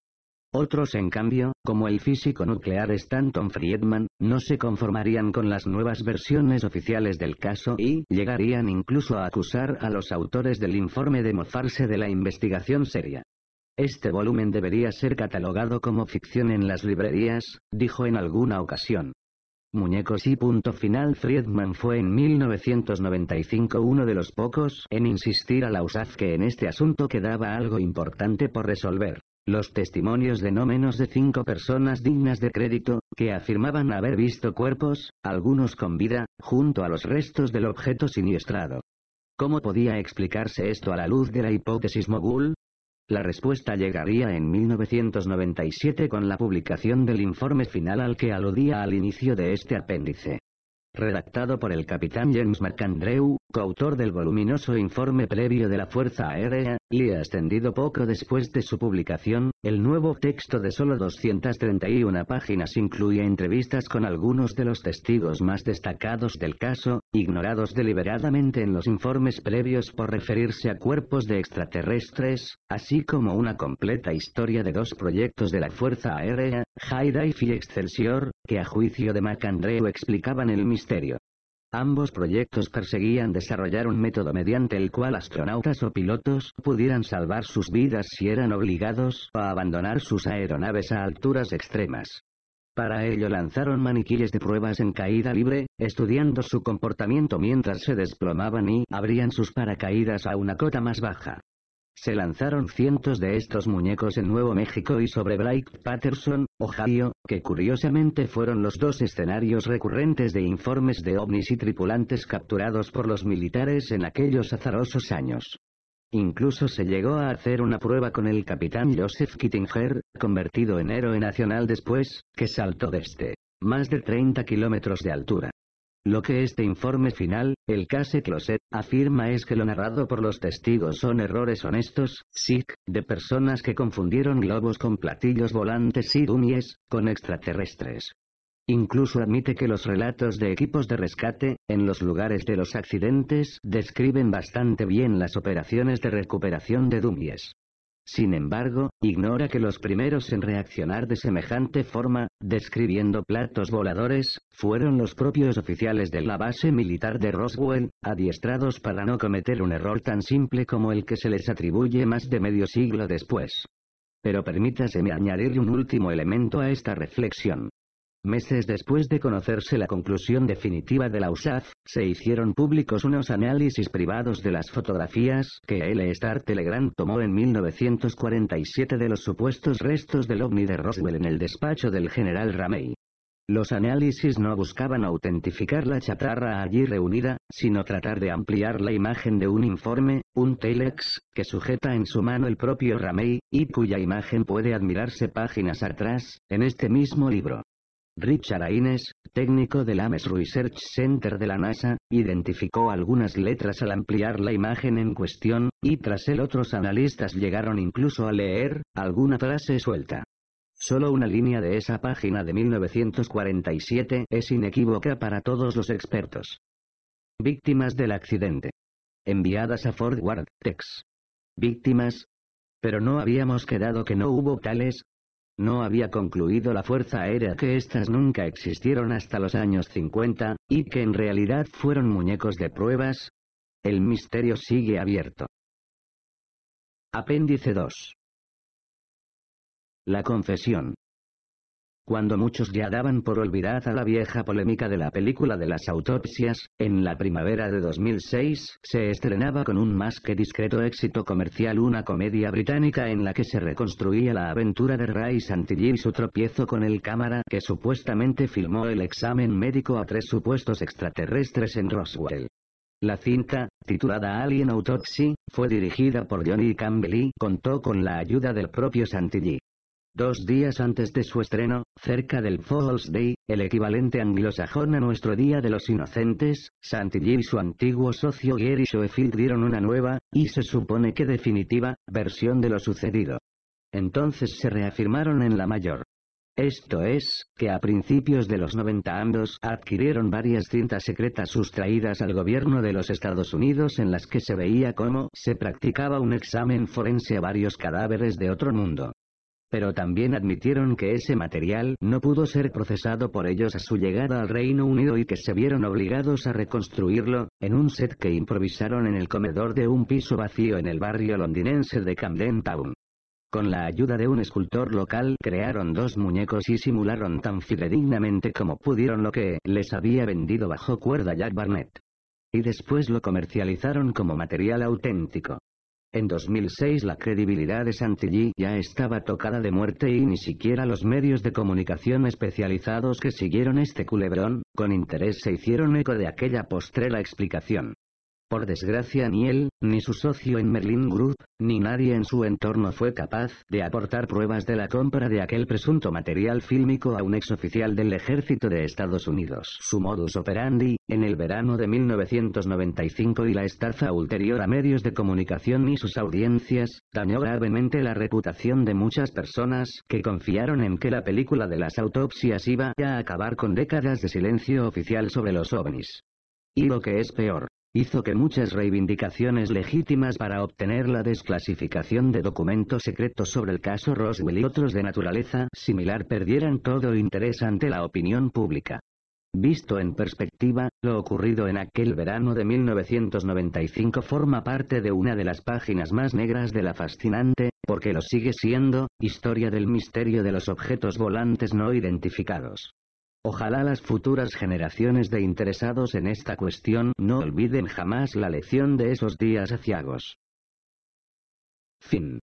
Otros en cambio, como el físico nuclear Stanton Friedman, no se conformarían con las nuevas versiones oficiales del caso y llegarían incluso a acusar a los autores del informe de mofarse de la investigación seria. Este volumen debería ser catalogado como ficción en las librerías, dijo en alguna ocasión. Muñecos y punto final Friedman fue en 1995 uno de los pocos en insistir a la USAF que en este asunto quedaba algo importante por resolver. Los testimonios de no menos de cinco personas dignas de crédito, que afirmaban haber visto cuerpos, algunos con vida, junto a los restos del objeto siniestrado. ¿Cómo podía explicarse esto a la luz de la hipótesis Mogul? La respuesta llegaría en 1997 con la publicación del informe final al que aludía al inicio de este apéndice redactado por el capitán James McAndrew, coautor del voluminoso informe previo de la Fuerza Aérea, y ascendido poco después de su publicación, el nuevo texto de solo 231 páginas incluye entrevistas con algunos de los testigos más destacados del caso, ignorados deliberadamente en los informes previos por referirse a cuerpos de extraterrestres, así como una completa historia de dos proyectos de la Fuerza Aérea, High Dive y Excelsior, que a juicio de McAndrew explicaban el misterio Ambos proyectos perseguían desarrollar un método mediante el cual astronautas o pilotos pudieran salvar sus vidas si eran obligados a abandonar sus aeronaves a alturas extremas. Para ello lanzaron maniquíes de pruebas en caída libre, estudiando su comportamiento mientras se desplomaban y abrían sus paracaídas a una cota más baja. Se lanzaron cientos de estos muñecos en Nuevo México y sobre Bright, Patterson, Ohio, que curiosamente fueron los dos escenarios recurrentes de informes de ovnis y tripulantes capturados por los militares en aquellos azarosos años. Incluso se llegó a hacer una prueba con el capitán Joseph Kittinger, convertido en héroe nacional después, que saltó de este, más de 30 kilómetros de altura. Lo que este informe final, el case Closet, afirma es que lo narrado por los testigos son errores honestos, SIC, de personas que confundieron globos con platillos volantes y dummies, con extraterrestres. Incluso admite que los relatos de equipos de rescate, en los lugares de los accidentes, describen bastante bien las operaciones de recuperación de dummies. Sin embargo, ignora que los primeros en reaccionar de semejante forma, describiendo platos voladores, fueron los propios oficiales de la base militar de Roswell, adiestrados para no cometer un error tan simple como el que se les atribuye más de medio siglo después. Pero permítaseme añadir un último elemento a esta reflexión. Meses después de conocerse la conclusión definitiva de la USAF, se hicieron públicos unos análisis privados de las fotografías que el Star Telegram tomó en 1947 de los supuestos restos del ovni de Roswell en el despacho del general Ramey. Los análisis no buscaban autentificar la chatarra allí reunida, sino tratar de ampliar la imagen de un informe, un telex, que sujeta en su mano el propio Ramey, y cuya imagen puede admirarse páginas atrás, en este mismo libro. Richard Aines, técnico del Ames Research Center de la NASA, identificó algunas letras al ampliar la imagen en cuestión, y tras él otros analistas llegaron incluso a leer alguna frase suelta. Solo una línea de esa página de 1947 es inequívoca para todos los expertos. Víctimas del accidente. Enviadas a Ford Worth, Tex. Víctimas. Pero no habíamos quedado que no hubo tales, no había concluido la Fuerza Aérea que éstas nunca existieron hasta los años 50, y que en realidad fueron muñecos de pruebas. El misterio sigue abierto. Apéndice 2. La confesión. Cuando muchos ya daban por olvidada la vieja polémica de la película de las autopsias, en la primavera de 2006 se estrenaba con un más que discreto éxito comercial una comedia británica en la que se reconstruía la aventura de Ray Santilli y su tropiezo con el cámara que supuestamente filmó el examen médico a tres supuestos extraterrestres en Roswell. La cinta, titulada Alien Autopsy, fue dirigida por Johnny Campbell y contó con la ayuda del propio Santilli. Dos días antes de su estreno, cerca del Fool's Day, el equivalente anglosajón a nuestro Día de los Inocentes, Santilli y su antiguo socio Gary Schofield dieron una nueva, y se supone que definitiva, versión de lo sucedido. Entonces se reafirmaron en la mayor. Esto es, que a principios de los 90 ambos adquirieron varias cintas secretas sustraídas al gobierno de los Estados Unidos en las que se veía cómo se practicaba un examen forense a varios cadáveres de otro mundo pero también admitieron que ese material no pudo ser procesado por ellos a su llegada al Reino Unido y que se vieron obligados a reconstruirlo, en un set que improvisaron en el comedor de un piso vacío en el barrio londinense de Camden Town. Con la ayuda de un escultor local crearon dos muñecos y simularon tan fidedignamente como pudieron lo que les había vendido bajo cuerda Jack Barnett. Y después lo comercializaron como material auténtico. En 2006 la credibilidad de Santilli ya estaba tocada de muerte y ni siquiera los medios de comunicación especializados que siguieron este culebrón, con interés se hicieron eco de aquella postrera explicación. Por desgracia ni él, ni su socio en Merlin Group, ni nadie en su entorno fue capaz de aportar pruebas de la compra de aquel presunto material fílmico a un exoficial del ejército de Estados Unidos. Su modus operandi, en el verano de 1995 y la estafa ulterior a medios de comunicación y sus audiencias, dañó gravemente la reputación de muchas personas que confiaron en que la película de las autopsias iba a acabar con décadas de silencio oficial sobre los ovnis. Y lo que es peor, hizo que muchas reivindicaciones legítimas para obtener la desclasificación de documentos secretos sobre el caso Roswell y otros de naturaleza similar perdieran todo interés ante la opinión pública. Visto en perspectiva, lo ocurrido en aquel verano de 1995 forma parte de una de las páginas más negras de la fascinante, porque lo sigue siendo, historia del misterio de los objetos volantes no identificados. Ojalá las futuras generaciones de interesados en esta cuestión no olviden jamás la lección de esos días aciagos.
Fin.